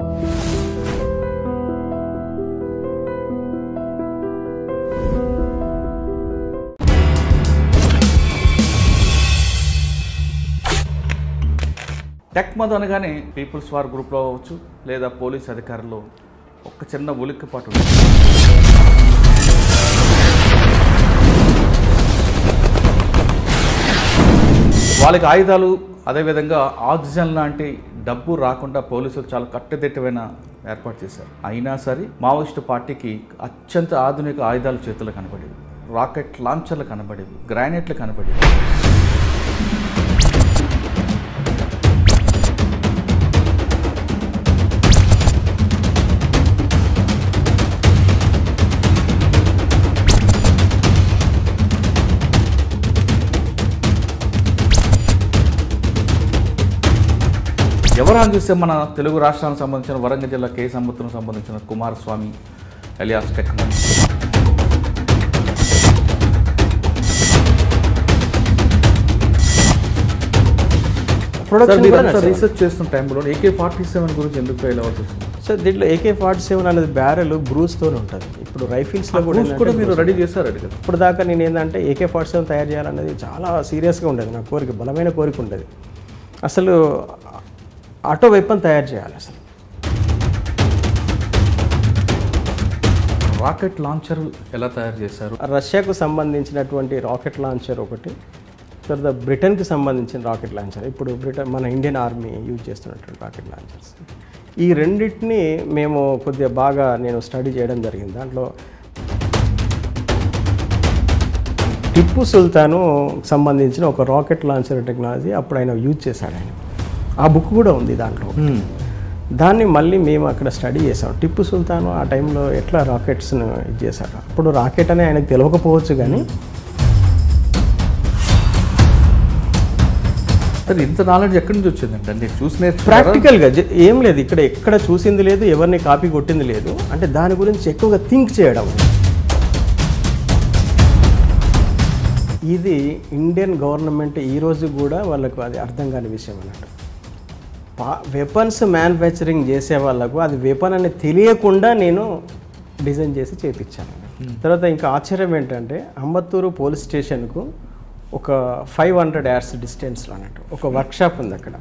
Tech టెక్మద్ అనగానే peoples war గ్రూప్లో అవ్వచ్చు లేదా పోలీస్ అధికారులు ఒక చిన్న ఉలిక్కిపాటు వాళ్ళకి ఆయుధాలు అదేవిధంగా ఆక్సిజన్ లాంటి డబ్బు రాకుండా పోలీసులు చాలా కట్టుదిట్టమైన ఏర్పాటు చేశారు అయినా సరే మావోయిస్టు పార్టీకి అత్యంత ఆధునిక ఆయుధాలు చేతులు కనబడేవి రాకెట్ లాంచర్లు కనబడేవి గ్రానైట్లు కనబడేవి వివరాలు చూస్తే మన తెలుగు రాష్ట్రానికి సంబంధించిన వరంగల్ జిల్లా కే సంబంధం సంబంధించిన కుమారస్వామి అలియాస్ టెక్ రీసెర్చ్ చేస్తున్న టైంలో ఏకే ఫార్టీ సెవెన్ గురించి ఎందుకు ఫెయిల్ అవ్వాల్సి సార్ దీంట్లో ఏకే ఫార్టీ సెవెన్ అనేది బ్యారెల్ బ్రూస్తో ఉంటుంది ఇప్పుడు రైఫిల్స్లో కూడా మీరు రెడీ చేశారు అడిగారు ఇప్పుడు దాకా నేను ఏంటంటే ఏకే ఫార్టీ సెవెన్ తయారు చేయాలనేది చాలా సీరియస్గా ఉండేది నా కోరిక బలమైన కోరిక ఉండేది అసలు ఆటో వెపన్ తయారు చేయాలి అసలు రాకెట్ లాంచర్ ఎలా తయారు చేశారు రష్యాకు సంబంధించినటువంటి రాకెట్ లాంచర్ ఒకటి తర్వాత బ్రిటన్కి సంబంధించిన రాకెట్ లాంచర్ ఇప్పుడు బ్రిటన్ మన ఇండియన్ ఆర్మీ యూజ్ చేస్తున్నటువంటి రాకెట్ లాంచర్స్ ఈ రెండింటిని మేము కొద్దిగా బాగా నేను స్టడీ చేయడం జరిగింది దాంట్లో టిప్పు సుల్తాను సంబంధించిన ఒక రాకెట్ లాంచర్ టెక్నాలజీ అప్పుడు ఆయన యూజ్ చేశాడు ఆయన ఆ బుక్ కూడా ఉంది దాంట్లో దాన్ని మళ్ళీ మేము అక్కడ స్టడీ చేసాం టిప్పు సుల్తాను ఆ టైంలో ఎట్లా రాకెట్స్ను ఇది చేశాడు అప్పుడు రాకెట్ అని ఆయనకు తెలియకపోవచ్చు కానీ సరే ఇంత నాలెడ్జ్ ఎక్కడి నుంచి వచ్చిందండి అంటే చూసిన ప్రాక్టికల్గా ఏం లేదు ఇక్కడ ఎక్కడ చూసింది లేదు ఎవరిని కాపీ కొట్టింది లేదు అంటే దాని గురించి ఎక్కువగా థింక్ చేయడం ఇది ఇండియన్ గవర్నమెంట్ ఈరోజు కూడా వాళ్ళకు అది అర్థం కాని విషయం అన్నట్టు వెపన్స్ మ్యానుఫ్యాక్చరింగ్ చేసే వాళ్ళకు అది వెపన్ అని తెలియకుండా నేను డిజైన్ చేసి చేపించాను hmm. తర్వాత ఇంకా ఆశ్చర్యం ఏంటంటే అంబత్తూరు పోలీస్ స్టేషన్కు ఒక ఫైవ్ హండ్రెడ్ యార్స్ డిస్టెన్స్లో అన్నట్టు ఒక వర్క్షాప్ ఉంది అక్కడ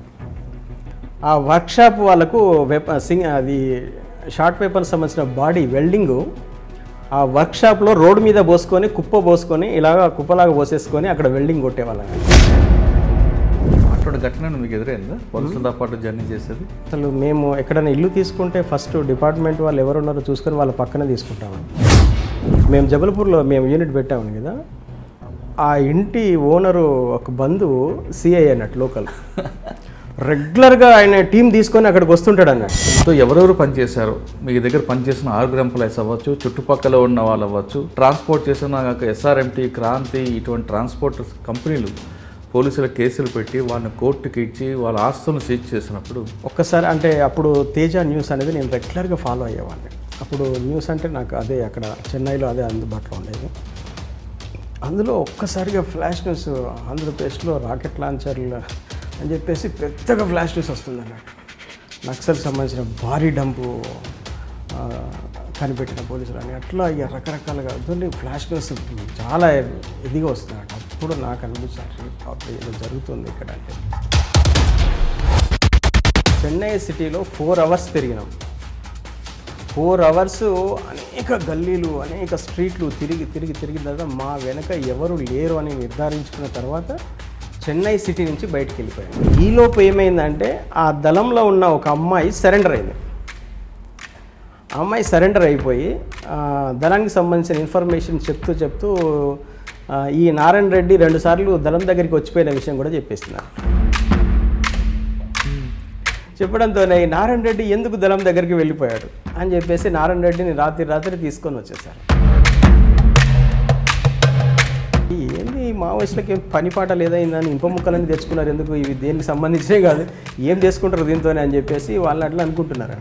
ఆ వర్క్షాప్ వాళ్ళకు వెప సింగ్ అది షార్ట్ పేపర్ సంబంధించిన బాడీ వెల్డింగు ఆ వర్క్షాప్లో రోడ్డు మీద పోసుకొని కుప్ప పోసుకొని ఇలాగ కుప్పలాగా పోసేసుకొని అక్కడ వెల్డింగ్ కొట్టేవాళ్ళం అటువంటి ఘటన మీకు ఎదురైందా పోలీసులతో పాటు జర్నీ చేసేది అసలు మేము ఎక్కడైనా ఇల్లు తీసుకుంటే ఫస్ట్ డిపార్ట్మెంట్ వాళ్ళు ఎవరు ఉన్నారో చూసుకొని వాళ్ళ పక్కనే తీసుకుంటాము మేము జబల్పూర్లో మేము యూనిట్ పెట్టాము కదా ఆ ఇంటి ఓనరు ఒక బంధువు సిఐ అన్నట్టు లోకల్ రెగ్యులర్గా ఆయన టీం తీసుకొని అక్కడికి వస్తుంటాడు అన్నట్టు సో ఎవరెవరు పనిచేశారు మీ దగ్గర పనిచేసిన ఆరు గ్రామ అవ్వచ్చు చుట్టుపక్కల ఉన్న వాళ్ళు అవ్వచ్చు ట్రాన్స్పోర్ట్ చేసిన ఎస్ఆర్ఎంటీ క్రాంతి ఇటువంటి ట్రాన్స్పోర్ట్ కంపెనీలు పోలీసులు కేసులు పెట్టి వాళ్ళని కోర్టుకి ఇచ్చి వాళ్ళ ఆస్తులను సీజ్ చేసినప్పుడు ఒక్కసారి అంటే అప్పుడు తేజ న్యూస్ అనేది నేను రెగ్యులర్గా ఫాలో అయ్యేవాడిని అప్పుడు న్యూస్ అంటే నాకు అదే అక్కడ చెన్నైలో అదే అందుబాటులో ఉండేది అందులో ఒక్కసారిగా ఫ్లాష్ న్యూస్ ఆంధ్రప్రదేశ్లో రాకెట్ లాంచర్లు అని చెప్పేసి పెద్దగా ఫ్లాష్ న్యూస్ వస్తుంది అన్నట్టు నక్సల్ సంబంధించిన భారీ డంపు కనిపెట్టిన పోలీసులు అని అట్లా ఇక రకరకాలుగా దాన్ని ఫ్లాష్ న్యూస్ చాలా ఇదిగా వస్తుంది ఇప్పుడు నాకు అనిపించారు పాప ఏదో జరుగుతుంది ఇక్కడ అంటే చెన్నై సిటీలో ఫోర్ అవర్స్ తిరిగినాం ఫోర్ అవర్స్ అనేక గల్లీలు అనేక స్ట్రీట్లు తిరిగి తిరిగి తిరిగిన తర్వాత మా వెనక ఎవరు లేరు అని నిర్ధారించుకున్న తర్వాత చెన్నై సిటీ నుంచి బయటికి వెళ్ళిపోయాను ఈలోపు ఏమైందంటే ఆ దళంలో ఉన్న ఒక అమ్మాయి సరెండర్ అయింది అమ్మాయి సరెండర్ అయిపోయి దళానికి సంబంధించిన ఇన్ఫర్మేషన్ చెప్తూ చెప్తూ ఈ నారాయణ రెడ్డి రెండు సార్లు దళం దగ్గరికి వచ్చిపోయిన విషయం కూడా చెప్పేస్తున్నారు చెప్పడంతోనే నారాయణ రెడ్డి ఎందుకు దళం దగ్గరికి వెళ్ళిపోయాడు అని చెప్పేసి నారాయణ రెడ్డిని రాత్రి రాత్రి తీసుకొని వచ్చేసారు ఏంది ఈ మావోయిస్టులకి ఏం పని పాట లేదని ఇంప ముక్కలని తెచ్చుకున్నారు ఎందుకు ఇవి దేనికి సంబంధించినవి కాదు ఏం చేసుకుంటారు దీంతోనే అని చెప్పేసి వాళ్ళు అట్లా అనుకుంటున్నారు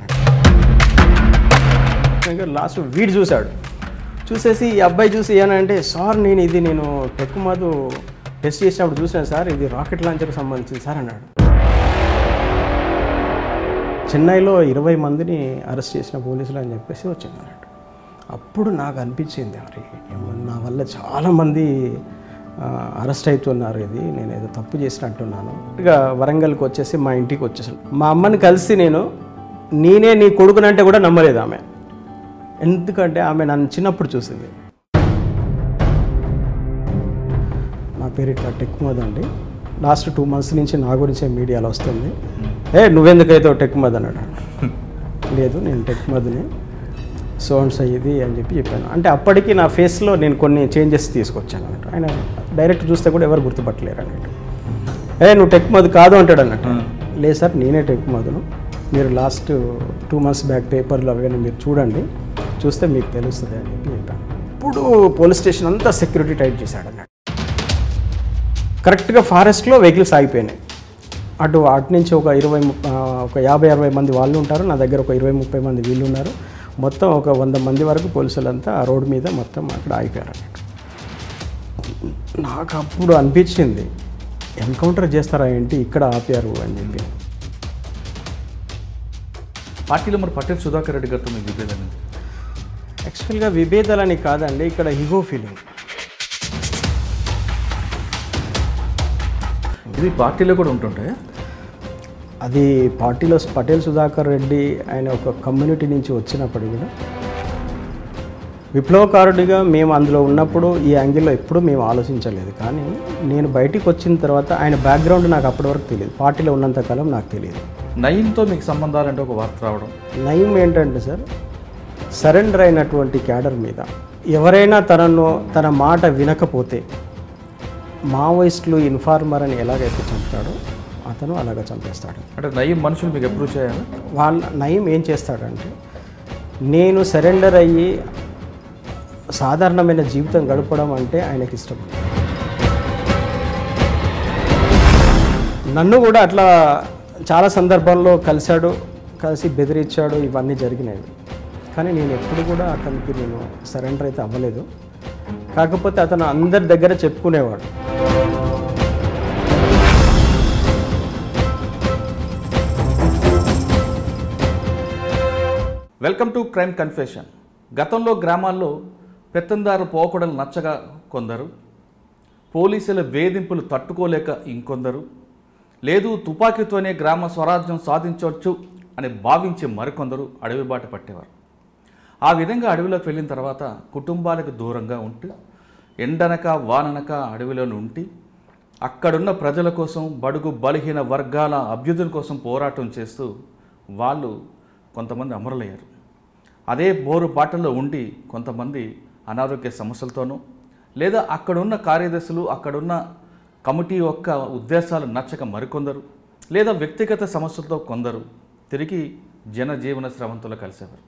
లాస్ట్ వీడు చూశాడు చూసేసి ఈ అబ్బాయి చూసి ఏనంటే సార్ నేను ఇది నేను టెక్ మాదు టెస్ట్ చేసినప్పుడు చూసాను సార్ ఇది రాకెట్ లాంచర్కి సంబంధించింది సార్ అన్నాడు చెన్నైలో ఇరవై మందిని అరెస్ట్ చేసిన పోలీసులు అని చెప్పేసి వచ్చింది అన్నట్టు అప్పుడు నాకు అనిపించింది మరి నా వల్ల చాలామంది అరెస్ట్ అవుతున్నారు ఇది నేను ఏదో తప్పు చేసినట్టున్నాను ఇక వరంగల్కి వచ్చేసి మా ఇంటికి వచ్చేసాను మా అమ్మని కలిసి నేను నేనే నీ కొడుకునంటే కూడా నమ్మలేదు ఆమె ఎందుకంటే ఆమె నన్ను చిన్నప్పుడు చూసింది నా పేరు ఇట్లా టెక్ అండి లాస్ట్ టూ మంత్స్ నుంచి నా గురించే మీడియాలో వస్తుంది ఏ నువ్వెందుకైతే టెక్ మద్ అన్నాడు లేదు నేను టెక్ అండ్ సోన్స్ అయ్యేది అని చెప్పి చెప్పాను అంటే అప్పటికి నా ఫేస్లో నేను కొన్ని చేంజెస్ తీసుకొచ్చాను అన్నట్టు ఆయన డైరెక్ట్ చూస్తే కూడా ఎవరు గుర్తుపట్టలేరు అన్నట్టు ఏ నువ్వు టెక్ కాదు అంటాడు అన్నట్టు లేదు సార్ నేనే టెక్ మీరు లాస్ట్ టూ మంత్స్ బ్యాక్ పేపర్లు అవన్నీ మీరు చూడండి చూస్తే మీకు తెలుస్తుంది అని చెప్పి చెప్పాను ఇప్పుడు పోలీస్ స్టేషన్ అంతా సెక్యూరిటీ టైట్ చేశాడు అన్నాడు కరెక్ట్గా ఫారెస్ట్లో వెహికల్స్ ఆగిపోయినాయి అటు అటు నుంచి ఒక ఇరవై ఒక యాభై అరవై మంది వాళ్ళు ఉంటారు నా దగ్గర ఒక ఇరవై ముప్పై మంది వీళ్ళు ఉన్నారు మొత్తం ఒక వంద మంది వరకు పోలీసులంతా ఆ రోడ్డు మీద మొత్తం అక్కడ ఆగిపోయారు అన్నట్టు నాకు అప్పుడు అనిపించింది ఎన్కౌంటర్ చేస్తారా ఏంటి ఇక్కడ ఆపారు అని చెప్పి పార్టీలో మరి పటేల్ సుధాకర్ రెడ్డి గారితో మీకు విభేదం యాక్చువల్గా విభేదాలని కాదండి ఇక్కడ హిగో ఫీలింగ్ ఇది పార్టీలో కూడా ఉంటుంటాయి అది పార్టీలో పటేల్ సుధాకర్ రెడ్డి ఆయన ఒక కమ్యూనిటీ నుంచి వచ్చినప్పుడు కూడా విప్లవకారుడిగా మేము అందులో ఉన్నప్పుడు ఈ యాంగిల్లో ఎప్పుడూ మేము ఆలోచించలేదు కానీ నేను బయటికి వచ్చిన తర్వాత ఆయన బ్యాక్గ్రౌండ్ నాకు అప్పటి వరకు తెలియదు పార్టీలో ఉన్నంతకాలం నాకు తెలియదు నయంతో మీకు సంబంధాలు అంటే ఒక వార్త రావడం నయం ఏంటంటే సార్ సరెండర్ అయినటువంటి క్యాడర్ మీద ఎవరైనా తనను తన మాట వినకపోతే మావోయిస్టులు ఇన్ఫార్మర్ అని ఎలాగైతే చంపుతాడో అతను అలాగ చంపేస్తాడు అంటే నయీం మనుషులు మీకు అప్రూవ్ చేయాలి వాళ్ళ నయం ఏం చేస్తాడంటే నేను సరెండర్ అయ్యి సాధారణమైన జీవితం గడపడం అంటే ఆయనకి ఇష్టం నన్ను కూడా అట్లా చాలా సందర్భాల్లో కలిశాడు కలిసి బెదిరించాడు ఇవన్నీ జరిగినాయి కానీ నేను ఎప్పుడు కూడా అతనికి నేను సరెండర్ అయితే అవ్వలేదు కాకపోతే అతను అందరి దగ్గర చెప్పుకునేవాడు వెల్కమ్ టు క్రైమ్ కన్ఫెషన్ గతంలో గ్రామాల్లో పెత్తందారు పోకూడలు నచ్చగా కొందరు పోలీసుల వేధింపులు తట్టుకోలేక ఇంకొందరు లేదు తుపాకీతోనే గ్రామ స్వరాజ్యం సాధించవచ్చు అని భావించి మరికొందరు అడవి బాట పట్టేవారు ఆ విధంగా అడవిలోకి వెళ్ళిన తర్వాత కుటుంబాలకు దూరంగా ఉంటూ ఎండనక వాననక అడవిలో ఉండి అక్కడున్న ప్రజల కోసం బడుగు బలహీన వర్గాల అభ్యుదుల కోసం పోరాటం చేస్తూ వాళ్ళు కొంతమంది అమరులయ్యారు అదే బోరు బాటలో ఉండి కొంతమంది అనారోగ్య సమస్యలతోనూ లేదా అక్కడున్న కార్యదర్శులు అక్కడున్న కమిటీ యొక్క ఉద్దేశాలు నచ్చక మరికొందరు లేదా వ్యక్తిగత సమస్యలతో కొందరు తిరిగి జనజీవన శ్రవంతులు కలిసేవారు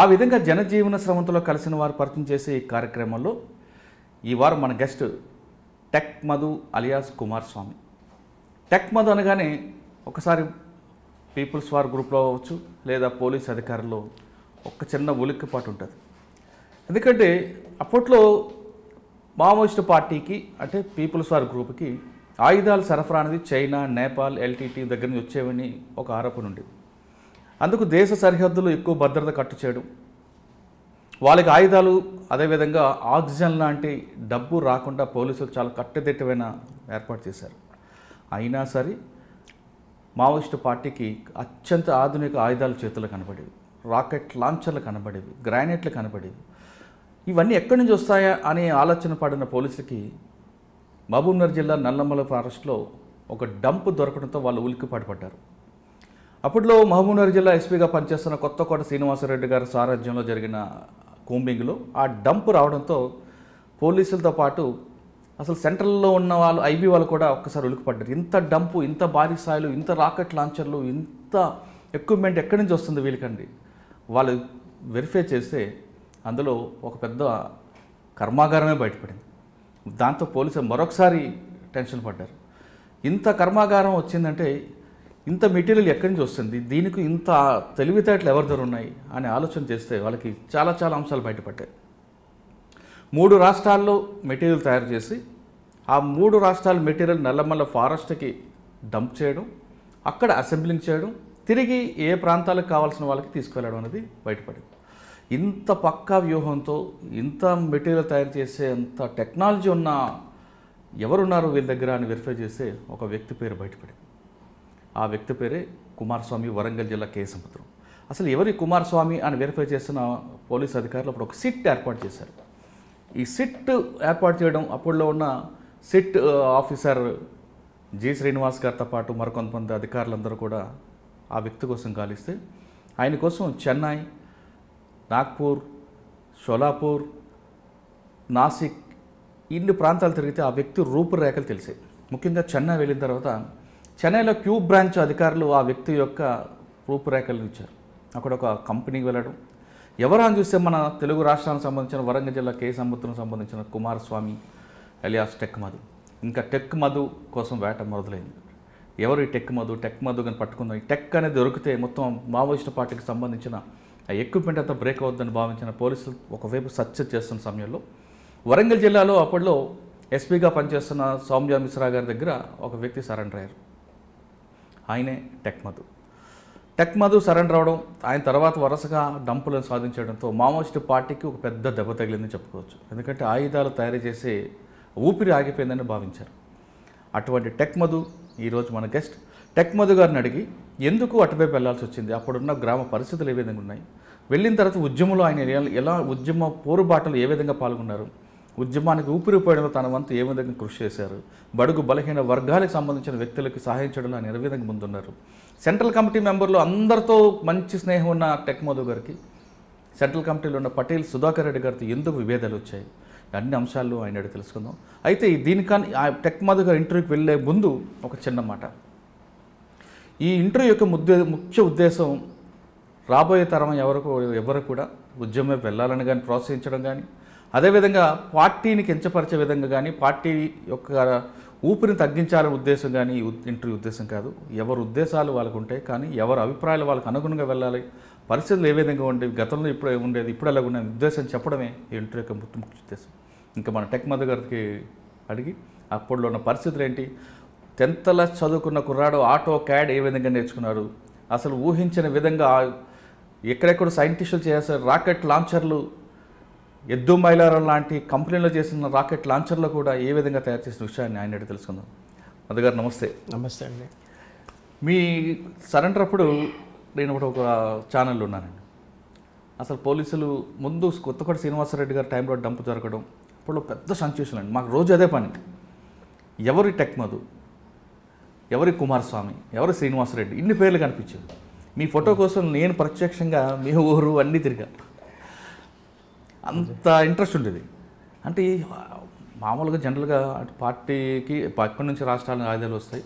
ఆ విధంగా జనజీవన శ్రమంతో కలిసిన వారు పరిచయం చేసే ఈ కార్యక్రమంలో ఈ వారం మన guest tech Madhu alias Kumar Swami tech Madhu అనగానే ఒకసారి పీపుల్స్ వార్ గ్రూప్లో అవ్వచ్చు లేదా పోలీస్ అధికారులు ఒక చిన్న ఉలిక్కిపాటు ఉంటుంది ఎందుకంటే అప్పట్లో మావోయిస్టు పార్టీకి అంటే పీపుల్స్ వార్ గ్రూప్కి ఆయుధాలు సరఫరా అనేది చైనా నేపాల్ ఎల్టీటీ దగ్గర నుంచి వచ్చేవని ఒక ఆరోపణ ఉండేది అందుకు దేశ సరిహద్దులు ఎక్కువ భద్రత కట్టు చేయడం వాళ్ళకి ఆయుధాలు అదేవిధంగా ఆక్సిజన్ లాంటి డబ్బు రాకుండా పోలీసులు చాలా కట్టుదిట్టమైన ఏర్పాటు చేశారు అయినా సరే మావోయిస్టు పార్టీకి అత్యంత ఆధునిక ఆయుధాలు చేతులు కనబడేవి రాకెట్ లాంచర్లు కనబడేవి గ్రానైట్లు కనబడేవి ఇవన్నీ ఎక్కడి నుంచి వస్తాయా అనే ఆలోచన పడిన పోలీసులకి మహబూబ్నగర్ జిల్లా నల్లమల ఫారెస్ట్లో ఒక డంప్ దొరకడంతో వాళ్ళు ఉలిక్కి పాటుపడ్డారు అప్పట్లో మహబూబ్నగర్ జిల్లా ఎస్పీగా పనిచేస్తున్న కొత్తకోట శ్రీనివాసరెడ్డి గారి సారథ్యంలో జరిగిన కూంబింగ్లో ఆ డంప్ రావడంతో పోలీసులతో పాటు అసలు సెంట్రల్లో ఉన్న వాళ్ళు ఐబీ వాళ్ళు కూడా ఒక్కసారి ఉలికిపడ్డారు ఇంత డంపు ఇంత భారీ స్థాయిలు ఇంత రాకెట్ లాంచర్లు ఇంత ఎక్విప్మెంట్ ఎక్కడి నుంచి వస్తుంది వీళ్ళకండి వాళ్ళు వెరిఫై చేస్తే అందులో ఒక పెద్ద కర్మాగారమే బయటపడింది దాంతో పోలీసులు మరొకసారి టెన్షన్ పడ్డారు ఇంత కర్మాగారం వచ్చిందంటే ఇంత మెటీరియల్ ఎక్కడి నుంచి వస్తుంది దీనికి ఇంత తెలివితేటలు ఎవరి దగ్గర ఉన్నాయి అనే ఆలోచన చేస్తే వాళ్ళకి చాలా చాలా అంశాలు బయటపడ్డాయి మూడు రాష్ట్రాల్లో మెటీరియల్ తయారు చేసి ఆ మూడు రాష్ట్రాల మెటీరియల్ నల్లమల్ల ఫారెస్ట్కి డంప్ చేయడం అక్కడ అసెంబ్లింగ్ చేయడం తిరిగి ఏ ప్రాంతాలకు కావాల్సిన వాళ్ళకి తీసుకువెళ్ళడం అనేది బయటపడింది ఇంత పక్కా వ్యూహంతో ఇంత మెటీరియల్ తయారు చేసే అంత టెక్నాలజీ ఉన్న ఎవరున్నారు వీళ్ళ దగ్గర అని వెరిఫై చేసే ఒక వ్యక్తి పేరు బయటపడింది ఆ వ్యక్తి పేరే కుమారస్వామి వరంగల్ జిల్లా కేసముద్రం అసలు ఎవరి కుమారస్వామి అని వెరిఫై చేస్తున్న పోలీస్ అధికారులు అప్పుడు ఒక సిట్ ఏర్పాటు చేశారు ఈ సిట్ ఏర్పాటు చేయడం అప్పుడులో ఉన్న సిట్ ఆఫీసర్ జి శ్రీనివాస్ గారితో పాటు మరికొంతమంది అధికారులందరూ కూడా ఆ వ్యక్తి కోసం గాలిస్తే ఆయన కోసం చెన్నై నాగ్పూర్ షోలాపూర్ నాసిక్ ఇన్ని ప్రాంతాలు తిరిగితే ఆ వ్యక్తి రూపురేఖలు తెలిసాయి ముఖ్యంగా చెన్నై వెళ్ళిన తర్వాత చెన్నైలో క్యూబ్ బ్రాంచ్ అధికారులు ఆ వ్యక్తి యొక్క రూపురేఖలను ఇచ్చారు అక్కడ ఒక కంపెనీకి వెళ్ళడం ఎవరు అని చూస్తే మన తెలుగు రాష్ట్రానికి సంబంధించిన వరంగల్ జిల్లా కే సముద్రం సంబంధించిన కుమారస్వామి అలియాస్ టెక్ మధు ఇంకా టెక్ మధు కోసం వేట మొదలైంది ఎవరు ఈ టెక్ మధు టెక్ మధు కానీ పట్టుకుందాం ఈ టెక్ అనేది దొరికితే మొత్తం మావోయిస్ట్ పార్టీకి సంబంధించిన ఎక్విప్మెంట్ అంతా బ్రేక్ అవుద్దని భావించిన పోలీసులు ఒకవైపు సర్చ్ చేస్తున్న సమయంలో వరంగల్ జిల్లాలో అప్పట్లో ఎస్పీగా పనిచేస్తున్న సౌమ్య మిశ్రా గారి దగ్గర ఒక వ్యక్తి సరెండర్ అయ్యారు ఆయనే tech Madhu tech Madhu surrender అవ్వడం ఆయన తర్వాత వరుసగా డంపులను సాధించడంతో మావోయిస్టు పార్టీకి ఒక పెద్ద దెబ్బ తగిలిందని చెప్పుకోవచ్చు ఎందుకంటే ఆయుధాలు తయారు చేసి ఊపిరి ఆగిపోయిందని భావించారు అటువంటి టెక్ మధు ఈరోజు మన గెస్ట్ టెక్ మధు గారిని అడిగి ఎందుకు అటువైపు వెళ్లాల్సి వచ్చింది అప్పుడున్న గ్రామ పరిస్థితులు ఏ విధంగా ఉన్నాయి వెళ్ళిన తర్వాత ఉద్యమంలో ఆయన ఎలా ఉద్యమ పోరుబాటలు ఏ విధంగా పాల్గొన్నారు ఉద్యమానికి ఊపిరిపోయడంలో తన వంతు ఏ విధంగా కృషి చేశారు బడుగు బలహీన వర్గాలకు సంబంధించిన వ్యక్తులకు సహాయం చేయడంలో ఆయన ఏ విధంగా ముందున్నారు సెంట్రల్ కమిటీ మెంబర్లు అందరితో మంచి స్నేహం ఉన్న టెక్మోదో గారికి సెంట్రల్ కమిటీలో ఉన్న పటేల్ సుధాకర్ రెడ్డి గారితో ఎందుకు విభేదాలు వచ్చాయి అన్ని అంశాలు ఆయన తెలుసుకుందాం అయితే దీనికని ఆ టెక్ మధు గారు ఇంటర్వ్యూకి వెళ్ళే ముందు ఒక చిన్న మాట ఈ ఇంటర్వ్యూ యొక్క ముద్దే ముఖ్య ఉద్దేశం రాబోయే తరం ఎవరికో ఎవరు కూడా ఉద్యమం వెళ్ళాలని కానీ ప్రోత్సహించడం కానీ అదేవిధంగా పార్టీని కించపరిచే విధంగా కానీ పార్టీ యొక్క ఊపిరిని తగ్గించాలనే ఉద్దేశం కానీ ఇంటర్వ్యూ ఉద్దేశం కాదు ఎవరి ఉద్దేశాలు వాళ్ళకు ఉంటాయి కానీ ఎవరి అభిప్రాయాలు వాళ్ళకు అనుగుణంగా వెళ్ళాలి పరిస్థితులు ఏ విధంగా ఉండేవి గతంలో ఇప్పుడు ఉండేది ఇప్పుడు ఎలా ఉండేది ఉద్దేశం చెప్పడమే ఈ ఇంటర్వ్యూ యొక్క ముఖ్య ఉద్దేశం ఇంకా మన టెక్ మధు గారికి అడిగి అప్పట్లో ఉన్న పరిస్థితులు ఏంటి టెన్త్ల చదువుకున్న కుర్రాడు ఆటో క్యాడ్ ఏ విధంగా నేర్చుకున్నారు అసలు ఊహించిన విధంగా ఎక్కడెక్కడ సైంటిస్టులు చేశారు రాకెట్ లాంచర్లు ఎద్దు మైలారం లాంటి కంపెనీలో చేసిన రాకెట్ లాంచర్లో కూడా ఏ విధంగా తయారు చేసిన విషయాన్ని ఆయన అడిగి తెలుసుకుందాం మధుగారు నమస్తే నమస్తే అండి మీ సరెండర్ అప్పుడు నేను ఒక ఛానల్లో ఉన్నానండి అసలు పోలీసులు ముందు కొత్త కొత్తకోట శ్రీనివాసరెడ్డి గారు టైంలో డంప్ జరగడం అప్పుడు పెద్ద సంచేషన్ అండి మాకు రోజు అదే పని ఎవరి టెక్మధు ఎవరి కుమారస్వామి ఎవరి శ్రీనివాసరెడ్డి ఇన్ని పేర్లు కనిపించారు మీ ఫోటో కోసం నేను ప్రత్యక్షంగా మీ ఊరు అన్నీ తిరిగా అంత ఇంట్రెస్ట్ ఉండేది అంటే మామూలుగా జనరల్గా పార్టీకి పక్క నుంచి రాష్ట్రాలకు ఆయుధాలు వస్తాయి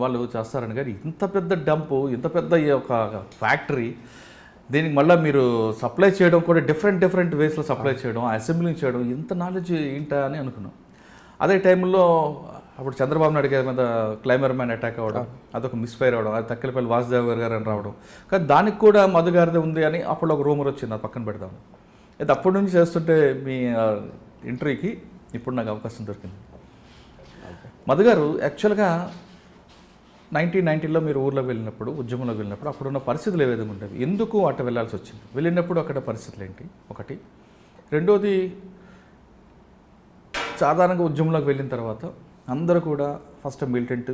వాళ్ళు చేస్తారని కానీ ఇంత పెద్ద డంపు ఇంత పెద్ద ఈ ఒక ఫ్యాక్టరీ దీనికి మళ్ళీ మీరు సప్లై చేయడం కూడా డిఫరెంట్ డిఫరెంట్ వేస్లో సప్లై చేయడం అసెంబ్లింగ్ చేయడం ఇంత నాలెడ్జ్ ఏంటా అని అనుకున్నాం అదే టైంలో అప్పుడు చంద్రబాబు నాయుడు గారి మీద క్లైమర్ మ్యాన్ అటాక్ అవ్వడం అదొక మిస్ఫైర్ అవ్వడం అది తక్కిలపల్లి వాసుదేవ్ గారు అని రావడం కానీ దానికి కూడా మధు ఉంది అని అప్పుడు ఒక రూమర్ వచ్చింది అది పక్కన పెడదాము అయితే అప్పటి నుంచి చేస్తుంటే మీ ఇంటర్వ్యూకి ఇప్పుడు నాకు అవకాశం దొరికింది మధుగారు యాక్చువల్గా నైన్టీన్ నైన్టీలో మీరు ఊర్లోకి వెళ్ళినప్పుడు ఉద్యమంలోకి వెళ్ళినప్పుడు అప్పుడున్న పరిస్థితులు ఏ విధంగా ఉండేవి ఎందుకు అటు వెళ్ళాల్సి వచ్చింది వెళ్ళినప్పుడు అక్కడ పరిస్థితులు ఏంటి ఒకటి రెండోది సాధారణంగా ఉద్యమంలోకి వెళ్ళిన తర్వాత అందరూ కూడా ఫస్ట్ మిలిటెంట్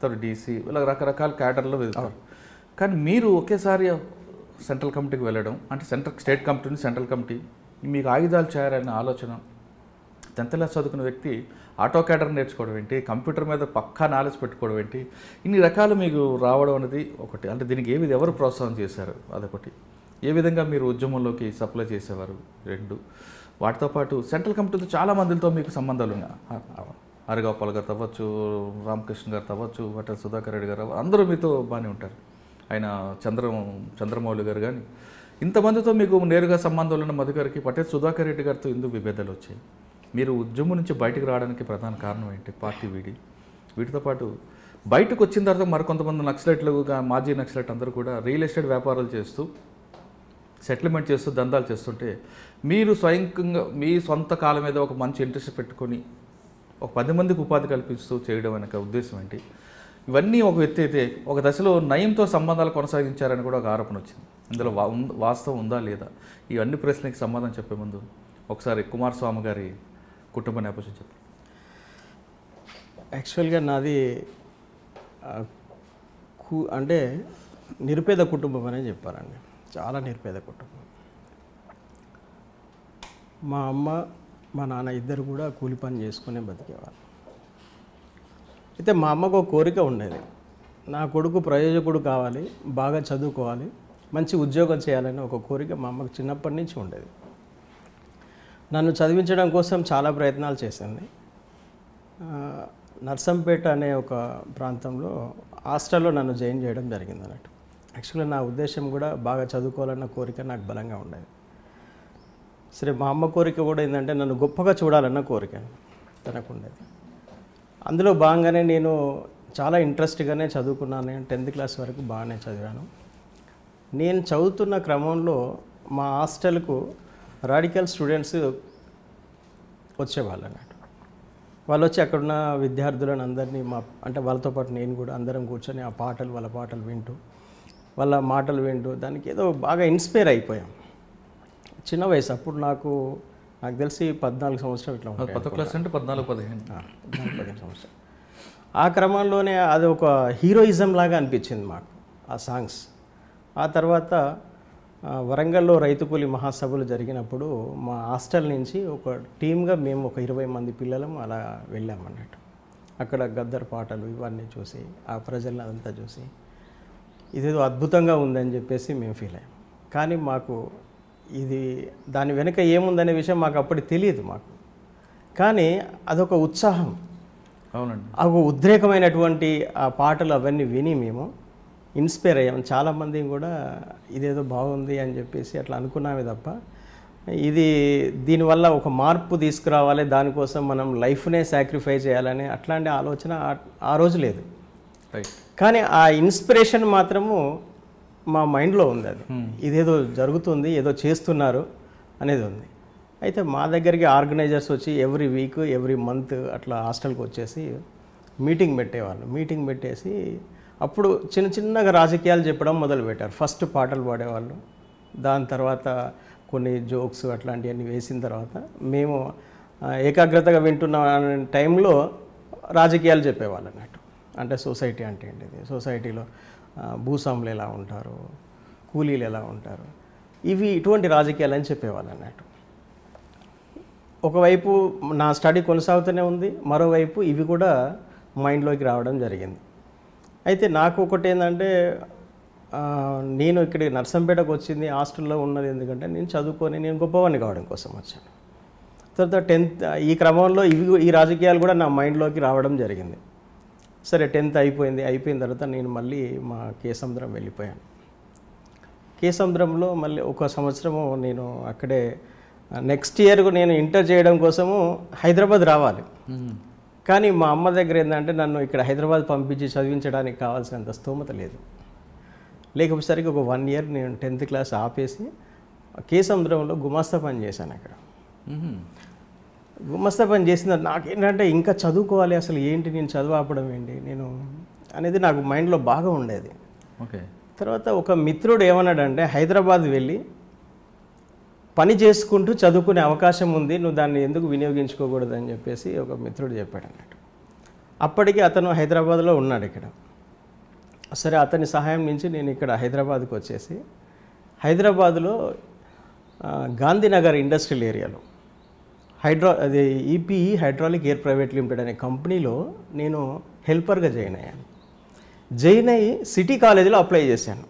తర్వాత డీసీ ఇలా రకరకాల క్యాడర్లో వెళ్తారు కానీ మీరు ఒకేసారి సెంట్రల్ కమిటీకి వెళ్ళడం అంటే సెంట్రల్ స్టేట్ కమిటీ నుంచి సెంట్రల్ కమిటీ మీకు ఆయుధాలు చేయాలనే ఆలోచన టెన్త్ క్లాస్ చదువుకున్న వ్యక్తి ఆటో క్యాడర్ నేర్చుకోవడం ఏంటి కంప్యూటర్ మీద పక్కా నాలెడ్జ్ పెట్టుకోవడం ఏంటి ఇన్ని రకాలు మీకు రావడం అనేది ఒకటి అంటే దీనికి ఏ ఎవరు ప్రోత్సాహం చేశారు అదొకటి ఏ విధంగా మీరు ఉద్యమంలోకి సప్లై చేసేవారు రెండు వాటితో పాటు సెంట్రల్ కమిటీతో చాలా మందితో మీకు సంబంధాలు హరిగోపాల్ గారు తవ్వచ్చు రామకృష్ణ గారు తవ్వచ్చు వాటర్ సుధాకర్ రెడ్డి గారు అందరూ మీతో బాగానే ఉంటారు ఆయన చంద్ర చంద్రమౌళి గారు కానీ ఇంతమందితో మీకు నేరుగా సంబంధం ఉన్న మధుగారికి పటేల్ సుధాకర్ రెడ్డి గారితో ఎందుకు విభేదాలు వచ్చాయి మీరు ఉద్యమం నుంచి బయటకు రావడానికి ప్రధాన కారణం ఏంటి పార్టీ వీడి వీటితో పాటు బయటకు వచ్చిన తర్వాత మరికొంతమంది నక్సలైట్లు మాజీ నక్సలైట్ అందరూ కూడా రియల్ ఎస్టేట్ వ్యాపారాలు చేస్తూ సెటిల్మెంట్ చేస్తూ దందాలు చేస్తుంటే మీరు స్వయంకంగా మీ సొంత కాలం మీద ఒక మంచి ఇంట్రెస్ట్ పెట్టుకొని ఒక పది మందికి ఉపాధి కల్పిస్తూ చేయడం అనే ఉద్దేశం ఏంటి ఇవన్నీ ఒక వ్యక్తి అయితే ఒక దశలో నయంతో సంబంధాలు కొనసాగించారని కూడా ఒక ఆరోపణ వచ్చింది ఇందులో వా వాస్తవం ఉందా లేదా ఇవన్నీ ప్రశ్నలకు సమాధానం చెప్పే ముందు ఒకసారి కుమారస్వామి గారి కుటుంబ నేపథ్యం చెప్పండి యాక్చువల్గా నాది అంటే నిరుపేద కుటుంబం అనే చెప్పారండి చాలా నిరుపేద కుటుంబం మా అమ్మ మా నాన్న ఇద్దరు కూడా కూలి పని చేసుకునే బతికేవాళ్ళు అయితే మా అమ్మకు ఒక కోరిక ఉండేది నా కొడుకు ప్రయోజకుడు కావాలి బాగా చదువుకోవాలి మంచి ఉద్యోగం చేయాలని ఒక కోరిక మా అమ్మకు చిన్నప్పటి నుంచి ఉండేది నన్ను చదివించడం కోసం చాలా ప్రయత్నాలు చేసింది నర్సంపేట అనే ఒక ప్రాంతంలో హాస్టల్లో నన్ను జాయిన్ చేయడం జరిగింది అన్నట్టు యాక్చువల్గా నా ఉద్దేశం కూడా బాగా చదువుకోవాలన్న కోరిక నాకు బలంగా ఉండేది సరే మా అమ్మ కోరిక కూడా ఏంటంటే నన్ను గొప్పగా చూడాలన్న కోరిక తనకు ఉండేది అందులో భాగంగానే నేను చాలా ఇంట్రెస్ట్గానే చదువుకున్నాను నేను టెన్త్ క్లాస్ వరకు బాగానే చదివాను నేను చదువుతున్న క్రమంలో మా హాస్టల్కు రాడికల్ స్టూడెంట్స్ వచ్చేవాళ్ళు అన్నట్టు వాళ్ళు వచ్చి అక్కడున్న విద్యార్థులను అందరినీ మా అంటే వాళ్ళతో పాటు నేను కూడా అందరం కూర్చొని ఆ పాటలు వాళ్ళ పాటలు వింటూ వాళ్ళ మాటలు వింటూ దానికి ఏదో బాగా ఇన్స్పైర్ అయిపోయాం చిన్న వయసు అప్పుడు నాకు నాకు తెలిసి పద్నాలుగు సంవత్సరాలు ఇట్లా పదో క్లాస్ అంటే పద్నాలుగు పదిహేను పదిహేను సంవత్సరాలు ఆ క్రమంలోనే అది ఒక హీరోయిజం లాగా అనిపించింది మాకు ఆ సాంగ్స్ ఆ తర్వాత వరంగల్లో రైతు మహాసభలు జరిగినప్పుడు మా హాస్టల్ నుంచి ఒక టీమ్గా మేము ఒక ఇరవై మంది పిల్లలం అలా వెళ్ళామన్నట్టు అక్కడ గద్దర్ పాటలు ఇవన్నీ చూసి ఆ ప్రజలను అదంతా చూసి ఇదేదో అద్భుతంగా ఉందని చెప్పేసి మేము ఫీల్ అయ్యాం కానీ మాకు ఇది దాని వెనుక ఏముందనే విషయం మాకు అప్పుడు తెలియదు మాకు కానీ అదొక ఉత్సాహం అవునండి ఒక ఉద్రేకమైనటువంటి ఆ పాటలు అవన్నీ విని మేము ఇన్స్పైర్ అయ్యాము చాలామంది కూడా ఇదేదో బాగుంది అని చెప్పేసి అట్లా అనుకున్నామే తప్ప ఇది దీనివల్ల ఒక మార్పు తీసుకురావాలి దానికోసం మనం లైఫ్నే సాక్రిఫై చేయాలని అట్లాంటి ఆలోచన ఆ రోజు లేదు కానీ ఆ ఇన్స్పిరేషన్ మాత్రము మా మైండ్లో ఉంది అది ఇదేదో జరుగుతుంది ఏదో చేస్తున్నారు అనేది ఉంది అయితే మా దగ్గరికి ఆర్గనైజర్స్ వచ్చి ఎవ్రీ వీక్ ఎవ్రీ మంత్ అట్లా హాస్టల్కి వచ్చేసి మీటింగ్ పెట్టేవాళ్ళు మీటింగ్ పెట్టేసి అప్పుడు చిన్న చిన్నగా రాజకీయాలు చెప్పడం మొదలుపెట్టారు ఫస్ట్ పాటలు పాడేవాళ్ళు దాని తర్వాత కొన్ని జోక్స్ అట్లాంటివన్నీ వేసిన తర్వాత మేము ఏకాగ్రతగా వింటున్న టైంలో రాజకీయాలు చెప్పేవాళ్ళు అన్నట్టు అంటే సొసైటీ అంటే ఏంటిది సొసైటీలో భూస్వాములు ఎలా ఉంటారు కూలీలు ఎలా ఉంటారు ఇవి ఇటువంటి రాజకీయాలు అని చెప్పేవాళ్ళు అన్నట్టు ఒకవైపు నా స్టడీ కొనసాగుతూనే ఉంది మరోవైపు ఇవి కూడా మైండ్లోకి రావడం జరిగింది అయితే నాకు ఒకటి ఏంటంటే నేను ఇక్కడ నర్సంపేటకు వచ్చింది హాస్టల్లో ఉన్నది ఎందుకంటే నేను చదువుకొని నేను గొప్పవాడిని కావడం కోసం వచ్చాను తర్వాత టెన్త్ ఈ క్రమంలో ఇవి ఈ రాజకీయాలు కూడా నా మైండ్లోకి రావడం జరిగింది సరే టెన్త్ అయిపోయింది అయిపోయిన తర్వాత నేను మళ్ళీ మా కేసముద్రం వెళ్ళిపోయాను కేసముద్రంలో మళ్ళీ ఒక సంవత్సరము నేను అక్కడే నెక్స్ట్ ఇయర్కు నేను ఇంటర్ చేయడం కోసము హైదరాబాద్ రావాలి కానీ మా అమ్మ దగ్గర ఏంటంటే నన్ను ఇక్కడ హైదరాబాద్ పంపించి చదివించడానికి కావాల్సినంత స్తోమత లేదు లేకపోతేసరికి ఒక వన్ ఇయర్ నేను టెన్త్ క్లాస్ ఆపేసి కేసముద్రంలో గుమాస్తా పని చేశాను అక్కడ గుమస్తా పని చేసింది నాకేంటంటే ఇంకా చదువుకోవాలి అసలు ఏంటి నేను చదువు ఏంటి నేను అనేది నాకు మైండ్లో బాగా ఉండేది ఓకే తర్వాత ఒక మిత్రుడు ఏమన్నాడంటే హైదరాబాద్ వెళ్ళి పని చేసుకుంటూ చదువుకునే అవకాశం ఉంది నువ్వు దాన్ని ఎందుకు వినియోగించుకోకూడదు అని చెప్పేసి ఒక మిత్రుడు చెప్పాడు అన్నట్టు అప్పటికి అతను హైదరాబాద్లో ఉన్నాడు ఇక్కడ సరే అతని సహాయం నుంచి నేను ఇక్కడ హైదరాబాద్కి వచ్చేసి హైదరాబాద్లో గాంధీనగర్ ఇండస్ట్రియల్ ఏరియాలో హైడ్రా అది EPE hydraulic air private limited అనే కంపెనీలో నేను హెల్పర్గా జాయిన్ అయ్యాను జాయిన్ అయ్యి సిటీ కాలేజీలో అప్లై చేశాను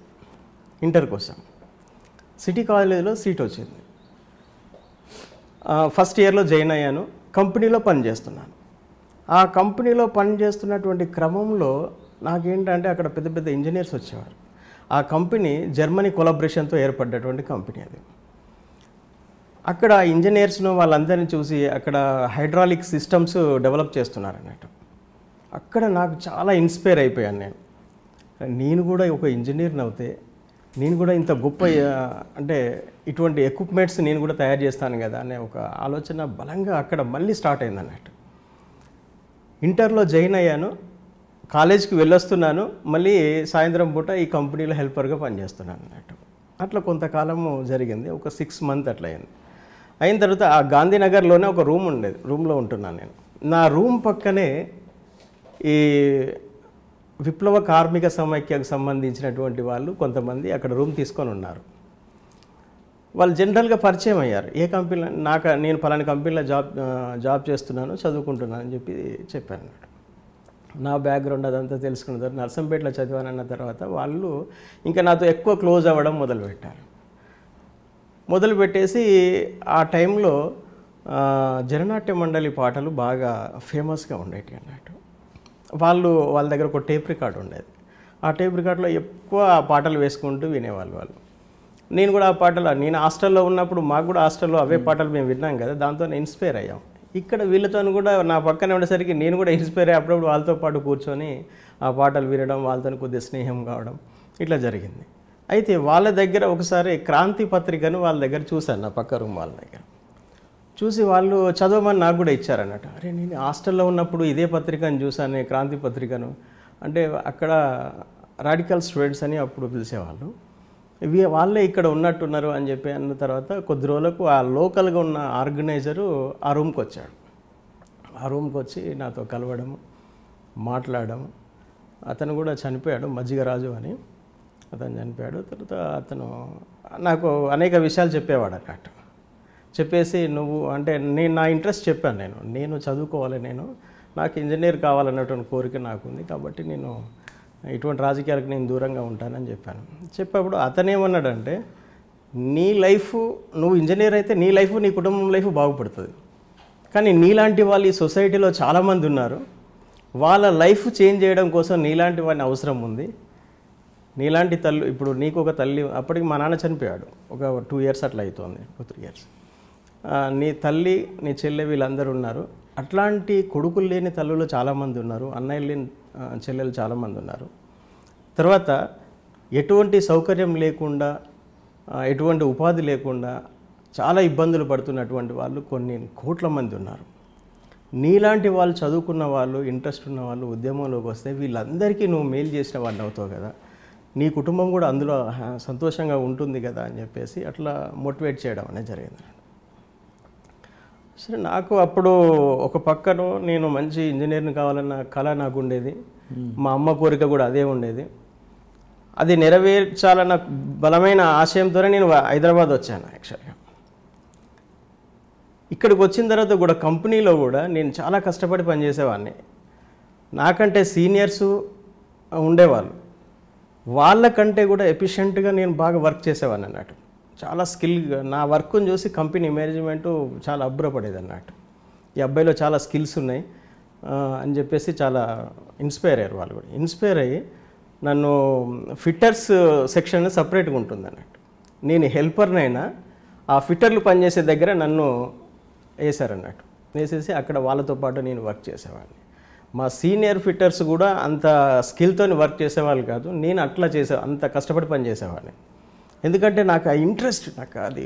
ఇంటర్ కోసం సిటీ కాలేజీలో సీట్ వచ్చింది ఫస్ట్ ఇయర్లో జాయిన్ అయ్యాను కంపెనీలో పనిచేస్తున్నాను ఆ కంపెనీలో పనిచేస్తున్నటువంటి క్రమంలో నాకేంటంటే అక్కడ పెద్ద పెద్ద ఇంజనీర్స్ వచ్చేవారు ఆ కంపెనీ జర్మనీ కొలాబరేషన్తో ఏర్పడ్డటువంటి కంపెనీ అది అక్కడ ఇంజనీర్స్ను వాళ్ళందరినీ చూసి అక్కడ హైడ్రాలిక్ సిస్టమ్స్ డెవలప్ చేస్తున్నారు అన్నట్టు అక్కడ నాకు చాలా ఇన్స్పైర్ అయిపోయాను నేను నేను కూడా ఒక ఇంజనీర్ని అవుతే నేను కూడా ఇంత గొప్ప అంటే ఇటువంటి ఎక్విప్మెంట్స్ నేను కూడా తయారు చేస్తాను కదా అనే ఒక ఆలోచన బలంగా అక్కడ మళ్ళీ స్టార్ట్ అయింది అన్నట్టు ఇంటర్లో జాయిన్ అయ్యాను కాలేజ్కి వెళ్ళొస్తున్నాను మళ్ళీ సాయంత్రం పూట ఈ కంపెనీలో హెల్పర్గా పనిచేస్తున్నాను అన్నట్టు అట్లా కొంతకాలము జరిగింది ఒక సిక్స్ మంత్ అట్లయింది అయింది అయిన తర్వాత ఆ గాంధీనగర్లోనే ఒక రూమ్ ఉండేది రూమ్లో ఉంటున్నాను నేను నా రూమ్ పక్కనే ఈ విప్లవ కార్మిక సమైక్యకు సంబంధించినటువంటి వాళ్ళు కొంతమంది అక్కడ రూమ్ తీసుకొని ఉన్నారు వాళ్ళు జనరల్గా పరిచయం అయ్యారు ఏ కంపెనీలో నాకు నేను పలాని కంపెనీలో జాబ్ జాబ్ చేస్తున్నాను చదువుకుంటున్నాను అని చెప్పి చెప్పాను అన్నమాట నా బ్యాక్గ్రౌండ్ అదంతా తెలుసుకున్న తర్వాత నర్సంపేటలో చదివానన్న తర్వాత వాళ్ళు ఇంకా నాతో ఎక్కువ క్లోజ్ అవ్వడం మొదలుపెట్టారు మొదలుపెట్టేసి ఆ టైంలో జననాట్య మండలి పాటలు బాగా ఫేమస్గా ఉండేవి అన్నట్టు వాళ్ళు వాళ్ళ దగ్గర ఒక టేప్ రికార్డు ఉండేది ఆ టేప్ రికార్డులో ఎక్కువ పాటలు వేసుకుంటూ వినేవాళ్ళు వాళ్ళు నేను కూడా ఆ పాటలు నేను హాస్టల్లో ఉన్నప్పుడు మాకు కూడా హాస్టల్లో అవే పాటలు మేము విన్నాం కదా దాంతో ఇన్స్పైర్ అయ్యాం ఇక్కడ వీళ్ళతో కూడా నా పక్కన ఉండేసరికి నేను కూడా ఇన్స్పైర్ అయ్యి అప్పుడప్పుడు వాళ్ళతో పాటు కూర్చొని ఆ పాటలు వినడం వాళ్ళతో కొద్దిగా స్నేహం కావడం ఇట్లా జరిగింది అయితే వాళ్ళ దగ్గర ఒకసారి క్రాంతి పత్రికను వాళ్ళ దగ్గర చూశాను నా పక్క రూమ్ వాళ్ళ దగ్గర చూసి వాళ్ళు చదవమని నాకు కూడా ఇచ్చారన్నట్టు అరే నేను హాస్టల్లో ఉన్నప్పుడు ఇదే పత్రికను చూశాను క్రాంతి పత్రికను అంటే అక్కడ రాడికల్ స్టూడెంట్స్ అని అప్పుడు పిలిచేవాళ్ళు ఇవి వాళ్ళే ఇక్కడ ఉన్నట్టున్నారు అని చెప్పి అన్న తర్వాత కొద్ది రోజులకు ఆ లోకల్గా ఉన్న ఆర్గనైజరు ఆ రూమ్కి వచ్చాడు ఆ రూమ్కి వచ్చి నాతో కలవడము మాట్లాడము అతను కూడా చనిపోయాడు మజ్జిగరాజు అని అతను చనిపోయాడు తర్వాత అతను నాకు అనేక విషయాలు చెప్పేవాడు అన్నట్టు చెప్పేసి నువ్వు అంటే నేను నా ఇంట్రెస్ట్ చెప్పాను నేను నేను చదువుకోవాలి నేను నాకు ఇంజనీర్ కావాలన్నటువంటి కోరిక నాకు ఉంది కాబట్టి నేను ఇటువంటి రాజకీయాలకు నేను దూరంగా ఉంటానని చెప్పాను చెప్పేప్పుడు అతనేమన్నాడంటే నీ లైఫ్ నువ్వు ఇంజనీర్ అయితే నీ లైఫ్ నీ కుటుంబం లైఫ్ బాగుపడుతుంది కానీ నీలాంటి వాళ్ళు ఈ సొసైటీలో చాలామంది ఉన్నారు వాళ్ళ లైఫ్ చేంజ్ చేయడం కోసం నీలాంటి వాడిని అవసరం ఉంది నీలాంటి తల్లి ఇప్పుడు నీకు ఒక తల్లి అప్పటికి మా నాన్న చనిపోయాడు ఒక టూ ఇయర్స్ అట్లా అవుతుంది ఒక త్రీ ఇయర్స్ నీ తల్లి నీ చెల్లె వీళ్ళందరూ ఉన్నారు అట్లాంటి కొడుకులు లేని తల్లులు చాలామంది ఉన్నారు అన్నయ్యలు లేని చెల్లెలు చాలామంది ఉన్నారు తర్వాత ఎటువంటి సౌకర్యం లేకుండా ఎటువంటి ఉపాధి లేకుండా చాలా ఇబ్బందులు పడుతున్నటువంటి వాళ్ళు కొన్ని కోట్ల మంది ఉన్నారు నీలాంటి వాళ్ళు చదువుకున్న వాళ్ళు ఇంట్రెస్ట్ ఉన్న వాళ్ళు ఉద్యమంలోకి వస్తే వీళ్ళందరికీ నువ్వు మేలు చేసిన వాళ్ళు అవుతావు కదా నీ కుటుంబం కూడా అందులో సంతోషంగా ఉంటుంది కదా అని చెప్పేసి అట్లా మోటివేట్ చేయడం అనేది జరిగింది సరే నాకు అప్పుడు ఒక పక్కన నేను మంచి ఇంజనీర్ని కావాలన్న కళ నాకు ఉండేది మా అమ్మ కోరిక కూడా అదే ఉండేది అది నెరవేర్చాలన్న బలమైన ఆశయంతోనే నేను హైదరాబాద్ వచ్చాను యాక్చువల్గా ఇక్కడికి వచ్చిన తర్వాత కూడా కంపెనీలో కూడా నేను చాలా కష్టపడి పనిచేసేవాడిని నాకంటే సీనియర్స్ ఉండేవాళ్ళు వాళ్ళకంటే కూడా ఎఫిషియెంట్గా నేను బాగా వర్క్ చేసేవాడిని అన్నట్టు చాలా స్కిల్గా నా వర్క్ని చూసి కంపెనీ మేనేజ్మెంటు చాలా అబ్బురపడేది అన్నట్టు ఈ అబ్బాయిలో చాలా స్కిల్స్ ఉన్నాయి అని చెప్పేసి చాలా ఇన్స్పైర్ అయ్యారు వాళ్ళు కూడా ఇన్స్పైర్ అయ్యి నన్ను ఫిట్టర్స్ సెక్షన్ సపరేట్గా ఉంటుంది అన్నట్టు నేను హెల్పర్నైనా ఆ ఫిట్టర్లు పనిచేసే దగ్గర నన్ను వేశారన్నట్టు వేసేసి అక్కడ వాళ్ళతో పాటు నేను వర్క్ చేసేవాడిని మా సీనియర్ ఫిట్టర్స్ కూడా అంత స్కిల్తో వర్క్ చేసేవాళ్ళు కాదు నేను అట్లా చేసే అంత కష్టపడి పని చేసేవాడిని ఎందుకంటే నాకు ఆ ఇంట్రెస్ట్ నాకు అది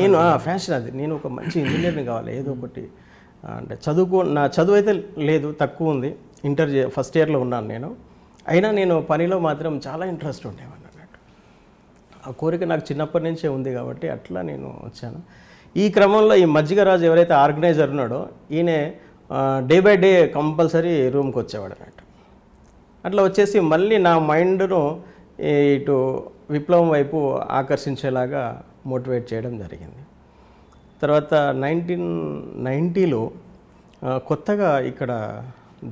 నేను ఫ్యాషన్ అది నేను ఒక మంచి ఇంజనీర్ని కావాలి ఏదో ఒకటి అంటే చదువుకో నా చదువు అయితే లేదు తక్కువ ఉంది ఇంటర్ ఫస్ట్ ఇయర్లో ఉన్నాను నేను అయినా నేను పనిలో మాత్రం చాలా ఇంట్రెస్ట్ ఉండేవాడిని అన్నట్టు ఆ కోరిక నాకు చిన్నప్పటి నుంచే ఉంది కాబట్టి అట్లా నేను వచ్చాను ఈ క్రమంలో ఈ మజ్జిగరాజు ఎవరైతే ఆర్గనైజర్ ఉన్నాడో ఈయనే డే బై డే కంపల్సరీ రూమ్కి వచ్చేవాడు అన్నట్టు అట్లా వచ్చేసి మళ్ళీ నా మైండ్ను ఇటు విప్లవం వైపు ఆకర్షించేలాగా మోటివేట్ చేయడం జరిగింది తర్వాత నైన్టీన్ నైంటీలో కొత్తగా ఇక్కడ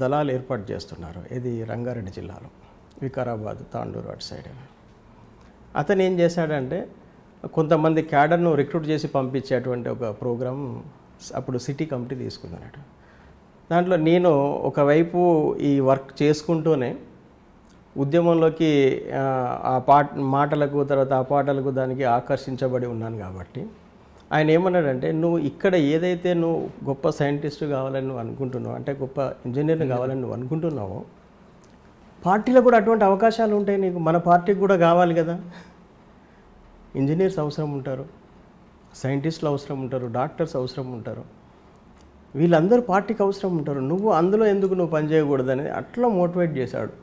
దళాలు ఏర్పాటు చేస్తున్నారు ఇది రంగారెడ్డి జిల్లాలో వికారాబాద్ తాండూరు అటు సైడ్ అతను ఏం చేశాడంటే కొంతమంది క్యాడర్ను రిక్రూట్ చేసి పంపించేటువంటి ఒక ప్రోగ్రామ్ అప్పుడు సిటీ కమిటీ తీసుకుందన్నట్టు దాంట్లో నేను ఒకవైపు ఈ వర్క్ చేసుకుంటూనే ఉద్యమంలోకి ఆ పాట మాటలకు తర్వాత ఆ పాటలకు దానికి ఆకర్షించబడి ఉన్నాను కాబట్టి ఆయన ఏమన్నాడంటే నువ్వు ఇక్కడ ఏదైతే నువ్వు గొప్ప సైంటిస్ట్ కావాలని నువ్వు అనుకుంటున్నావు అంటే గొప్ప ఇంజనీర్ని కావాలని నువ్వు అనుకుంటున్నావో పార్టీలో కూడా అటువంటి అవకాశాలు ఉంటాయి నీకు మన పార్టీకి కూడా కావాలి కదా ఇంజనీర్స్ అవసరం ఉంటారు సైంటిస్టులు అవసరం ఉంటారు డాక్టర్స్ అవసరం ఉంటారు వీళ్ళందరూ పార్టీకి అవసరం ఉంటారు నువ్వు అందులో ఎందుకు నువ్వు పని చేయకూడదని అట్లా మోటివేట్ చేశాడు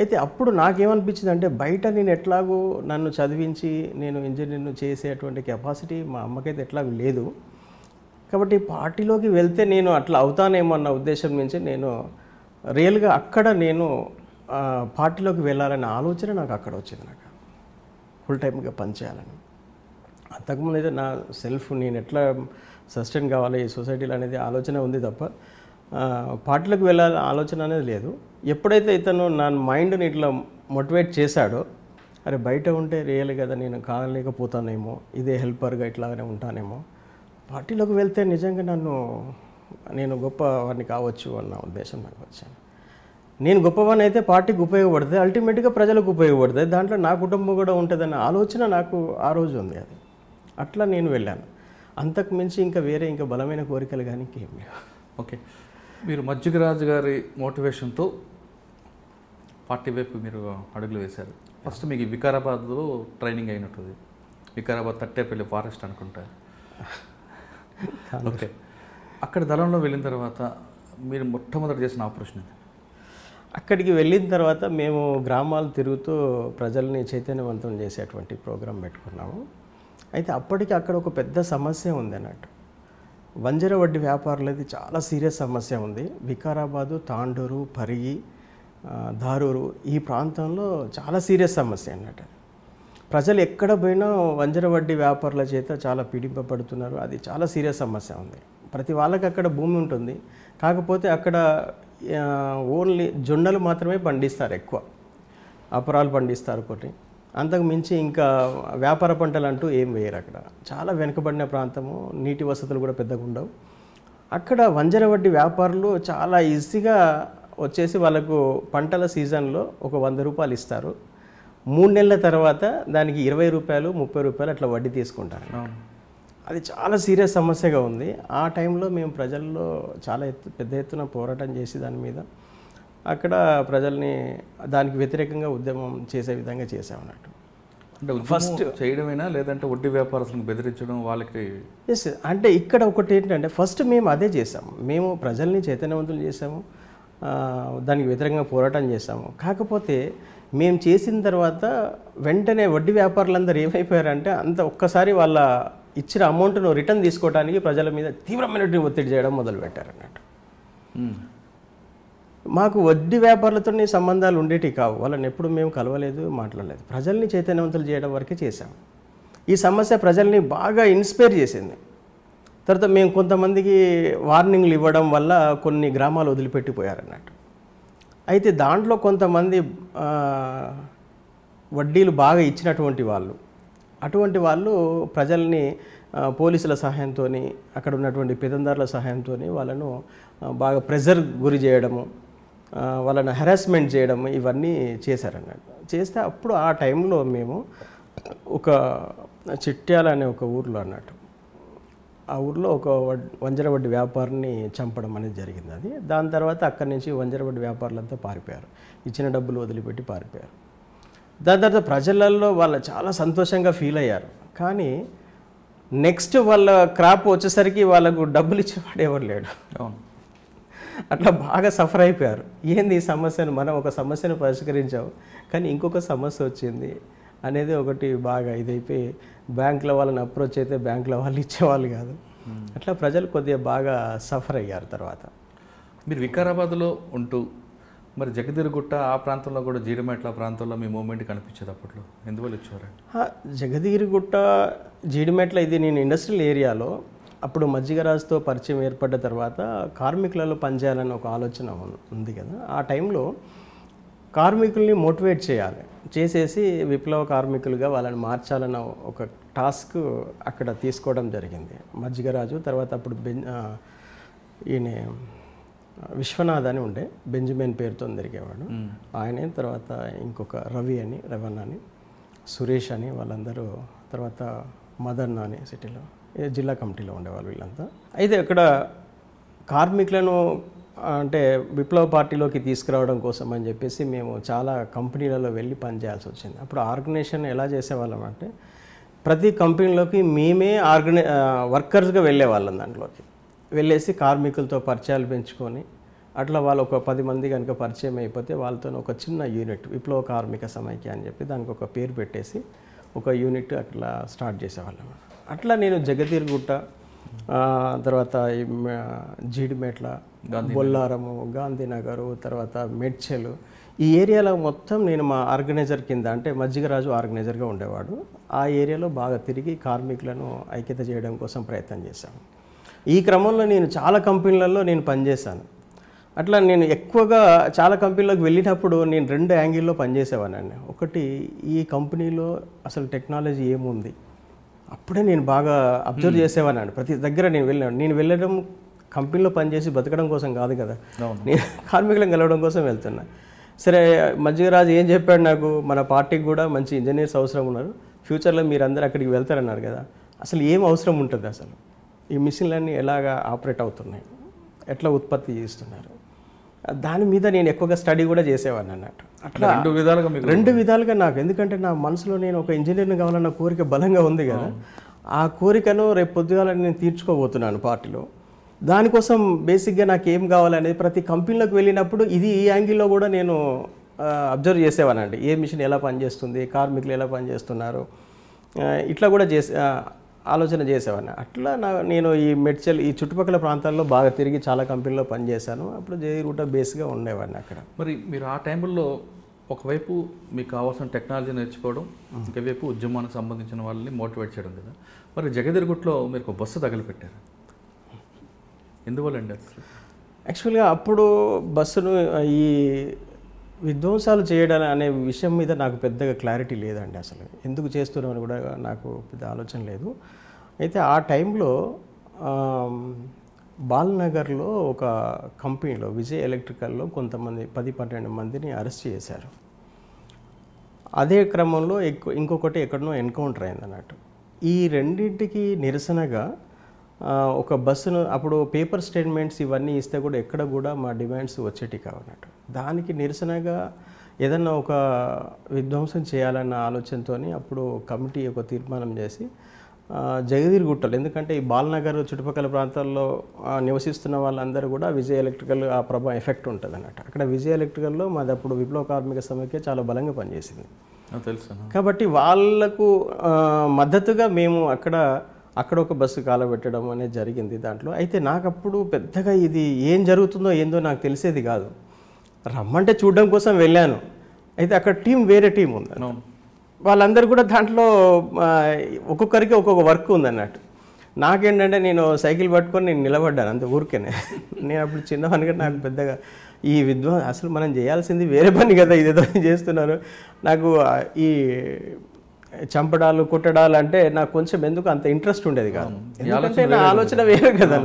అయితే అప్పుడు నాకేమనిపించింది అంటే బయట నేను ఎట్లాగో నన్ను చదివించి నేను ఇంజనీర్ను చేసేటువంటి కెపాసిటీ మా అమ్మకైతే ఎట్లాగో లేదు కాబట్టి పార్టీలోకి వెళ్తే నేను అట్లా అవుతానేమో అన్న ఉద్దేశం నుంచి నేను రియల్గా అక్కడ నేను పార్టీలోకి వెళ్ళాలనే ఆలోచన నాకు అక్కడ వచ్చింది నాకు ఫుల్ టైమ్గా పనిచేయాలని అంతకుముందు అయితే నా సెల్ఫ్ నేను ఎట్లా సస్టైన్ కావాలి ఈ సొసైటీలో అనేది ఆలోచన ఉంది తప్ప పాటలకు వెళ్ళాలి ఆలోచన అనేది లేదు ఎప్పుడైతే ఇతను నా మైండ్ని ఇట్లా మోటివేట్ చేశాడో అరే బయట ఉంటే రియల్ కదా నేను కాదలేకపోతానేమో ఇదే హెల్పర్గా ఇట్లాగానే ఉంటానేమో పార్టీలోకి వెళ్తే నిజంగా నన్ను నేను వాడిని కావచ్చు అన్న ఉద్దేశం నాకు వచ్చాను నేను గొప్పవాడిని అయితే పార్టీకి ఉపయోగపడతాయి అల్టిమేట్గా ప్రజలకు ఉపయోగపడతాయి దాంట్లో నా కుటుంబం కూడా ఉంటుందన్న ఆలోచన నాకు ఆ రోజు ఉంది అది అట్లా నేను వెళ్ళాను అంతకు మించి ఇంకా వేరే ఇంకా బలమైన కోరికలు కానీ ఇంకేం లేవు ఓకే మీరు మజ్జిగరాజు గారి మోటివేషన్తో పార్టీ వైపు మీరు అడుగులు వేశారు ఫస్ట్ మీకు వికారాబాద్లో ట్రైనింగ్ అయినట్టుంది వికారాబాద్ తట్టేపల్లి ఫారెస్ట్ అనుకుంటా ఓకే అక్కడ దళంలో వెళ్ళిన తర్వాత మీరు మొట్టమొదటి చేసిన ఆపరేషన్ ఇది అక్కడికి వెళ్ళిన తర్వాత మేము గ్రామాలు తిరుగుతూ ప్రజల్ని చైతన్యవంతం చేసేటువంటి ప్రోగ్రాం పెట్టుకున్నాము అయితే అప్పటికి అక్కడ ఒక పెద్ద సమస్య ఉంది అన్నట్టు వంజర వడ్డీ వ్యాపారులది చాలా సీరియస్ సమస్య ఉంది వికారాబాదు తాండూరు పరిగి దారూరు ఈ ప్రాంతంలో చాలా సీరియస్ సమస్య అన్నట్టు ప్రజలు ఎక్కడ పోయినా వంజర వడ్డీ వ్యాపారుల చేత చాలా పీడింపబడుతున్నారు అది చాలా సీరియస్ సమస్య ఉంది ప్రతి వాళ్ళకి అక్కడ భూమి ఉంటుంది కాకపోతే అక్కడ ఓన్లీ జొన్నలు మాత్రమే పండిస్తారు ఎక్కువ అపరాలు పండిస్తారు కొన్ని అంతకు మించి ఇంకా వ్యాపార పంటలు అంటూ ఏం వేయరు అక్కడ చాలా వెనుకబడిన ప్రాంతము నీటి వసతులు కూడా పెద్దగా ఉండవు అక్కడ వంజర వడ్డీ వ్యాపారులు చాలా ఈజీగా వచ్చేసి వాళ్ళకు పంటల సీజన్లో ఒక వంద రూపాయలు ఇస్తారు మూడు నెలల తర్వాత దానికి ఇరవై రూపాయలు ముప్పై రూపాయలు అట్లా వడ్డీ తీసుకుంటారు అది చాలా సీరియస్ సమస్యగా ఉంది ఆ టైంలో మేము ప్రజల్లో చాలా ఎత్తు పెద్ద ఎత్తున పోరాటం చేసి దాని మీద అక్కడ ప్రజల్ని దానికి వ్యతిరేకంగా ఉద్యమం చేసే విధంగా చేసామన్నట్టు అంటే ఫస్ట్ చేయడమేనా లేదంటే వడ్డీ వ్యాపారస్తులను బెదిరించడం వాళ్ళకి ఎస్ అంటే ఇక్కడ ఒకటి ఏంటంటే ఫస్ట్ మేము అదే చేసాము మేము ప్రజల్ని చైతన్యవంతులు చేసాము దానికి వ్యతిరేకంగా పోరాటం చేసాము కాకపోతే మేము చేసిన తర్వాత వెంటనే వడ్డీ వ్యాపారులందరూ ఏమైపోయారంటే అంత ఒక్కసారి వాళ్ళ ఇచ్చిన అమౌంట్ను రిటర్న్ తీసుకోవడానికి ప్రజల మీద తీవ్రమైనటువంటి ఒత్తిడి చేయడం మొదలుపెట్టారు అన్నట్టు hmm. మాకు వడ్డీ వ్యాపారులతో సంబంధాలు ఉండేవి కావు వాళ్ళని ఎప్పుడు మేము కలవలేదు మాట్లాడలేదు ప్రజల్ని చైతన్యవంతులు చేయడం వరకే చేశాం ఈ సమస్య ప్రజల్ని బాగా ఇన్స్పైర్ చేసింది తర్వాత మేము కొంతమందికి వార్నింగ్లు ఇవ్వడం వల్ల కొన్ని గ్రామాలు వదిలిపెట్టిపోయారన్నట్టు అయితే దాంట్లో కొంతమంది వడ్డీలు బాగా ఇచ్చినటువంటి వాళ్ళు అటువంటి వాళ్ళు ప్రజల్ని పోలీసుల సహాయంతో అక్కడ ఉన్నటువంటి పెదందారుల సహాయంతో వాళ్ళను బాగా ప్రెజర్ గురి చేయడము వాళ్ళని హెరాస్మెంట్ చేయడం ఇవన్నీ చేశారన్నట్టు చేస్తే అప్పుడు ఆ టైంలో మేము ఒక చిట్యాల అనే ఒక ఊర్లో అన్నట్టు ఆ ఊర్లో ఒక వంజరవడ్డి వ్యాపారిని చంపడం అనేది జరిగింది అది దాని తర్వాత అక్కడి నుంచి వంజరవడ్డి వ్యాపారులంతా పారిపోయారు ఇచ్చిన డబ్బులు వదిలిపెట్టి పారిపోయారు దాని తర్వాత ప్రజలలో వాళ్ళు చాలా సంతోషంగా ఫీల్ అయ్యారు కానీ నెక్స్ట్ వాళ్ళ క్రాప్ వచ్చేసరికి వాళ్ళకు డబ్బులు ఇచ్చేవాడు ఎవరు లేడు అవును అట్లా బాగా సఫర్ అయిపోయారు ఏంది ఈ సమస్యను మనం ఒక సమస్యను పరిష్కరించాము కానీ ఇంకొక సమస్య వచ్చింది అనేది ఒకటి బాగా ఇదైపోయి బ్యాంకుల వాళ్ళని అప్రోచ్ అయితే బ్యాంకుల వాళ్ళు ఇచ్చేవాళ్ళు కాదు hmm. అట్లా ప్రజలు కొద్దిగా బాగా సఫర్ అయ్యారు తర్వాత మీరు వికారాబాద్లో ఉంటూ మరి జగదీరుగుట్ట ఆ ప్రాంతంలో కూడా జీడిమెట్ల ప్రాంతంలో మీ మూమెంట్ కనిపించేది అప్పట్లో ఎందువల్ల ఇచ్చేవారండి జగదీరుగుట్ట జీడిమెట్ల ఇది నేను ఇండస్ట్రియల్ ఏరియాలో అప్పుడు మజ్జిగరాజుతో పరిచయం ఏర్పడ్డ తర్వాత కార్మికులలో పనిచేయాలని ఒక ఆలోచన ఉంది కదా ఆ టైంలో కార్మికుల్ని మోటివేట్ చేయాలి చేసేసి విప్లవ కార్మికులుగా వాళ్ళని మార్చాలన్న ఒక టాస్క్ అక్కడ తీసుకోవడం జరిగింది మజ్జిగరాజు తర్వాత అప్పుడు బెన్ ఈయన విశ్వనాథ్ అని ఉండే బెంజమిన్ పేరుతో తిరిగేవాడు ఆయనే తర్వాత ఇంకొక రవి అని రవణ అని సురేష్ అని వాళ్ళందరూ తర్వాత మదన్ అని సిటీలో జిల్లా కమిటీలో ఉండేవాళ్ళు వీళ్ళంతా అయితే ఇక్కడ కార్మికులను అంటే విప్లవ పార్టీలోకి తీసుకురావడం కోసం అని చెప్పేసి మేము చాలా కంపెనీలలో వెళ్ళి పనిచేయాల్సి వచ్చింది అప్పుడు ఆర్గనైజేషన్ ఎలా చేసేవాళ్ళం అంటే ప్రతి కంపెనీలోకి మేమే ఆర్గనై వర్కర్స్గా వెళ్ళేవాళ్ళం దాంట్లోకి వెళ్ళేసి కార్మికులతో పరిచయాలు పెంచుకొని అట్లా వాళ్ళు ఒక పది మంది కనుక పరిచయం అయిపోతే వాళ్ళతో ఒక చిన్న యూనిట్ విప్లవ కార్మిక సమైక్య అని చెప్పి దానికి ఒక పేరు పెట్టేసి ఒక యూనిట్ అట్లా స్టార్ట్ చేసేవాళ్ళం అట్లా నేను జగతీర్గుట్ట తర్వాత జీడిమెట్ల బొల్లారము గాంధీనగర్ తర్వాత మెడ్చెలు ఈ ఏరియాలో మొత్తం నేను మా ఆర్గనైజర్ కింద అంటే మజ్జిగరాజు ఆర్గనైజర్గా ఉండేవాడు ఆ ఏరియాలో బాగా తిరిగి కార్మికులను ఐక్యత చేయడం కోసం ప్రయత్నం చేశాను ఈ క్రమంలో నేను చాలా కంపెనీలలో నేను పనిచేశాను అట్లా నేను ఎక్కువగా చాలా కంపెనీలకు వెళ్ళినప్పుడు నేను రెండు యాంగిల్లో పనిచేసేవానండి ఒకటి ఈ కంపెనీలో అసలు టెక్నాలజీ ఏముంది అప్పుడే నేను బాగా అబ్జర్వ్ hmm. చేసేవాడిని ప్రతి దగ్గర నేను వెళ్ళాను నేను వెళ్ళడం కంపెనీలో పనిచేసి బతకడం కోసం కాదు కదా నేను కార్మికులను గెలవడం కోసం వెళ్తున్నా సరే మజ్జిగరాజు ఏం చెప్పాడు నాకు మన పార్టీకి కూడా మంచి ఇంజనీర్స్ అవసరం ఉన్నారు ఫ్యూచర్లో మీరు అందరు అక్కడికి వెళ్తారన్నారు కదా అసలు ఏం అవసరం ఉంటుంది అసలు ఈ మిషన్లన్నీ ఎలాగా ఆపరేట్ అవుతున్నాయి ఎట్లా ఉత్పత్తి చేస్తున్నారు దాని మీద నేను ఎక్కువగా స్టడీ కూడా చేసేవాడిని అన్నట్టు అట్లా రెండు విధాలుగా రెండు విధాలుగా నాకు ఎందుకంటే నా మనసులో నేను ఒక ఇంజనీర్ని కావాలన్న కోరిక బలంగా ఉంది కదా ఆ కోరికను రేపు పొద్దుగాల నేను తీర్చుకోబోతున్నాను పార్టీలో దానికోసం బేసిక్గా నాకు ఏం కావాలనేది ప్రతి కంపెనీలోకి వెళ్ళినప్పుడు ఇది ఈ యాంగిల్లో కూడా నేను అబ్జర్వ్ చేసేవానండి ఏ మిషన్ ఎలా పనిచేస్తుంది కార్మికులు ఎలా పనిచేస్తున్నారు ఇట్లా కూడా చేసే ఆలోచన చేసేవాడిని అట్లా నా నేను ఈ మెడ్చల్ ఈ చుట్టుపక్కల ప్రాంతాల్లో బాగా తిరిగి చాలా కంపెనీలో పనిచేశాను అప్పుడు జే రూటా బేస్గా ఉండేవాడిని అక్కడ మరి మీరు ఆ టైంలో ఒకవైపు మీకు కావాల్సిన టెక్నాలజీ నేర్చుకోవడం ఇంకవైపు ఉద్యమానికి సంబంధించిన వాళ్ళని మోటివేట్ చేయడం కదా మరి జగదిరిగుట్లో మీరు ఒక బస్సు తగిలిపెట్టారు ఎందువల్ల అండి యాక్చువల్గా అప్పుడు బస్సును ఈ విధ్వంసాలు చేయడం అనే విషయం మీద నాకు పెద్దగా క్లారిటీ లేదండి అసలు ఎందుకు చేస్తున్నామని కూడా నాకు పెద్ద ఆలోచన లేదు అయితే ఆ టైంలో బాల్నగర్లో ఒక కంపెనీలో విజయ్ ఎలక్ట్రికల్లో కొంతమంది పది పన్నెండు మందిని అరెస్ట్ చేశారు అదే క్రమంలో ఇంకొకటి ఎక్కడనో ఎన్కౌంటర్ అయింది అన్నట్టు ఈ రెండింటికి నిరసనగా ఒక బస్సును అప్పుడు పేపర్ స్టేట్మెంట్స్ ఇవన్నీ ఇస్తే కూడా ఎక్కడ కూడా మా డిమాండ్స్ వచ్చేటి కావన్నట్టు దానికి నిరసనగా ఏదన్నా ఒక విధ్వంసం చేయాలన్న ఆలోచనతో అప్పుడు కమిటీ ఒక తీర్మానం చేసి జగదీర్ గుట్టలు ఎందుకంటే ఈ బాలనగర్ చుట్టుపక్కల ప్రాంతాల్లో నివసిస్తున్న వాళ్ళందరూ కూడా విజయ్ ఎలక్ట్రికల్ ఆ ప్రభావం ఎఫెక్ట్ ఉంటుంది అన్నట్టు అక్కడ విజయ్ ఎలక్ట్రికల్లో మాది అప్పుడు విప్లవ కార్మిక సమైక్య చాలా బలంగా పనిచేసింది తెలుసు కాబట్టి వాళ్లకు మద్దతుగా మేము అక్కడ అక్కడ ఒక బస్సు కాలబెట్టడం అనేది జరిగింది దాంట్లో అయితే నాకు అప్పుడు పెద్దగా ఇది ఏం జరుగుతుందో ఏందో నాకు తెలిసేది కాదు రమ్మంటే చూడడం కోసం వెళ్ళాను అయితే అక్కడ టీం వేరే టీం ఉంది వాళ్ళందరూ కూడా దాంట్లో ఒక్కొక్కరికి ఒక్కొక్క వర్క్ ఉందన్నట్టు నాకేంటంటే నేను సైకిల్ పట్టుకొని నేను నిలబడ్డాను అంత ఊరికేనే నేను అప్పుడు చిన్నవానిగా నాకు పెద్దగా ఈ విద్వా అసలు మనం చేయాల్సింది వేరే పని కదా ఇదేదో చేస్తున్నారు నాకు ఈ చంపడాలు కుట్టడాలు అంటే నాకు కొంచెం ఎందుకు అంత ఇంట్రెస్ట్ ఉండేది కాదు ఎందుకంటే నా ఆలోచన వేరే కదా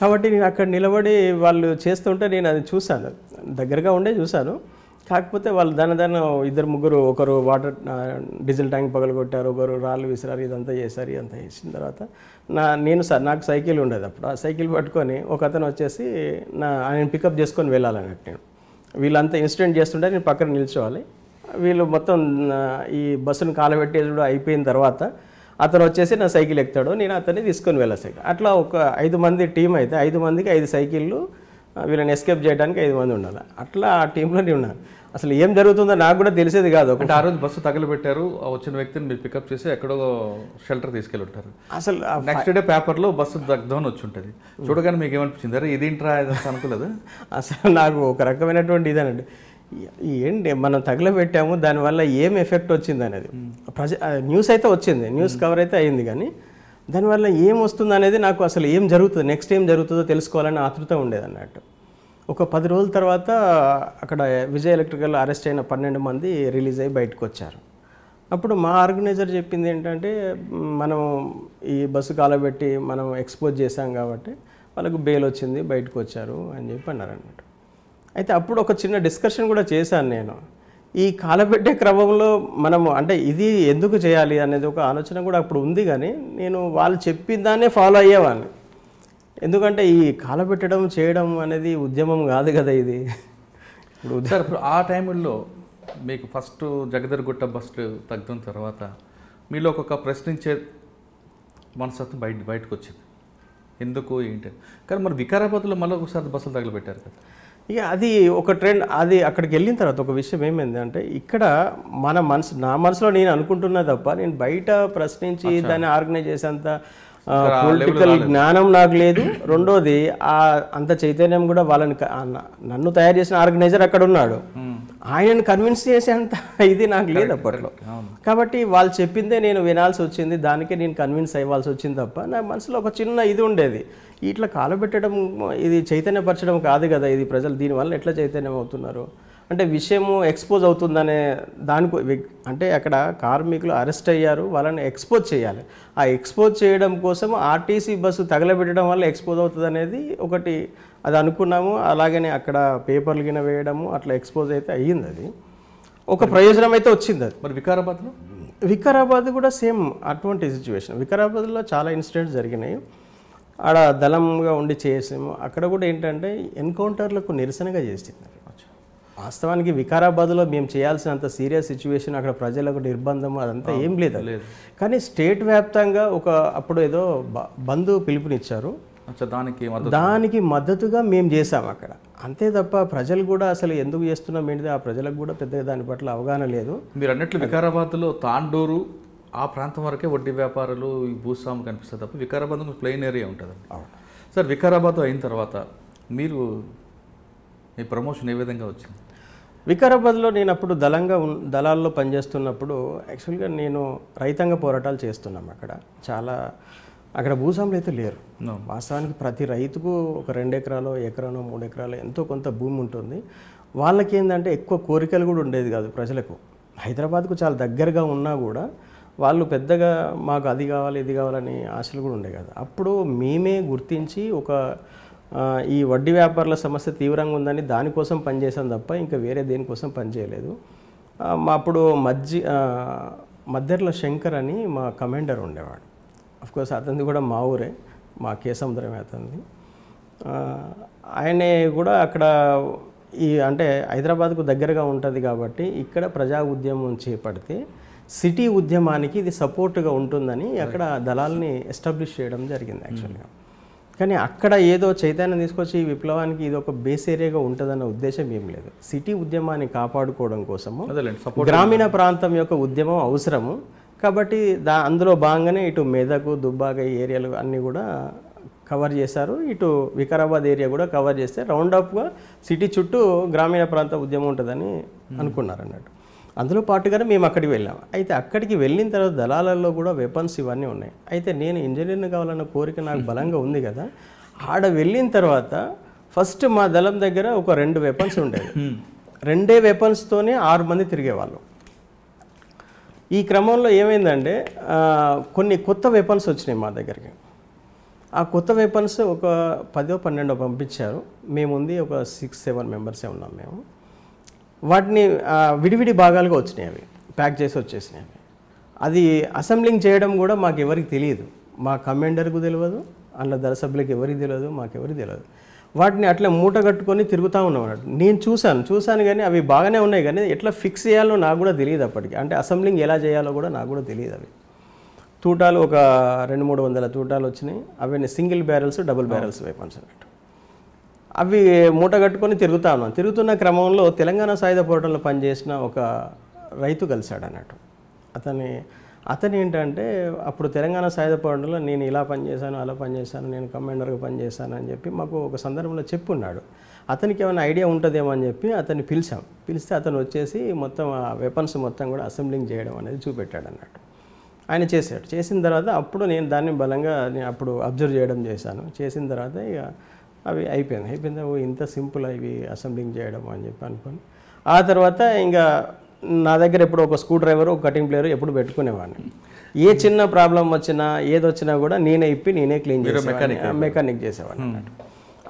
కాబట్టి నేను అక్కడ నిలబడి వాళ్ళు చేస్తుంటే నేను అది చూశాను దగ్గరగా ఉండే చూశాను కాకపోతే వాళ్ళు దాని దాని ఇద్దరు ముగ్గురు ఒకరు వాటర్ డీజిల్ ట్యాంక్ పగలగొట్టారు ఒకరు రాళ్ళు విసిరారు ఇదంతా చేశారు ఇదంతా చేసిన తర్వాత నా నేను సార్ నాకు సైకిల్ ఉండేది అప్పుడు ఆ సైకిల్ పట్టుకొని ఒక అతను వచ్చేసి నా ఆయన పికప్ చేసుకొని వెళ్ళాలన్నట్టు నేను వీళ్ళంతా ఇన్సిడెంట్ చేస్తుంటే నేను పక్కన నిల్చోవాలి వీళ్ళు మొత్తం ఈ బస్సును కూడా అయిపోయిన తర్వాత అతను వచ్చేసి నా సైకిల్ ఎక్కుతాడు నేను అతన్ని తీసుకొని వెళ్ళాను అట్లా ఒక ఐదు మంది టీం అయితే ఐదు మందికి ఐదు సైకిళ్ళు వీళ్ళని ఎస్కేప్ చేయడానికి ఐదు మంది ఉండాలి అట్లా ఆ టీంలోనే ఉన్నాను అసలు ఏం జరుగుతుందో నాకు కూడా తెలిసేది కాదు అంటే ఆ రోజు బస్సు తగలబెట్టారు వచ్చిన వ్యక్తిని మీరు పికప్ చేసి ఎక్కడో షెల్టర్ తీసుకెళ్ళుంటారు అసలు నెక్స్ట్ డే పేపర్లో బస్సు దగ్గర వచ్చి ఉంటుంది చూడగానే మీకు ఏమనిపించింది అరే ఇంట్రా అనుకోలేదు అసలు నాకు ఒక రకమైనటువంటి ఇదేనండి ఏంటి మనం తగలబెట్టాము దానివల్ల ఏం ఎఫెక్ట్ వచ్చింది అనేది ప్రజ న్యూస్ అయితే వచ్చింది న్యూస్ కవర్ అయితే అయింది కానీ దానివల్ల ఏం వస్తుంది అనేది నాకు అసలు ఏం జరుగుతుంది నెక్స్ట్ ఏం జరుగుతుందో తెలుసుకోవాలని ఆతృత ఉండేది అన్నట్టు ఒక పది రోజుల తర్వాత అక్కడ విజయ్ ఎలక్ట్రికల్ అరెస్ట్ అయిన పన్నెండు మంది రిలీజ్ అయ్యి బయటకు వచ్చారు అప్పుడు మా ఆర్గనైజర్ చెప్పింది ఏంటంటే మనం ఈ బస్సు కాలబెట్టి మనం ఎక్స్పోజ్ చేశాం కాబట్టి వాళ్ళకు బెయిల్ వచ్చింది బయటకు వచ్చారు అని చెప్పి అన్నారు అన్నట్టు అయితే అప్పుడు ఒక చిన్న డిస్కషన్ కూడా చేశాను నేను ఈ కాలబెట్టే క్రమంలో మనము అంటే ఇది ఎందుకు చేయాలి అనేది ఒక ఆలోచన కూడా అప్పుడు ఉంది కానీ నేను వాళ్ళు చెప్పిన దాన్నే ఫాలో అయ్యేవాడిని ఎందుకంటే ఈ కాలబెట్టడం చేయడం అనేది ఉద్యమం కాదు కదా ఇది ఇప్పుడు సార్ ఇప్పుడు ఆ టైంలో మీకు ఫస్ట్ జగదర్గుట్ట బస్ట్ తగ్గిన తర్వాత మీలో ఒక్కొక్క ప్రశ్నించే మనసత్వం బయట బయటకు వచ్చింది ఎందుకు ఏంటి కానీ మరి వికారాబాద్లో మళ్ళీ ఒకసారి బస్సులు తగిలిపెట్టారు కదా ఇక అది ఒక ట్రెండ్ అది అక్కడికి వెళ్ళిన తర్వాత ఒక విషయం ఏమైంది అంటే ఇక్కడ మన మనసు నా మనసులో నేను అనుకుంటున్నా తప్ప నేను బయట ప్రశ్నించి దాన్ని ఆర్గనైజ్ చేసేంత పొలిటికల్ జ్ఞానం నాకు లేదు రెండోది ఆ అంత చైతన్యం కూడా వాళ్ళని నన్ను తయారు చేసిన ఆర్గనైజర్ అక్కడ ఉన్నాడు ఆయనను కన్విన్స్ చేసేంత ఇది నాకు లేదు అప్పట్లో కాబట్టి వాళ్ళు చెప్పిందే నేను వినాల్సి వచ్చింది దానికే నేను కన్విన్స్ అయ్యాల్సి వచ్చింది తప్ప నా మనసులో ఒక చిన్న ఇది ఉండేది ఇట్లా కాలబెట్టడం ఇది చైతన్యపరచడం కాదు కదా ఇది ప్రజలు దీనివల్ల ఎట్లా చైతన్యం అవుతున్నారు అంటే విషయము ఎక్స్పోజ్ అవుతుందనే దానికో అంటే అక్కడ కార్మికులు అరెస్ట్ అయ్యారు వాళ్ళని ఎక్స్పోజ్ చేయాలి ఆ ఎక్స్పోజ్ చేయడం కోసం ఆర్టీసీ బస్సు తగలబెట్టడం వల్ల ఎక్స్పోజ్ అవుతుంది అనేది ఒకటి అది అనుకున్నాము అలాగనే అక్కడ పేపర్లు గిన వేయడము అట్లా ఎక్స్పోజ్ అయితే అయ్యింది అది ఒక ప్రయోజనం అయితే వచ్చింది అది మరి వికారాబాద్లో వికారాబాద్ కూడా సేమ్ అటువంటి సిచ్యువేషన్ వికారాబాద్లో చాలా ఇన్సిడెంట్స్ జరిగినాయి ఆడ దళంగా ఉండి చేసాము అక్కడ కూడా ఏంటంటే ఎన్కౌంటర్లకు నిరసనగా చేసింది వాస్తవానికి వికారాబాద్లో మేము చేయాల్సినంత సీరియస్ సిచ్యువేషన్ అక్కడ ప్రజలకు నిర్బంధం అదంతా ఏం లేదు కానీ స్టేట్ వ్యాప్తంగా ఒక అప్పుడు ఏదో బంధు పిలుపునిచ్చారు దానికి దానికి మద్దతుగా మేము చేసాం అక్కడ అంతే తప్ప ప్రజలు కూడా అసలు ఎందుకు చేస్తున్నాం ఏంటిది ఆ ప్రజలకు కూడా పెద్దగా దాని పట్ల అవగాహన లేదు మీరు అన్నట్లు వికారాబాద్లో తాండూరు ఆ ప్రాంతం వరకే వడ్డీ వ్యాపారులు ఈ భూస్వామి కనిపిస్తుంది తప్ప వికారాబాద్ ప్లెయిన్ ఏరియా ఉంటుంది సార్ వికారాబాద్ అయిన తర్వాత మీరు మీ ప్రమోషన్ ఏ విధంగా వచ్చింది వికారాబాద్లో నేను అప్పుడు దళంగా ఉన్ దళాల్లో పనిచేస్తున్నప్పుడు యాక్చువల్గా నేను రైతాంగ పోరాటాలు చేస్తున్నాం అక్కడ చాలా అక్కడ భూస్వాములు అయితే లేరు వాస్తవానికి ప్రతి రైతుకు ఒక రెండు ఎకరాలు ఎకరానో మూడు ఎకరాలు ఎంతో కొంత భూమి ఉంటుంది వాళ్ళకి ఏంటంటే ఎక్కువ కోరికలు కూడా ఉండేది కాదు ప్రజలకు హైదరాబాద్కు చాలా దగ్గరగా ఉన్నా కూడా వాళ్ళు పెద్దగా మాకు అది కావాలి ఇది కావాలని ఆశలు కూడా ఉండే కదా అప్పుడు మేమే గుర్తించి ఒక ఈ వడ్డీ వ్యాపారుల సమస్య తీవ్రంగా ఉందని దానికోసం పనిచేసాం తప్ప ఇంకా వేరే దేనికోసం పనిచేయలేదు మా అప్పుడు మధ్య మధ్యర్ల శంకర్ అని మా కమాండర్ ఉండేవాడు అఫ్కోర్స్ అతనిది కూడా మా ఊరే మా కేసముద్రమే అతనిది ఆయనే కూడా అక్కడ ఈ అంటే హైదరాబాద్కు దగ్గరగా ఉంటుంది కాబట్టి ఇక్కడ ప్రజా ఉద్యమం చేపడితే సిటీ ఉద్యమానికి ఇది సపోర్ట్గా ఉంటుందని అక్కడ దళాలని ఎస్టాబ్లిష్ చేయడం జరిగింది యాక్చువల్గా hmm. కానీ అక్కడ ఏదో చైతన్యం తీసుకొచ్చి ఈ విప్లవానికి ఇది ఒక బేస్ ఏరియాగా ఉంటుందన్న ఉద్దేశం ఏం లేదు సిటీ ఉద్యమాన్ని కాపాడుకోవడం కోసము గ్రామీణ ప్రాంతం యొక్క ఉద్యమం అవసరము కాబట్టి దా అందులో భాగంగానే ఇటు మెదకు దుబ్బాక ఏరియాలు అన్నీ కూడా కవర్ చేశారు ఇటు వికారాబాద్ ఏరియా కూడా కవర్ చేస్తే రౌండ్ అప్గా సిటీ చుట్టూ గ్రామీణ ప్రాంత ఉద్యమం ఉంటుందని hmm. అనుకున్నారు అన్నట్టు అందులో పాటుగానే మేము అక్కడికి వెళ్ళాం అయితే అక్కడికి వెళ్ళిన తర్వాత దళాలలో కూడా వెపన్స్ ఇవన్నీ ఉన్నాయి అయితే నేను ఇంజనీర్ని కావాలన్న కోరిక నాకు బలంగా ఉంది కదా ఆడ వెళ్ళిన తర్వాత ఫస్ట్ మా దళం దగ్గర ఒక రెండు వెపన్స్ ఉండేవి రెండే వెపన్స్తోనే ఆరు మంది తిరిగేవాళ్ళు ఈ క్రమంలో ఏమైందంటే కొన్ని కొత్త వెపన్స్ వచ్చినాయి మా దగ్గరికి ఆ కొత్త వెపన్స్ ఒక పదో పన్నెండో పంపించారు మేముంది ఒక సిక్స్ సెవెన్ మెంబర్సే ఉన్నాం మేము వాటిని విడివిడి భాగాలుగా వచ్చినాయి అవి ప్యాక్ చేసి వచ్చేసినాయి అవి అది అసెంబ్లింగ్ చేయడం కూడా మాకు ఎవరికి తెలియదు మా కమాండర్కు తెలియదు అందులో ధర సభ్యులకు ఎవరికి తెలియదు మాకెవరికి తెలియదు వాటిని అట్లా మూట కట్టుకొని తిరుగుతూ ఉన్నాం అన్నట్టు నేను చూశాను చూశాను కానీ అవి బాగానే ఉన్నాయి కానీ ఎట్లా ఫిక్స్ చేయాలో నాకు కూడా తెలియదు అప్పటికి అంటే అసెంబ్లింగ్ ఎలా చేయాలో కూడా నాకు కూడా తెలియదు అవి తూటాలు ఒక రెండు మూడు వందల తూటాలు వచ్చినాయి అవన్నీ single barrels double barrels weapons అన్నట్టు అవి మూట కట్టుకొని తిరుగుతా ఉన్నాం తిరుగుతున్న క్రమంలో తెలంగాణ సాయుధ పోరాటంలో పనిచేసిన ఒక రైతు కలిశాడు అన్నట్టు అతని అతను ఏంటంటే అప్పుడు తెలంగాణ సాయుధ పోరాటంలో నేను ఇలా పనిచేశాను అలా పనిచేశాను నేను కమాండర్గా పనిచేశాను అని చెప్పి మాకు ఒక సందర్భంలో చెప్పున్నాడు అతనికి ఏమైనా ఐడియా ఉంటుందేమో అని చెప్పి అతన్ని పిలిచాం పిలిస్తే అతను వచ్చేసి మొత్తం ఆ వెపన్స్ మొత్తం కూడా అసెంబ్లింగ్ చేయడం అనేది చూపెట్టాడు అన్నట్టు ఆయన చేశాడు చేసిన తర్వాత అప్పుడు నేను దాన్ని బలంగా నేను అప్పుడు అబ్జర్వ్ చేయడం చేశాను చేసిన తర్వాత ఇక అవి అయిపోయింది అయిపోయింది ఓ ఇంత సింపుల్ అవి అసెంబ్లింగ్ చేయడం అని చెప్పి అనుకొని ఆ తర్వాత ఇంకా నా దగ్గర ఎప్పుడు ఒక స్క్రూ డ్రైవర్ ఒక కటింగ్ ప్లేయర్ ఎప్పుడు పెట్టుకునేవాడిని ఏ చిన్న ప్రాబ్లం వచ్చినా ఏది వచ్చినా కూడా నేనే ఇప్పి నేనే క్లీన్ చేసేవాడిని మెకానిక్ చేసేవాడిని hmm.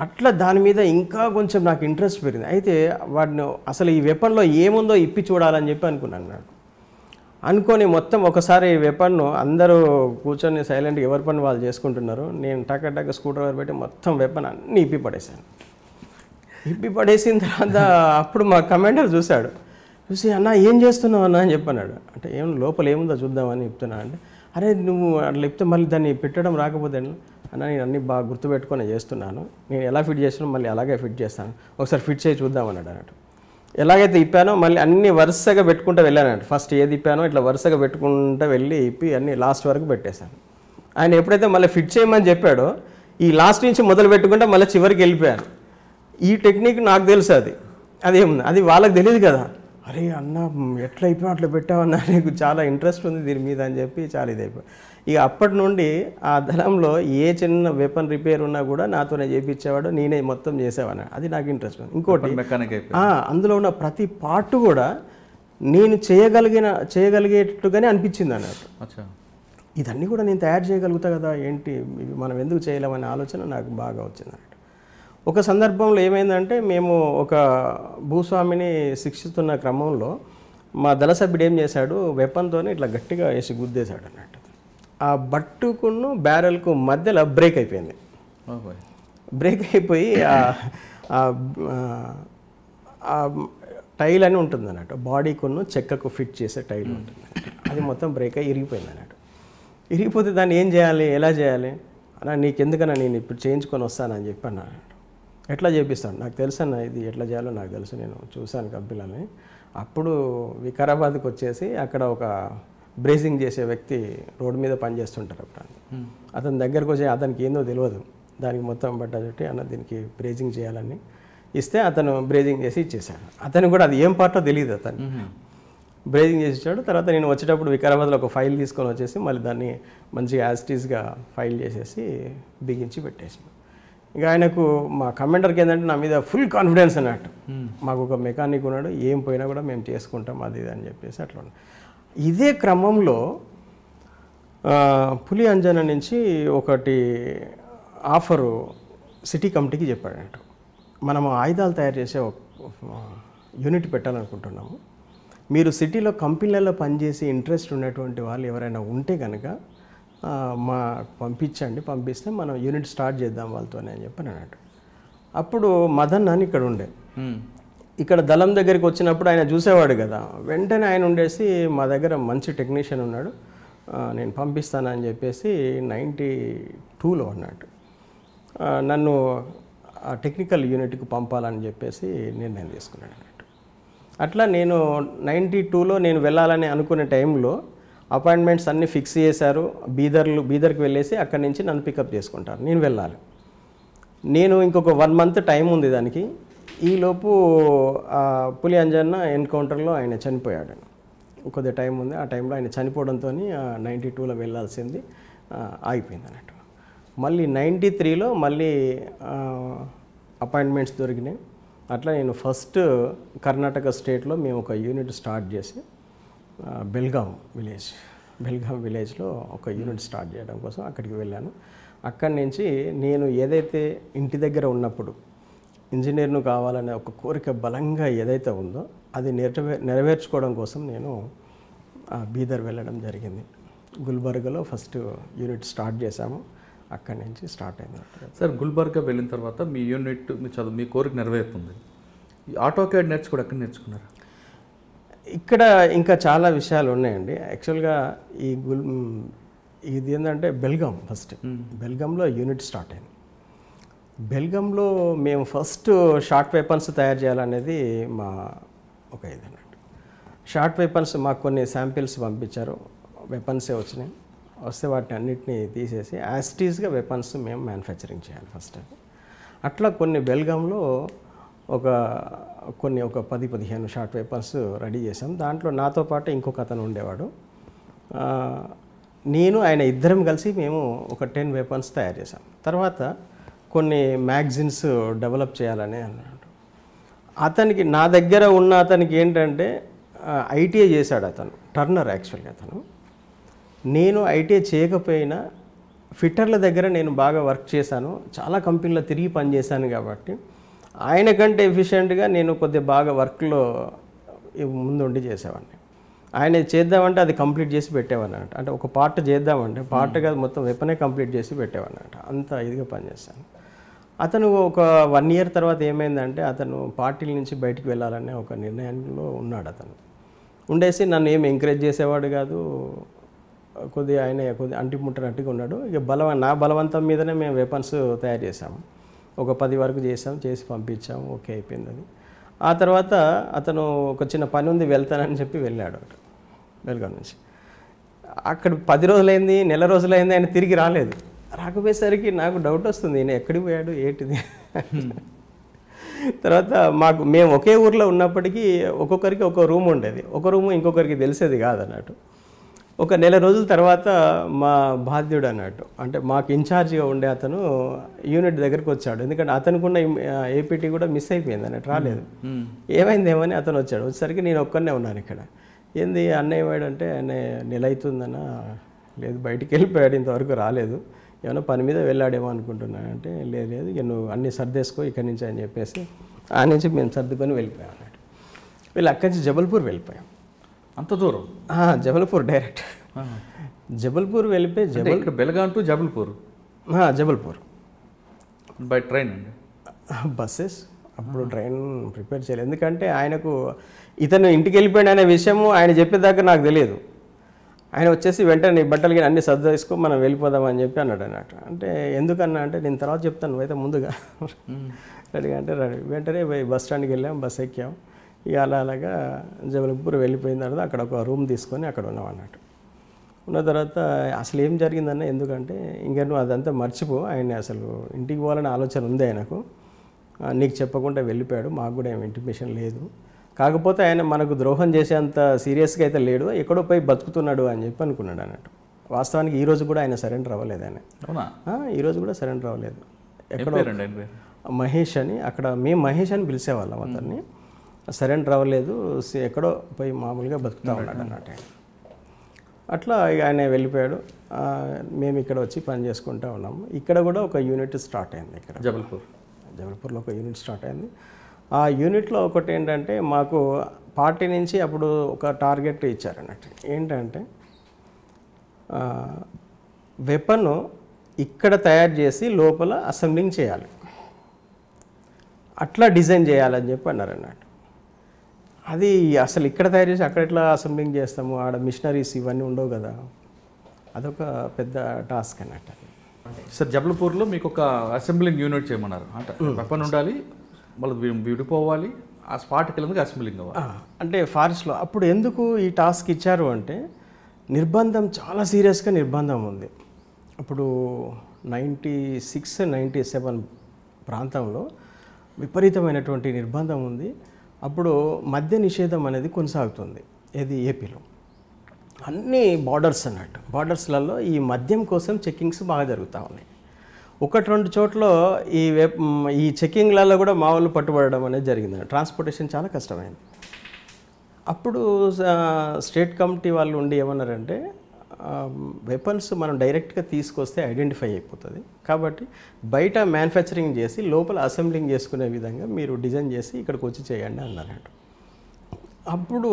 అట్లా దాని మీద ఇంకా కొంచెం నాకు ఇంట్రెస్ట్ పెరిగింది అయితే వాడిని అసలు ఈ వెపన్లో ఏముందో ఇప్పి చూడాలని చెప్పి అనుకున్నాను నాకు అనుకొని మొత్తం ఒకసారి వెపన్ను అందరూ కూర్చొని సైలెంట్గా ఎవరి పని వాళ్ళు చేసుకుంటున్నారు నేను టక టక స్కూటర్ పెట్టి మొత్తం వెపన్ అన్నీ ఇప్పి పడేశాను ఇప్పి పడేసిన తర్వాత అప్పుడు మా కమాండర్ చూశాడు చూసి అన్న ఏం చేస్తున్నావు అన్న అని చెప్పన్నాడు అంటే ఏం లోపల ఏముందో చూద్దామని చెప్తున్నా అంటే అరే నువ్వు అట్లా చెప్తే మళ్ళీ దాన్ని పెట్టడం రాకపోతే అన్న నేను అన్ని బాగా గుర్తుపెట్టుకొని చేస్తున్నాను నేను ఎలా ఫిట్ చేస్తున్నాను మళ్ళీ అలాగే ఫిట్ చేస్తాను ఒకసారి ఫిట్ చేసి చూద్దామన్నాడు అన్నట్టు ఎలాగైతే ఇప్పానో మళ్ళీ అన్ని వరుసగా పెట్టుకుంటూ వెళ్ళానండి ఫస్ట్ ఏది ఇప్పానో ఇట్లా వరుసగా పెట్టుకుంటూ వెళ్ళి ఇప్పి అన్ని లాస్ట్ వరకు పెట్టేశాను ఆయన ఎప్పుడైతే మళ్ళీ ఫిట్ చేయమని చెప్పాడో ఈ లాస్ట్ నుంచి మొదలు పెట్టుకుంటే మళ్ళీ చివరికి వెళ్ళిపోయాను ఈ టెక్నిక్ నాకు తెలుసు అది ఏముంది అది వాళ్ళకి తెలియదు కదా అరే అన్న ఎట్లా అయిపోయినా అట్లా పెట్టావన్నా నీకు చాలా ఇంట్రెస్ట్ ఉంది దీని మీద అని చెప్పి చాలా ఇది అయిపోయింది ఇక అప్పటి నుండి ఆ దళంలో ఏ చిన్న వెపన్ రిపేర్ ఉన్నా కూడా నాతోనే చేయించేవాడు నేనే మొత్తం చేసేవాడిని అది నాకు ఇంట్రెస్ట్ ఇంకోటి అందులో ఉన్న ప్రతి పార్ట్ కూడా నేను చేయగలిగిన చేయగలిగేటట్టుగానే అనిపించింది అన్నట్టు ఇదన్నీ కూడా నేను తయారు చేయగలుగుతా కదా ఏంటి మనం ఎందుకు చేయలేమనే ఆలోచన నాకు బాగా వచ్చింది అన్నట్టు ఒక సందర్భంలో ఏమైందంటే మేము ఒక భూస్వామిని శిక్షిస్తున్న క్రమంలో మా దళ సభ్యుడు ఏం చేశాడు వెపన్తోనే ఇట్లా గట్టిగా వేసి గుద్దేశాడు అన్నట్టు ఆ బట్టుకును బ్యారెల్కు మధ్యలో బ్రేక్ అయిపోయింది బ్రేక్ అయిపోయి టైల్ అని ఉంటుంది అన్నట్టు బాడీకును చెక్కకు ఫిట్ చేసే టైల్ ఉంటుంది అది మొత్తం బ్రేక్ అయ్యి ఇరిగిపోయింది అన్నట్టు ఇరిగిపోతే దాన్ని ఏం చేయాలి ఎలా చేయాలి అన్న నీకెందుకన్నా నేను ఇప్పుడు చేయించుకొని వస్తానని చెప్పి అన్నాడు ఎట్లా చేపిస్తాను నాకు తెలుసు అన్న ఇది ఎట్లా చేయాలో నాకు తెలుసు నేను చూశాను కంపెనీలని అప్పుడు వికారాబాద్కి వచ్చేసి అక్కడ ఒక బ్రేసింగ్ చేసే వ్యక్తి రోడ్డు మీద పనిచేస్తుంటారు అప్పుడు అతని దగ్గరకు వచ్చి అతనికి ఏందో తెలియదు దానికి మొత్తం బట్ట అన్న దీనికి బ్రేజింగ్ చేయాలని ఇస్తే అతను బ్రేజింగ్ చేసి ఇచ్చేసాడు అతను కూడా అది ఏం పార్టో తెలియదు అతను బ్రేజింగ్ చేసి ఇచ్చాడు తర్వాత నేను వచ్చేటప్పుడు వికారాబాద్లో ఒక ఫైల్ తీసుకొని వచ్చేసి మళ్ళీ దాన్ని మంచిగా యాజిటీస్గా ఫైల్ చేసేసి బిగించి పెట్టేసాను ఇంకా ఆయనకు మా కమెండర్కి ఏంటంటే నా మీద ఫుల్ కాన్ఫిడెన్స్ అన్నట్టు మాకు ఒక మెకానిక్ ఉన్నాడు ఏం పోయినా కూడా మేము చేసుకుంటాం అది ఇది అని చెప్పేసి అట్లా ఇదే క్రమంలో పులి అంజన నుంచి ఒకటి ఆఫరు సిటీ కమిటీకి చెప్పాడంట మనము ఆయుధాలు తయారు చేసే ఒక యూనిట్ పెట్టాలనుకుంటున్నాము మీరు సిటీలో కంపెనీలలో పనిచేసి ఇంట్రెస్ట్ ఉన్నటువంటి వాళ్ళు ఎవరైనా ఉంటే కనుక మా పంపించండి పంపిస్తే మనం యూనిట్ స్టార్ట్ చేద్దాం వాళ్ళతోనే అని చెప్పి అన్నాడు అప్పుడు మదన్ అని ఇక్కడ ఉండే ఇక్కడ దళం దగ్గరికి వచ్చినప్పుడు ఆయన చూసేవాడు కదా వెంటనే ఆయన ఉండేసి మా దగ్గర మంచి టెక్నీషియన్ ఉన్నాడు నేను పంపిస్తానని చెప్పేసి నైంటీ టూలో అన్నట్టు నన్ను ఆ టెక్నికల్ యూనిట్కి పంపాలని చెప్పేసి నిర్ణయం తీసుకున్నాడు అన్నట్టు అట్లా నేను నైంటీ టూలో నేను వెళ్ళాలని అనుకునే టైంలో అపాయింట్మెంట్స్ అన్నీ ఫిక్స్ చేశారు బీదర్లు బీదర్కి వెళ్ళేసి అక్కడి నుంచి నన్ను పికప్ చేసుకుంటారు నేను వెళ్ళాలి నేను ఇంకొక వన్ మంత్ టైం ఉంది దానికి ఈలోపు పులి అంజన్న ఎన్కౌంటర్లో ఆయన చనిపోయాడు కొద్ది టైం ఉంది ఆ టైంలో ఆయన చనిపోవడంతో నైంటీ టూలో వెళ్ళాల్సింది ఆగిపోయింది అన్నట్టు మళ్ళీ నైంటీ త్రీలో మళ్ళీ అపాయింట్మెంట్స్ దొరికినాయి అట్లా నేను ఫస్ట్ కర్ణాటక స్టేట్లో మేము ఒక యూనిట్ స్టార్ట్ చేసి బెల్గాం విలేజ్ బెల్గాం విలేజ్లో ఒక యూనిట్ స్టార్ట్ చేయడం కోసం అక్కడికి వెళ్ళాను అక్కడి నుంచి నేను ఏదైతే ఇంటి దగ్గర ఉన్నప్పుడు ఇంజనీర్ను కావాలనే ఒక కోరిక బలంగా ఏదైతే ఉందో అది నెరవే నెరవేర్చుకోవడం కోసం నేను బీదర్ వెళ్ళడం జరిగింది గుల్బర్గలో ఫస్ట్ యూనిట్ స్టార్ట్ చేశాము అక్కడి నుంచి స్టార్ట్ అయింది సార్ గుల్బర్గా వెళ్ళిన తర్వాత మీ యూనిట్ మీ చదువు మీ కోరిక నెరవేరుతుంది ఆటో క్యాడ్ నేర్చుకోవడం ఎక్కడ నేర్చుకున్నారు ఇక్కడ ఇంకా చాలా విషయాలు ఉన్నాయండి యాక్చువల్గా ఈ గుల్ ఇది ఏంటంటే బెల్గాం ఫస్ట్ బెల్గాంలో యూనిట్ స్టార్ట్ అయింది బెల్గంలో మేము ఫస్ట్ షార్ట్ వెపన్స్ తయారు చేయాలనేది మా ఒక ఇది అన్నట్టు షార్ట్ వెపన్స్ మాకు కొన్ని శాంపిల్స్ పంపించారు వెపన్సే వచ్చినాయి వస్తే వాటిని అన్నిటిని తీసేసి యాస్టీస్గా వెపన్స్ మేము మ్యానుఫ్యాక్చరింగ్ చేయాలి ఫస్ట్ అట్లా కొన్ని బెల్గంలో ఒక కొన్ని ఒక పది పదిహేను షార్ట్ వెపన్స్ రెడీ చేసాం దాంట్లో నాతో పాటు ఇంకొక అతను ఉండేవాడు నేను ఆయన ఇద్దరం కలిసి మేము ఒక టెన్ వెపన్స్ తయారు చేసాం తర్వాత కొన్ని మ్యాగజైన్స్ డెవలప్ చేయాలని అన్నాడు అతనికి నా దగ్గర ఉన్న అతనికి ఏంటంటే ఐటీఐ చేశాడు అతను టర్నర్ యాక్చువల్గా అతను నేను ఐటీఐ చేయకపోయినా ఫిట్టర్ల దగ్గర నేను బాగా వర్క్ చేశాను చాలా కంపెనీలో తిరిగి పనిచేశాను కాబట్టి ఆయన కంటే ఎఫిషియెంట్గా నేను కొద్దిగా బాగా వర్క్లో ముందుండి చేసేవాడిని ఆయన చేద్దామంటే అది కంప్లీట్ చేసి పెట్టేవాడిని అంటే ఒక పార్ట్ చేద్దామంటే పార్ట్గా మొత్తం వెపనే కంప్లీట్ చేసి పెట్టేవాడిని అంత ఇదిగా పనిచేస్తాను అతను ఒక వన్ ఇయర్ తర్వాత ఏమైందంటే అతను పార్టీల నుంచి బయటికి వెళ్ళాలనే ఒక నిర్ణయంలో ఉన్నాడు అతను ఉండేసి నన్ను ఏం ఎంకరేజ్ చేసేవాడు కాదు కొద్దిగా ఆయన కొద్దిగా అంటిముట్టనట్టుగా ఉన్నాడు ఇక బలవ నా బలవంతం మీదనే మేము వెపన్స్ తయారు చేసాము ఒక పది వరకు చేసాం చేసి పంపించాము ఓకే అయిపోయింది అది ఆ తర్వాత అతను ఒక చిన్న పని ఉంది వెళ్తానని చెప్పి వెళ్ళాడు అక్కడ వెల్గా నుంచి అక్కడ పది రోజులైంది నెల రోజులైంది ఆయన తిరిగి రాలేదు రాకపోయేసరికి నాకు డౌట్ వస్తుంది నేను ఎక్కడికి పోయాడు ఏంటిది తర్వాత మాకు మేము ఒకే ఊర్లో ఉన్నప్పటికీ ఒక్కొక్కరికి ఒక రూమ్ ఉండేది ఒక రూము ఇంకొకరికి తెలిసేది కాదు అన్నట్టు ఒక నెల రోజుల తర్వాత మా బాధ్యుడు అన్నట్టు అంటే మాకు ఇన్ఛార్జిగా ఉండే అతను యూనిట్ దగ్గరికి వచ్చాడు ఎందుకంటే అతనుకున్న ఏపీటీ కూడా మిస్ అయిపోయింది అన్నట్టు రాలేదు ఏమైందేమని అతను వచ్చాడు వచ్చేసరికి నేను ఒక్కనే ఉన్నాను ఇక్కడ ఏంది అన్నయ్య వాడు అంటే ఆయన నెల అవుతుందన్న లేదు బయటికి వెళ్ళిపోయాడు ఇంతవరకు రాలేదు ఏమైనా పని మీద వెళ్ళాడేమో అనుకుంటున్నాను అంటే లేదు లేదు నువ్వు అన్ని సర్దేసుకో ఇక్కడి నుంచి అని చెప్పేసి ఆ నుంచి మేము సర్దుకొని వెళ్ళిపోయాం అన్నట్టు వీళ్ళు అక్కడి నుంచి జబల్పూర్ వెళ్ళిపోయాం అంత దూరం జబల్పూర్ డైరెక్ట్ జబల్పూర్ వెళ్ళిపోయి Jabal Belgaum Belgaum to Jabalpur Jabalpur by train అండి బస్సెస్ అప్పుడు ట్రైన్ ప్రిపేర్ చేయలేదు ఎందుకంటే ఆయనకు ఇతను ఇంటికి వెళ్ళిపోయాడు అనే విషయము ఆయన చెప్పేదాకా నాకు తెలియదు ఆయన వచ్చేసి వెంటనే నీ బట్టలు కానీ అన్ని సర్దేసుకో మనం వెళ్ళిపోదామని చెప్పి అన్నాడు అన్నట్ అంటే ఎందుకన్నా అంటే నేను తర్వాత చెప్తాను అయితే ముందుగా రెడీగా అంటే రెడీ వెంటనే పోయి బస్ స్టాండ్కి వెళ్ళాం బస్ ఎక్కాం ఇక అలా అలాగా జబల్పూర్ వెళ్ళిపోయిన తర్వాత అక్కడ ఒక రూమ్ తీసుకొని అక్కడ ఉన్నాం అన్నట్టు ఉన్న తర్వాత అసలు ఏం జరిగిందన్న ఎందుకంటే ఇంకా నువ్వు అదంతా మర్చిపో ఆయన అసలు ఇంటికి పోవాలనే ఆలోచన ఉంది ఆయనకు నీకు చెప్పకుండా వెళ్ళిపోయాడు మాకు కూడా ఏం ఇంటిమేషన్ లేదు కాకపోతే ఆయన మనకు ద్రోహం చేసేంత సీరియస్గా అయితే లేడు ఎక్కడో పోయి బతుకుతున్నాడు అని చెప్పి అనుకున్నాడు అన్నట్టు వాస్తవానికి ఈరోజు కూడా ఆయన సరెండర్ అవ్వలేదు ఆయన ఈరోజు కూడా సరెండర్ అవ్వలేదు ఎక్కడో మహేష్ అని అక్కడ మేము మహేష్ అని పిలిచేవాళ్ళం అతన్ని సరెండర్ అవ్వలేదు ఎక్కడో పోయి మామూలుగా బతుకుతా ఉన్నాడు అన్నట్టు ఆయన అట్లా ఆయన వెళ్ళిపోయాడు మేము ఇక్కడ వచ్చి పని చేసుకుంటూ ఉన్నాము ఇక్కడ కూడా ఒక యూనిట్ స్టార్ట్ అయింది ఇక్కడ జబల్పూర్ జబల్పూర్లో ఒక యూనిట్ స్టార్ట్ అయింది ఆ యూనిట్లో ఒకటి ఏంటంటే మాకు పార్టీ నుంచి అప్పుడు ఒక టార్గెట్ ఇచ్చారన్నట్టు ఏంటంటే వెపన్ ఇక్కడ తయారు చేసి లోపల అసెంబ్లింగ్ చేయాలి అట్లా డిజైన్ చేయాలని చెప్పి అన్నారు అన్నట్టు అది అసలు ఇక్కడ తయారు చేసి అక్కడ ఎట్లా అసెంబ్లింగ్ చేస్తాము ఆడ మిషనరీస్ ఇవన్నీ ఉండవు కదా అదొక పెద్ద టాస్క్ అన్నట్టు సార్ జబల్పూర్లో మీకు ఒక అసెంబ్లింగ్ యూనిట్ చేయమన్నారు అంటే వెపన్ ఉండాలి మళ్ళీ విడిపోవాలి ఆ స్పాట్ కింద అసెంబ్లింగ్ అవ్వాలి అంటే ఫారెస్ట్లో అప్పుడు ఎందుకు ఈ టాస్క్ ఇచ్చారు అంటే నిర్బంధం చాలా సీరియస్గా నిర్బంధం ఉంది అప్పుడు నైంటీ సిక్స్ నైంటీ సెవెన్ ప్రాంతంలో విపరీతమైనటువంటి నిర్బంధం ఉంది అప్పుడు మద్య నిషేధం అనేది కొనసాగుతుంది ఏది ఏపీలో అన్ని బార్డర్స్ అన్నట్టు బార్డర్స్లలో ఈ మద్యం కోసం చెక్కింగ్స్ బాగా జరుగుతూ ఉన్నాయి ఒకటి రెండు చోట్ల ఈ ఈ చెక్కింగ్లలో కూడా మావులు పట్టుబడడం అనేది జరిగింది ట్రాన్స్పోర్టేషన్ చాలా కష్టమైంది అప్పుడు స్టేట్ కమిటీ వాళ్ళు ఉండి ఏమన్నారంటే వెపన్స్ మనం డైరెక్ట్గా తీసుకొస్తే ఐడెంటిఫై అయిపోతుంది కాబట్టి బయట మ్యానుఫ్యాక్చరింగ్ చేసి లోపల అసెంబ్లింగ్ చేసుకునే విధంగా మీరు డిజైన్ చేసి ఇక్కడికి వచ్చి చేయండి అన్నారంట అప్పుడు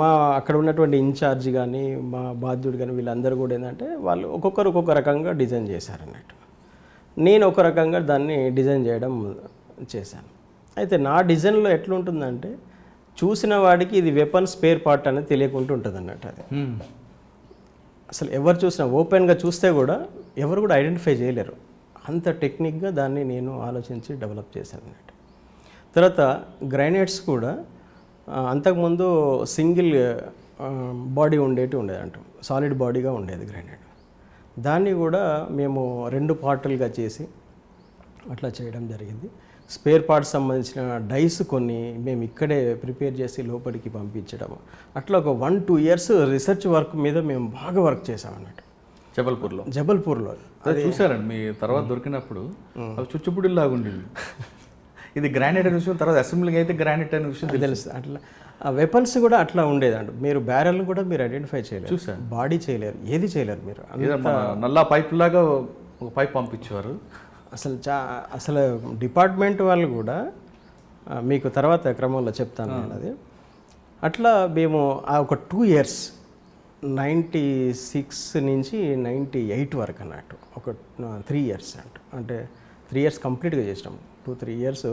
మా అక్కడ ఉన్నటువంటి ఇన్ఛార్జ్ కానీ మా బాధ్యుడు కానీ వీళ్ళందరూ కూడా ఏంటంటే వాళ్ళు ఒక్కొక్కరు ఒక్కొక్క రకంగా డిజైన్ చేశారన్నట్టు నేను ఒక రకంగా దాన్ని డిజైన్ చేయడం చేశాను అయితే నా డిజైన్లో ఎట్లుంటుందంటే చూసిన వాడికి ఇది వెపన్ స్పేర్ పార్ట్ అనేది తెలియకుండా ఉంటుంది అన్నట్టు అది అసలు ఎవరు చూసినా ఓపెన్గా చూస్తే కూడా ఎవరు కూడా ఐడెంటిఫై చేయలేరు అంత టెక్నిక్గా దాన్ని నేను ఆలోచించి డెవలప్ చేశాను అన్నట్టు తర్వాత గ్రైనేట్స్ కూడా అంతకుముందు సింగిల్ బాడీ ఉండేటి ఉండేది అంటాం సాలిడ్ బాడీగా ఉండేది గ్రైనేట్ దాన్ని కూడా మేము రెండు పార్టులుగా చేసి అట్లా చేయడం జరిగింది స్పేర్ పార్ట్స్ సంబంధించిన డైస్ కొన్ని మేము ఇక్కడే ప్రిపేర్ చేసి లోపలికి పంపించడం అట్లా ఒక one two years research work మీద మేము బాగా వర్క్ చేసామన్నట్టు జబల్పూర్లో జబల్పూర్లో అది చూసారండి మీ తర్వాత దొరికినప్పుడు అవి చుచ్చుపుడిలాగా ఉండింది ఇది గ్రానైట్ అనే విషయం తర్వాత అసెంబ్లీ అయితే గ్రానైట్ అనే విషయం తెలుసు అట్లా ఆ వెపన్స్ కూడా అట్లా ఉండేదండి మీరు బ్యారెల్ కూడా మీరు ఐడెంటిఫై చేయలేరు చూసారు బాడీ చేయలేరు ఏది చేయలేరు మీరు నల్లా పైప్ లాగా ఒక పైప్ పంపించేవారు అసలు చా అసలు డిపార్ట్మెంట్ వాళ్ళు కూడా మీకు తర్వాత క్రమంలో చెప్తాను నేను అది అట్లా మేము ఆ ఒక టూ ఇయర్స్ నైంటీ సిక్స్ నుంచి నైంటీ ఎయిట్ వరకు అన్నట్టు ఒక త్రీ ఇయర్స్ అంట అంటే త్రీ ఇయర్స్ కంప్లీట్గా చేసినాం టూ త్రీ ఇయర్స్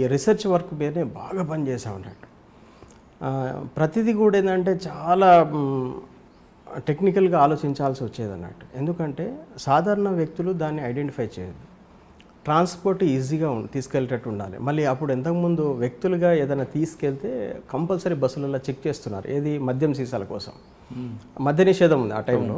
ఈ రీసెర్చ్ వర్క్ మీదనే బాగా పనిచేసాం అన్నట్టు ప్రతిదీ కూడా ఏంటంటే చాలా టెక్నికల్గా ఆలోచించాల్సి వచ్చేది అన్నట్టు ఎందుకంటే సాధారణ వ్యక్తులు దాన్ని ఐడెంటిఫై చేయదు ట్రాన్స్పోర్ట్ ఈజీగా తీసుకెళ్ళేటట్టు ఉండాలి మళ్ళీ అప్పుడు ఎంతకుముందు వ్యక్తులుగా ఏదైనా తీసుకెళ్తే కంపల్సరీ బస్సులలో చెక్ చేస్తున్నారు ఏది మద్యం సీసాల కోసం మద్య నిషేధం ఉంది ఆ టైంలో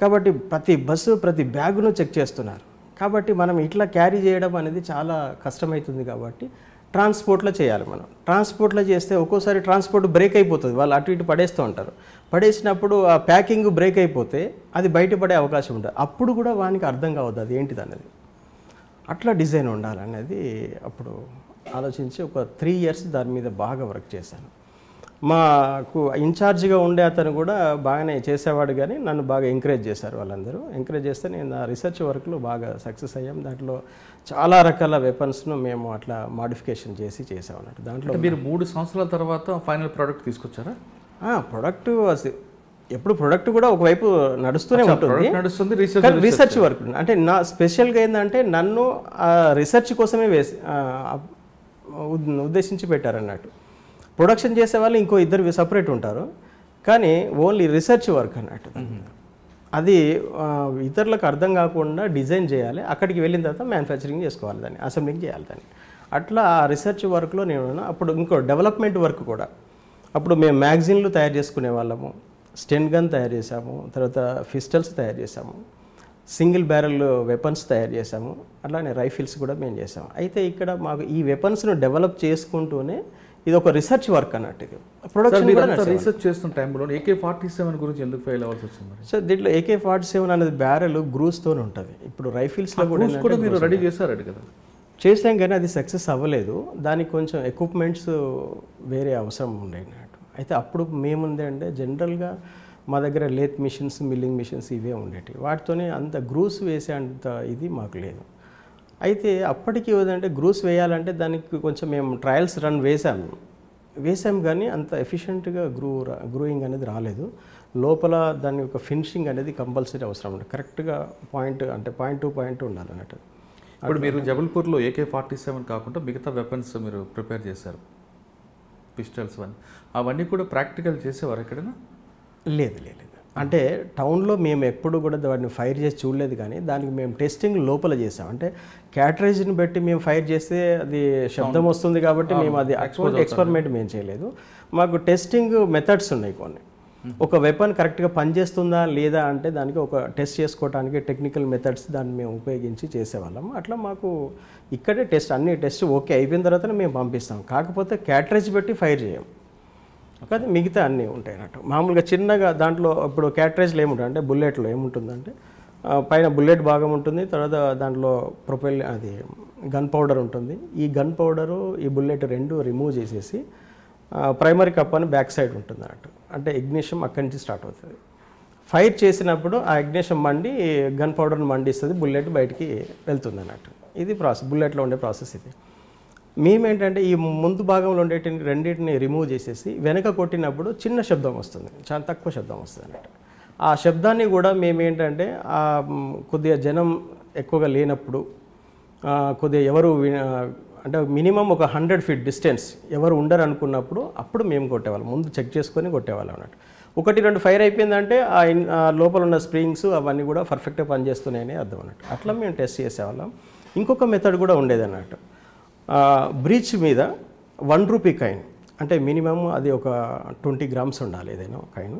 కాబట్టి ప్రతి బస్సు ప్రతి బ్యాగును చెక్ చేస్తున్నారు కాబట్టి మనం ఇట్లా క్యారీ చేయడం అనేది చాలా కష్టమవుతుంది కాబట్టి ట్రాన్స్పోర్ట్లో చేయాలి మనం ట్రాన్స్పోర్ట్లో చేస్తే ఒక్కోసారి ట్రాన్స్పోర్ట్ బ్రేక్ అయిపోతుంది వాళ్ళు అటు ఇటు పడేస్తూ ఉంటారు పడేసినప్పుడు ఆ ప్యాకింగ్ బ్రేక్ అయిపోతే అది బయటపడే అవకాశం ఉంటుంది అప్పుడు కూడా వానికి అర్థం కావద్దు అది ఏంటిది అన్నది అట్లా డిజైన్ ఉండాలనేది అప్పుడు ఆలోచించి ఒక త్రీ ఇయర్స్ దాని మీద బాగా వర్క్ చేశాను మాకు ఇన్ఛార్జిగా ఉండే అతను కూడా బాగానే చేసేవాడు కానీ నన్ను బాగా ఎంకరేజ్ చేశారు వాళ్ళందరూ ఎంకరేజ్ చేస్తే నేను ఆ రీసెర్చ్ వర్క్లో బాగా సక్సెస్ అయ్యాం దాంట్లో చాలా రకాల వెపన్స్ను మేము అట్లా మాడిఫికేషన్ చేసి చేసాం అన్నట్టు దాంట్లో మీరు మూడు సంవత్సరాల తర్వాత ఫైనల్ ప్రోడక్ట్ తీసుకొచ్చారా ప్రోడక్ట్ ఎప్పుడు ప్రొడక్ట్ కూడా ఒకవైపు నడుస్తూనే ఉంటుంది నడుస్తుంది రీసెర్చ్ వర్క్ అంటే నా స్పెషల్గా ఏంటంటే నన్ను రీసెర్చ్ కోసమే వేసి ఉద్దేశించి పెట్టారన్నట్టు ప్రొడక్షన్ చేసే వాళ్ళు ఇంకో ఇద్దరు సపరేట్ ఉంటారు కానీ ఓన్లీ రీసెర్చ్ వర్క్ అన్నట్టు అది ఇతరులకు అర్థం కాకుండా డిజైన్ చేయాలి అక్కడికి వెళ్ళిన తర్వాత మ్యానుఫ్యాక్చరింగ్ చేసుకోవాలి దాన్ని అసెంబ్లింగ్ చేయాలి దాన్ని అట్లా ఆ రీసెర్చ్ వర్క్లో నేను అప్పుడు ఇంకో డెవలప్మెంట్ వర్క్ కూడా అప్పుడు మేము మ్యాగజైన్లు తయారు చేసుకునే వాళ్ళము స్టెన్ గన్ తయారు చేసాము తర్వాత పిస్టల్స్ తయారు చేసాము సింగిల్ బ్యారెల్ వెపన్స్ తయారు చేసాము అట్లానే రైఫిల్స్ కూడా మేము చేసాము అయితే ఇక్కడ మాకు ఈ వెపన్స్ను డెవలప్ చేసుకుంటూనే ఇది ఒక రీసెర్చ్ వర్క్ అన్నట్టు ఇది ప్రొడక్షన్ రీసెర్చ్ చేస్తున్న టైంలో ఏకే ఫార్టీ సెవెన్ గురించి ఎందుకు ఫెయిల్ అవ్వాల్సి వస్తుంది సార్ దీంట్లో ఏకే ఫార్టీ సెవెన్ అనేది బ్యారెల్ గ్రూస్ గ్రూస్తో ఉంటుంది ఇప్పుడు రైఫిల్స్లో కూడా మీరు రెడీ చేశారట కదా చేసాం కానీ అది సక్సెస్ అవ్వలేదు దానికి కొంచెం ఎక్విప్మెంట్స్ వేరే అవసరం ఉండే అయితే అప్పుడు మేముంది అంటే జనరల్గా మా దగ్గర లేత్ మిషన్స్ మిల్లింగ్ మిషన్స్ ఇవే ఉండేవి వాటితోనే అంత గ్రూస్ వేసే అంత ఇది మాకు లేదు అయితే అప్పటికి ఏదంటే గ్రూస్ వేయాలంటే దానికి కొంచెం మేము ట్రయల్స్ రన్ వేసాము వేసాం కానీ అంత ఎఫిషియెంట్గా గ్రూ గ్రూయింగ్ అనేది రాలేదు లోపల దాని యొక్క ఫినిషింగ్ అనేది కంపల్సరీ అవసరం ఉంటుంది కరెక్ట్గా పాయింట్ అంటే పాయింట్ టు పాయింట్ ఉండాలి అన్నట్టు ఇప్పుడు మీరు జబల్పూర్లో ఏకే ఫార్టీ సెవెన్ కాకుండా మిగతా వెపన్స్ మీరు ప్రిపేర్ చేశారు పిస్టల్స్ అవన్నీ అవన్నీ కూడా ప్రాక్టికల్ చేసేవారు ఎక్కడైనా లేదు లేదు అంటే టౌన్లో మేము ఎప్పుడు కూడా వాటిని ఫైర్ చేసి చూడలేదు కానీ దానికి మేము టెస్టింగ్ లోపల చేసాం అంటే క్యాటరేజ్ని బట్టి మేము ఫైర్ చేస్తే అది శబ్దం వస్తుంది కాబట్టి మేము అది ఎక్స్పెరిమెంట్ మేము చేయలేదు మాకు టెస్టింగ్ మెథడ్స్ ఉన్నాయి కొన్ని ఒక వెపన్ కరెక్ట్గా పనిచేస్తుందా లేదా అంటే దానికి ఒక టెస్ట్ చేసుకోవడానికి టెక్నికల్ మెథడ్స్ దాన్ని మేము ఉపయోగించి చేసేవాళ్ళం అట్లా మాకు ఇక్కడే టెస్ట్ అన్ని టెస్ట్ ఓకే అయిపోయిన తర్వాత మేము పంపిస్తాం కాకపోతే క్యాటరేజ్ పెట్టి ఫైర్ చేయం కానీ మిగతా అన్నీ ఉంటాయి అన్నట్టు మామూలుగా చిన్నగా దాంట్లో ఇప్పుడు క్యాటరేజ్లో ఏముంటుంది అంటే బుల్లెట్లో ఏముంటుందంటే పైన బుల్లెట్ భాగం ఉంటుంది తర్వాత దాంట్లో ప్రొపెల్ అది గన్ పౌడర్ ఉంటుంది ఈ గన్ పౌడరు ఈ బుల్లెట్ రెండు రిమూవ్ చేసేసి ప్రైమరీ కప్ అని బ్యాక్ సైడ్ ఉంటుంది అన్నట్టు అంటే ఇగ్నిషన్ అక్కడి నుంచి స్టార్ట్ అవుతుంది ఫైర్ చేసినప్పుడు ఆ ఇగ్నిషన్ మండి గన్ పౌడర్ని మండిస్తుంది బుల్లెట్ బయటికి వెళ్తుంది అన్నట్టు ఇది ప్రాసెస్ బుల్లెట్లో ఉండే ప్రాసెస్ ఇది మేమేంటంటే ఈ ముందు భాగంలో ఉండేటి రెండింటిని రిమూవ్ చేసేసి వెనక కొట్టినప్పుడు చిన్న శబ్దం వస్తుంది చాలా తక్కువ శబ్దం వస్తుంది అన్నట్టు ఆ శబ్దాన్ని కూడా మేమేంటంటే కొద్దిగా జనం ఎక్కువగా లేనప్పుడు కొద్దిగా ఎవరు అంటే మినిమం ఒక హండ్రెడ్ ఫీట్ డిస్టెన్స్ ఎవరు ఉండరు అనుకున్నప్పుడు అప్పుడు మేము కొట్టేవాళ్ళం ముందు చెక్ చేసుకొని కొట్టేవాళ్ళం అన్నట్టు ఒకటి రెండు ఫైర్ అయిపోయిందంటే ఆ లోపల ఉన్న స్ప్రింగ్స్ అవన్నీ కూడా పర్ఫెక్ట్గా పనిచేస్తున్నాయని అర్థం అన్నట్టు అట్లా మేము టెస్ట్ చేసేవాళ్ళం ఇంకొక మెథడ్ కూడా ఉండేది అన్నట్టు బ్రీచ్ మీద వన్ రూపీ కైన్ అంటే మినిమమ్ అది ఒక ట్వంటీ గ్రామ్స్ ఉండాలి ఏదైనా కైన్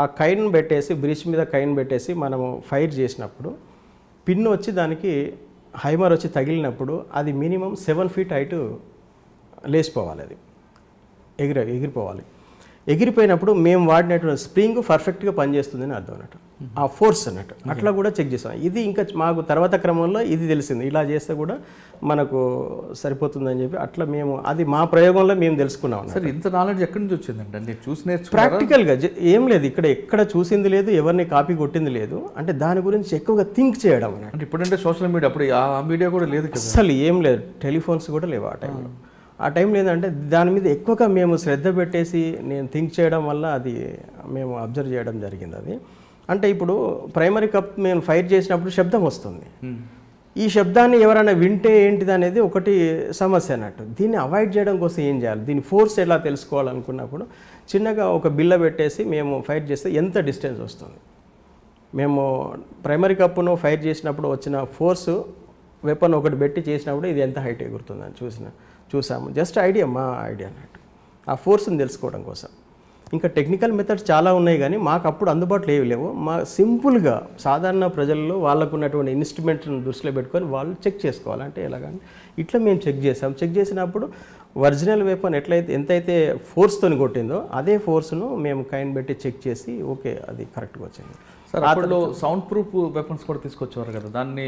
ఆ కైన్ పెట్టేసి బ్రిడ్జ్ మీద కైన్ పెట్టేసి మనము ఫైర్ చేసినప్పుడు పిన్ వచ్చి దానికి హైమర్ వచ్చి తగిలినప్పుడు అది మినిమం సెవెన్ ఫీట్ హైట్ లేచిపోవాలి అది ఎగిరి ఎగిరిపోవాలి ఎగిరిపోయినప్పుడు మేము వాడినటువంటి స్ప్రింగ్ పర్ఫెక్ట్గా పనిచేస్తుందని అర్థం అన్నట్టు ఆ ఫోర్స్ అన్నట్టు అట్లా కూడా చెక్ చేసాం ఇది ఇంకా మాకు తర్వాత క్రమంలో ఇది తెలిసింది ఇలా చేస్తే కూడా మనకు సరిపోతుందని చెప్పి అట్లా మేము అది మా ప్రయోగంలో మేము తెలుసుకున్నాం సార్ ఇంత నాలెడ్జ్ ఎక్కడి నుంచి వచ్చిందండి నేను చూసిన ప్రాక్టికల్గా ఏం లేదు ఇక్కడ ఎక్కడ చూసింది లేదు ఎవరిని కాపీ కొట్టింది లేదు అంటే దాని గురించి ఎక్కువగా థింక్ చేయడం అంటే ఇప్పుడంటే సోషల్ మీడియా అప్పుడు ఆ మీడియా కూడా లేదు అసలు ఏం లేదు టెలిఫోన్స్ కూడా లేవు ఆ టైంలో ఆ టైంలో ఏంటంటే దాని మీద ఎక్కువగా మేము శ్రద్ధ పెట్టేసి నేను థింక్ చేయడం వల్ల అది మేము అబ్జర్వ్ చేయడం జరిగింది అది అంటే ఇప్పుడు ప్రైమరీ కప్ మేము ఫైర్ చేసినప్పుడు శబ్దం వస్తుంది hmm. ఈ శబ్దాన్ని ఎవరైనా వింటే ఏంటిది అనేది ఒకటి సమస్య అన్నట్టు దీన్ని అవాయిడ్ చేయడం కోసం ఏం చేయాలి దీని ఫోర్స్ ఎలా తెలుసుకోవాలనుకున్నప్పుడు చిన్నగా ఒక బిల్ల పెట్టేసి మేము ఫైర్ చేస్తే ఎంత డిస్టెన్స్ వస్తుంది మేము ప్రైమరీ కప్పును ఫైర్ చేసినప్పుడు వచ్చిన ఫోర్స్ వెపన్ ఒకటి పెట్టి చేసినప్పుడు ఇది ఎంత హైట్ ఎగురుతుందని చూసిన చూసాము జస్ట్ ఐడియా మా ఐడియా అన్నట్టు ఆ ఫోర్స్ని తెలుసుకోవడం కోసం ఇంకా టెక్నికల్ మెథడ్స్ చాలా ఉన్నాయి కానీ మాకు అప్పుడు అందుబాటులో ఏవి లేవు మా సింపుల్గా సాధారణ ప్రజల్లో వాళ్ళకు ఉన్నటువంటి ఇన్స్ట్రుమెంట్లను దృష్టిలో పెట్టుకొని వాళ్ళు చెక్ చేసుకోవాలి అంటే ఎలాగంటే ఇట్లా మేము చెక్ చేసాం చెక్ చేసినప్పుడు ఒరిజినల్ వెపన్ ఎట్లయితే ఎంతైతే ఫోర్స్తో కొట్టిందో అదే ఫోర్స్ను మేము కైన్ పెట్టి చెక్ చేసి ఓకే అది కరెక్ట్గా వచ్చింది సార్ అప్పట్లో సౌండ్ ప్రూఫ్ వెపన్స్ కూడా తీసుకొచ్చేవారు కదా దాన్ని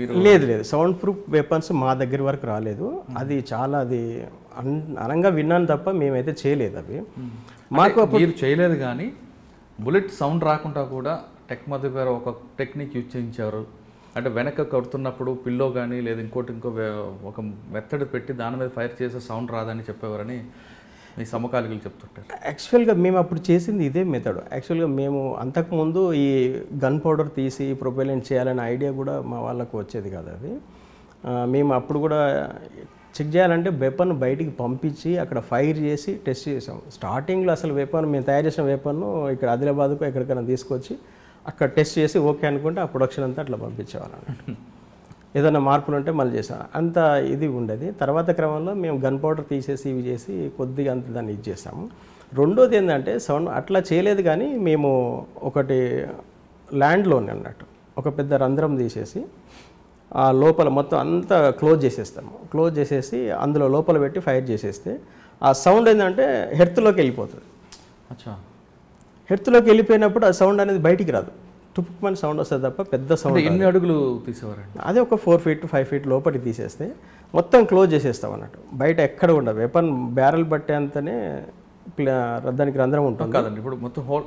మీరు లేదు లేదు సౌండ్ ప్రూఫ్ వెపన్స్ మా దగ్గర వరకు రాలేదు అది చాలా అది అనంగా విన్నాను తప్ప మేమైతే చేయలేదు అవి మాకు మీరు చేయలేదు కానీ బుల్లెట్ సౌండ్ రాకుండా కూడా టెక్ మధ్య గారు ఒక టెక్నిక్ యూజ్ చేయించారు అంటే వెనక కడుతున్నప్పుడు పిల్లో కానీ లేదా ఇంకోటి ఇంకో ఒక మెథడ్ పెట్టి దాని మీద ఫైర్ చేసే సౌండ్ రాదని చెప్పేవారని మీ సమకాలికలు చెప్తుంటారు యాక్చువల్గా మేము అప్పుడు చేసింది ఇదే మెథడ్ యాక్చువల్గా మేము అంతకుముందు ఈ గన్ పౌడర్ తీసి ప్రొపెలెంట్ చేయాలనే ఐడియా కూడా మా వాళ్ళకు వచ్చేది కాదు అది మేము అప్పుడు కూడా చెక్ చేయాలంటే వెపన్ బయటికి పంపించి అక్కడ ఫైర్ చేసి టెస్ట్ చేసాం స్టార్టింగ్లో అసలు వెపన్ మేము తయారు చేసిన వెపన్ను ఇక్కడ ఆదిలాబాద్కు ఎక్కడికైనా తీసుకొచ్చి అక్కడ టెస్ట్ చేసి ఓకే అనుకుంటే ఆ ప్రొడక్షన్ అంతా అట్లా పంపించేవాళ్ళం ఏదైనా మార్పులు ఉంటే మళ్ళీ చేసాం అంత ఇది ఉండేది తర్వాత క్రమంలో మేము గన్ పౌడర్ తీసేసి ఇవి చేసి కొద్దిగా అంత దాన్ని ఇది చేసాము రెండోది ఏంటంటే సౌండ్ అట్లా చేయలేదు కానీ మేము ఒకటి ల్యాండ్లోనే అన్నట్టు ఒక పెద్ద రంధ్రం తీసేసి ఆ లోపల మొత్తం అంతా క్లోజ్ చేసేస్తాము క్లోజ్ చేసేసి అందులో లోపల పెట్టి ఫైర్ చేసేస్తే ఆ సౌండ్ ఏంటంటే హెర్త్లోకి వెళ్ళిపోతుంది హెర్త్లోకి వెళ్ళిపోయినప్పుడు ఆ సౌండ్ అనేది బయటికి రాదు టుపుక్మని సౌండ్ వస్తుంది తప్ప పెద్ద సౌండ్ ఎన్ని అడుగులు తీసేవారండి అదే ఒక ఫోర్ ఫీట్ ఫైవ్ ఫీట్ లోపలికి తీసేస్తే మొత్తం క్లోజ్ చేసేస్తాం అన్నట్టు బయట ఎక్కడ ఉండదు వెపన్ బ్యారెల్ పట్టేంతనే దానికి రంధ్రం ఉంటుంది కాదండి ఇప్పుడు మొత్తం హోల్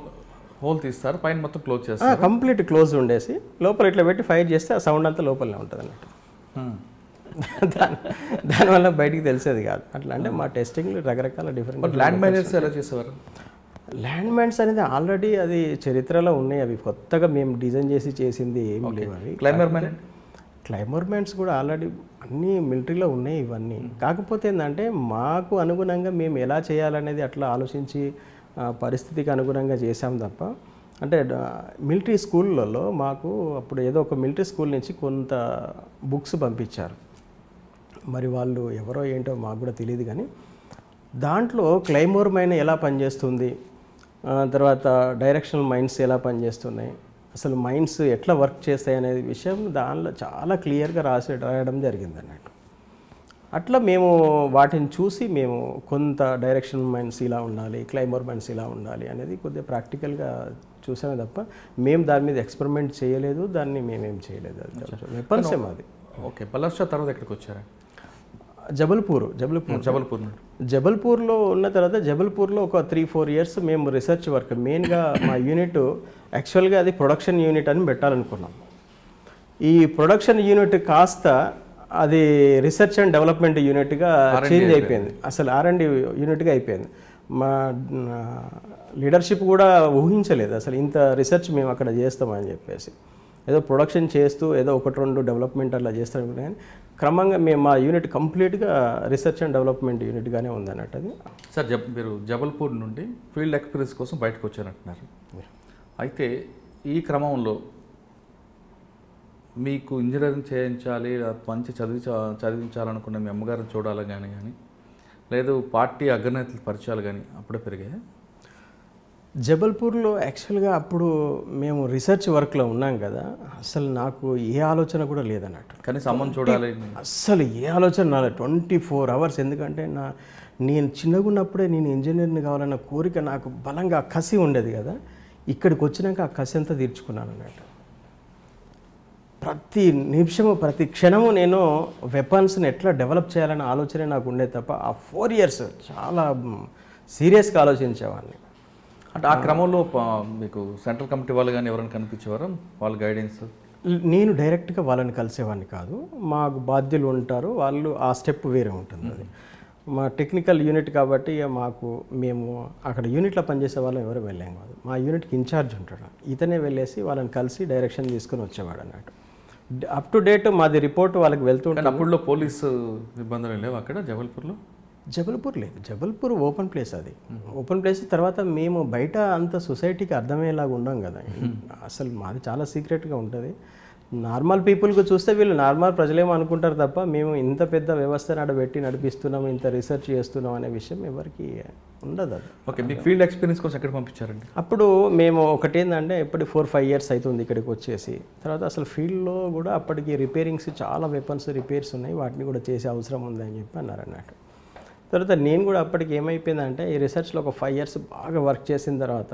హోల్ తీస్తారు పైన మొత్తం క్లోజ్ చేస్తారు కంప్లీట్ క్లోజ్ ఉండేసి లోపల ఇట్లా పెట్టి ఫైర్ చేస్తే ఆ సౌండ్ అంతా లోపలనే ఉంటుంది అన్నట్టు దాని దానివల్ల బయటికి తెలిసేది కాదు అట్లా అంటే మా టెస్టింగ్ రకరకాల డిఫరెంట్ ల్యాండ్ మైనర్స్ ఎలా చేసేవారు ల్యాండ్ మైన్స్ అనేది ఆల్రెడీ అది చరిత్రలో ఉన్నాయి అవి కొత్తగా మేము డిజైన్ చేసి చేసింది ఏం లేవు అవి క్లైమర్ మైన్ క్లైమర్ మైన్స్ కూడా ఆల్రెడీ అన్నీ మిలిటరీలో ఉన్నాయి ఇవన్నీ కాకపోతే ఏంటంటే మాకు అనుగుణంగా మేము ఎలా చేయాలనేది అట్లా ఆలోచించి పరిస్థితికి అనుగుణంగా చేశాం తప్ప అంటే మిలిటరీ స్కూళ్ళలో మాకు అప్పుడు ఏదో ఒక మిలిటరీ స్కూల్ నుంచి కొంత బుక్స్ పంపించారు మరి వాళ్ళు ఎవరో ఏంటో మాకు కూడా తెలియదు కానీ దాంట్లో క్లైమోర్ మైన్ ఎలా పనిచేస్తుంది తర్వాత డైరెక్షనల్ మైన్స్ ఎలా పనిచేస్తున్నాయి అసలు మైన్స్ ఎట్లా వర్క్ చేస్తాయి అనేది విషయం దానిలో చాలా క్లియర్గా రాసి రాయడం జరిగింది అట్లా మేము వాటిని చూసి మేము కొంత డైరెక్షన్ మైండ్స్ ఇలా ఉండాలి క్లైమర్ మైండ్స్ ఇలా ఉండాలి అనేది కొద్దిగా ప్రాక్టికల్గా చూసామే తప్ప మేము దాని మీద ఎక్స్పెరిమెంట్ చేయలేదు దాన్ని మేమేం చేయలేదు వెపన్స్ అది ఓకే పలర్షా తర్వాత ఎక్కడికి వచ్చారా జబల్పూర్ జబల్పూర్ జబల్పూర్ జబల్పూర్లో ఉన్న తర్వాత జబల్పూర్లో ఒక త్రీ ఫోర్ ఇయర్స్ మేము రీసెర్చ్ వర్క్ మెయిన్గా మా యూనిట్ యాక్చువల్గా అది ప్రొడక్షన్ యూనిట్ అని పెట్టాలనుకున్నాం ఈ ప్రొడక్షన్ యూనిట్ కాస్త అది రీసెర్చ్ అండ్ డెవలప్మెంట్ యూనిట్గా చేంజ్ అయిపోయింది అసలు ఆర్ అండ్ యూనిట్గా అయిపోయింది మా లీడర్షిప్ కూడా ఊహించలేదు అసలు ఇంత రీసెర్చ్ మేము అక్కడ చేస్తామని చెప్పేసి ఏదో ప్రొడక్షన్ చేస్తూ ఏదో ఒకటి రెండు డెవలప్మెంట్ అలా చేస్తాం కానీ క్రమంగా మేము మా యూనిట్ కంప్లీట్గా రీసెర్చ్ అండ్ డెవలప్మెంట్ యూనిట్గానే అన్నట్టు అది సార్ జబ్ మీరు జబల్పూర్ నుండి ఫీల్డ్ ఎక్స్పీరియన్స్ కోసం బయటకు వచ్చారంటున్నారు అయితే ఈ క్రమంలో మీకు ఇంజనీరింగ్ చేయించాలి మంచి చదివి చదివించాలనుకున్న మీ అమ్మగారిని చూడాలి కానీ కానీ లేదు పార్టీ అగ్రనేతలు పరిచయాలు కానీ అప్పుడే పెరిగాయి జబల్పూర్లో యాక్చువల్గా అప్పుడు మేము రీసెర్చ్ వర్క్లో ఉన్నాం కదా అసలు నాకు ఏ ఆలోచన కూడా లేదన్నట్టు కానీ సంబంధం చూడాలి అసలు ఏ ఆలోచన రాలేదు ట్వంటీ ఫోర్ అవర్స్ ఎందుకంటే నా నేను చిన్నగా ఉన్నప్పుడే నేను ఇంజనీర్ని కావాలన్న కోరిక నాకు బలంగా కసి ఉండేది కదా ఇక్కడికి వచ్చినాక ఆ కసి అంతా తీర్చుకున్నాను అన్నట్టు ప్రతి నిమిషము ప్రతి క్షణము నేను వెపన్స్ని ఎట్లా డెవలప్ చేయాలనే ఆలోచనే నాకు ఉండే తప్ప ఆ ఫోర్ ఇయర్స్ చాలా సీరియస్గా ఆలోచించేవాడిని అంటే ఆ క్రమంలో మీకు సెంట్రల్ కమిటీ వాళ్ళు కానీ ఎవరైనా కనిపించేవారు వాళ్ళ గైడెన్స్ నేను డైరెక్ట్గా వాళ్ళని కలిసేవాడిని కాదు మాకు బాధ్యులు ఉంటారు వాళ్ళు ఆ స్టెప్ వేరే ఉంటుంది అది మా టెక్నికల్ యూనిట్ కాబట్టి మాకు మేము అక్కడ యూనిట్లో పనిచేసే వాళ్ళం ఎవరు వెళ్ళాం కాదు మా యూనిట్కి ఇన్ఛార్జ్ ఉంటాడు ఇతనే వెళ్ళేసి వాళ్ళని కలిసి డైరెక్షన్ తీసుకొని వచ్చేవాడు అన్నట్టు అప్ టు డేట్ మాది రిపోర్ట్ వాళ్ళకి వెళ్తూ ఉంటుంది అప్పుడులో పోలీసు ఇబ్బందులు లేవు అక్కడ జబల్పూర్లో జబల్పూర్ లేదు జబల్పూర్ ఓపెన్ ప్లేస్ అది ఓపెన్ ప్లేస్ తర్వాత మేము బయట అంత సొసైటీకి అర్థమయ్యేలాగా ఉన్నాం కదా అసలు మాది చాలా సీక్రెట్గా ఉంటుంది నార్మల్ పీపుల్కి చూస్తే వీళ్ళు నార్మల్ ప్రజలేమో అనుకుంటారు తప్ప మేము ఇంత పెద్ద వ్యవస్థను అక్కడ పెట్టి నడిపిస్తున్నాం ఇంత రీసెర్చ్ చేస్తున్నాం అనే విషయం ఎవరికి ఉండదు అది ఓకే మీ ఫీల్డ్ ఎక్స్పీరియన్స్ కోసం ఎక్కడ పంపించారండి అప్పుడు మేము ఒకటేందంటే ఇప్పటికి ఫోర్ ఫైవ్ ఇయర్స్ అవుతుంది ఇక్కడికి వచ్చేసి తర్వాత అసలు ఫీల్డ్లో కూడా అప్పటికి రిపేరింగ్స్ చాలా వెపన్స్ రిపేర్స్ ఉన్నాయి వాటిని కూడా చేసే అవసరం ఉందని చెప్పి అన్నారు అన్నట్టు తర్వాత నేను కూడా అప్పటికి ఏమైపోయిందంటే ఈ రీసెర్చ్లో ఒక ఫైవ్ ఇయర్స్ బాగా వర్క్ చేసిన తర్వాత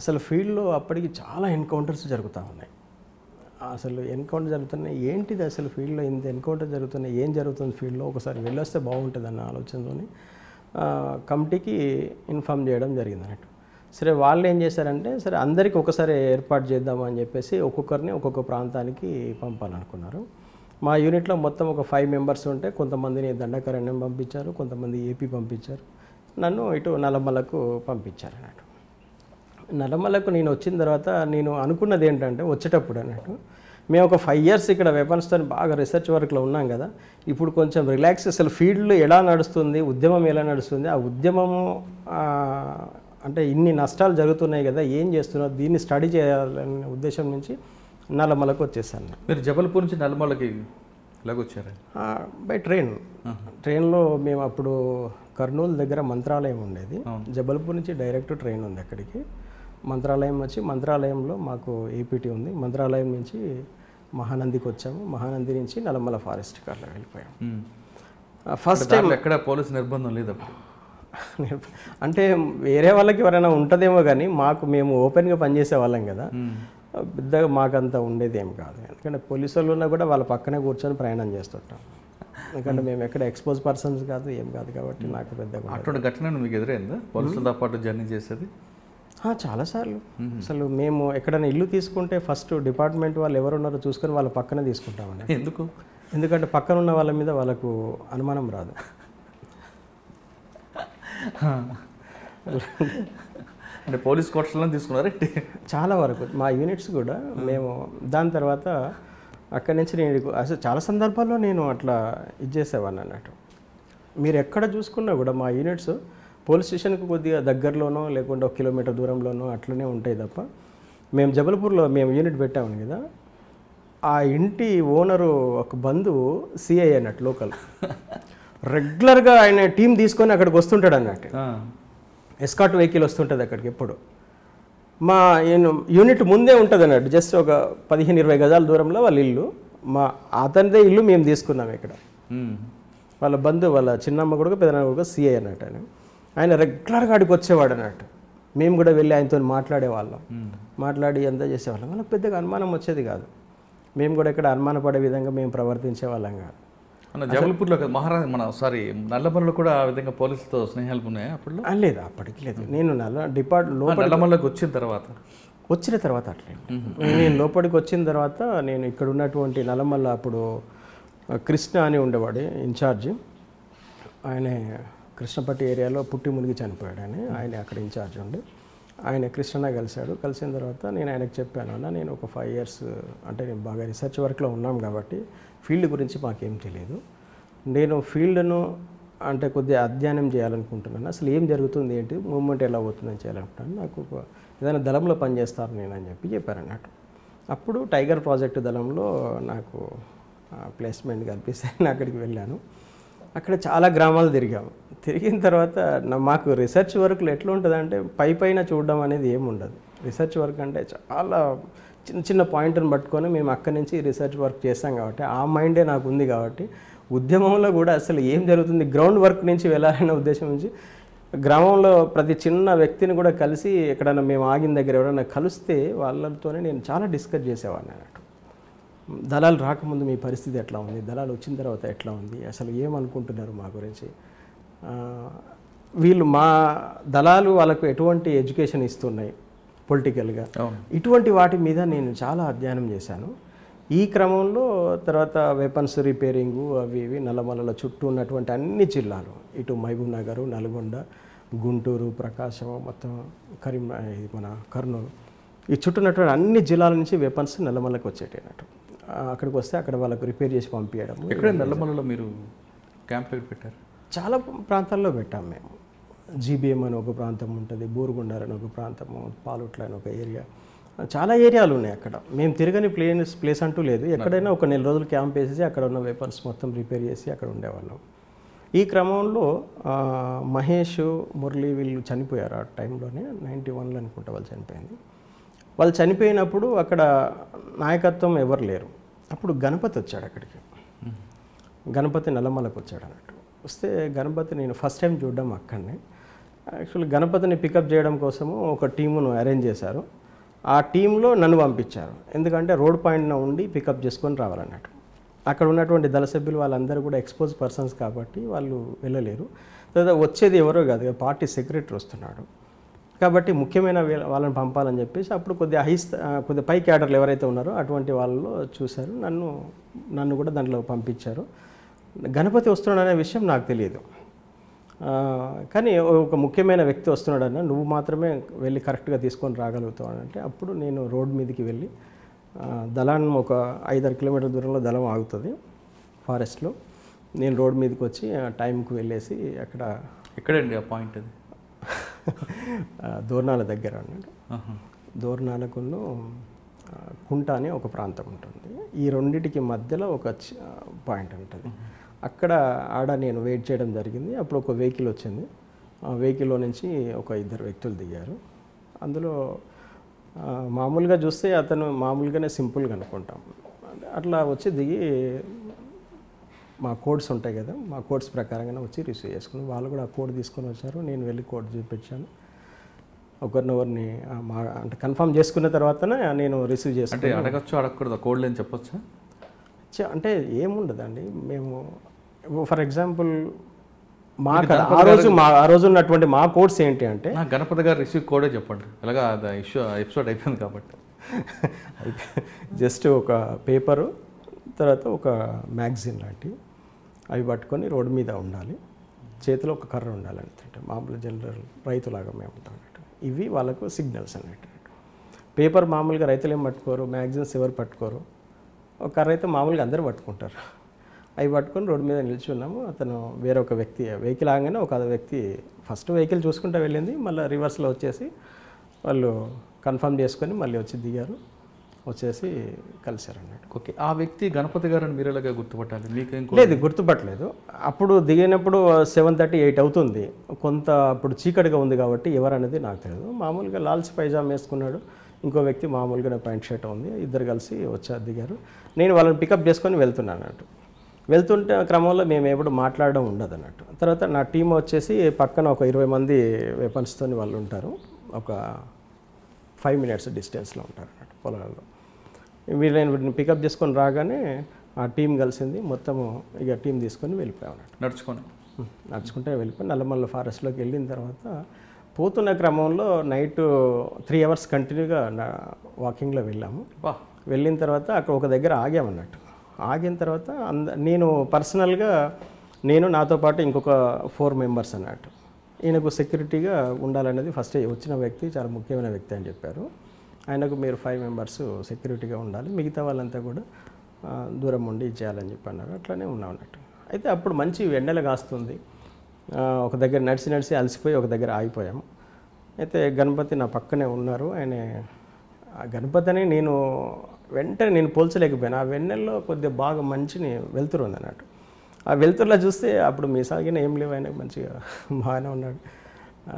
అసలు ఫీల్డ్లో అప్పటికి చాలా ఎన్కౌంటర్స్ జరుగుతూ ఉన్నాయి అసలు ఎన్కౌంటర్ జరుగుతున్నాయి ఏంటిది అసలు ఫీల్డ్లో ఇంత ఎన్కౌంటర్ జరుగుతున్నాయి ఏం జరుగుతుంది ఫీల్డ్లో ఒకసారి వెళ్ళొస్తే బాగుంటుంది అన్న ఆలోచనతోని కమిటీకి ఇన్ఫామ్ చేయడం జరిగింది అన్నట్టు సరే వాళ్ళు ఏం చేశారంటే సరే అందరికీ ఒకసారి ఏర్పాటు చేద్దామని చెప్పేసి ఒక్కొక్కరిని ఒక్కొక్క ప్రాంతానికి పంపాలనుకున్నారు మా యూనిట్లో మొత్తం ఒక ఫైవ్ మెంబర్స్ ఉంటే కొంతమందిని దండకారణ్యం పంపించారు కొంతమంది ఏపీ పంపించారు నన్ను ఇటు నలమలకు పంపించారు అన్నట్టు నల్లమల్లకు నేను వచ్చిన తర్వాత నేను అనుకున్నది ఏంటంటే వచ్చేటప్పుడు అన్నట్టు మేము ఒక ఫైవ్ ఇయర్స్ ఇక్కడ వెపన్స్తో బాగా రీసెర్చ్ వర్క్లో ఉన్నాం కదా ఇప్పుడు కొంచెం రిలాక్స్ అసలు ఫీల్డ్లు ఎలా నడుస్తుంది ఉద్యమం ఎలా నడుస్తుంది ఆ ఉద్యమము అంటే ఇన్ని నష్టాలు జరుగుతున్నాయి కదా ఏం చేస్తున్నారు దీన్ని స్టడీ చేయాలనే ఉద్దేశం నుంచి నల్లమలకు వచ్చేసాను మీరు జబల్పూర్ నుంచి నల్లమలకి వచ్చారు బై ట్రైన్ ట్రైన్లో మేము అప్పుడు కర్నూలు దగ్గర మంత్రాలయం ఉండేది జబల్పూర్ నుంచి డైరెక్ట్ ట్రైన్ ఉంది అక్కడికి మంత్రాలయం వచ్చి మంత్రాలయంలో మాకు ఏపీటీ ఉంది మంత్రాలయం నుంచి మహానందికి వచ్చాము మహానంది నుంచి నలమల ఫారెస్ట్ అట్లా వెళ్ళిపోయాం ఫస్ట్ టైం ఎక్కడ పోలీసు నిర్బంధం లేదు అంటే వేరే వాళ్ళకి ఎవరైనా ఉంటుందేమో కానీ మాకు మేము ఓపెన్గా పనిచేసే వాళ్ళం కదా పెద్దగా మాకంత ఉండేదేం కాదు ఎందుకంటే పోలీసు వాళ్ళు ఉన్నా కూడా వాళ్ళ పక్కనే కూర్చొని ప్రయాణం చేస్తుంటాం ఎందుకంటే మేము ఎక్కడ ఎక్స్పోజ్ పర్సన్స్ కాదు ఏం కాదు కాబట్టి నాకు పెద్ద అటువంటి ఘటన మీకు ఎదురైందా పోలీసులతో పాటు జర్నీ చేసేది చాలాసార్లు అసలు మేము ఎక్కడైనా ఇల్లు తీసుకుంటే ఫస్ట్ డిపార్ట్మెంట్ వాళ్ళు ఎవరు ఉన్నారో చూసుకొని వాళ్ళ పక్కన తీసుకుంటామండి ఎందుకు ఎందుకంటే పక్కన ఉన్న వాళ్ళ మీద వాళ్ళకు అనుమానం రాదు అంటే పోలీస్ కోర్సులో తీసుకున్నారు చాలా వరకు మా యూనిట్స్ కూడా మేము దాని తర్వాత అక్కడి నుంచి నేను అసలు చాలా సందర్భాల్లో నేను అట్లా ఇది చేసేవాన్ని అన్నట్టు మీరు ఎక్కడ చూసుకున్నా కూడా మా యూనిట్స్ పోలీస్ స్టేషన్కి కొద్దిగా దగ్గరలోనో లేకుంటే ఒక కిలోమీటర్ దూరంలోనో అట్లనే ఉంటాయి తప్ప మేము జబల్పూర్లో మేము యూనిట్ పెట్టాము కదా ఆ ఇంటి ఓనరు ఒక బంధువు సిఐ అన్నట్టు లోకల్ రెగ్యులర్గా ఆయన టీం తీసుకొని అక్కడికి వస్తుంటాడు అన్నట్టు ఎస్కాట్ వెహికల్ వస్తుంటుంది అక్కడికి ఎప్పుడు మా యూనిట్ ముందే ఉంటుంది అన్నట్టు జస్ట్ ఒక పదిహేను ఇరవై గజాల దూరంలో వాళ్ళ ఇల్లు మా అతనిదే ఇల్లు మేము తీసుకున్నాం ఇక్కడ వాళ్ళ బంధువు వాళ్ళ చిన్నమ్మ కొడుకు పెద్దనమ్మ కొడుకు సిఐ అన్నట్టు అని ఆయన రెగ్యులర్గా అడిగి వచ్చేవాడు అన్నట్టు మేము కూడా వెళ్ళి ఆయనతో మాట్లాడేవాళ్ళం మాట్లాడి అంతా చేసేవాళ్ళం మనకు పెద్దగా అనుమానం వచ్చేది కాదు మేము కూడా ఇక్కడ అనుమానపడే విధంగా మేము ప్రవర్తించే వాళ్ళం కాదు అన్న జబల్పూర్లో మహారాజ్ మన సారీ నల్లమల్లలో కూడా ఆ విధంగా పోలీసులతో స్నేహాలు ఉన్నాయి అప్పుడు లేదు అప్పటికి లేదు నేను నల్ల డిపార్ట్ నల్లమల్లకి వచ్చిన తర్వాత వచ్చిన తర్వాత అట్లే నేను లోపలికి వచ్చిన తర్వాత నేను ఇక్కడ ఉన్నటువంటి నల్లమల్ల అప్పుడు కృష్ణ అని ఉండేవాడు ఇన్ఛార్జ్ ఆయన కృష్ణపట్టి ఏరియాలో పుట్టి మునిగి చనిపోయాడని ఆయన అక్కడ ఇన్ఛార్జ్ ఉండి ఆయన కృష్ణ కలిశాడు కలిసిన తర్వాత నేను ఆయనకు చెప్పాను అన్న నేను ఒక ఫైవ్ ఇయర్స్ అంటే నేను బాగా రీసెర్చ్ వర్క్లో ఉన్నాం కాబట్టి ఫీల్డ్ గురించి మాకేం తెలియదు నేను ఫీల్డ్ను అంటే కొద్దిగా అధ్యయనం చేయాలనుకుంటున్నాను అసలు ఏం జరుగుతుంది ఏంటి మూమెంట్ ఎలా అవుతుందని చేయాలనుకుంటాను నాకు ఒక ఏదైనా దళంలో పనిచేస్తారు నేను అని చెప్పి చెప్పారు అన్నట్టు అప్పుడు టైగర్ ప్రాజెక్టు దళంలో నాకు ప్లేస్మెంట్ కల్పిస్తే నేను అక్కడికి వెళ్ళాను అక్కడ చాలా గ్రామాలు తిరిగాము తిరిగిన తర్వాత మాకు రీసెర్చ్ వర్క్లు ఎట్లా ఉంటుంది అంటే పై పైన చూడడం అనేది ఏముండదు రీసెర్చ్ వర్క్ అంటే చాలా చిన్న చిన్న పాయింట్ని పట్టుకొని మేము అక్కడి నుంచి రీసెర్చ్ వర్క్ చేస్తాం కాబట్టి ఆ మైండే నాకు ఉంది కాబట్టి ఉద్యమంలో కూడా అసలు ఏం జరుగుతుంది గ్రౌండ్ వర్క్ నుంచి వెళ్ళాలనే ఉద్దేశం నుంచి గ్రామంలో ప్రతి చిన్న వ్యక్తిని కూడా కలిసి ఎక్కడైనా మేము ఆగిన దగ్గర ఎవరైనా కలిస్తే వాళ్ళతోనే నేను చాలా డిస్కస్ చేసేవాడిని అన్నట్టు దళాలు రాకముందు మీ పరిస్థితి ఎట్లా ఉంది దళాలు వచ్చిన తర్వాత ఎట్లా ఉంది అసలు ఏమనుకుంటున్నారు మా గురించి వీళ్ళు మా దళాలు వాళ్ళకు ఎటువంటి ఎడ్యుకేషన్ ఇస్తున్నాయి పొలిటికల్గా ఇటువంటి వాటి మీద నేను చాలా అధ్యయనం చేశాను ఈ క్రమంలో తర్వాత వెపన్స్ రిపేరింగు అవి ఇవి నల్లమలల చుట్టూ ఉన్నటువంటి అన్ని జిల్లాలు ఇటు మహబూబ్ నగరు నల్గొండ గుంటూరు ప్రకాశం మొత్తం కరీం మన కర్నూలు ఈ చుట్టూ ఉన్నటువంటి అన్ని జిల్లాల నుంచి వెపన్స్ నల్లమలకు వచ్చేటట్టు అక్కడికి వస్తే అక్కడ వాళ్ళకు రిపేర్ చేసి పంపించడం ఎక్కడ నల్లమలలో మీరు క్యాంప్ పెట్టారు చాలా ప్రాంతాల్లో పెట్టాం మేము జీబీఎం అని ఒక ప్రాంతం ఉంటుంది బోరుగుండారు అని ఒక ప్రాంతము పాలుట్ల అని ఒక ఏరియా చాలా ఏరియాలు ఉన్నాయి అక్కడ మేము తిరగని ప్లేస్ ప్లేస్ అంటూ లేదు ఎక్కడైనా ఒక నెల రోజులు క్యాంప్ వేసేసి అక్కడ ఉన్న వెపన్స్ మొత్తం రిపేర్ చేసి అక్కడ ఉండేవాళ్ళం ఈ క్రమంలో మహేష్ మురళి వీళ్ళు చనిపోయారు ఆ టైంలోనే నైంటీ వన్లో అనుకుంటే వాళ్ళు చనిపోయింది వాళ్ళు చనిపోయినప్పుడు అక్కడ నాయకత్వం ఎవరు లేరు అప్పుడు గణపతి వచ్చాడు అక్కడికి గణపతి నల్లమలకు వచ్చాడు అన్నట్టు వస్తే గణపతి నేను ఫస్ట్ టైం చూడడం అక్కడనే యాక్చువల్లీ గణపతిని పికప్ చేయడం కోసము ఒక టీమును అరేంజ్ చేశారు ఆ టీంలో నన్ను పంపించారు ఎందుకంటే రోడ్ పాయింట్న ఉండి పికప్ చేసుకొని రావాలన్నట్టు అక్కడ ఉన్నటువంటి దళ సభ్యులు వాళ్ళందరూ కూడా ఎక్స్పోజ్ పర్సన్స్ కాబట్టి వాళ్ళు వెళ్ళలేరు తర్వాత వచ్చేది ఎవరో కాదు పార్టీ సెక్రటరీ వస్తున్నాడు కాబట్టి ముఖ్యమైన వాళ్ళని పంపాలని చెప్పేసి అప్పుడు కొద్దిగా హై కొద్ది పై క్యాడర్లు ఎవరైతే ఉన్నారో అటువంటి వాళ్ళు చూశారు నన్ను నన్ను కూడా దాంట్లో పంపించారు గణపతి వస్తున్నాడనే విషయం నాకు తెలియదు కానీ ఒక ముఖ్యమైన వ్యక్తి వస్తున్నాడన్నా నువ్వు మాత్రమే వెళ్ళి కరెక్ట్గా తీసుకొని రాగలుగుతావు అంటే అప్పుడు నేను రోడ్ మీదకి వెళ్ళి దళాన్ని ఒక ఐదారు కిలోమీటర్ల దూరంలో దళం ఆగుతుంది ఫారెస్ట్లో నేను రోడ్ మీదకి వచ్చి టైంకి వెళ్ళేసి అక్కడ ఎక్కడండి ఆ పాయింట్ అది దోర్నాల దగ్గర అన్నట్టు దోర్నాలకును కుంట అనే ఒక ప్రాంతం ఉంటుంది ఈ రెండింటికి మధ్యలో ఒక పాయింట్ ఉంటుంది అక్కడ ఆడ నేను వెయిట్ చేయడం జరిగింది అప్పుడు ఒక వెహికల్ వచ్చింది ఆ వెహికల్లో నుంచి ఒక ఇద్దరు వ్యక్తులు దిగారు అందులో మామూలుగా చూస్తే అతను మామూలుగానే సింపుల్గా అనుకుంటాం అట్లా వచ్చి దిగి మా కోడ్స్ ఉంటాయి కదా మా కోడ్స్ ప్రకారంగానే వచ్చి రిసీవ్ చేసుకుని వాళ్ళు కూడా ఆ కోడ్ తీసుకొని వచ్చారు నేను వెళ్ళి కోడ్ చూపించాను ఒకరిని మా అంటే కన్ఫర్మ్ చేసుకున్న తర్వాతనే నేను రిసీవ్ చేసుకుంటే అడగచ్చు అడగకూడదు కోడ్ లేని చెప్పొచ్చా అంటే ఏముండదండి మేము ఫర్ ఎగ్జాంపుల్ మా ఆ రోజు మా ఆ రోజు ఉన్నటువంటి మా కోడ్స్ ఏంటి అంటే గణపతి గారు రిసీవ్ కోడే చెప్పండి ఇలాగా ఇష్యూ ఎపిసోడ్ అయిపోయింది కాబట్టి జస్ట్ ఒక పేపరు తర్వాత ఒక మ్యాగజైన్ లాంటివి అవి పట్టుకొని రోడ్డు మీద ఉండాలి చేతిలో ఒక కర్ర ఉండాలి అంటే మామూలు జనరల్ రైతులాగా మేము ఉంటాం అన్నట్టు ఇవి వాళ్ళకు సిగ్నల్స్ అన్నట్టు పేపర్ మామూలుగా రైతులు ఏం పట్టుకోరు మ్యాగజైన్స్ ఎవరు పట్టుకోరు ఒక కర్ర అయితే మామూలుగా అందరూ పట్టుకుంటారు అవి పట్టుకొని రోడ్డు మీద నిల్చున్నాము అతను వేరే ఒక వ్యక్తి వెహికల్ ఆగానే ఒక వ్యక్తి ఫస్ట్ వెహికల్ చూసుకుంటూ వెళ్ళింది మళ్ళీ రివర్స్లో వచ్చేసి వాళ్ళు కన్ఫర్మ్ చేసుకొని మళ్ళీ వచ్చి దిగారు వచ్చేసి కలిశారన్నట్టు ఓకే ఆ వ్యక్తి గణపతి గారిని మీరు ఎలాగా గుర్తుపట్టాలి మీకు లేదు గుర్తుపట్టలేదు అప్పుడు దిగినప్పుడు సెవెన్ థర్టీ ఎయిట్ అవుతుంది కొంత అప్పుడు చీకటిగా ఉంది కాబట్టి ఎవరనేది నాకు తెలియదు మామూలుగా లాల్చి పైజామ్ వేసుకున్నాడు ఇంకో వ్యక్తి మామూలుగానే ప్యాంట్ షర్ట్ ఉంది ఇద్దరు కలిసి వచ్చారు దిగారు నేను వాళ్ళని పికప్ చేసుకొని వెళ్తున్నాను అన్నట్టు వెళ్తుంటే క్రమంలో మేము ఎప్పుడు మాట్లాడడం ఉండదు అన్నట్టు తర్వాత నా టీం వచ్చేసి పక్కన ఒక ఇరవై మంది వెపన్స్తో వాళ్ళు ఉంటారు ఒక ఫైవ్ మినిట్స్ డిస్టెన్స్లో ఉంటారు అన్నట్టు పొలాల్లో వీళ్ళని వీటిని పికప్ చేసుకొని రాగానే ఆ టీం కలిసింది మొత్తము ఇక టీం తీసుకొని వెళ్ళిపోయాం నడుచుకొని నడుచుకుంటే వెళ్ళిపోయి నల్లమల్ల ఫారెస్ట్లోకి వెళ్ళిన తర్వాత పోతున్న క్రమంలో నైట్ త్రీ అవర్స్ కంటిన్యూగా వాకింగ్లో వెళ్ళాము వెళ్ళిన తర్వాత అక్కడ ఒక దగ్గర ఆగామన్నట్టు ఆగిన తర్వాత అంద నేను పర్సనల్గా నేను నాతో పాటు ఇంకొక ఫోర్ మెంబర్స్ అన్నట్టు ఈయనకు సెక్యూరిటీగా ఉండాలనేది ఫస్ట్ వచ్చిన వ్యక్తి చాలా ముఖ్యమైన వ్యక్తి అని చెప్పారు ఆయనకు మీరు ఫైవ్ మెంబర్స్ సెక్యూరిటీగా ఉండాలి మిగతా వాళ్ళంతా కూడా దూరం ఉండి ఇచ్చేయాలని చెప్పి అన్నారు అట్లానే ఉన్నాం అన్నట్టు అయితే అప్పుడు మంచి వెన్నెల కాస్తుంది ఒక దగ్గర నడిచి నడిచి అలసిపోయి ఒక దగ్గర ఆగిపోయాము అయితే గణపతి నా పక్కనే ఉన్నారు ఆయన ఆ గణపతి అని నేను వెంటనే నేను పోల్చలేకపోయాను ఆ వెన్నెల్లో కొద్దిగా బాగా మంచిని వెళ్తురు ఉంది అన్నట్టు ఆ వెళ్తురులో చూస్తే అప్పుడు మీ సాగిన ఏం లేవు ఆయన మంచిగా బాగానే ఉన్నాడు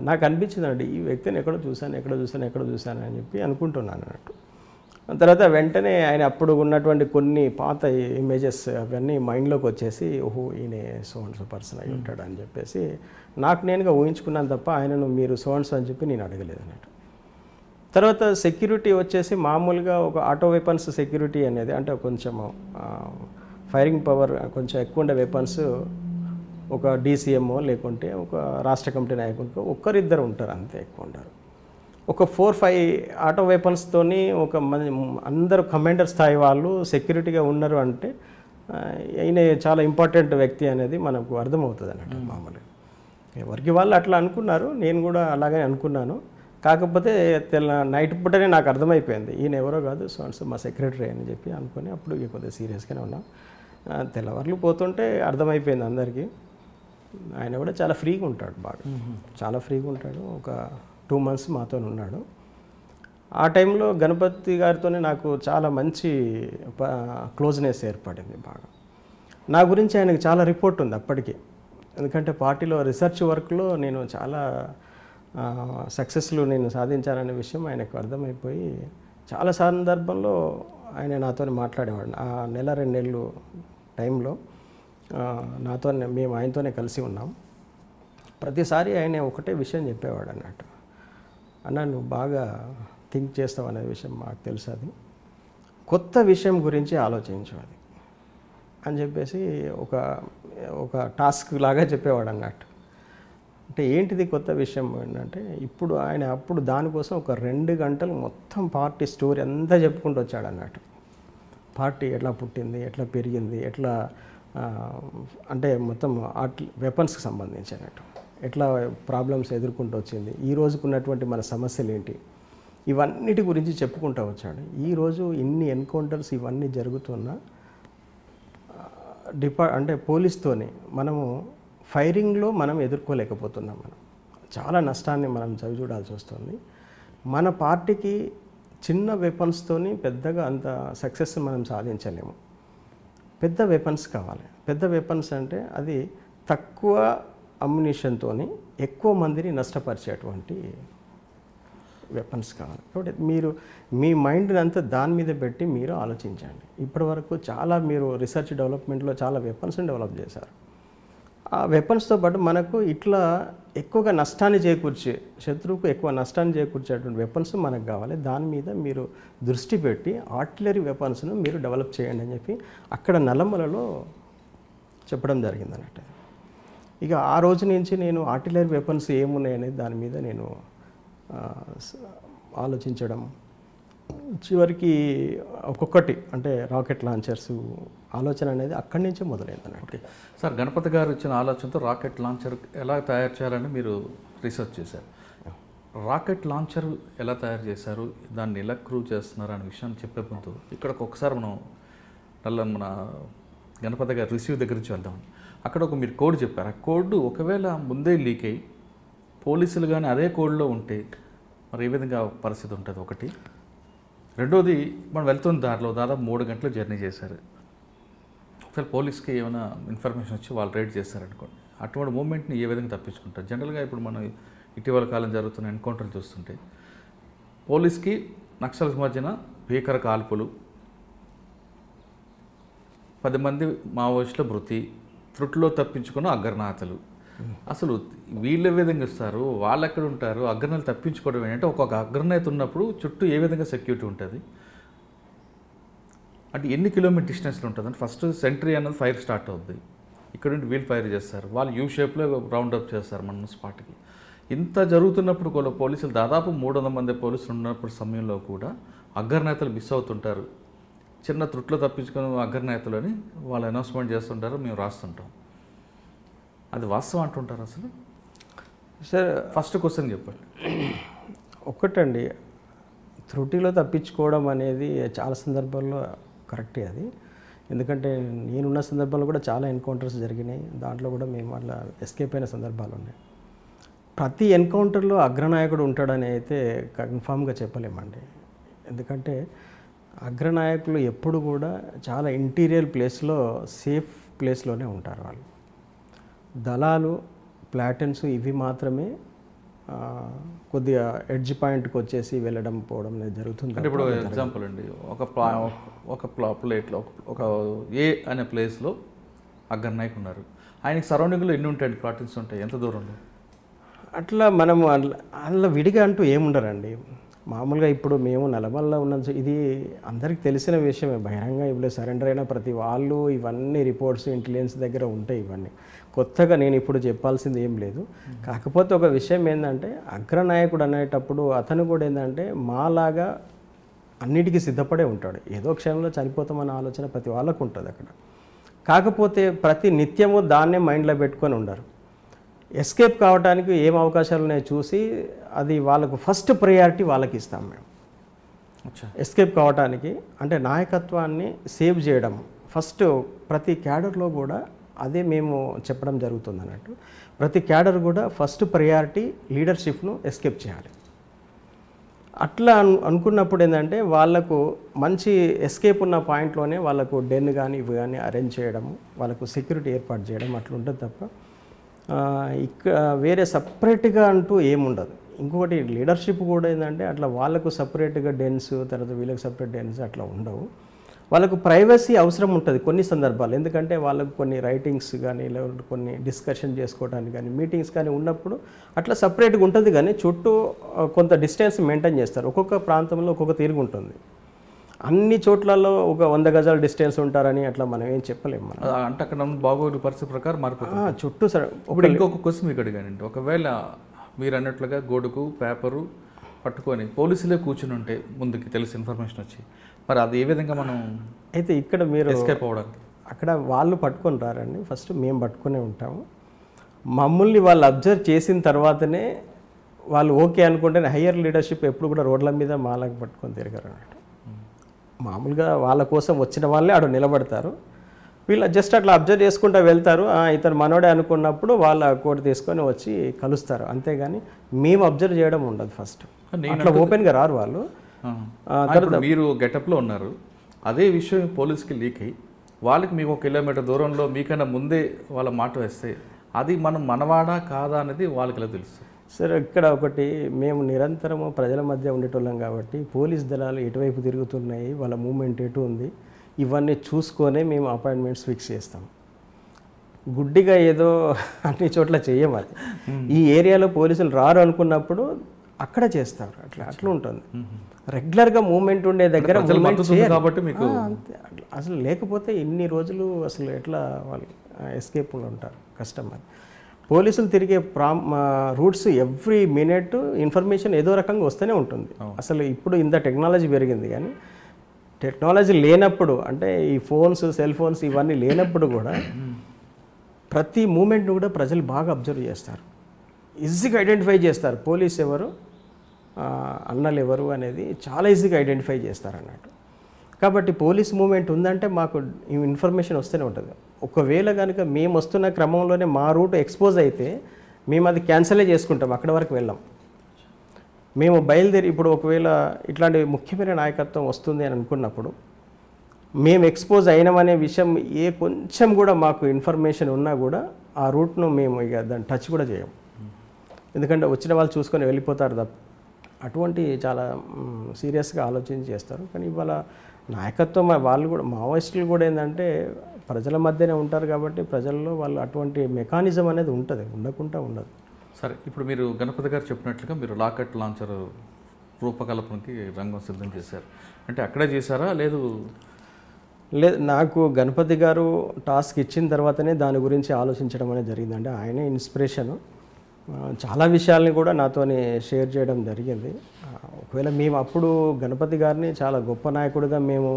నాకు అనిపించిందండి ఈ వ్యక్తిని ఎక్కడో చూశాను ఎక్కడో చూశాను ఎక్కడో చూశాను అని చెప్పి అనుకుంటున్నాను అన్నట్టు తర్వాత వెంటనే ఆయన అప్పుడు ఉన్నటువంటి కొన్ని పాత ఇమేజెస్ అవన్నీ మైండ్లోకి వచ్చేసి ఓహో ఈయన సోన్స్ పర్సన్ అయి ఉంటాడు అని చెప్పేసి నాకు నేనుగా ఊహించుకున్నాను తప్ప ఆయనను మీరు సోన్స్ అని చెప్పి నేను అడగలేదు అన్నట్టు తర్వాత సెక్యూరిటీ వచ్చేసి మామూలుగా ఒక ఆటో వెపన్స్ సెక్యూరిటీ అనేది అంటే కొంచెం ఫైరింగ్ పవర్ కొంచెం ఎక్కువ ఉండే వెపన్స్ ఒక డీసీఎంఓ లేకుంటే ఒక రాష్ట్ర కమిటీ నాయకుడికి ఒక్కరిద్దరు ఉంటారు అంతే ఎక్కువ ఉంటారు ఒక ఫోర్ ఫైవ్ ఆటో వెపన్స్తోని ఒక అందరూ కమాండర్ స్థాయి వాళ్ళు సెక్యూరిటీగా ఉన్నారు అంటే అయిన చాలా ఇంపార్టెంట్ వ్యక్తి అనేది మనకు అర్థమవుతుంది అన్నట్టు మామూలుగా ఎవరికి వాళ్ళు అట్లా అనుకున్నారు నేను కూడా అలాగే అనుకున్నాను కాకపోతే తెల్ల నైట్ పూటనే నాకు అర్థమైపోయింది ఈయన ఎవరో కాదు సో అండ్ మా సెక్రటరీ అని చెప్పి అనుకొని అప్పుడు కొద్దిగా సీరియస్గానే ఉన్నాం తెల్లవార్లు పోతుంటే అర్థమైపోయింది అందరికీ ఆయన కూడా చాలా ఫ్రీగా ఉంటాడు బాగా చాలా ఫ్రీగా ఉంటాడు ఒక టూ మంత్స్ మాతో ఉన్నాడు ఆ టైంలో గణపతి గారితోనే నాకు చాలా మంచి క్లోజ్నెస్ ఏర్పడింది బాగా నా గురించి ఆయనకు చాలా రిపోర్ట్ ఉంది అప్పటికే ఎందుకంటే పార్టీలో రీసెర్చ్ వర్క్లో నేను చాలా సక్సెస్లు నేను సాధించాననే విషయం ఆయనకు అర్థమైపోయి చాలా సందర్భంలో ఆయన నాతో మాట్లాడేవాడు ఆ నెల రెండు నెలలు టైంలో నాతో మేము ఆయనతోనే కలిసి ఉన్నాం ప్రతిసారి ఆయన ఒకటే విషయం చెప్పేవాడు అన్నట్టు అన్న నువ్వు బాగా థింక్ చేస్తావు అనే విషయం మాకు తెలుసు అది కొత్త విషయం గురించి ఆలోచించు అది అని చెప్పేసి ఒక ఒక టాస్క్ లాగా చెప్పేవాడు అన్నట్టు అంటే ఏంటిది కొత్త విషయం ఏంటంటే ఇప్పుడు ఆయన అప్పుడు దానికోసం ఒక రెండు గంటలు మొత్తం పార్టీ స్టోరీ అంతా చెప్పుకుంటూ వచ్చాడు అన్నట్టు పార్టీ ఎట్లా పుట్టింది ఎట్లా పెరిగింది ఎట్లా అంటే మొత్తం ఆర్ట్ వెపన్స్కి సంబంధించినట్టు ఎట్లా ప్రాబ్లమ్స్ ఎదుర్కొంటూ వచ్చింది ఈ రోజుకు ఉన్నటువంటి మన సమస్యలు ఏంటి ఇవన్నిటి గురించి చెప్పుకుంటూ వచ్చాడు ఈరోజు ఇన్ని ఎన్కౌంటర్స్ ఇవన్నీ జరుగుతున్న డిపా అంటే పోలీస్తోని మనము ఫైరింగ్లో మనం ఎదుర్కోలేకపోతున్నాం మనం చాలా నష్టాన్ని మనం చవి చూడాల్సి వస్తుంది మన పార్టీకి చిన్న వెపన్స్తోని పెద్దగా అంత సక్సెస్ మనం సాధించలేము పెద్ద వెపన్స్ కావాలి పెద్ద వెపన్స్ అంటే అది తక్కువ అమ్యునిషన్తో ఎక్కువ మందిని నష్టపరిచేటువంటి వెపన్స్ కావాలి కాబట్టి మీరు మీ మైండ్ని అంతా దాని మీద పెట్టి మీరు ఆలోచించండి ఇప్పటివరకు చాలా మీరు రీసెర్చ్ డెవలప్మెంట్లో చాలా వెపన్స్ని డెవలప్ చేశారు ఆ వెపన్స్తో పాటు మనకు ఇట్లా ఎక్కువగా నష్టాన్ని చేకూర్చే శత్రువుకు ఎక్కువ నష్టాన్ని చేకూర్చేటువంటి వెపన్స్ మనకు కావాలి దాని మీద మీరు దృష్టి పెట్టి ఆర్టిలరీ వెపన్స్ను మీరు డెవలప్ చేయండి అని చెప్పి అక్కడ నలమలలో చెప్పడం జరిగింది అన్నట్టు ఇక ఆ రోజు నుంచి నేను ఆర్టిలరీ వెపన్స్ ఏమున్నాయనేది దాని మీద నేను ఆలోచించడం చివరికి ఒక్కొక్కటి అంటే రాకెట్ లాంచర్స్ ఆలోచన అనేది అక్కడి నుంచే మొదలైంది అన్నట్టు సార్ గణపతి గారు ఇచ్చిన ఆలోచనతో రాకెట్ లాంచర్ ఎలా తయారు చేయాలని మీరు రీసెర్చ్ చేశారు రాకెట్ లాంచర్ ఎలా తయారు చేశారు దాన్ని ఎలా క్రూ చేస్తున్నారు అనే విషయాన్ని చెప్పే ముందు ఇక్కడ ఒకసారి మనం నల్ల మన గణపతి గారు రిసీవ్ దగ్గర నుంచి వెళ్దాం అక్కడ ఒక మీరు కోడ్ చెప్పారు ఆ కోడ్ ఒకవేళ ముందే లీక్ అయ్యి పోలీసులు కానీ అదే కోడ్లో ఉంటే మరి ఏ విధంగా పరిస్థితి ఉంటుంది ఒకటి రెండోది మనం వెళ్తున్న దారిలో దాదాపు మూడు గంటలు జర్నీ చేశారు ఒకసారి పోలీస్కి ఏమైనా ఇన్ఫర్మేషన్ వచ్చి వాళ్ళు రైడ్ చేస్తారనుకోండి అటువంటి మూమెంట్ని ఏ విధంగా తప్పించుకుంటారు జనరల్గా ఇప్పుడు మనం ఇటీవల కాలం జరుగుతున్న ఎన్కౌంటర్లు చూస్తుంటే పోలీస్కి నక్సల్స్ మధ్యన భీకర కాల్పులు పది మంది మావోయిస్టుల మృతి త్రుట్లో తప్పించుకున్న అగ్రనాథలు అసలు వీళ్ళు ఏ విధంగా ఇస్తారు వాళ్ళు ఎక్కడ ఉంటారు అగ్రనేతలు తప్పించుకోవడం ఏంటంటే ఒక్కొక్క అగ్రనేత ఉన్నప్పుడు చుట్టూ ఏ విధంగా సెక్యూరిటీ ఉంటుంది అంటే ఎన్ని కిలోమీటర్ డిస్టెన్స్లో ఉంటుంది అంటే ఫస్ట్ సెంట్రీ అన్నది ఫైర్ స్టార్ట్ అవుద్ది ఇక్కడ నుండి వీల్ ఫైర్ చేస్తారు వాళ్ళు యూ షేప్లో రౌండ్ అప్ చేస్తారు మన స్పాట్కి ఇంత జరుగుతున్నప్పుడు కూడా పోలీసులు దాదాపు మూడు వందల మంది పోలీసులు ఉన్నప్పుడు సమయంలో కూడా అగ్రనేతలు మిస్ అవుతుంటారు చిన్న త్రుట్లో తప్పించుకొని అని వాళ్ళు అనౌన్స్మెంట్ చేస్తుంటారు మేము రాస్తుంటాం అది వాస్తవం అంటుంటారు అసలు సార్ ఫస్ట్ క్వశ్చన్ చెప్పండి ఒక్కటండి త్రుటిలో తప్పించుకోవడం అనేది చాలా సందర్భాల్లో కరెక్టే అది ఎందుకంటే నేనున్న సందర్భాలు కూడా చాలా ఎన్కౌంటర్స్ జరిగినాయి దాంట్లో కూడా మేము అట్లా ఎస్కేప్ అయిన సందర్భాలు ఉన్నాయి ప్రతి ఎన్కౌంటర్లో అగ్రనాయకుడు ఉంటాడని అయితే కన్ఫామ్గా చెప్పలేమండి ఎందుకంటే అగ్రనాయకులు ఎప్పుడు కూడా చాలా ఇంటీరియర్ ప్లేస్లో సేఫ్ ప్లేస్లోనే ఉంటారు వాళ్ళు దళాలు ప్లాటన్స్ ఇవి మాత్రమే కొద్దిగా ఎడ్జ్ పాయింట్కి వచ్చేసి వెళ్ళడం పోవడం అనేది జరుగుతుంది అంటే ఇప్పుడు ఎగ్జాంపుల్ అండి ఒక ప్లా ఒక ప్లా ప్లేట్లో ఒక ఏ అనే ప్లేస్లో అగ్గర్ నాయక్ ఉన్నారు ఆయనకి సరౌండింగ్లో ఎన్ని ఉంటాయండి ప్లాటెన్స్ ఉంటాయి ఎంత దూరంలో అట్లా మనం అట్లా విడిగా అంటూ ఏముండరండి మామూలుగా ఇప్పుడు మేము నలమల్లో ఉన్న ఇది అందరికి తెలిసిన విషయమే బహిరంగ ఇప్పుడు సరెండర్ అయినా ప్రతి వాళ్ళు ఇవన్నీ రిపోర్ట్స్ ఇంటెలిజెన్స్ దగ్గర ఉంటాయి ఇవన్నీ కొత్తగా నేను ఇప్పుడు చెప్పాల్సింది ఏం లేదు కాకపోతే ఒక విషయం ఏంటంటే అగ్రనాయకుడు అనేటప్పుడు అతను కూడా ఏంటంటే మాలాగా అన్నిటికీ సిద్ధపడే ఉంటాడు ఏదో క్షణంలో చనిపోతామన్న ఆలోచన ప్రతి వాళ్ళకు ఉంటుంది అక్కడ కాకపోతే ప్రతి నిత్యము దాన్నే మైండ్లో పెట్టుకొని ఉండరు ఎస్కేప్ కావడానికి ఏం అవకాశాలు ఉన్నాయో చూసి అది వాళ్ళకు ఫస్ట్ ప్రయారిటీ వాళ్ళకి ఇస్తాం మేము ఎస్కేప్ కావడానికి అంటే నాయకత్వాన్ని సేవ్ చేయడం ఫస్ట్ ప్రతి క్యాడర్లో కూడా అదే మేము చెప్పడం జరుగుతుంది అన్నట్టు ప్రతి క్యాడర్ కూడా ఫస్ట్ ప్రయారిటీ లీడర్షిప్ను ఎస్కేప్ చేయాలి అట్లా అనుకున్నప్పుడు ఏంటంటే వాళ్ళకు మంచి ఎస్కేప్ ఉన్న పాయింట్లోనే వాళ్ళకు డెన్ కానీ ఇవి కానీ అరేంజ్ చేయడము వాళ్ళకు సెక్యూరిటీ ఏర్పాటు చేయడం అట్లా ఉంటుంది తప్ప ఇక్కడ వేరే సపరేట్గా అంటూ ఏముండదు ఇంకొకటి లీడర్షిప్ కూడా ఏంటంటే అట్లా వాళ్ళకు సపరేట్గా డెన్స్ తర్వాత వీళ్ళకి సపరేట్ డెన్స్ అట్లా ఉండవు వాళ్ళకు ప్రైవసీ అవసరం ఉంటుంది కొన్ని సందర్భాలు ఎందుకంటే వాళ్ళకు కొన్ని రైటింగ్స్ కానీ లేకుంటే కొన్ని డిస్కషన్ చేసుకోవడానికి కానీ మీటింగ్స్ కానీ ఉన్నప్పుడు అట్లా సపరేట్గా ఉంటుంది కానీ చుట్టూ కొంత డిస్టెన్స్ మెయింటైన్ చేస్తారు ఒక్కొక్క ప్రాంతంలో ఒక్కొక్క తీరుగు ఉంటుంది అన్ని చోట్లలో ఒక వంద గజాల డిస్టెన్స్ ఉంటారని అట్లా మనం ఏం చెప్పలేము మనం అంటే అక్కడ బాగోగు పరిస్థితి ప్రకారం మార్పు చుట్టూ సరే ఇప్పుడు ఇంకొక క్వశ్చన్ ఇక్కడ అడిగానండి ఒకవేళ మీరు అన్నట్లుగా గోడుకు పేపరు పట్టుకొని పోలీసులే కూర్చుని ఉంటే ముందుకి తెలిసి ఇన్ఫర్మేషన్ వచ్చి మరి అది ఏ విధంగా మనం అయితే ఇక్కడ మీరు అక్కడ వాళ్ళు పట్టుకొని రారండి ఫస్ట్ మేము పట్టుకునే ఉంటాము మమ్మల్ని వాళ్ళు అబ్జర్వ్ చేసిన తర్వాతనే వాళ్ళు ఓకే అనుకుంటేనే హయ్యర్ లీడర్షిప్ ఎప్పుడు కూడా రోడ్ల మీద మాలకు పట్టుకొని తిరగరు అన్నట్టు మామూలుగా వాళ్ళ కోసం వచ్చిన వాళ్ళే అక్కడ నిలబడతారు వీళ్ళు జస్ట్ అట్లా అబ్జర్వ్ చేసుకుంటూ వెళ్తారు ఇతను మనోడే అనుకున్నప్పుడు వాళ్ళ కోటి తీసుకొని వచ్చి కలుస్తారు అంతేగాని మేము అబ్జర్వ్ చేయడం ఉండదు ఫస్ట్ అట్లా ఓపెన్గా రారు వాళ్ళు మీరు గెటప్లో ఉన్నారు అదే విషయం పోలీస్కి లీక్ అయ్యి వాళ్ళకి మీకు ఒక కిలోమీటర్ దూరంలో మీకన్నా ముందే వాళ్ళ మాట వేస్తే అది మనం మనవాడా కాదా అనేది వాళ్ళకి తెలుసు తెలుస్తుంది సార్ ఇక్కడ ఒకటి మేము నిరంతరము ప్రజల మధ్య ఉండేటోళ్ళం కాబట్టి పోలీస్ దళాలు ఎటువైపు తిరుగుతున్నాయి వాళ్ళ మూమెంట్ ఎటు ఉంది ఇవన్నీ చూసుకొనే మేము అపాయింట్మెంట్స్ ఫిక్స్ చేస్తాం గుడ్డిగా ఏదో అన్ని చోట్ల చేయమని ఈ ఏరియాలో పోలీసులు రారు అనుకున్నప్పుడు అక్కడ చేస్తారు అట్లా అట్లా ఉంటుంది రెగ్యులర్గా మూమెంట్ ఉండే దగ్గర కాబట్టి మీకు అసలు లేకపోతే ఇన్ని రోజులు అసలు ఎట్లా వాళ్ళు ఎస్కేప్లో ఉంటారు కస్టమర్ పోలీసులు తిరిగే ప్రా రూట్స్ ఎవ్రీ మినిట్ ఇన్ఫర్మేషన్ ఏదో రకంగా వస్తూనే ఉంటుంది అసలు ఇప్పుడు ఇంత టెక్నాలజీ పెరిగింది కానీ టెక్నాలజీ లేనప్పుడు అంటే ఈ ఫోన్స్ సెల్ ఫోన్స్ ఇవన్నీ లేనప్పుడు కూడా ప్రతి మూమెంట్ని కూడా ప్రజలు బాగా అబ్జర్వ్ చేస్తారు ఈజీగా ఐడెంటిఫై చేస్తారు పోలీస్ ఎవరు అన్నలు ఎవరు అనేది చాలా ఈజీగా ఐడెంటిఫై చేస్తారన్నట్టు కాబట్టి పోలీస్ మూమెంట్ ఉందంటే మాకు ఇన్ఫర్మేషన్ వస్తూనే ఉంటుంది ఒకవేళ కనుక మేము వస్తున్న క్రమంలోనే మా రూట్ ఎక్స్పోజ్ అయితే మేము అది క్యాన్సలే చేసుకుంటాం అక్కడ వరకు వెళ్ళాం మేము బయలుదేరి ఇప్పుడు ఒకవేళ ఇట్లాంటి ముఖ్యమైన నాయకత్వం వస్తుంది అని అనుకున్నప్పుడు మేము ఎక్స్పోజ్ అయినామనే విషయం ఏ కొంచెం కూడా మాకు ఇన్ఫర్మేషన్ ఉన్నా కూడా ఆ రూట్ను మేము ఇక దాన్ని టచ్ కూడా చేయం ఎందుకంటే వచ్చిన వాళ్ళు చూసుకొని వెళ్ళిపోతారు తప్ప అటువంటి చాలా సీరియస్గా ఆలోచన చేస్తారు కానీ ఇవాళ నాయకత్వం వాళ్ళు కూడా మావోయిస్టులు కూడా ఏంటంటే ప్రజల మధ్యనే ఉంటారు కాబట్టి ప్రజల్లో వాళ్ళు అటువంటి మెకానిజం అనేది ఉంటుంది ఉండకుండా ఉండదు సరే ఇప్పుడు మీరు గణపతి గారు చెప్పినట్లుగా మీరు లాకెట్ లాంచర్ రూపకల్పనకి రంగం సిద్ధం చేశారు అంటే అక్కడే చేశారా లేదు లేదు నాకు గణపతి గారు టాస్క్ ఇచ్చిన తర్వాతనే దాని గురించి ఆలోచించడం అనేది జరిగిందండి ఆయనే ఇన్స్పిరేషను చాలా విషయాల్ని కూడా నాతోని షేర్ చేయడం జరిగింది ఒకవేళ మేము అప్పుడు గణపతి గారిని చాలా గొప్ప నాయకుడిగా మేము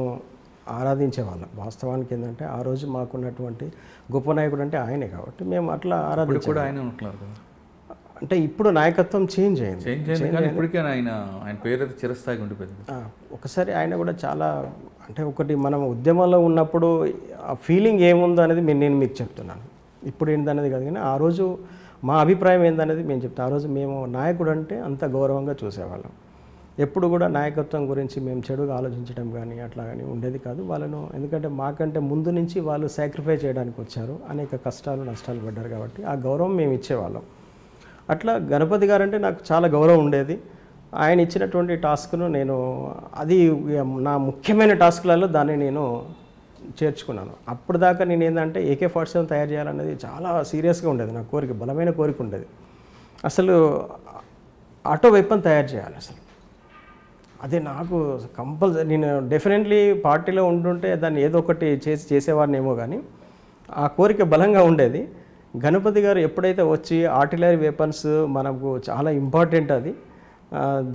ఆరాధించేవాళ్ళం వాస్తవానికి ఏంటంటే ఆ రోజు మాకున్నటువంటి గొప్ప నాయకుడు అంటే ఆయనే కాబట్టి మేము అట్లా ఆరాధించే ఆయన ఉంటున్నారు అంటే ఇప్పుడు నాయకత్వం చేంజ్ అయింది ఇప్పటికే ఆయన ఆయన పేరు చిరస్థాయి ఉండిపోయింది ఒకసారి ఆయన కూడా చాలా అంటే ఒకటి మనం ఉద్యమంలో ఉన్నప్పుడు ఆ ఫీలింగ్ ఏముందో అనేది నేను మీకు చెప్తున్నాను ఇప్పుడు ఏంటనేది కాదు కానీ ఆ రోజు మా అభిప్రాయం ఏందనేది మేము చెప్తాం ఆ రోజు మేము నాయకుడు అంటే అంత గౌరవంగా చూసేవాళ్ళం ఎప్పుడు కూడా నాయకత్వం గురించి మేము చెడుగా ఆలోచించడం కానీ అట్లా కానీ ఉండేది కాదు వాళ్ళను ఎందుకంటే మాకంటే ముందు నుంచి వాళ్ళు సాక్రిఫై చేయడానికి వచ్చారు అనేక కష్టాలు నష్టాలు పడ్డారు కాబట్టి ఆ గౌరవం మేము ఇచ్చేవాళ్ళం అట్లా గణపతి గారు అంటే నాకు చాలా గౌరవం ఉండేది ఆయన ఇచ్చినటువంటి టాస్క్ను నేను అది నా ముఖ్యమైన టాస్క్లలో దాన్ని నేను చేర్చుకున్నాను అప్పుడు దాకా నేను ఏంటంటే ఏకే ఫార్టీ సెవెన్ తయారు చేయాలనేది చాలా సీరియస్గా ఉండేది నా కోరిక బలమైన కోరిక ఉండేది అసలు ఆటో వెపన్ తయారు చేయాలి అసలు అదే నాకు కంపల్సరీ నేను డెఫినెట్లీ పార్టీలో ఉండుంటే దాన్ని ఏదో ఒకటి చేసి చేసేవాడినేమో కానీ ఆ కోరిక బలంగా ఉండేది గణపతి గారు ఎప్పుడైతే వచ్చి ఆర్టిలరీ వెపన్స్ మనకు చాలా ఇంపార్టెంట్ అది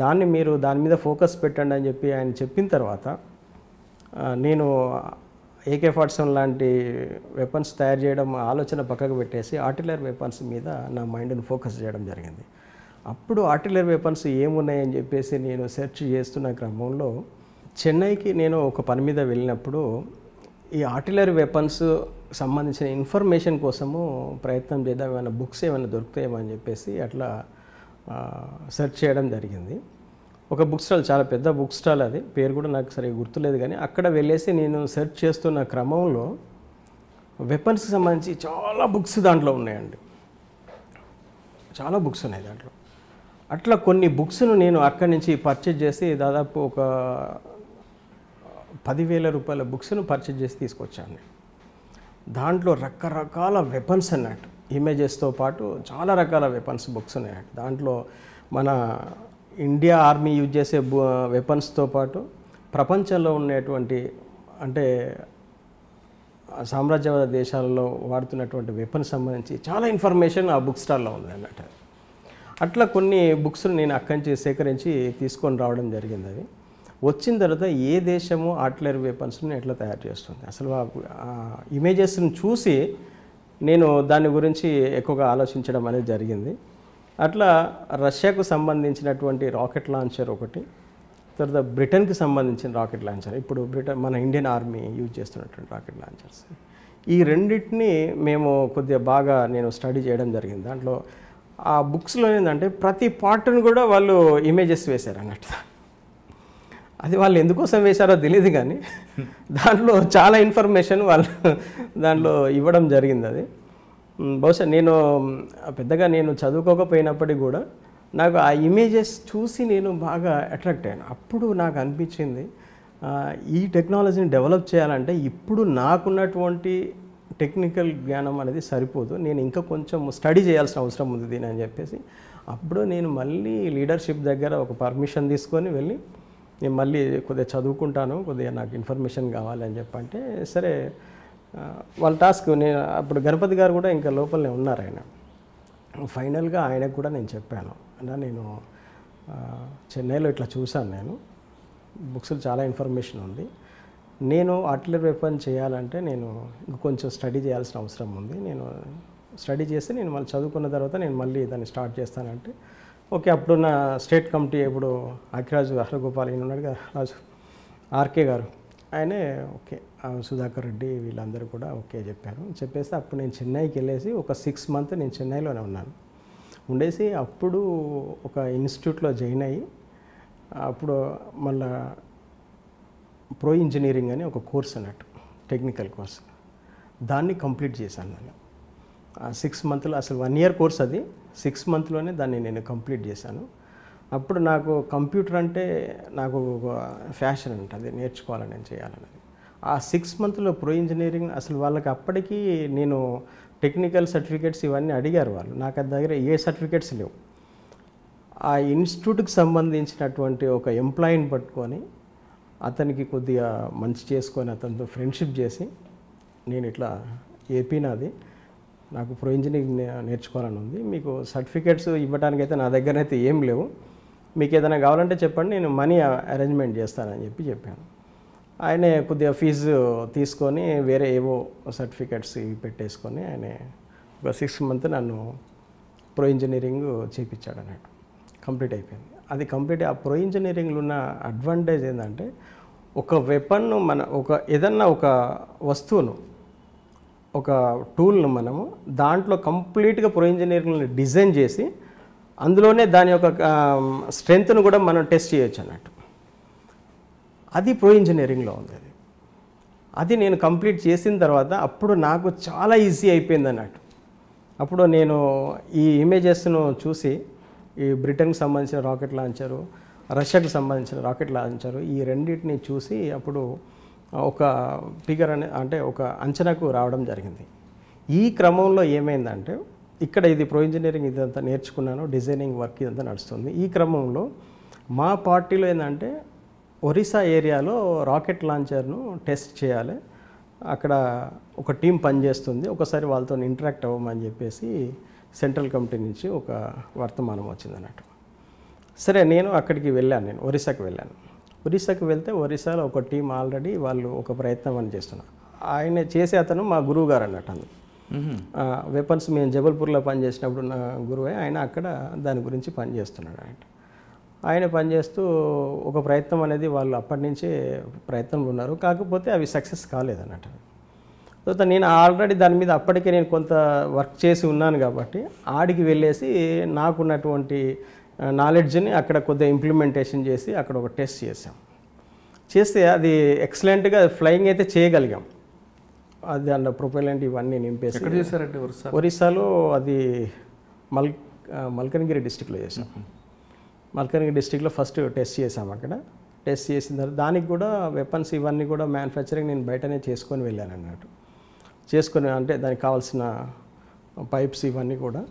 దాన్ని మీరు దాని మీద ఫోకస్ పెట్టండి అని చెప్పి ఆయన చెప్పిన తర్వాత నేను ఏకే ఫార్టీ సెవెన్ లాంటి వెపన్స్ తయారు చేయడం ఆలోచన పక్కకు పెట్టేసి ఆర్టిలరీ వెపన్స్ మీద నా మైండ్ని ఫోకస్ చేయడం జరిగింది అప్పుడు ఆర్టిలరీ వెపన్స్ ఏమున్నాయని చెప్పేసి నేను సెర్చ్ చేస్తున్న క్రమంలో చెన్నైకి నేను ఒక పని మీద వెళ్ళినప్పుడు ఈ ఆర్టిలరీ వెపన్స్ సంబంధించిన ఇన్ఫర్మేషన్ కోసము ప్రయత్నం చేద్దాం ఏమైనా బుక్స్ ఏమైనా దొరుకుతాయేమో అని చెప్పేసి అట్లా సెర్చ్ చేయడం జరిగింది ఒక బుక్ స్టాల్ చాలా పెద్ద బుక్ స్టాల్ అది పేరు కూడా నాకు సరిగ్గా గుర్తులేదు కానీ అక్కడ వెళ్ళేసి నేను సెర్చ్ చేస్తున్న క్రమంలో వెపన్స్కి సంబంధించి చాలా బుక్స్ దాంట్లో ఉన్నాయండి చాలా బుక్స్ ఉన్నాయి దాంట్లో అట్లా కొన్ని బుక్స్ను నేను అక్కడి నుంచి పర్చేజ్ చేసి దాదాపు ఒక పదివేల రూపాయల బుక్స్ను పర్చేజ్ చేసి తీసుకొచ్చాను దాంట్లో రకరకాల వెపన్స్ అన్నట్టు ఇమేజెస్తో పాటు చాలా రకాల వెపన్స్ బుక్స్ ఉన్నాయండి దాంట్లో మన ఇండియా ఆర్మీ యూజ్ చేసే వెపన్స్తో పాటు ప్రపంచంలో ఉండేటువంటి అంటే సామ్రాజ్యవాద దేశాలలో వాడుతున్నటువంటి వెపన్ సంబంధించి చాలా ఇన్ఫర్మేషన్ ఆ బుక్ స్టాల్లో ఉంది అన్నట్టు అట్లా కొన్ని బుక్స్ నేను అక్కడి నుంచి సేకరించి తీసుకొని రావడం జరిగింది అది వచ్చిన తర్వాత ఏ దేశము ఆర్టిలరీ వెపన్స్ని ఎట్లా తయారు చేస్తుంది అసలు ఆ ఇమేజెస్ని చూసి నేను దాని గురించి ఎక్కువగా ఆలోచించడం అనేది జరిగింది అట్లా రష్యాకు సంబంధించినటువంటి రాకెట్ లాంచర్ ఒకటి తర్వాత బ్రిటన్కి సంబంధించిన రాకెట్ లాంచర్ ఇప్పుడు బ్రిటన్ మన ఇండియన్ ఆర్మీ యూజ్ చేస్తున్నటువంటి రాకెట్ లాంచర్స్ ఈ రెండింటిని మేము కొద్దిగా బాగా నేను స్టడీ చేయడం జరిగింది దాంట్లో ఆ బుక్స్లో ఏంటంటే ప్రతి పార్ట్ను కూడా వాళ్ళు ఇమేజెస్ వేశారు అన్నట్టు అది వాళ్ళు ఎందుకోసం వేశారో తెలియదు కానీ దాంట్లో చాలా ఇన్ఫర్మేషన్ వాళ్ళు దాంట్లో ఇవ్వడం జరిగింది అది బహుశా నేను పెద్దగా నేను చదువుకోకపోయినప్పటికీ కూడా నాకు ఆ ఇమేజెస్ చూసి నేను బాగా అట్రాక్ట్ అయ్యాను అప్పుడు నాకు అనిపించింది ఈ టెక్నాలజీని డెవలప్ చేయాలంటే ఇప్పుడు నాకున్నటువంటి టెక్నికల్ జ్ఞానం అనేది సరిపోదు నేను ఇంకా కొంచెం స్టడీ చేయాల్సిన అవసరం ఉంది దీని అని చెప్పేసి అప్పుడు నేను మళ్ళీ లీడర్షిప్ దగ్గర ఒక పర్మిషన్ తీసుకొని వెళ్ళి నేను మళ్ళీ కొద్దిగా చదువుకుంటాను కొద్దిగా నాకు ఇన్ఫర్మేషన్ కావాలి అని చెప్పంటే సరే వాళ్ళ టాస్క్ నేను అప్పుడు గణపతి గారు కూడా ఇంకా లోపలనే ఉన్నారు ఆయన ఫైనల్గా ఆయనకు కూడా నేను చెప్పాను అన్న నేను చెన్నైలో ఇట్లా చూశాను నేను బుక్స్లో చాలా ఇన్ఫర్మేషన్ ఉంది నేను ఆర్టిలరీ వెపన్ చేయాలంటే నేను కొంచెం స్టడీ చేయాల్సిన అవసరం ఉంది నేను స్టడీ చేసి నేను మళ్ళీ చదువుకున్న తర్వాత నేను మళ్ళీ దాన్ని స్టార్ట్ చేస్తానంటే ఓకే అప్పుడు నా స్టేట్ కమిటీ ఇప్పుడు అఖిరాజు అహ్రగోపాల్ ఈయన ఉన్నాడు కదా రాజు ఆర్కే గారు ఆయనే ఓకే సుధాకర్ రెడ్డి వీళ్ళందరూ కూడా ఓకే చెప్పారు చెప్పేస్తే అప్పుడు నేను చెన్నైకి వెళ్ళేసి ఒక సిక్స్ మంత్ నేను చెన్నైలోనే ఉన్నాను ఉండేసి అప్పుడు ఒక ఇన్స్టిట్యూట్లో జాయిన్ అయ్యి అప్పుడు మళ్ళీ ప్రో ఇంజనీరింగ్ అని ఒక కోర్స్ అన్నట్టు టెక్నికల్ కోర్స్ దాన్ని కంప్లీట్ చేశాను నేను సిక్స్ మంత్లో అసలు వన్ ఇయర్ కోర్స్ అది సిక్స్ మంత్లోనే దాన్ని నేను కంప్లీట్ చేశాను అప్పుడు నాకు కంప్యూటర్ అంటే నాకు ఫ్యాషన్ ఉంటుంది అది నేర్చుకోవాలని నేను చేయాలన్నది ఆ సిక్స్ మంత్లో ప్రో ఇంజనీరింగ్ అసలు వాళ్ళకి అప్పటికీ నేను టెక్నికల్ సర్టిఫికేట్స్ ఇవన్నీ అడిగారు వాళ్ళు నాకు దగ్గర ఏ సర్టిఫికేట్స్ లేవు ఆ ఇన్స్టిట్యూట్కి సంబంధించినటువంటి ఒక ఎంప్లాయీని పట్టుకొని అతనికి కొద్దిగా మంచి చేసుకొని అతనితో ఫ్రెండ్షిప్ చేసి నేను ఇట్లా ఏపీ నాది నాకు ప్రో ఇంజనీరింగ్ నేర్చుకోవాలని ఉంది మీకు సర్టిఫికేట్స్ ఇవ్వడానికైతే నా దగ్గర అయితే ఏం లేవు మీకు ఏదైనా కావాలంటే చెప్పండి నేను మనీ అరేంజ్మెంట్ చేస్తానని చెప్పి చెప్పాను ఆయన కొద్దిగా ఫీజు తీసుకొని వేరే ఏవో సర్టిఫికెట్స్ ఇవి పెట్టేసుకొని ఆయన ఒక సిక్స్ మంత్ నన్ను ప్రో ఇంజనీరింగ్ చేయించాడు అన్నట్టు కంప్లీట్ అయిపోయింది అది కంప్లీట్ ఆ ప్రో ఇంజనీరింగ్లో ఉన్న అడ్వాంటేజ్ ఏంటంటే ఒక వెపన్ను మన ఒక ఏదన్నా ఒక వస్తువును ఒక టూల్ను మనము దాంట్లో కంప్లీట్గా ప్రో ఇంజనీరింగ్ని డిజైన్ చేసి అందులోనే దాని యొక్క స్ట్రెంగ్త్ను కూడా మనం టెస్ట్ చేయొచ్చు అన్నట్టు అది ప్రో ఇంజనీరింగ్లో ఉంది అది అది నేను కంప్లీట్ చేసిన తర్వాత అప్పుడు నాకు చాలా ఈజీ అయిపోయింది అన్నట్టు అప్పుడు నేను ఈ ఇమేజెస్ను చూసి ఈ బ్రిటన్కి సంబంధించిన రాకెట్ లాంచరు రష్యాకు సంబంధించిన రాకెట్ లాంచరు ఈ రెండింటిని చూసి అప్పుడు ఒక ఫిగర్ అనే అంటే ఒక అంచనాకు రావడం జరిగింది ఈ క్రమంలో ఏమైందంటే ఇక్కడ ఇది ప్రో ఇంజనీరింగ్ ఇదంతా నేర్చుకున్నాను డిజైనింగ్ వర్క్ ఇదంతా నడుస్తుంది ఈ క్రమంలో మా పార్టీలో ఏంటంటే ఒరిస్సా ఏరియాలో రాకెట్ లాంచర్ను టెస్ట్ చేయాలి అక్కడ ఒక టీం పనిచేస్తుంది ఒకసారి వాళ్ళతో ఇంటరాక్ట్ అవ్వమని చెప్పేసి సెంట్రల్ కమిటీ నుంచి ఒక వర్తమానం వచ్చింది అన్నట్టు సరే నేను అక్కడికి వెళ్ళాను నేను ఒరిస్సాకి వెళ్ళాను ఒరిస్సాకి వెళ్తే ఒరిస్సాలో ఒక టీం ఆల్రెడీ వాళ్ళు ఒక ప్రయత్నం అని చేస్తున్నారు ఆయన చేసే అతను మా గురువు గారు అన్నట్టు అందుకు వెపన్స్ మేము జబల్పూర్లో పనిచేసినప్పుడు నా గురువే ఆయన అక్కడ దాని గురించి పనిచేస్తున్నాడు ఆయన ఆయన పనిచేస్తూ ఒక ప్రయత్నం అనేది వాళ్ళు అప్పటి నుంచే ప్రయత్నం ఉన్నారు కాకపోతే అవి సక్సెస్ కాలేదన్నట్టు తర్వాత నేను ఆల్రెడీ దాని మీద అప్పటికే నేను కొంత వర్క్ చేసి ఉన్నాను కాబట్టి ఆడికి వెళ్ళేసి నాకున్నటువంటి నాలెడ్జ్ని అక్కడ కొద్దిగా ఇంప్లిమెంటేషన్ చేసి అక్కడ ఒక టెస్ట్ చేసాం చేస్తే అది ఎక్సలెంట్గా ఫ్లయింగ్ అయితే చేయగలిగాం అది అండ్ ప్రొపైలెంట్ ఇవన్నీ నింపేసి ఎక్కడ చేశారండి ఒరిస్సా ఒరిస్సాలో అది మల్ మల్కనగిరి డిస్టిక్లో చేసాం మల్కనగిరి డిస్టిక్లో ఫస్ట్ టెస్ట్ చేసాం అక్కడ టెస్ట్ చేసిన తర్వాత దానికి కూడా వెపన్స్ ఇవన్నీ కూడా మ్యానుఫ్యాక్చరింగ్ నేను బయటనే చేసుకొని వెళ్ళాను అన్నట్టు చేసుకొని అంటే దానికి కావాల్సిన పైప్స్ ఇవన్నీ కూడా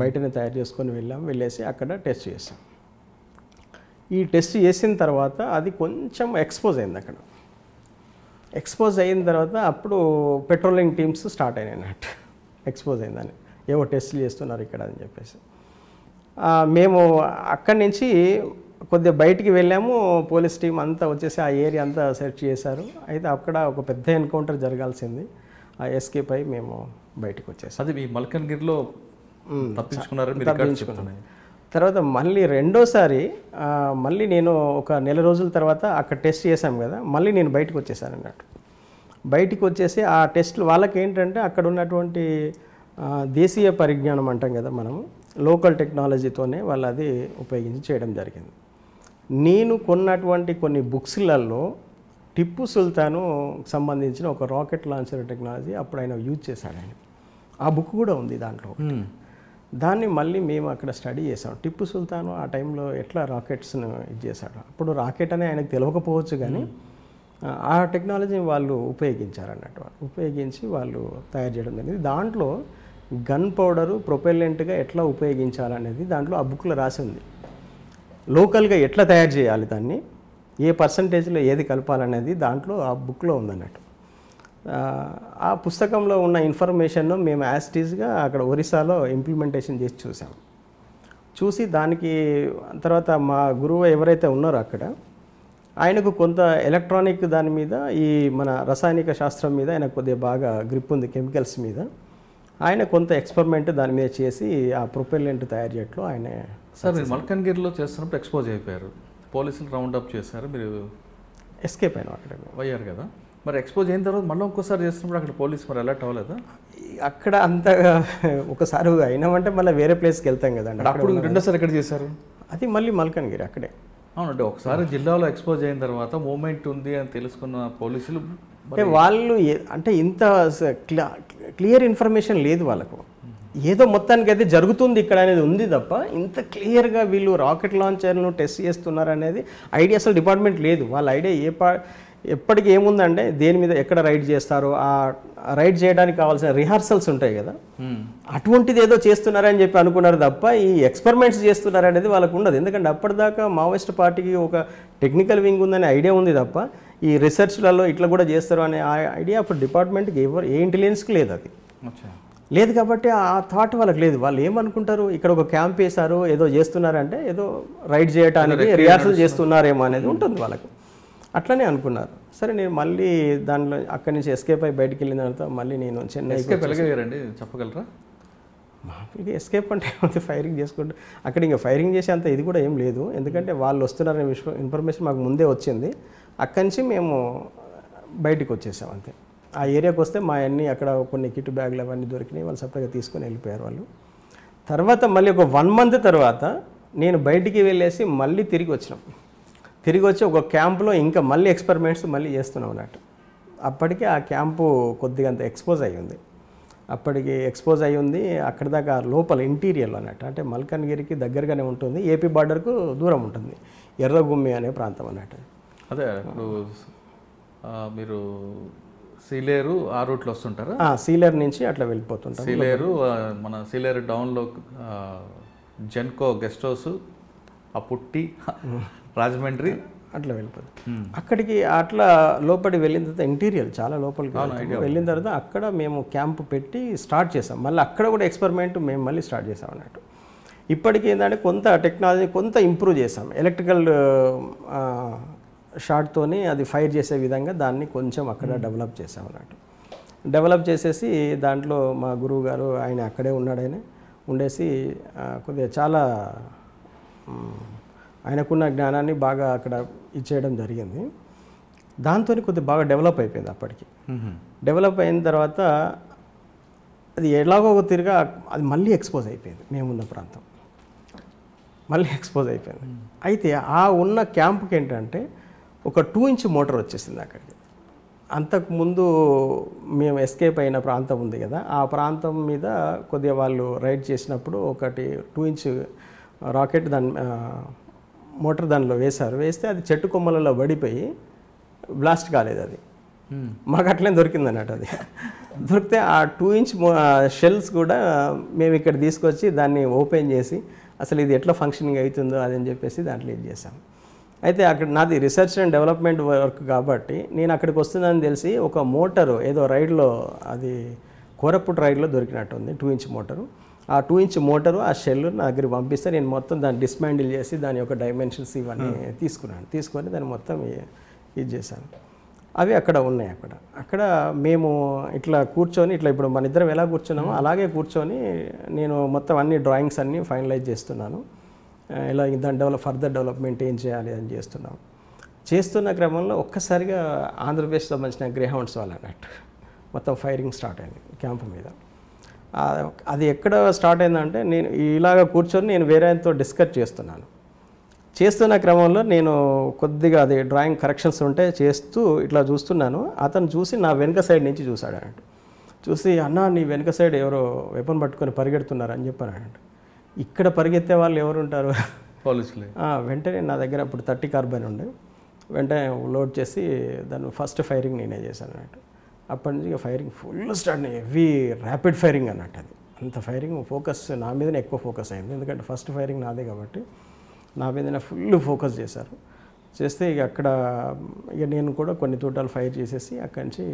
బయటనే తయారు చేసుకొని వెళ్ళాం వెళ్ళేసి అక్కడ టెస్ట్ చేసాం ఈ టెస్ట్ చేసిన తర్వాత అది కొంచెం ఎక్స్పోజ్ అయింది అక్కడ ఎక్స్పోజ్ అయిన తర్వాత అప్పుడు పెట్రోలింగ్ టీమ్స్ స్టార్ట్ అయినాయి అన్నట్టు ఎక్స్పోజ్ అయిందని ఏవో టెస్టులు చేస్తున్నారు ఇక్కడ అని చెప్పేసి మేము అక్కడి నుంచి కొద్దిగా బయటికి వెళ్ళాము పోలీస్ టీం అంతా వచ్చేసి ఆ ఏరియా అంతా సెర్చ్ చేశారు అయితే అక్కడ ఒక పెద్ద ఎన్కౌంటర్ జరగాల్సింది ఆ ఎస్కేప్ అయి మేము బయటకు వచ్చేసాం అది మీ మల్కన్గిరిలో తప్పించుకున్నారు తర్వాత మళ్ళీ రెండోసారి మళ్ళీ నేను ఒక నెల రోజుల తర్వాత అక్కడ టెస్ట్ చేశాం కదా మళ్ళీ నేను బయటకు వచ్చేసాను అన్నట్టు బయటికి వచ్చేసి ఆ టెస్ట్లు వాళ్ళకి ఏంటంటే అక్కడ ఉన్నటువంటి దేశీయ పరిజ్ఞానం అంటాం కదా మనము లోకల్ టెక్నాలజీతోనే వాళ్ళు అది ఉపయోగించి చేయడం జరిగింది నేను కొన్నటువంటి కొన్ని బుక్స్లలో టిప్పు సుల్తాను సంబంధించిన ఒక రాకెట్ లాంచర్ టెక్నాలజీ అప్పుడు ఆయన యూజ్ చేశాడు ఆయన ఆ బుక్ కూడా ఉంది దాంట్లో దాన్ని మళ్ళీ మేము అక్కడ స్టడీ చేసాం టిప్పు సుల్తాను ఆ టైంలో ఎట్లా రాకెట్స్ను ఇది చేశాడు అప్పుడు రాకెట్ అని ఆయనకు తెలియకపోవచ్చు కానీ ఆ టెక్నాలజీని వాళ్ళు ఉపయోగించారు అన్నట్టు వాళ్ళు ఉపయోగించి వాళ్ళు తయారు చేయడం జరిగింది దాంట్లో గన్ పౌడరు ప్రొపెల్లెంట్గా ఎట్లా ఉపయోగించాలనేది దాంట్లో ఆ బుక్లో రాసి ఉంది లోకల్గా ఎట్లా తయారు చేయాలి దాన్ని ఏ పర్సంటేజ్లో ఏది కలపాలనేది దాంట్లో ఆ బుక్లో ఉందన్నట్టు ఆ పుస్తకంలో ఉన్న ఇన్ఫర్మేషన్ను మేము యాస్టీజ్గా అక్కడ ఒరిస్సాలో ఇంప్లిమెంటేషన్ చేసి చూసాం చూసి దానికి తర్వాత మా గురువు ఎవరైతే ఉన్నారో అక్కడ ఆయనకు కొంత ఎలక్ట్రానిక్ దాని మీద ఈ మన రసాయనిక శాస్త్రం మీద ఆయన కొద్దిగా బాగా గ్రిప్ ఉంది కెమికల్స్ మీద ఆయన కొంత ఎక్స్పెరిమెంట్ దాని మీద చేసి ఆ ప్రొపెల్లెంట్ తయారు చేయట్లో ఆయన సార్ మీరు మల్కన్గిరిలో చేస్తున్నప్పుడు ఎక్స్పోజ్ అయిపోయారు పోలీసులు రౌండ్ అప్ చేశారు మీరు ఎస్కేప్ అయినా అక్కడ అయ్యారు కదా మరి ఎక్స్పోజ్ అయిన తర్వాత మళ్ళీ ఒక్కోసారి చేస్తున్నప్పుడు అక్కడ పోలీస్ మరి అలర్ట్ అవ్వలేదు అక్కడ అంత ఒకసారి అయినామంటే మళ్ళీ వేరే ప్లేస్కి వెళ్తాం కదండి అప్పుడు రెండోసారి ఎక్కడ చేశారు అది మళ్ళీ మల్కన్గిరి అక్కడే అవునండి ఒకసారి జిల్లాలో ఎక్స్పోజ్ అయిన తర్వాత మూమెంట్ ఉంది అని తెలుసుకున్న పోలీసులు అంటే వాళ్ళు అంటే ఇంత క్లియర్ ఇన్ఫర్మేషన్ లేదు వాళ్ళకు ఏదో మొత్తానికి అయితే జరుగుతుంది ఇక్కడ అనేది ఉంది తప్ప ఇంత క్లియర్గా వీళ్ళు రాకెట్ లాంచర్ను టెస్ట్ చేస్తున్నారు అనేది ఐడియా అసలు డిపార్ట్మెంట్ లేదు వాళ్ళ ఐడియా ఏ పా ఎప్పటికీ ఏముందంటే దేని మీద ఎక్కడ రైడ్ చేస్తారో ఆ రైడ్ చేయడానికి కావాల్సిన రిహార్సల్స్ ఉంటాయి కదా అటువంటిది ఏదో చేస్తున్నారని చెప్పి అనుకున్నారు తప్ప ఈ ఎక్స్పెరిమెంట్స్ చేస్తున్నారనేది వాళ్ళకు ఉండదు ఎందుకంటే అప్పటిదాకా మావోయిస్ట్ పార్టీకి ఒక టెక్నికల్ వింగ్ ఉందనే ఐడియా ఉంది తప్ప ఈ రీసెర్చ్లలో ఇట్లా కూడా చేస్తారు అనే ఆ ఐడియా అప్పుడు డిపార్ట్మెంట్కి ఎవరు ఏ ఇంటెలిజెన్స్కి లేదు అది లేదు కాబట్టి ఆ థాట్ వాళ్ళకి లేదు వాళ్ళు ఏమనుకుంటారు ఇక్కడ ఒక క్యాంప్ వేశారు ఏదో చేస్తున్నారంటే ఏదో రైడ్ చేయడానికి రిహార్సల్ చేస్తున్నారేమో అనేది ఉంటుంది వాళ్ళకి అట్లనే అనుకున్నారు సరే నేను మళ్ళీ దానిలో అక్కడి నుంచి ఎస్కేప్ అయి బయటకు వెళ్ళిన తర్వాత మళ్ళీ నేను చెన్నై చెప్పగలరా మామూలుగా ఎస్కేప్ అంటే ఏమైతే ఫైరింగ్ చేసుకుంటూ అక్కడ ఇంకా ఫైరింగ్ చేసేంత ఇది కూడా ఏం లేదు ఎందుకంటే వాళ్ళు వస్తున్నారనే విషయం ఇన్ఫర్మేషన్ మాకు ముందే వచ్చింది అక్కడి నుంచి మేము బయటకు వచ్చేసాం అంతే ఆ ఏరియాకి వస్తే మా అన్ని అక్కడ కొన్ని కిట్ బ్యాగ్లు అవన్నీ దొరికినాయి వాళ్ళు సపరేట్గా తీసుకొని వెళ్ళిపోయారు వాళ్ళు తర్వాత మళ్ళీ ఒక వన్ మంత్ తర్వాత నేను బయటికి వెళ్ళేసి మళ్ళీ తిరిగి వచ్చినాం తిరిగి వచ్చి ఒక క్యాంప్లో ఇంకా మళ్ళీ ఎక్స్పెరిమెంట్స్ మళ్ళీ చేస్తున్నాం అన్నట్టు అప్పటికే ఆ క్యాంపు కొద్దిగా అంత ఎక్స్పోజ్ అయ్యింది ఉంది అప్పటికి ఎక్స్పోజ్ అయ్యి ఉంది అక్కడి దాకా లోపల ఇంటీరియర్లో అన్నట్టు అంటే మల్కన్గిరికి దగ్గరగానే ఉంటుంది ఏపీ బార్డర్కు దూరం ఉంటుంది ఎర్రగుమ్మి అనే ప్రాంతం అన్నట్టు అదే ఇప్పుడు మీరు సీలేరు ఆ రూట్లో వస్తుంటారు సీలేరు నుంచి అట్లా వెళ్ళిపోతుంటారు సీలేరు మన సీలేరు డౌన్లో జెన్కో గెస్ట్ హౌస్ ఆ పుట్టి రాజమండ్రి అట్లా వెళ్ళిపోతుంది అక్కడికి అట్లా లోపలి వెళ్ళిన తర్వాత ఇంటీరియర్ చాలా లోపలికి వెళ్ళిన తర్వాత అక్కడ మేము క్యాంప్ పెట్టి స్టార్ట్ చేసాం మళ్ళీ అక్కడ కూడా ఎక్స్పెరిమెంట్ మేము మళ్ళీ స్టార్ట్ చేసాం అన్నట్టు ఇప్పటికీ ఏంటంటే కొంత టెక్నాలజీ కొంత ఇంప్రూవ్ చేసాం ఎలక్ట్రికల్ షార్ట్తోనే అది ఫైర్ చేసే విధంగా దాన్ని కొంచెం అక్కడ డెవలప్ చేసాం అన్నట్టు డెవలప్ చేసేసి దాంట్లో మా గురువు గారు ఆయన అక్కడే ఉన్నాడని ఉండేసి కొద్దిగా చాలా ఆయనకున్న జ్ఞానాన్ని బాగా అక్కడ ఇచ్చేయడం జరిగింది దాంతో కొద్దిగా బాగా డెవలప్ అయిపోయింది అప్పటికి డెవలప్ అయిన తర్వాత అది ఎలాగో తిరిగా అది మళ్ళీ ఎక్స్పోజ్ అయిపోయింది మేమున్న ప్రాంతం మళ్ళీ ఎక్స్పోజ్ అయిపోయింది అయితే ఆ ఉన్న క్యాంప్కి ఏంటంటే ఒక టూ ఇంచ్ మోటార్ వచ్చేసింది అక్కడికి అంతకుముందు మేము ఎస్కేప్ అయిన ప్రాంతం ఉంది కదా ఆ ప్రాంతం మీద కొద్దిగా వాళ్ళు రైడ్ చేసినప్పుడు ఒకటి టూ ఇంచ్ రాకెట్ దాని మోటార్ దానిలో వేశారు వేస్తే అది చెట్టు కొమ్మలలో పడిపోయి బ్లాస్ట్ కాలేదు అది మాకు అట్లనే దొరికింది అన్నట్టు అది దొరికితే ఆ టూ ఇంచ్ షెల్స్ కూడా మేము ఇక్కడ తీసుకొచ్చి దాన్ని ఓపెన్ చేసి అసలు ఇది ఎట్లా ఫంక్షనింగ్ అవుతుందో అదని చెప్పేసి దాంట్లో ఇది చేశాం అయితే అక్కడ నాది రీసెర్చ్ అండ్ డెవలప్మెంట్ వర్క్ కాబట్టి నేను అక్కడికి వస్తుందని తెలిసి ఒక మోటరు ఏదో రైడ్లో అది కోరపుట్ రైడ్లో దొరికినట్టుంది టూ ఇంచ్ మోటరు ఆ టూ ఇంచ్ మోటారు ఆ షెల్ నా దగ్గర పంపిస్తే నేను మొత్తం దాన్ని డిస్మాండిల్ చేసి దాని యొక్క డైమెన్షన్స్ ఇవన్నీ hmm. తీసుకున్నాను తీసుకొని దాన్ని మొత్తం ఇది చేశాను అవి అక్కడ ఉన్నాయి అక్కడ అక్కడ మేము ఇట్లా కూర్చొని ఇట్లా ఇప్పుడు మన ఇద్దరం ఎలా కూర్చున్నామో hmm. అలాగే కూర్చొని నేను మొత్తం అన్ని డ్రాయింగ్స్ అన్నీ ఫైనలైజ్ చేస్తున్నాను ఇలా దాని డెవలప్ ఫర్దర్ డెవలప్మెంట్ ఏం చేయాలి అని చేస్తున్నాం చేస్తున్న క్రమంలో ఒక్కసారిగా ఆంధ్రప్రదేశ్ సంబంధించిన గ్రేహౌండ్స్ వాళ్ళు అన్నట్టు మొత్తం ఫైరింగ్ స్టార్ట్ అయింది క్యాంపు మీద అది ఎక్కడ స్టార్ట్ అయిందంటే నేను ఇలాగ కూర్చొని నేను వేరేతో డిస్కస్ చేస్తున్నాను చేస్తున్న క్రమంలో నేను కొద్దిగా అది డ్రాయింగ్ కరెక్షన్స్ ఉంటే చేస్తూ ఇట్లా చూస్తున్నాను అతను చూసి నా వెనుక సైడ్ నుంచి చూశాడు చూసి అన్న నీ వెనుక సైడ్ ఎవరో వెపన్ పట్టుకొని పరిగెడుతున్నారు అని చెప్పాను అన్నట్టు ఇక్కడ పరిగెత్తే వాళ్ళు ఎవరు ఉంటారు పోలీసులు వెంటనే నా దగ్గర అప్పుడు థర్టీ కార్బన్ ఉండే వెంటనే లోడ్ చేసి దాన్ని ఫస్ట్ ఫైరింగ్ నేనే చేశాను అన్నట్టు అప్పటి నుంచి ఇక firing full start heavy rapid firing అన్నట్టు అది అంత ఫైరింగ్ ఫోకస్ నా మీదనే ఎక్కువ ఫోకస్ అయింది ఎందుకంటే ఫస్ట్ ఫైరింగ్ నాదే కాబట్టి నా మీదనే ఫుల్ ఫోకస్ చేశారు చేస్తే ఇక అక్కడ ఇక నేను కూడా కొన్ని తోటాలు ఫైర్ చేసేసి అక్కడి నుంచి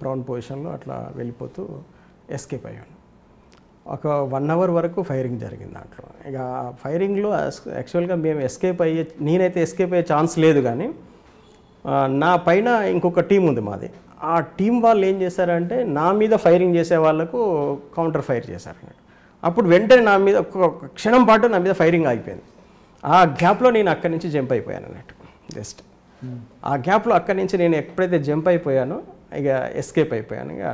ప్రౌన్ పొజిషన్లో అట్లా వెళ్ళిపోతూ ఎస్కేప్ అయ్యాను ఒక వన్ అవర్ వరకు ఫైరింగ్ జరిగింది దాంట్లో ఇక ఫైరింగ్లో యాక్చువల్గా మేము ఎస్కేప్ అయ్యే నేనైతే ఎస్కేప్ అయ్యే ఛాన్స్ లేదు కానీ నా పైన ఇంకొక టీం ఉంది మాది ఆ టీం వాళ్ళు ఏం చేశారంటే నా మీద ఫైరింగ్ చేసే వాళ్ళకు కౌంటర్ ఫైర్ చేశారు అప్పుడు వెంటనే నా మీద ఒక క్షణం పాటు నా మీద ఫైరింగ్ ఆగిపోయింది ఆ గ్యాప్లో నేను అక్కడి నుంచి జంప్ అయిపోయాను అన్నట్టు జస్ట్ ఆ గ్యాప్లో అక్కడి నుంచి నేను ఎప్పుడైతే జంప్ అయిపోయానో ఇక ఎస్కేప్ అయిపోయాను ఇక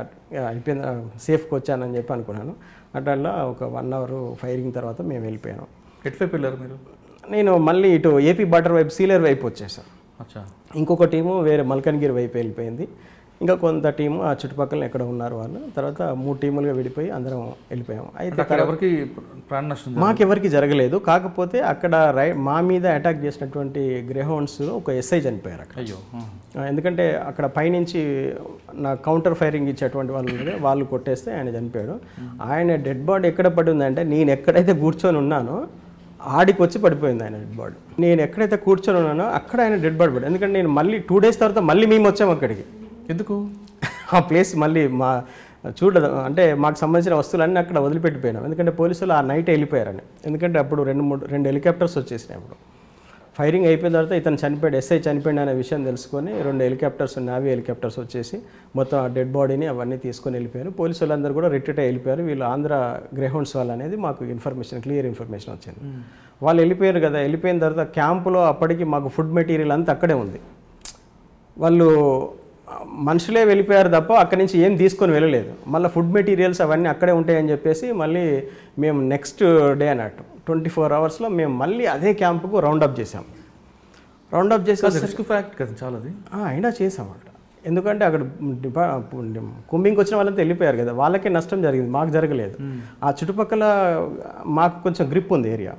అయిపోయింది సేఫ్కి వచ్చానని చెప్పి అనుకున్నాను అట్లా ఒక వన్ అవర్ ఫైరింగ్ తర్వాత మేము వెళ్ళిపోయాను ఎటువైపు వెళ్ళారు మీరు నేను మళ్ళీ ఇటు ఏపీ బార్డర్ వైపు సీలర్ వైపు వచ్చేసాను ఇంకొక టీము వేరే మల్కన్గిరి వైపు వెళ్ళిపోయింది ఇంకా కొంత టీము ఆ చుట్టుపక్కల ఎక్కడ ఉన్నారు వాళ్ళు తర్వాత మూడు టీములుగా విడిపోయి అందరం వెళ్ళిపోయాం అయితే ఎవరికి ప్రాణ నష్టం మాకెవరికి జరగలేదు కాకపోతే అక్కడ రై మా మీద అటాక్ చేసినటువంటి గ్రేహౌండ్స్ ఒక ఎస్ఐ చనిపోయారు అక్కడ అయ్యో ఎందుకంటే అక్కడ పైనుంచి నా కౌంటర్ ఫైరింగ్ ఇచ్చేటువంటి వాళ్ళు వాళ్ళు కొట్టేస్తే ఆయన చనిపోయాడు ఆయన డెడ్ బాడీ ఎక్కడ పడిందంటే నేను ఎక్కడైతే కూర్చొని ఉన్నానో ఆడికి వచ్చి పడిపోయింది ఆయన డెడ్ బాడీ నేను ఎక్కడైతే కూర్చొని ఉన్నానో అక్కడ ఆయన డెడ్ బాడీ పడి ఎందుకంటే నేను మళ్ళీ టూ డేస్ తర్వాత మళ్ళీ మేము వచ్చాము అక్కడికి ఎందుకు ఆ ప్లేస్ మళ్ళీ మా చూడదు అంటే మాకు సంబంధించిన వస్తువులన్నీ అక్కడ వదిలిపెట్టిపోయినాం ఎందుకంటే పోలీసులు ఆ నైట్ వెళ్ళిపోయారని ఎందుకంటే అప్పుడు రెండు మూడు రెండు హెలికాప్టర్స్ వచ్చేసినాయి అప్పుడు ఫైరింగ్ అయిపోయిన తర్వాత ఇతను చనిపోయాడు ఎస్ఐ చనిపోయాడు అనే విషయం తెలుసుకొని రెండు హెలికాప్టర్స్ నావీ హెలికాప్టర్స్ వచ్చేసి మొత్తం ఆ డెడ్ బాడీని అవన్నీ తీసుకొని వెళ్ళిపోయారు పోలీసు వాళ్ళందరూ కూడా రిట్రీట్ వెళ్ళిపోయారు వీళ్ళు ఆంధ్ర గ్రేహౌండ్స్ వాళ్ళు అనేది మాకు ఇన్ఫర్మేషన్ క్లియర్ ఇన్ఫర్మేషన్ వచ్చింది వాళ్ళు వెళ్ళిపోయారు కదా వెళ్ళిపోయిన తర్వాత క్యాంపులో అప్పటికి మాకు ఫుడ్ మెటీరియల్ అంతా అక్కడే ఉంది వాళ్ళు మనుషులే వెళ్ళిపోయారు తప్ప అక్కడి నుంచి ఏం తీసుకొని వెళ్ళలేదు మళ్ళీ ఫుడ్ మెటీరియల్స్ అవన్నీ అక్కడే ఉంటాయని చెప్పేసి మళ్ళీ మేము నెక్స్ట్ డే అన్నట్టు ట్వంటీ ఫోర్ అవర్స్లో మేము మళ్ళీ అదే రౌండ్ రౌండప్ చేసాం రౌండప్ చేసి రిస్క్ ఫ్యాక్ట్ కదా చాలా అది అయినా చేసాం అక్కడ ఎందుకంటే అక్కడ డిపా కుంభింగ్కి వచ్చిన వాళ్ళంతా వెళ్ళిపోయారు కదా వాళ్ళకే నష్టం జరిగింది మాకు జరగలేదు ఆ చుట్టుపక్కల మాకు కొంచెం గ్రిప్ ఉంది ఏరియా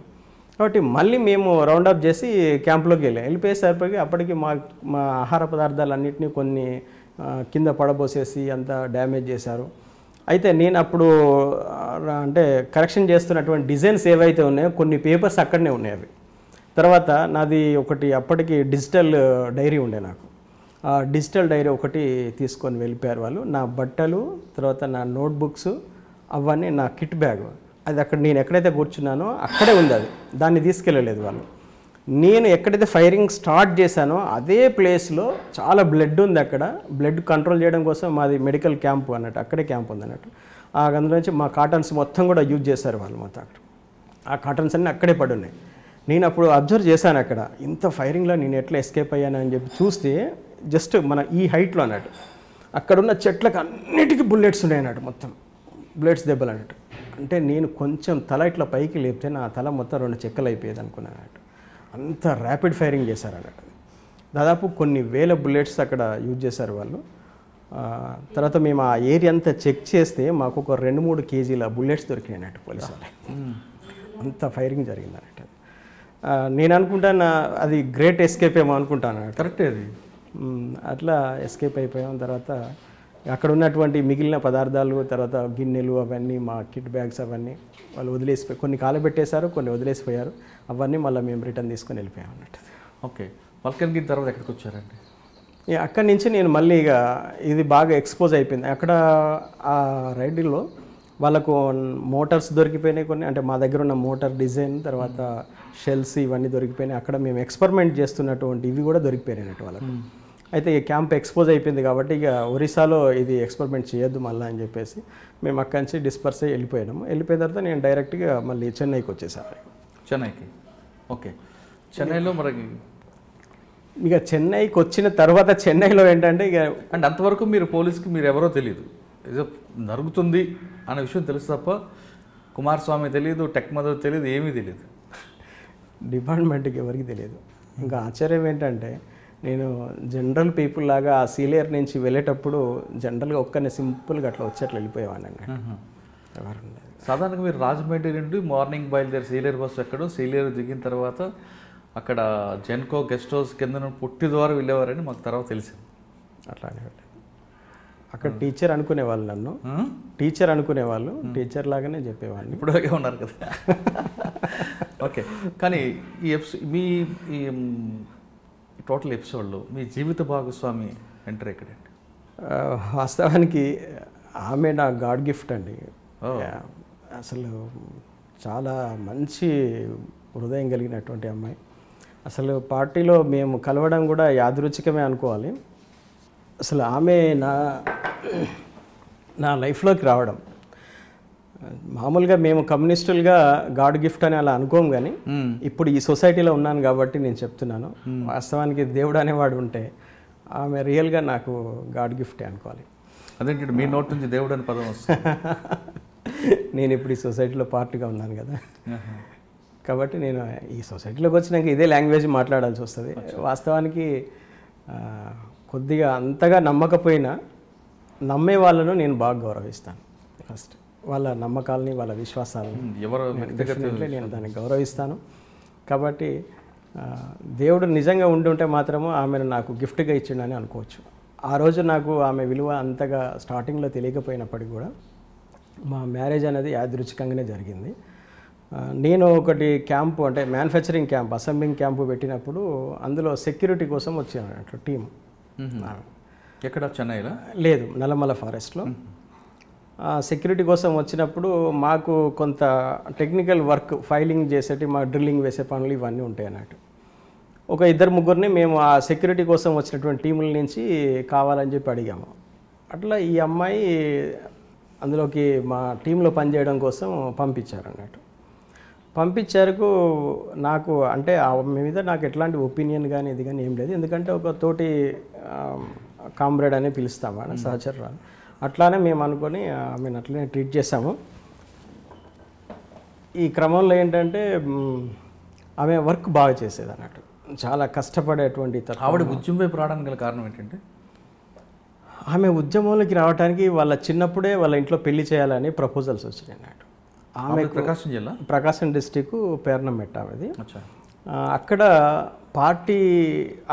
కాబట్టి మళ్ళీ మేము రౌండప్ చేసి క్యాంప్లోకి వెళ్ళాం వెళ్ళిపోయేసరికి అప్పటికి మా మా ఆహార అన్నింటినీ కొన్ని కింద పడబోసేసి అంతా డ్యామేజ్ చేశారు అయితే నేను అప్పుడు అంటే కరెక్షన్ చేస్తున్నటువంటి డిజైన్స్ ఏవైతే ఉన్నాయో కొన్ని పేపర్స్ అక్కడనే ఉన్నాయి తర్వాత నాది ఒకటి అప్పటికి డిజిటల్ డైరీ ఉండే నాకు ఆ డిజిటల్ డైరీ ఒకటి తీసుకొని వెళ్ళిపోయారు వాళ్ళు నా బట్టలు తర్వాత నా నోట్బుక్స్ అవన్నీ నా కిట్ బ్యాగ్ అది అక్కడ నేను ఎక్కడైతే కూర్చున్నానో అక్కడే ఉంది అది దాన్ని తీసుకెళ్ళలేదు వాళ్ళు నేను ఎక్కడైతే ఫైరింగ్ స్టార్ట్ చేశానో అదే ప్లేస్లో చాలా బ్లడ్ ఉంది అక్కడ బ్లడ్ కంట్రోల్ చేయడం కోసం మాది మెడికల్ క్యాంప్ అన్నట్టు అక్కడే క్యాంప్ ఉంది అన్నట్టు ఆ అందులోంచి మా కాటన్స్ మొత్తం కూడా యూజ్ చేశారు వాళ్ళు మొత్తం అక్కడ ఆ కాటన్స్ అన్నీ అక్కడే పడి ఉన్నాయి నేను అప్పుడు అబ్జర్వ్ చేశాను అక్కడ ఇంత ఫైరింగ్లో నేను ఎట్లా ఎస్కేప్ అయ్యాను అని చెప్పి చూస్తే జస్ట్ మన ఈ హైట్లో అన్నట్టు అక్కడున్న చెట్లకు అన్నిటికీ బుల్లెట్స్ ఉన్నాయి అన్నట్టు మొత్తం బుల్లెట్స్ దెబ్బలు అన్నట్టు అంటే నేను కొంచెం తల ఇట్లా పైకి లేపితే నా తల మొత్తం రెండు చెక్కలు అయిపోయేది అనుకున్నాను అంత ర్యాపిడ్ ఫైరింగ్ చేశారు అన్నట్టు దాదాపు కొన్ని వేల బుల్లెట్స్ అక్కడ యూజ్ చేశారు వాళ్ళు తర్వాత మేము ఆ ఏరియా అంతా చెక్ చేస్తే మాకు ఒక రెండు మూడు కేజీల బుల్లెట్స్ దొరికినాయి అన్నట్టు పోలీసు అంత ఫైరింగ్ జరిగింది అన్నట్టు నేను అనుకుంటాను అది గ్రేట్ ఎస్కేప్ ఏమో అనుకుంటాను కరెక్ట్ అది అట్లా ఎస్కేప్ అయిపోయాం తర్వాత అక్కడ ఉన్నటువంటి మిగిలిన పదార్థాలు తర్వాత గిన్నెలు అవన్నీ మా కిట్ బ్యాగ్స్ అవన్నీ వాళ్ళు వదిలేసిపోయి కొన్ని కాలబెట్టేశారు కొన్ని వదిలేసిపోయారు అవన్నీ మళ్ళీ మేము రిటర్న్ తీసుకొని వెళ్ళిపోయాం అన్నట్టు ఓకే వల్కన్గిరి తర్వాత ఎక్కడికి వచ్చారండి అక్కడి నుంచి నేను మళ్ళీ ఇక ఇది బాగా ఎక్స్పోజ్ అయిపోయింది అక్కడ ఆ రైడ్లో వాళ్ళకు మోటార్స్ దొరికిపోయినాయి కొన్ని అంటే మా దగ్గర ఉన్న మోటార్ డిజైన్ తర్వాత షెల్స్ ఇవన్నీ దొరికిపోయినాయి అక్కడ మేము ఎక్స్పెరిమెంట్ చేస్తున్నటువంటి ఇవి కూడా దొరికిపోయినట్టు వాళ్ళకు అయితే ఈ క్యాంప్ ఎక్స్పోజ్ అయిపోయింది కాబట్టి ఇక ఒరిస్సాలో ఇది ఎక్స్పెరిమెంట్ చేయొద్దు మళ్ళీ అని చెప్పేసి మేము అక్కడి నుంచి డిస్పర్స్ అయ్యి వెళ్ళిపోయినాము వెళ్ళిపోయిన తర్వాత నేను డైరెక్ట్గా మళ్ళీ చెన్నైకి వచ్చేసాను చెన్నైకి ఓకే చెన్నైలో మనకి ఇక చెన్నైకి వచ్చిన తర్వాత చెన్నైలో ఏంటంటే ఇక అండ్ అంతవరకు మీరు పోలీస్కి మీరు ఎవరో తెలియదు ఏదో నరుగుతుంది అనే విషయం తెలుసు తప్ప కుమారస్వామి తెలియదు టెక్ మదర్ తెలియదు ఏమీ తెలియదు డిపార్ట్మెంట్కి ఎవరికి తెలియదు ఇంకా ఆశ్చర్యం ఏంటంటే నేను జనరల్ పీపుల్ లాగా ఆ సీనియర్ నుంచి వెళ్ళేటప్పుడు జనరల్గా ఒక్కనే సింపుల్గా అట్లా వచ్చి అట్లా వెళ్ళిపోయేవాడి సాధారణంగా మీరు రాజమండ్రి నుండి మార్నింగ్ బయలుదేరి సీలేరు బస్సు ఎక్కడో సీలేరు దిగిన తర్వాత అక్కడ జెన్కో గెస్ట్ హౌస్ కింద పుట్టి ద్వారా వెళ్ళేవారని మాకు తర్వాత తెలిసింది అట్లానే అక్కడ టీచర్ అనుకునేవాళ్ళు నన్ను టీచర్ అనుకునేవాళ్ళు టీచర్ లాగానే చెప్పేవాళ్ళు ఇప్పుడు ఉన్నారు కదా ఓకే కానీ ఈ ఎఫ్ మీ ఈ టోటల్ ఎపిసోడ్లో మీ జీవిత భాగస్వామి ఎంటర్ ఎక్కడండి వాస్తవానికి ఆమె నా గాడ్ గిఫ్ట్ అండి అసలు చాలా మంచి హృదయం కలిగినటువంటి అమ్మాయి అసలు పార్టీలో మేము కలవడం కూడా యాదృచ్ఛికమే అనుకోవాలి అసలు ఆమె నా నా లైఫ్లోకి రావడం మామూలుగా మేము కమ్యూనిస్టులుగా గాడ్ గిఫ్ట్ అని అలా అనుకోం కానీ ఇప్పుడు ఈ సొసైటీలో ఉన్నాను కాబట్టి నేను చెప్తున్నాను వాస్తవానికి దేవుడు అనేవాడు ఉంటే ఆమె రియల్గా నాకు గాడ్ గిఫ్టే అనుకోవాలి అదే మీ నోట్ నుంచి దేవుడు అని పదం వస్తుంది నేను ఇప్పుడు ఈ సొసైటీలో పార్ట్గా ఉన్నాను కదా కాబట్టి నేను ఈ సొసైటీలోకి వచ్చినాక ఇదే లాంగ్వేజ్ మాట్లాడాల్సి వస్తుంది వాస్తవానికి కొద్దిగా అంతగా నమ్మకపోయినా నమ్మే వాళ్ళను నేను బాగా గౌరవిస్తాను ఫస్ట్ వాళ్ళ నమ్మకాలని వాళ్ళ విశ్వాసాలని ఎవరు నేను దాన్ని గౌరవిస్తాను కాబట్టి దేవుడు నిజంగా ఉండుంటే మాత్రము ఆమెను నాకు గిఫ్ట్గా ఇచ్చిండని అనుకోవచ్చు ఆ రోజు నాకు ఆమె విలువ అంతగా స్టార్టింగ్లో తెలియకపోయినప్పటికీ కూడా మా మ్యారేజ్ అనేది యాదృచ్ఛికంగానే జరిగింది నేను ఒకటి క్యాంపు అంటే మ్యానుఫ్యాక్చరింగ్ క్యాంప్ అసెంబ్లింగ్ క్యాంపు పెట్టినప్పుడు అందులో సెక్యూరిటీ కోసం వచ్చాను అట్లా టీం ఎక్కడ చెన్నైలో లేదు నల్లమల ఫారెస్ట్లో సెక్యూరిటీ కోసం వచ్చినప్పుడు మాకు కొంత టెక్నికల్ వర్క్ ఫైలింగ్ చేసేటి మా డ్రిల్లింగ్ వేసే పనులు ఇవన్నీ ఉంటాయి అన్నట్టు ఒక ఇద్దరు ముగ్గురిని మేము ఆ సెక్యూరిటీ కోసం వచ్చినటువంటి టీముల నుంచి కావాలని చెప్పి అడిగాము అట్లా ఈ అమ్మాయి అందులోకి మా టీంలో పనిచేయడం కోసం పంపించారు అన్నట్టు పంపించారుకు నాకు అంటే మీద నాకు ఎట్లాంటి ఒపీనియన్ కానీ ఇది కానీ ఏం లేదు ఎందుకంటే ఒక తోటి కామ్రేడ్ అని పిలుస్తామని సహచరరాలు అట్లానే మేము అనుకొని మేము అట్లనే ట్రీట్ చేసాము ఈ క్రమంలో ఏంటంటే ఆమె వర్క్ బాగా చేసేది అన్నట్టు చాలా కష్టపడేటువంటి ఆవిడ ఉద్యమంపై రావడానికి గల కారణం ఏంటంటే ఆమె ఉద్యమంలోకి రావడానికి వాళ్ళ చిన్నప్పుడే వాళ్ళ ఇంట్లో పెళ్లి చేయాలని ప్రపోజల్స్ వచ్చినాయి అన్నట్టు ఆమె ప్రకాశం జిల్లా ప్రకాశం డిస్టిక్ పేర్నమెట్ ఆమెది అక్కడ పార్టీ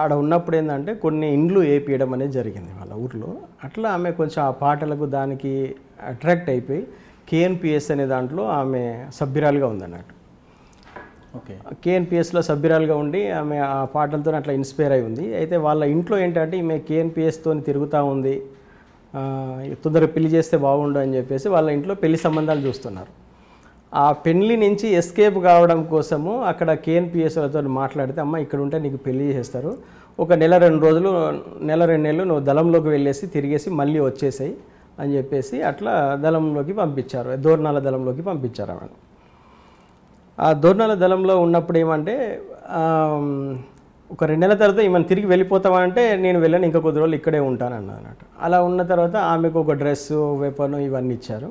ఆడ ఉన్నప్పుడు ఏంటంటే కొన్ని ఇండ్లు వేపియడం అనేది జరిగింది వాళ్ళ ఊర్లో అట్లా ఆమె కొంచెం ఆ పాటలకు దానికి అట్రాక్ట్ అయిపోయి కేఎన్పిఎస్ అనే దాంట్లో ఆమె సభ్యురాలుగా ఉందన్నట్టు ఓకే కేఎన్పిఎస్లో సభ్యురాలుగా ఉండి ఆమె ఆ పాటలతో అట్లా ఇన్స్పైర్ అయి ఉంది అయితే వాళ్ళ ఇంట్లో ఏంటంటే ఈమె కేఎన్పిఎస్తో తిరుగుతూ ఉంది తొందరగా పెళ్లి చేస్తే బాగుండు అని చెప్పేసి వాళ్ళ ఇంట్లో పెళ్లి సంబంధాలు చూస్తున్నారు ఆ పెళ్లి నుంచి ఎస్కేప్ కావడం కోసము అక్కడ కేఎన్పిఎస్లతో మాట్లాడితే అమ్మ ఇక్కడ ఉంటే నీకు పెళ్లి చేసేస్తారు ఒక నెల రెండు రోజులు నెల రెండు నెలలు నువ్వు దళంలోకి వెళ్ళేసి తిరిగేసి మళ్ళీ వచ్చేసాయి అని చెప్పేసి అట్లా దళంలోకి పంపించారు దోర్నాల దళంలోకి పంపించారు ఆమె ఆ దోర్నాల దళంలో ఉన్నప్పుడు ఏమంటే ఒక రెండు నెలల తర్వాత ఈమెను తిరిగి వెళ్ళిపోతామంటే నేను వెళ్ళాను ఇంకా కొద్ది రోజులు ఇక్కడే ఉంటాను అన్నమాట అలా ఉన్న తర్వాత ఆమెకు ఒక డ్రెస్సు వెపన్ ఇవన్నీ ఇచ్చారు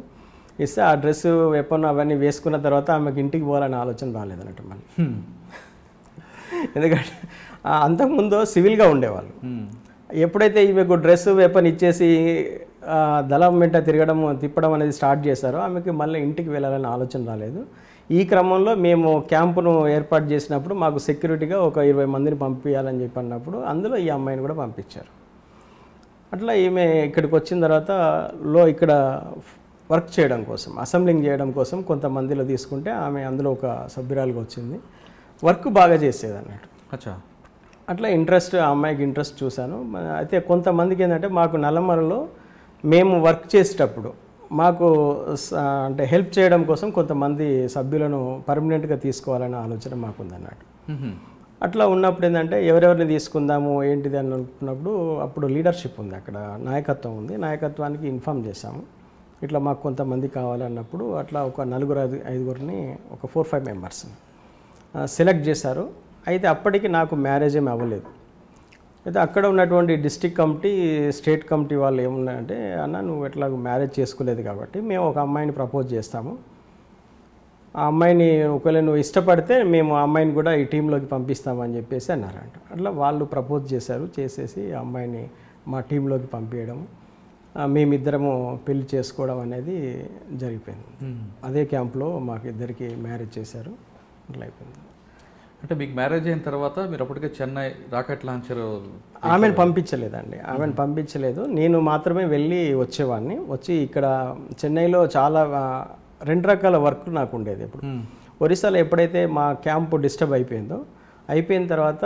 ఇస్తే ఆ డ్రెస్ వెపన్ అవన్నీ వేసుకున్న తర్వాత ఆమెకి ఇంటికి పోవాలనే ఆలోచన రాలేదన్నట్టు మళ్ళీ ఎందుకంటే అంతకుముందు సివిల్గా ఉండేవాళ్ళు ఎప్పుడైతే ఈమెకు డ్రెస్ వెపన్ ఇచ్చేసి దళం వెంట తిరగడం తిప్పడం అనేది స్టార్ట్ చేశారో ఆమెకి మళ్ళీ ఇంటికి వెళ్ళాలని ఆలోచన రాలేదు ఈ క్రమంలో మేము క్యాంపును ఏర్పాటు చేసినప్పుడు మాకు సెక్యూరిటీగా ఒక ఇరవై మందిని పంపించాలని చెప్పి అన్నప్పుడు అందులో ఈ అమ్మాయిని కూడా పంపించారు అట్లా ఈమె ఇక్కడికి వచ్చిన తర్వాత లో ఇక్కడ వర్క్ చేయడం కోసం అసెంబ్లింగ్ చేయడం కోసం కొంతమందిలో తీసుకుంటే ఆమె అందులో ఒక సభ్యురాలుగా వచ్చింది వర్క్ బాగా చేసేది అన్నట్టు అచ్చా అట్లా ఇంట్రెస్ట్ ఆ అమ్మాయికి ఇంట్రెస్ట్ చూశాను అయితే కొంతమందికి ఏంటంటే మాకు నల్లమరలో మేము వర్క్ చేసేటప్పుడు మాకు అంటే హెల్ప్ చేయడం కోసం కొంతమంది సభ్యులను పర్మనెంట్గా తీసుకోవాలనే ఆలోచన మాకు ఉందన్నట్టు అట్లా ఉన్నప్పుడు ఏంటంటే ఎవరెవరిని తీసుకుందాము ఏంటిది అని అనుకున్నప్పుడు అప్పుడు లీడర్షిప్ ఉంది అక్కడ నాయకత్వం ఉంది నాయకత్వానికి ఇన్ఫామ్ చేశాము ఇట్లా మాకు కొంతమంది కావాలన్నప్పుడు అట్లా ఒక నలుగురు ఐదు ఐదుగురిని ఒక ఫోర్ ఫైవ్ మెంబర్స్ సెలెక్ట్ చేశారు అయితే అప్పటికి నాకు మ్యారేజ్ ఏమి అవ్వలేదు అయితే అక్కడ ఉన్నటువంటి డిస్టిక్ కమిటీ స్టేట్ కమిటీ వాళ్ళు ఏమున్నాయంటే అన్న నువ్వు ఎట్లా మ్యారేజ్ చేసుకోలేదు కాబట్టి మేము ఒక అమ్మాయిని ప్రపోజ్ చేస్తాము ఆ అమ్మాయిని ఒకవేళ నువ్వు ఇష్టపడితే మేము ఆ అమ్మాయిని కూడా ఈ టీంలోకి పంపిస్తామని చెప్పేసి అన్నారంట అట్లా వాళ్ళు ప్రపోజ్ చేశారు చేసేసి ఆ అమ్మాయిని మా టీంలోకి పంపించడం మేమిద్దరము పెళ్లి చేసుకోవడం అనేది జరిగిపోయింది అదే క్యాంప్లో మాకు ఇద్దరికి మ్యారేజ్ చేశారు అట్లా అయిపోయింది అంటే మీకు మ్యారేజ్ అయిన తర్వాత మీరు అప్పటికే చెన్నై రాకెట్ లాంచర్ ఆమెను పంపించలేదండి ఆమెను పంపించలేదు నేను మాత్రమే వెళ్ళి వచ్చేవాడిని వచ్చి ఇక్కడ చెన్నైలో చాలా రెండు రకాల వర్క్ నాకు ఉండేది ఇప్పుడు ఒరిస్సాలో ఎప్పుడైతే మా క్యాంపు డిస్టర్బ్ అయిపోయిందో అయిపోయిన తర్వాత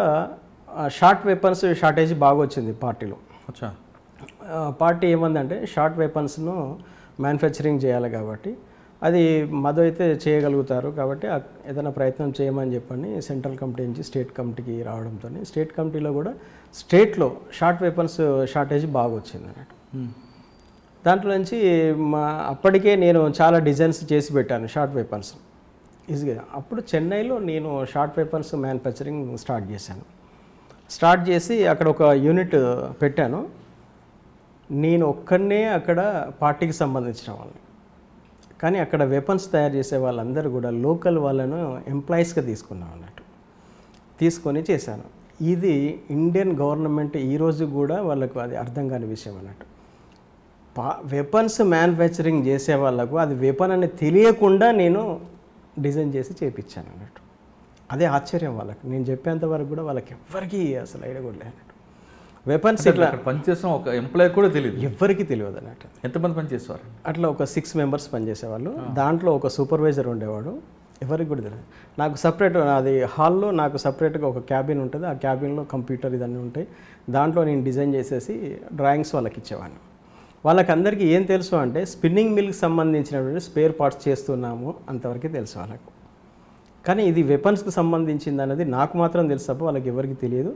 షార్ట్ వెపన్స్ షార్టేజ్ బాగా వచ్చింది పార్టీలో పార్టీ ఏమందంటే షార్ట్ వెపన్స్ను మ్యానుఫ్యాక్చరింగ్ చేయాలి కాబట్టి అది మధు అయితే చేయగలుగుతారు కాబట్టి ఏదైనా ప్రయత్నం చేయమని చెప్పండి సెంట్రల్ కమిటీ నుంచి స్టేట్ కమిటీకి రావడంతో స్టేట్ కమిటీలో కూడా స్టేట్లో షార్ట్ వెపన్స్ షార్టేజ్ బాగా వచ్చింది అన్నట్టు hmm. దాంట్లో నుంచి మా అప్పటికే నేను చాలా డిజైన్స్ చేసి పెట్టాను షార్ట్ వెపన్స్ ఈజీగా అప్పుడు చెన్నైలో నేను షార్ట్ వెపన్స్ మ్యానుఫ్యాక్చరింగ్ స్టార్ట్ చేశాను స్టార్ట్ చేసి అక్కడ ఒక యూనిట్ పెట్టాను నేను ఒక్కడనే అక్కడ పార్టీకి సంబంధించిన వాళ్ళని కానీ అక్కడ వెపన్స్ తయారు చేసే వాళ్ళందరూ కూడా లోకల్ వాళ్ళను ఎంప్లాయీస్గా తీసుకున్నాం అన్నట్టు తీసుకొని చేశాను ఇది ఇండియన్ గవర్నమెంట్ ఈరోజు కూడా వాళ్ళకు అది అర్థం కాని విషయం అన్నట్టు పా వెపన్స్ మ్యానుఫ్యాక్చరింగ్ చేసే వాళ్ళకు అది వెపన్ అని తెలియకుండా నేను డిజైన్ చేసి చేపించాను అన్నట్టు అదే ఆశ్చర్యం వాళ్ళకి నేను చెప్పేంతవరకు కూడా వాళ్ళకి ఎవ్వరికీ అసలు ఐడియా కూడా లేదు వెపన్స్ ఇట్లా పనిచేసిన ఒక ఎంప్లాయ్ కూడా తెలియదు ఎవరికి తెలియదు అన్నట్టు ఎంతమంది పనిచేసేవారు అట్లా ఒక సిక్స్ మెంబర్స్ పనిచేసేవాళ్ళు దాంట్లో ఒక సూపర్వైజర్ ఉండేవాడు ఎవరికి కూడా తెలియదు నాకు సపరేట్ అది హాల్లో నాకు సపరేట్గా ఒక క్యాబిన్ ఉంటుంది ఆ క్యాబిన్లో కంప్యూటర్ ఇదన్నీ ఉంటాయి దాంట్లో నేను డిజైన్ చేసేసి డ్రాయింగ్స్ వాళ్ళకి ఇచ్చేవాడిని వాళ్ళకందరికీ ఏం తెలుసు అంటే స్పిన్నింగ్ మిల్కి సంబంధించినటువంటి స్పేర్ పార్ట్స్ చేస్తున్నాము అంతవరకు తెలుసు వాళ్ళకు కానీ ఇది వెపన్స్కి సంబంధించింది అనేది నాకు మాత్రం తెలుసు తప్ప వాళ్ళకి ఎవరికి తెలియదు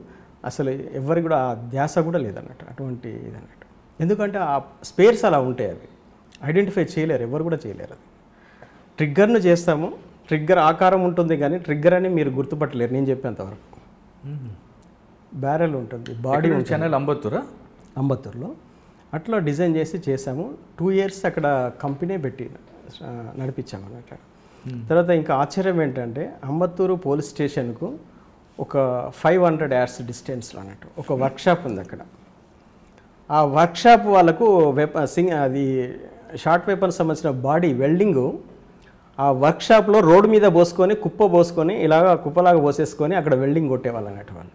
అసలు ఎవరికి కూడా ధ్యాస కూడా లేదన్నట్టు అటువంటి ఇదన్నట్టు ఎందుకంటే ఆ స్పేర్స్ అలా ఉంటాయి అవి ఐడెంటిఫై చేయలేరు ఎవరు కూడా చేయలేరు అది ట్రిగ్గర్ను చేస్తాము ట్రిగ్గర్ ఆకారం ఉంటుంది కానీ ట్రిగ్గర్ అని మీరు గుర్తుపట్టలేరు నేను చెప్పేంతవరకు బ్యారెల్ ఉంటుంది బాడీ ఛానల్ అంబత్తూరా అంబత్తూరులో అట్లా డిజైన్ చేసి చేసాము టూ ఇయర్స్ అక్కడ కంపెనీ పెట్టి నడిపించాము అన్నట్టు తర్వాత ఇంకా ఆశ్చర్యం ఏంటంటే అంబత్తూరు పోలీస్ స్టేషన్కు ఒక ఫైవ్ హండ్రెడ్ యార్స్ డిస్టెన్స్లో అన్నట్టు ఒక వర్క్షాప్ ఉంది అక్కడ ఆ వర్క్షాప్ వాళ్ళకు వెప సింగ్ అది షార్ట్ వెపన్ సంబంధించిన బాడీ వెల్డింగు ఆ వర్క్షాప్లో రోడ్డు మీద పోసుకొని కుప్ప పోసుకొని ఇలాగ కుప్పలాగా పోసేసుకొని అక్కడ వెల్డింగ్ కొట్టేవాళ్ళు అన్నట్టు వాళ్ళు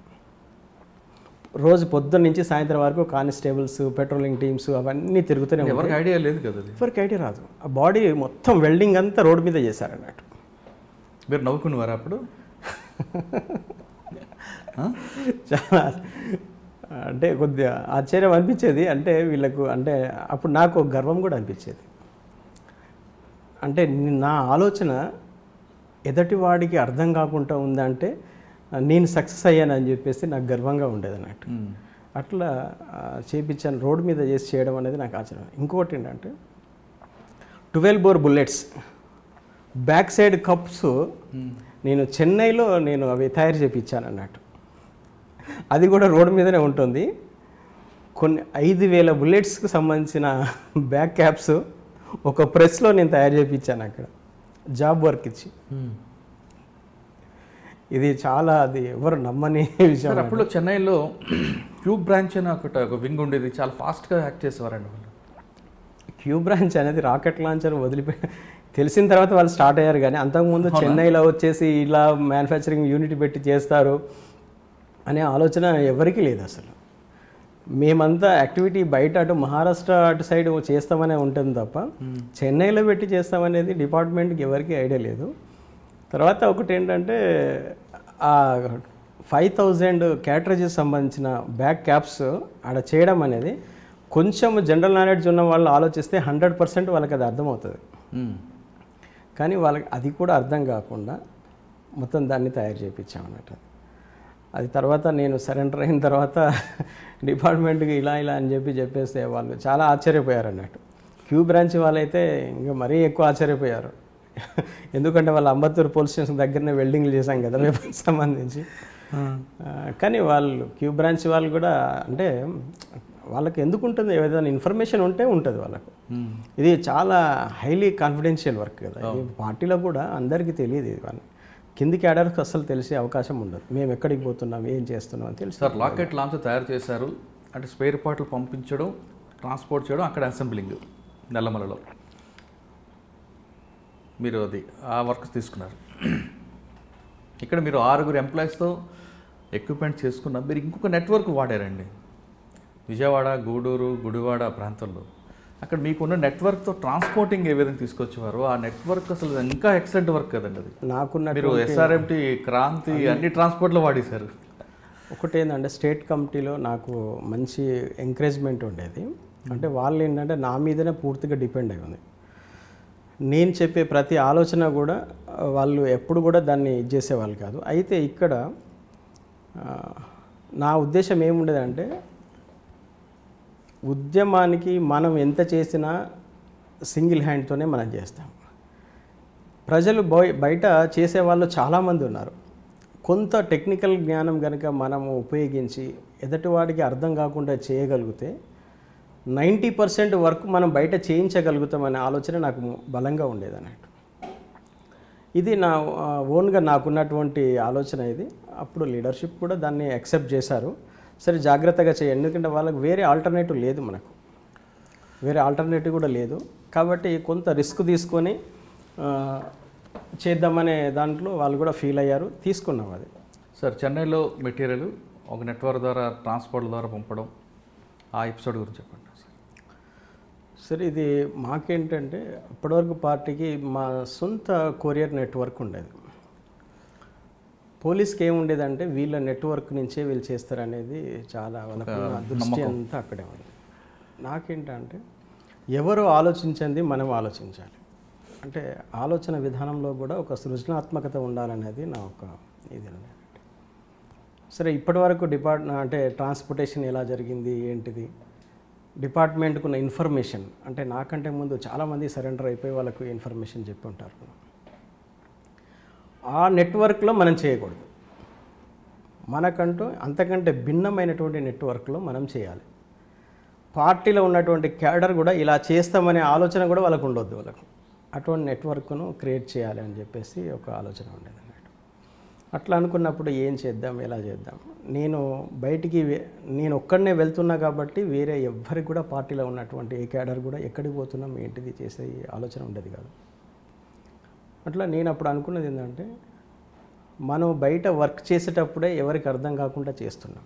రోజు పొద్దున్న నుంచి సాయంత్రం వరకు కానిస్టేబుల్స్ పెట్రోలింగ్ టీమ్స్ అవన్నీ తిరుగుతూనే ఎవరికి ఐడియా లేదు కదా ఎవరికి ఐడియా రాదు ఆ బాడీ మొత్తం వెల్డింగ్ అంతా రోడ్డు మీద చేశారన్నట్టు మీరు నవ్వుకున్నవారు అప్పుడు చాలా అంటే కొద్దిగా ఆశ్చర్యం అనిపించేది అంటే వీళ్ళకు అంటే అప్పుడు నాకు గర్వం కూడా అనిపించేది అంటే నా ఆలోచన ఎదటివాడికి అర్థం కాకుండా ఉందంటే నేను సక్సెస్ అయ్యానని చెప్పేసి నాకు గర్వంగా ఉండేది అన్నట్టు అట్లా చేపించాను రోడ్డు మీద చేసి చేయడం అనేది నాకు ఆచరణ ఇంకోటి ఏంటంటే twelve bore bullets back side cups నేను చెన్నైలో నేను అవి తయారు చేయించాను అన్నట్టు అది కూడా రోడ్డు మీదనే ఉంటుంది కొన్ని ఐదు వేల బుల్లెట్స్కి సంబంధించిన బ్యాక్ క్యాప్స్ ఒక ప్రెస్లో నేను తయారు చేయించాను అక్కడ జాబ్ వర్క్ ఇచ్చి ఇది చాలా అది ఎవరు నమ్మని విషయం అప్పుడు చెన్నైలో క్యూబ్ బ్రాంచ్ అని ఒకటి ఒక వింగ్ ఉండేది చాలా ఫాస్ట్గా యాక్ట్ చేసేవారండి వాళ్ళు క్యూబ్ బ్రాంచ్ అనేది రాకెట్ లాంచర్ వదిలిపోయి తెలిసిన తర్వాత వాళ్ళు స్టార్ట్ అయ్యారు కానీ అంతకుముందు చెన్నైలో వచ్చేసి ఇలా మ్యానుఫ్యాక్చరింగ్ యూనిట్ పెట్టి చేస్తారు అనే ఆలోచన ఎవరికీ లేదు అసలు మేమంతా యాక్టివిటీ బయట అటు మహారాష్ట్ర అటు సైడ్ చేస్తామనే ఉంటుంది తప్ప చెన్నైలో పెట్టి చేస్తామనేది డిపార్ట్మెంట్కి ఎవరికీ ఐడియా లేదు తర్వాత ఒకటి ఏంటంటే ఆ ఫైవ్ థౌజండ్ క్యాటరేజెస్ సంబంధించిన బ్యాక్ క్యాప్స్ ఆడ చేయడం అనేది కొంచెం జనరల్ నాలెడ్జ్ ఉన్న వాళ్ళు ఆలోచిస్తే హండ్రెడ్ పర్సెంట్ వాళ్ళకి అది అర్థమవుతుంది కానీ వాళ్ళకి అది కూడా అర్థం కాకుండా మొత్తం దాన్ని తయారు చేయించామన్నట్టు అది తర్వాత నేను సరెండర్ అయిన తర్వాత డిపార్ట్మెంట్కి ఇలా ఇలా అని చెప్పి చెప్పేస్తే వాళ్ళు చాలా ఆశ్చర్యపోయారు అన్నట్టు క్యూ బ్రాంచ్ వాళ్ళైతే ఇంకా మరీ ఎక్కువ ఆశ్చర్యపోయారు ఎందుకంటే వాళ్ళ అంబత్తూరు పోలీస్ స్టేషన్ దగ్గరనే వెల్డింగ్లు చేశాం కదా మేము సంబంధించి కానీ వాళ్ళు క్యూ బ్రాంచ్ వాళ్ళు కూడా అంటే వాళ్ళకి ఎందుకు ఉంటుంది ఏదైనా ఇన్ఫర్మేషన్ ఉంటే ఉంటుంది వాళ్ళకు ఇది చాలా హైలీ కాన్ఫిడెన్షియల్ వర్క్ కదా పార్టీలో కూడా అందరికీ తెలియదు ఇది వాళ్ళు కిందికి క్యాడర్కి అసలు తెలిసే అవకాశం ఉండదు మేము ఎక్కడికి పోతున్నాం ఏం చేస్తున్నాం అని తెలుసు సార్ లాకెట్ లాంచ్ తయారు చేశారు అంటే స్పేర్ పార్ట్లు పంపించడం ట్రాన్స్పోర్ట్ చేయడం అక్కడ అసెంబ్లింగ్ నల్లమలలో మీరు అది ఆ వర్క్స్ తీసుకున్నారు ఇక్కడ మీరు ఆరుగురు ఎంప్లాయీస్తో ఎక్విప్మెంట్ చేసుకున్న మీరు ఇంకొక నెట్వర్క్ వాడారండి విజయవాడ గూడూరు గుడివాడ ప్రాంతంలో అక్కడ మీకున్న నెట్వర్క్తో ట్రాన్స్పోర్టింగ్ ఏ విధంగా తీసుకొచ్చేవారు ఆ నెట్వర్క్ అసలు ఇంకా ఎక్సలెంట్ వర్క్ కదండి అది నాకున్న మీరు ఎస్ఆర్ఎంటి క్రాంతి అన్ని ట్రాన్స్పోర్ట్లో వాడేశారు ఒకటి ఏంటంటే స్టేట్ కమిటీలో నాకు మంచి ఎంకరేజ్మెంట్ ఉండేది అంటే వాళ్ళు ఏంటంటే నా మీదనే పూర్తిగా డిపెండ్ అయి ఉంది నేను చెప్పే ప్రతి ఆలోచన కూడా వాళ్ళు ఎప్పుడు కూడా దాన్ని చేసేవాళ్ళు కాదు అయితే ఇక్కడ నా ఉద్దేశం ఏముండేదంటే ఉద్యమానికి మనం ఎంత చేసినా సింగిల్ హ్యాండ్తోనే మనం చేస్తాం ప్రజలు బయట చేసేవాళ్ళు చాలామంది ఉన్నారు కొంత టెక్నికల్ జ్ఞానం కనుక మనం ఉపయోగించి ఎదటివాడికి అర్థం కాకుండా చేయగలిగితే నైంటీ పర్సెంట్ వర్క్ మనం బయట చేయించగలుగుతామనే ఆలోచన నాకు బలంగా ఉండేది అన్నట్టు ఇది నా ఓన్గా నాకున్నటువంటి ఆలోచన ఇది అప్పుడు లీడర్షిప్ కూడా దాన్ని యాక్సెప్ట్ చేశారు సరే జాగ్రత్తగా చేయండి ఎందుకంటే వాళ్ళకి వేరే ఆల్టర్నేటివ్ లేదు మనకు వేరే ఆల్టర్నేటివ్ కూడా లేదు కాబట్టి కొంత రిస్క్ తీసుకొని చేద్దామనే దాంట్లో వాళ్ళు కూడా ఫీల్ అయ్యారు తీసుకున్నాం అది సార్ చెన్నైలో మెటీరియల్ ఒక నెట్వర్క్ ద్వారా ట్రాన్స్పోర్ట్ ద్వారా పంపడం ఆ ఎపిసోడ్ గురించి చెప్పండి సార్ ఇది మాకేంటంటే అప్పటివరకు పార్టీకి మా సొంత కొరియర్ నెట్వర్క్ ఉండేది పోలీస్కి ఏముండేదంటే వీళ్ళ నెట్వర్క్ నుంచే వీళ్ళు చేస్తారనేది చాలా దృష్టి అంతా అక్కడే ఉంది నాకేంటంటే ఎవరు ఆలోచించింది మనం ఆలోచించాలి అంటే ఆలోచన విధానంలో కూడా ఒక సృజనాత్మకత ఉండాలనేది నా ఒక ఇది సరే ఇప్పటివరకు డిపార్ట్ అంటే ట్రాన్స్పోర్టేషన్ ఎలా జరిగింది ఏంటిది డిపార్ట్మెంట్కున్న ఇన్ఫర్మేషన్ అంటే నాకంటే ముందు చాలామంది సరెండర్ అయిపోయి వాళ్ళకు ఇన్ఫర్మేషన్ చెప్పి ఉంటారు ఆ నెట్వర్క్లో మనం చేయకూడదు మనకంటూ అంతకంటే భిన్నమైనటువంటి నెట్వర్క్లో మనం చేయాలి పార్టీలో ఉన్నటువంటి క్యాడర్ కూడా ఇలా చేస్తామనే ఆలోచన కూడా వాళ్ళకు ఉండొద్దు వాళ్ళకు అటువంటి నెట్వర్క్ను క్రియేట్ చేయాలి అని చెప్పేసి ఒక ఆలోచన ఉండేది అట్లా అనుకున్నప్పుడు ఏం చేద్దాం ఎలా చేద్దాం నేను బయటికి నేను ఒక్కడనే వెళ్తున్నా కాబట్టి వేరే ఎవ్వరికి కూడా పార్టీలో ఉన్నటువంటి ఏ క్యాడర్ కూడా ఎక్కడికి పోతున్నాం ఏంటిది చేసే ఆలోచన ఉండేది కాదు అట్లా నేను అప్పుడు అనుకున్నది ఏంటంటే మనం బయట వర్క్ చేసేటప్పుడే ఎవరికి అర్థం కాకుండా చేస్తున్నాం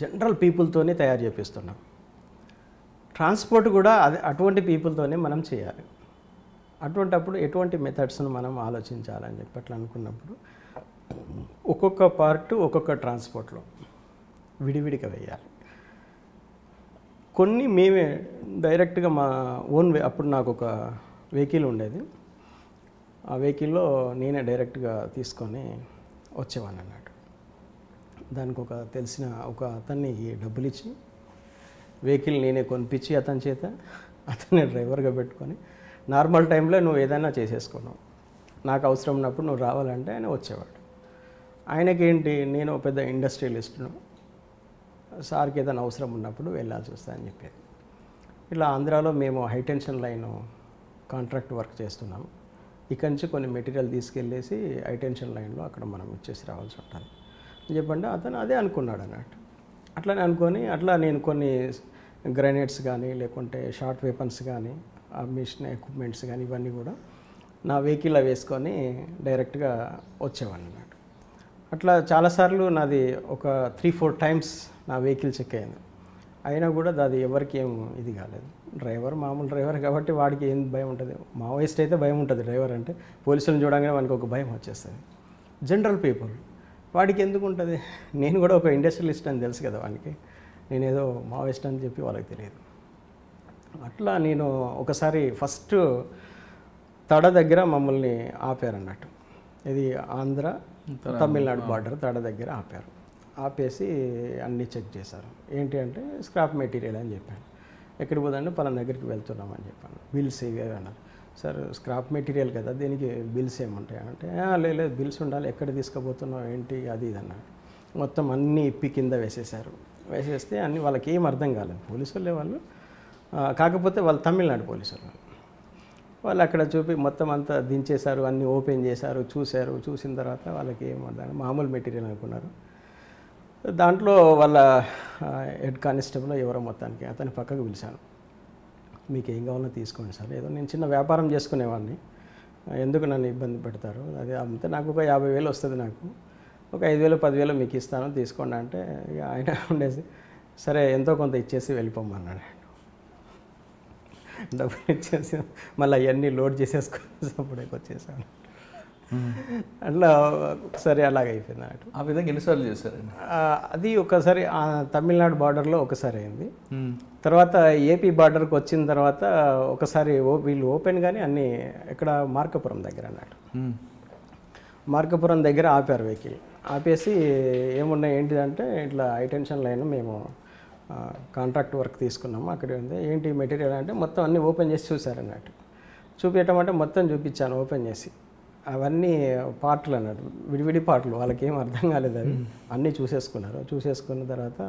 జనరల్ పీపుల్తోనే తయారు చేపిస్తున్నాం ట్రాన్స్పోర్ట్ కూడా అది అటువంటి పీపుల్తోనే మనం చేయాలి అటువంటప్పుడు ఎటువంటి మెథడ్స్ను మనం ఆలోచించాలని చెప్పి అట్లా అనుకున్నప్పుడు ఒక్కొక్క పార్ట్ ఒక్కొక్క ట్రాన్స్పోర్ట్లో విడివిడిగా వేయాలి కొన్ని మేమే డైరెక్ట్గా మా ఓన్ అప్పుడు నాకు ఒక వెహికల్ ఉండేది ఆ వెహికల్లో నేనే డైరెక్ట్గా తీసుకొని వచ్చేవాడిని అన్నట్టు దానికి ఒక తెలిసిన ఒక అతన్ని డబ్బులు ఇచ్చి వెహికల్ నేనే కొనిపించి అతని చేత అతన్ని డ్రైవర్గా పెట్టుకొని నార్మల్ టైంలో నువ్వు ఏదైనా చేసేసుకున్నావు నాకు అవసరం ఉన్నప్పుడు నువ్వు రావాలంటే ఆయన వచ్చేవాడు ఆయనకేంటి నేను పెద్ద ఇండస్ట్రియలిస్ట్ను సార్కి ఏదైనా అవసరం ఉన్నప్పుడు వెళ్ళాల్సి అని చెప్పేది ఇట్లా ఆంధ్రాలో మేము హైటెన్షన్ లైన్ కాంట్రాక్ట్ వర్క్ చేస్తున్నాము ఇక్కడి నుంచి కొన్ని మెటీరియల్ తీసుకెళ్ళేసి ఐటెన్షన్ లైన్లో అక్కడ మనం ఇచ్చేసి రావాల్సి ఉంటుంది అని చెప్పండి అతను అదే అనుకున్నాడు అన్నట్టు అట్లానే అనుకొని అట్లా నేను కొన్ని గ్రానైట్స్ కానీ లేకుంటే షార్ట్ వెపన్స్ కానీ ఆ మిషన్ ఎక్విప్మెంట్స్ కానీ ఇవన్నీ కూడా నా వెహికల్లో వేసుకొని డైరెక్ట్గా వచ్చేవాడిని అన్నట్టు అట్లా చాలాసార్లు నాది ఒక త్రీ ఫోర్ టైమ్స్ నా వెహికల్ చెక్ అయింది అయినా కూడా అది ఎవరికి ఏం ఇది కాలేదు డ్రైవర్ మామూలు డ్రైవర్ కాబట్టి వాడికి ఏం భయం ఉంటుంది మావోయిస్ట్ అయితే భయం ఉంటుంది డ్రైవర్ అంటే పోలీసులను చూడగానే వానికి ఒక భయం వచ్చేస్తుంది జనరల్ పీపుల్ వాడికి ఎందుకు ఉంటుంది నేను కూడా ఒక ఇండస్ట్రియలిస్ట్ అని తెలుసు కదా వానికి నేనేదో మావోయిస్ట్ అని చెప్పి వాళ్ళకి తెలియదు అట్లా నేను ఒకసారి ఫస్ట్ తడ దగ్గర మమ్మల్ని ఆపారన్నట్టు ఇది ఆంధ్ర తమిళనాడు బార్డర్ తడ దగ్గర ఆపారు ఆపేసి అన్నీ చెక్ చేశారు ఏంటి అంటే స్క్రాప్ మెటీరియల్ అని చెప్పాను ఎక్కడికి పోదండి పలానా దగ్గరికి వెళ్తున్నామని చెప్పాను బిల్స్ ఇవే అన్నారు సార్ స్క్రాప్ మెటీరియల్ కదా దీనికి బిల్స్ ఏముంటాయి అంటే లేదు బిల్స్ ఉండాలి ఎక్కడ తీసుకుపోతున్నావు ఏంటి అది ఇది అన్నారు మొత్తం అన్ని ఇప్పి కింద వేసేశారు వేసేస్తే అన్ని వాళ్ళకి ఏం అర్థం కాలేదు పోలీసు వాళ్ళే వాళ్ళు కాకపోతే వాళ్ళు తమిళనాడు పోలీసు వాళ్ళు వాళ్ళు అక్కడ చూపి మొత్తం అంతా దించేశారు అన్నీ ఓపెన్ చేశారు చూశారు చూసిన తర్వాత వాళ్ళకి ఏం అర్థం మామూలు మెటీరియల్ అనుకున్నారు దాంట్లో వాళ్ళ హెడ్ కానిస్టేబుల్ ఎవరో మొత్తానికి అతని పక్కకు పిలిచాను మీకు ఏం కావాలో తీసుకోండి సార్ ఏదో నేను చిన్న వ్యాపారం చేసుకునేవాడిని ఎందుకు నన్ను ఇబ్బంది పెడతారు అది అంతే నాకు ఒక యాభై వేలు వస్తుంది నాకు ఒక ఐదు వేలు పదివేలు మీకు ఇస్తాను తీసుకోండి అంటే ఇక ఆయన ఉండేసి సరే ఎంతో కొంత ఇచ్చేసి వెళ్ళిపోమన్నాడు డబ్బులు ఇచ్చేసి మళ్ళీ అవన్నీ లోడ్ చేసేసుకునేటప్పుడే వచ్చేసాను అట్లా ఒకసారి అలాగ అయిపోయింది ఆ విధంగా ఎన్నిసార్లు చేశారు అది ఒకసారి తమిళనాడు బార్డర్లో ఒకసారి అయింది తర్వాత ఏపీ బార్డర్కి వచ్చిన తర్వాత ఒకసారి వీళ్ళు ఓపెన్ కానీ అన్ని ఇక్కడ మార్కపురం దగ్గర అన్నట్టు మార్కపురం దగ్గర ఆపారు వెహికల్ ఆపేసి ఏమున్నాయి ఏంటిదంటే ఇట్లా హై టెన్షన్ లైన్ మేము కాంట్రాక్ట్ వర్క్ తీసుకున్నాము అక్కడ ఉంది ఏంటి మెటీరియల్ అంటే మొత్తం అన్నీ ఓపెన్ చేసి చూసారన్నట్టు చూపించటం అంటే మొత్తం చూపించాను ఓపెన్ చేసి అవన్నీ పాటలు అన్నాడు విడివిడి పాటలు వాళ్ళకేం అర్థం కాలేదు అది అన్నీ చూసేసుకున్నారు చూసేసుకున్న తర్వాత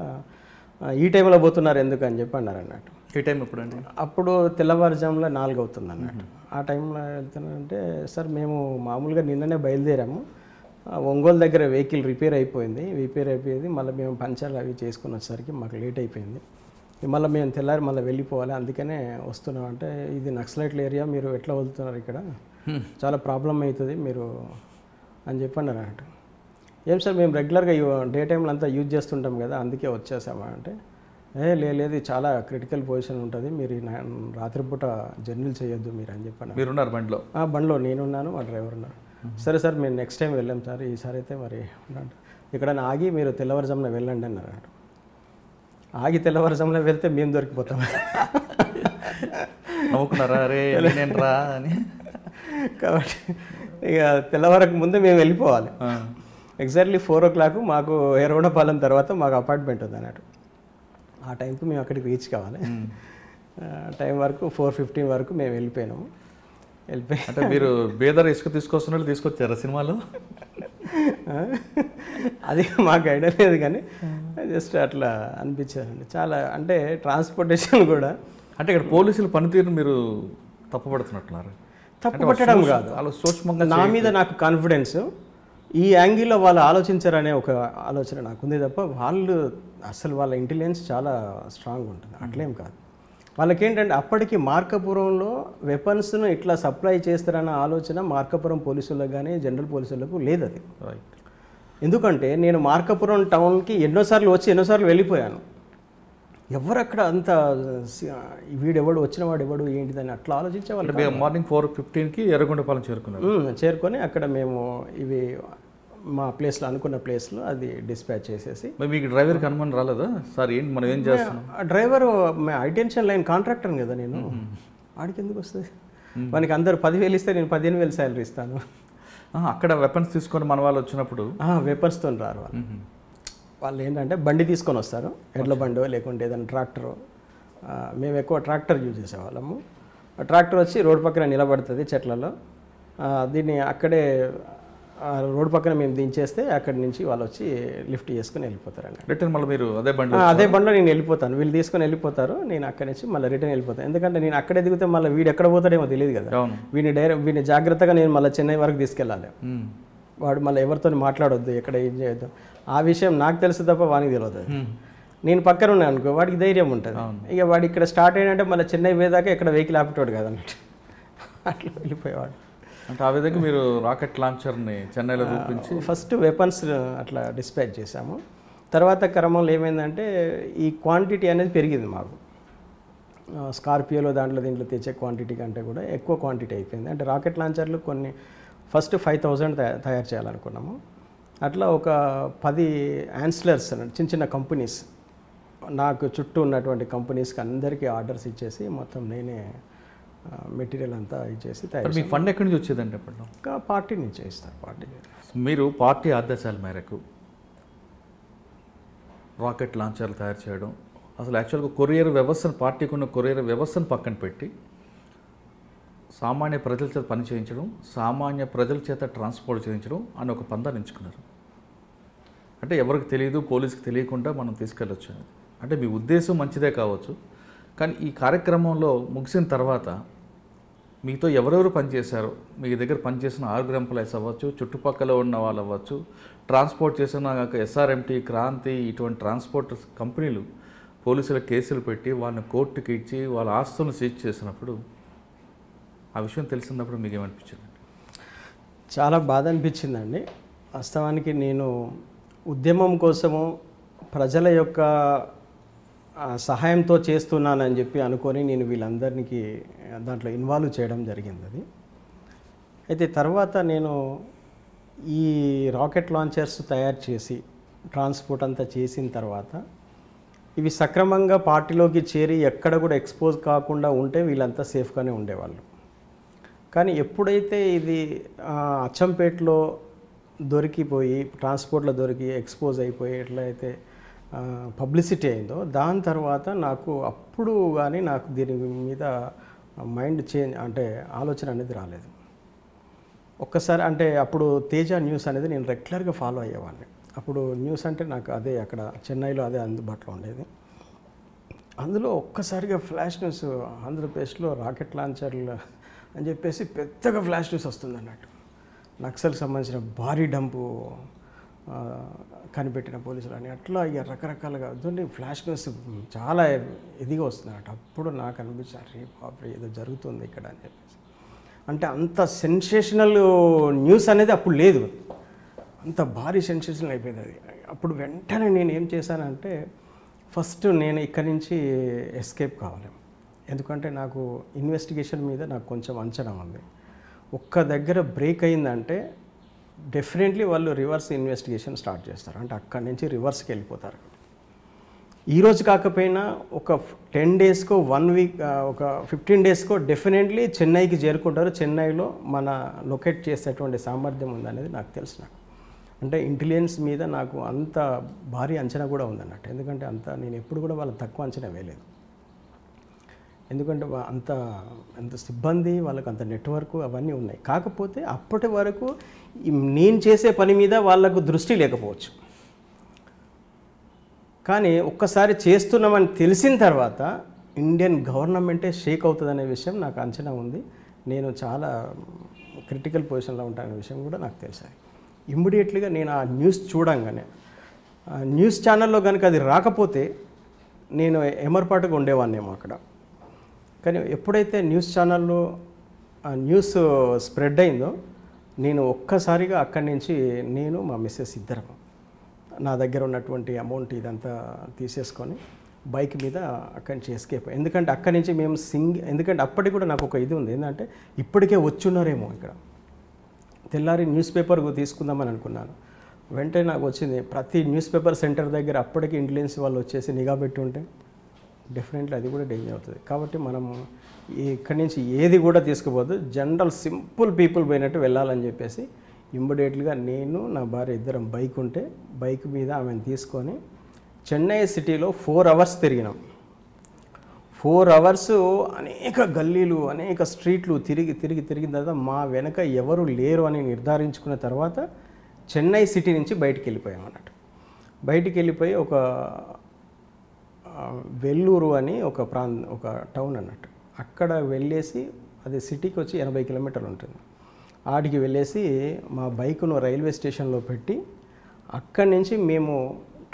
ఈ టైంలో పోతున్నారు ఎందుకు అని చెప్పి అన్నారు అన్నట్టు ఈ టైం ఎప్పుడు అండి అప్పుడు తెల్లవారుజాములో నాలుగు అవుతుంది అన్నట్టు ఆ టైంలో వెళ్తున్నారంటే సార్ మేము మామూలుగా నిన్ననే బయలుదేరాము ఒంగోలు దగ్గర వెహికల్ రిపేర్ అయిపోయింది రిపేర్ అయిపోయింది మళ్ళీ మేము పంచాలు అవి చేసుకుని మాకు లేట్ అయిపోయింది మళ్ళీ మేము తెల్లారి మళ్ళీ వెళ్ళిపోవాలి అందుకనే వస్తున్నాం అంటే ఇది నక్సలైట్ల ఏరియా మీరు ఎట్లా వెళ్తున్నారు ఇక్కడ చాలా ప్రాబ్లం అవుతుంది మీరు అని చెప్పండి అన్నట్టు ఏం సార్ మేము రెగ్యులర్గా డే టైంలో అంతా యూజ్ చేస్తుంటాం కదా అందుకే వచ్చేసామా అంటే ఏ లేదు చాలా క్రిటికల్ పొజిషన్ ఉంటుంది మీరు రాత్రిపూట జర్నీలు చేయొద్దు మీరు అని మీరు మీరున్నారు బండిలో బండిలో నేనున్నాను మా డ్రైవర్ ఉన్నారు సరే సార్ మేము నెక్స్ట్ టైం వెళ్ళాం సార్ ఈసారి అయితే మరి ఇక్కడ ఆగి మీరు తెల్లవారుజామున వెళ్ళండి అన్నారు ఆగి తెల్లవారుజామున వెళ్తే మేము దొరికిపోతాం నవ్వుకున్నారా రే అని కాబట్టి ఇక తెల్లవారకు ముందు మేము వెళ్ళిపోవాలి ఎగ్జాక్ట్లీ ఫోర్ ఓ క్లాక్ మాకు ఎరవడపాలెం తర్వాత మాకు అపార్ట్మెంట్ ఉంది అన్నట్టు ఆ టైంకి మేము అక్కడికి రీచ్ కావాలి టైం వరకు ఫోర్ ఫిఫ్టీన్ వరకు మేము వెళ్ళిపోయినాము వెళ్ళిపోయి అంటే మీరు బేదర్ ఇసుక తీసుకొస్తున్నట్టు తీసుకొచ్చారా సినిమాలో అది మాకు ఐడియా లేదు కానీ జస్ట్ అట్లా అనిపించారండి చాలా అంటే ట్రాన్స్పోర్టేషన్ కూడా అంటే ఇక్కడ పోలీసులు పనితీరును మీరు తప్పుపడుతున్నట్టున్నారు తప్పు పట్టడం కాదు అలా సూక్ష్మంగా నా మీద నాకు కాన్ఫిడెన్స్ ఈ యాంగిల్లో వాళ్ళు ఆలోచించారనే ఒక ఆలోచన నాకుంది తప్ప వాళ్ళు అసలు వాళ్ళ ఇంటెలిజెన్స్ చాలా స్ట్రాంగ్ ఉంటుంది అట్లేం కాదు వాళ్ళకేంటంటే అప్పటికి మార్కపురంలో వెపన్స్ను ఇట్లా సప్లై చేస్తారన్న ఆలోచన మార్కపురం పోలీసులకు కానీ జనరల్ పోలీసులకు లేదు అది ఎందుకంటే నేను మార్కపురం టౌన్కి ఎన్నోసార్లు వచ్చి ఎన్నోసార్లు వెళ్ళిపోయాను ఎవరక్కడ అంత వీడెవడు వాడు ఎవడు ఏంటిదని అట్లా ఆలోచించే మేము మార్నింగ్ ఫోర్ ఫిఫ్టీన్కి ఎర్రగొండపాలెం చేరుకున్నాం చేరుకొని అక్కడ మేము ఇవి మా ప్లేస్లో అనుకున్న ప్లేస్లో అది డిస్పాచ్ చేసేసి మీకు డ్రైవర్కి అనుమానం రాలేదా సార్ ఏంటి మనం ఏం చేస్తాం డ్రైవర్ ఐటెన్షన్ లైన్ కాంట్రాక్టర్ కదా నేను ఆడికి ఎందుకు వస్తుంది మనకి అందరు పదివేలు ఇస్తే నేను పదిహేను వేలు శాలరీ ఇస్తాను అక్కడ వెపన్స్ తీసుకొని మన వాళ్ళు వచ్చినప్పుడు వెపన్స్తో రారు వాళ్ళు వాళ్ళు ఏంటంటే బండి తీసుకొని వస్తారు ఎడ్ల బండి లేకుంటే ఏదైనా ట్రాక్టర్ మేము ఎక్కువ ట్రాక్టర్ యూజ్ చేసేవాళ్ళము ట్రాక్టర్ వచ్చి రోడ్డు పక్కన నిలబడుతుంది చెట్లలో దీన్ని అక్కడే రోడ్డు పక్కన మేము దించేస్తే అక్కడి నుంచి వాళ్ళు వచ్చి లిఫ్ట్ చేసుకుని వెళ్ళిపోతారండి రిటర్న్ మళ్ళీ మీరు అదే బండి అదే బండిలో నేను వెళ్ళిపోతాను వీళ్ళు తీసుకొని వెళ్ళిపోతారు నేను అక్కడి నుంచి మళ్ళీ రిటర్న్ వెళ్ళిపోతాను ఎందుకంటే నేను అక్కడే దిగితే మళ్ళీ వీడు ఎక్కడ పోతాడేమో తెలియదు కదా వీడిని డైరెక్ట్ వీడిని జాగ్రత్తగా నేను మళ్ళీ చెన్నై వరకు తీసుకెళ్ళాలి వాడు మళ్ళీ ఎవరితో మాట్లాడొద్దు ఎక్కడ ఏం చేయొద్దు ఆ విషయం నాకు తెలుసు తప్ప వానికి తెలియదు నేను పక్కన ఉన్నాను అనుకో వాడికి ధైర్యం ఉంటుంది ఇక వాడు ఇక్కడ స్టార్ట్ అయినంటే మళ్ళీ చెన్నై పోయేదాకా ఇక్కడ వెహికల్ ఆపేటోడు కదన్నట్టు అట్లా వెళ్ళిపోయేవాడు అంటే ఆ విధంగా మీరు రాకెట్ లాంచర్ని చెన్నైలో చూపించి ఫస్ట్ వెపన్స్ అట్లా డిస్పాచ్ చేశాము తర్వాత క్రమంలో ఏమైందంటే ఈ క్వాంటిటీ అనేది పెరిగింది మాకు స్కార్పియోలో దాంట్లో దీంట్లో తెచ్చే క్వాంటిటీ కంటే కూడా ఎక్కువ క్వాంటిటీ అయిపోయింది అంటే రాకెట్ లాంచర్లు కొన్ని ఫస్ట్ ఫైవ్ థౌజండ్ తయారు చేయాలనుకున్నాము అట్లా ఒక పది యాన్స్లర్స్ చిన్న చిన్న కంపెనీస్ నాకు చుట్టూ ఉన్నటువంటి కంపెనీస్కి అందరికీ ఆర్డర్స్ ఇచ్చేసి మొత్తం నేనే మెటీరియల్ అంతా ఇచ్చేసి తయారు మీ ఫండ్ ఎక్కడి నుంచి వచ్చేదండి అప్పట్లో ఇంకా పార్టీ నుంచి ఇస్తారు పార్టీ మీరు పార్టీ ఆదేశాల మేరకు రాకెట్ లాంచర్లు తయారు చేయడం అసలు యాక్చువల్గా కొరియర్ వ్యవస్థను పార్టీకి ఉన్న కొరియర్ వ్యవస్థను పక్కన పెట్టి సామాన్య ప్రజల చేత పని చేయించడం సామాన్య ప్రజల చేత ట్రాన్స్పోర్ట్ చేయించడం అని ఒక పందాన్ని ఎంచుకున్నారు అంటే ఎవరికి తెలియదు పోలీసుకి తెలియకుండా మనం తీసుకెళ్ళొచ్చు అనేది అంటే మీ ఉద్దేశం మంచిదే కావచ్చు కానీ ఈ కార్యక్రమంలో ముగిసిన తర్వాత మీతో ఎవరెవరు పనిచేశారో మీ దగ్గర పనిచేసిన ఆరుగురు ఎంప్లాయీస్ అవ్వచ్చు చుట్టుపక్కల ఉన్న వాళ్ళు అవ్వచ్చు ట్రాన్స్పోర్ట్ చేసిన ఎస్ఆర్ఎంటీ క్రాంతి ఇటువంటి ట్రాన్స్పోర్ట్ కంపెనీలు పోలీసుల కేసులు పెట్టి వాళ్ళని కోర్టుకి ఇచ్చి వాళ్ళ ఆస్తులను సీజ్ చేసినప్పుడు ఆ విషయం తెలిసినప్పుడు మీకు ఏమనిపించింది చాలా బాధ అనిపించిందండి వాస్తవానికి నేను ఉద్యమం కోసము ప్రజల యొక్క సహాయంతో చేస్తున్నానని చెప్పి అనుకొని నేను వీళ్ళందరికీ దాంట్లో ఇన్వాల్వ్ చేయడం జరిగింది అది అయితే తర్వాత నేను ఈ రాకెట్ లాంచర్స్ తయారు చేసి ట్రాన్స్పోర్ట్ అంతా చేసిన తర్వాత ఇవి సక్రమంగా పార్టీలోకి చేరి ఎక్కడ కూడా ఎక్స్పోజ్ కాకుండా ఉంటే వీళ్ళంతా సేఫ్గానే ఉండేవాళ్ళు కానీ ఎప్పుడైతే ఇది అచ్చంపేటలో దొరికిపోయి ట్రాన్స్పోర్ట్లో దొరికి ఎక్స్పోజ్ అయిపోయి ఎట్లయితే పబ్లిసిటీ అయిందో దాని తర్వాత నాకు అప్పుడు కానీ నాకు దీని మీద మైండ్ చేంజ్ అంటే ఆలోచన అనేది రాలేదు ఒక్కసారి అంటే అప్పుడు తేజ న్యూస్ అనేది నేను రెగ్యులర్గా ఫాలో అయ్యేవాడిని అప్పుడు న్యూస్ అంటే నాకు అదే అక్కడ చెన్నైలో అదే అందుబాటులో ఉండేది అందులో ఒక్కసారిగా ఫ్లాష్ న్యూస్ ఆంధ్రప్రదేశ్లో రాకెట్ లాంచర్ల అని చెప్పేసి పెద్దగా ఫ్లాష్ న్యూస్ వస్తుంది అన్నట్టు నక్సల్కి సంబంధించిన భారీ డంపు కనిపెట్టిన పోలీసులు అని అట్లా ఇక రకరకాలుగా అదండి ఫ్లాష్ న్యూస్ చాలా ఇదిగా వస్తుందన్నట్టు అప్పుడు నాకు అనిపించారు రే బాబు ఏదో జరుగుతుంది ఇక్కడ అని చెప్పేసి అంటే అంత సెన్సేషనల్ న్యూస్ అనేది అప్పుడు లేదు అంత భారీ సెన్సేషన్ అయిపోయింది అది అప్పుడు వెంటనే నేను ఏం చేశానంటే ఫస్ట్ నేను ఇక్కడి నుంచి ఎస్కేప్ కావాలి ఎందుకంటే నాకు ఇన్వెస్టిగేషన్ మీద నాకు కొంచెం అంచనా ఉంది ఒక్క దగ్గర బ్రేక్ అయిందంటే డెఫినెట్లీ వాళ్ళు రివర్స్ ఇన్వెస్టిగేషన్ స్టార్ట్ చేస్తారు అంటే అక్కడి నుంచి రివర్స్కి వెళ్ళిపోతారు ఈరోజు కాకపోయినా ఒక టెన్ డేస్కో వన్ వీక్ ఒక ఫిఫ్టీన్ డేస్కో డెఫినెట్లీ చెన్నైకి చేరుకుంటారు చెన్నైలో మన లొకేట్ చేసేటువంటి సామర్థ్యం ఉందనేది నాకు తెలుసు నాకు అంటే ఇంటెలిజెన్స్ మీద నాకు అంత భారీ అంచనా కూడా ఉందన్నట్టు ఎందుకంటే అంత నేను ఎప్పుడు కూడా వాళ్ళు తక్కువ అంచనా వేయలేదు ఎందుకంటే అంత అంత సిబ్బంది వాళ్ళకు అంత నెట్వర్క్ అవన్నీ ఉన్నాయి కాకపోతే అప్పటి వరకు నేను చేసే పని మీద వాళ్ళకు దృష్టి లేకపోవచ్చు కానీ ఒక్కసారి చేస్తున్నామని తెలిసిన తర్వాత ఇండియన్ గవర్నమెంటే షేక్ అవుతుందనే విషయం నాకు అంచనా ఉంది నేను చాలా క్రిటికల్ పొజిషన్లో ఉంటాయనే విషయం కూడా నాకు తెలిసాయి ఇమ్మీడియట్లీగా నేను ఆ న్యూస్ చూడంగానే న్యూస్ ఛానల్లో కనుక అది రాకపోతే నేను ఎమర్పాటుగా ఉండేవాడినేమో అక్కడ కానీ ఎప్పుడైతే న్యూస్ ఛానల్లో న్యూస్ స్ప్రెడ్ అయిందో నేను ఒక్కసారిగా అక్కడి నుంచి నేను మా మిస్సెస్ ఇద్దరం నా దగ్గర ఉన్నటువంటి అమౌంట్ ఇదంతా తీసేసుకొని బైక్ మీద అక్కడి నుంచి ఎస్కేప్ ఎందుకంటే అక్కడి నుంచి మేము సింగ్ ఎందుకంటే అప్పటికి కూడా నాకు ఒక ఇది ఉంది ఏంటంటే ఇప్పటికే వచ్చున్నారేమో ఇక్కడ తెల్లారి న్యూస్ పేపర్ తీసుకుందామని అనుకున్నాను వెంటనే నాకు వచ్చింది ప్రతి న్యూస్ పేపర్ సెంటర్ దగ్గర అప్పటికి ఇంటెలిజెన్స్ వాళ్ళు వచ్చేసి నిఘా పెట్టి ఉంటే డెఫినెట్లీ అది కూడా డేంజర్ అవుతుంది కాబట్టి మనం ఇక్కడి నుంచి ఏది కూడా తీసుకుపోదు జనరల్ సింపుల్ పీపుల్ పోయినట్టు వెళ్ళాలని చెప్పేసి ఇమ్మీడియట్గా నేను నా భార్య ఇద్దరం బైక్ ఉంటే బైక్ మీద ఆమెను తీసుకొని చెన్నై సిటీలో ఫోర్ అవర్స్ తిరిగినాం ఫోర్ అవర్స్ అనేక గల్లీలు అనేక స్ట్రీట్లు తిరిగి తిరిగి తిరిగిన తర్వాత మా వెనక ఎవరు లేరు అని నిర్ధారించుకున్న తర్వాత చెన్నై సిటీ నుంచి బయటికి వెళ్ళిపోయాం అన్నట్టు బయటికి వెళ్ళిపోయి ఒక వెల్లూరు అని ఒక ప్రాంత ఒక టౌన్ అన్నట్టు అక్కడ వెళ్ళేసి అది సిటీకి వచ్చి ఎనభై కిలోమీటర్లు ఉంటుంది ఆడికి వెళ్ళేసి మా బైక్ను రైల్వే స్టేషన్లో పెట్టి అక్కడి నుంచి మేము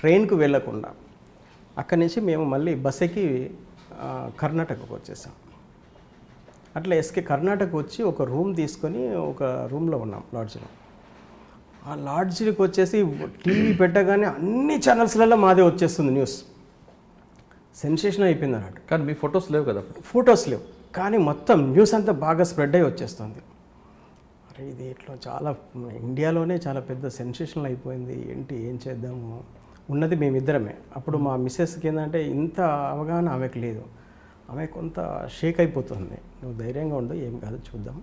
ట్రైన్కు వెళ్ళకుండా అక్కడి నుంచి మేము మళ్ళీ బస్ ఎక్కి కర్ణాటకకు వచ్చేసాం అట్లా ఎస్కే కర్ణాటక వచ్చి ఒక రూమ్ తీసుకొని ఒక రూమ్లో ఉన్నాం లాడ్జ్లో ఆ లాడ్జ్కి వచ్చేసి టీవీ పెట్టగానే అన్ని ఛానల్స్లలో మాదే వచ్చేస్తుంది న్యూస్ సెన్సేషన్ అయిపోయింది అన్నట్టు కానీ మీ ఫొటోస్ లేవు కదా ఫొటోస్ లేవు కానీ మొత్తం న్యూస్ అంతా బాగా స్ప్రెడ్ అయి వచ్చేస్తుంది అరే ఇది ఇట్లా చాలా ఇండియాలోనే చాలా పెద్ద సెన్సేషన్ అయిపోయింది ఏంటి ఏం చేద్దాము ఉన్నది మేమిద్దరమే అప్పుడు మా మిస్సెస్కి ఏంటంటే ఇంత అవగాహన ఆమెకు లేదు ఆమె కొంత షేక్ అయిపోతుంది నువ్వు ధైర్యంగా ఉండు ఏం కాదు చూద్దాం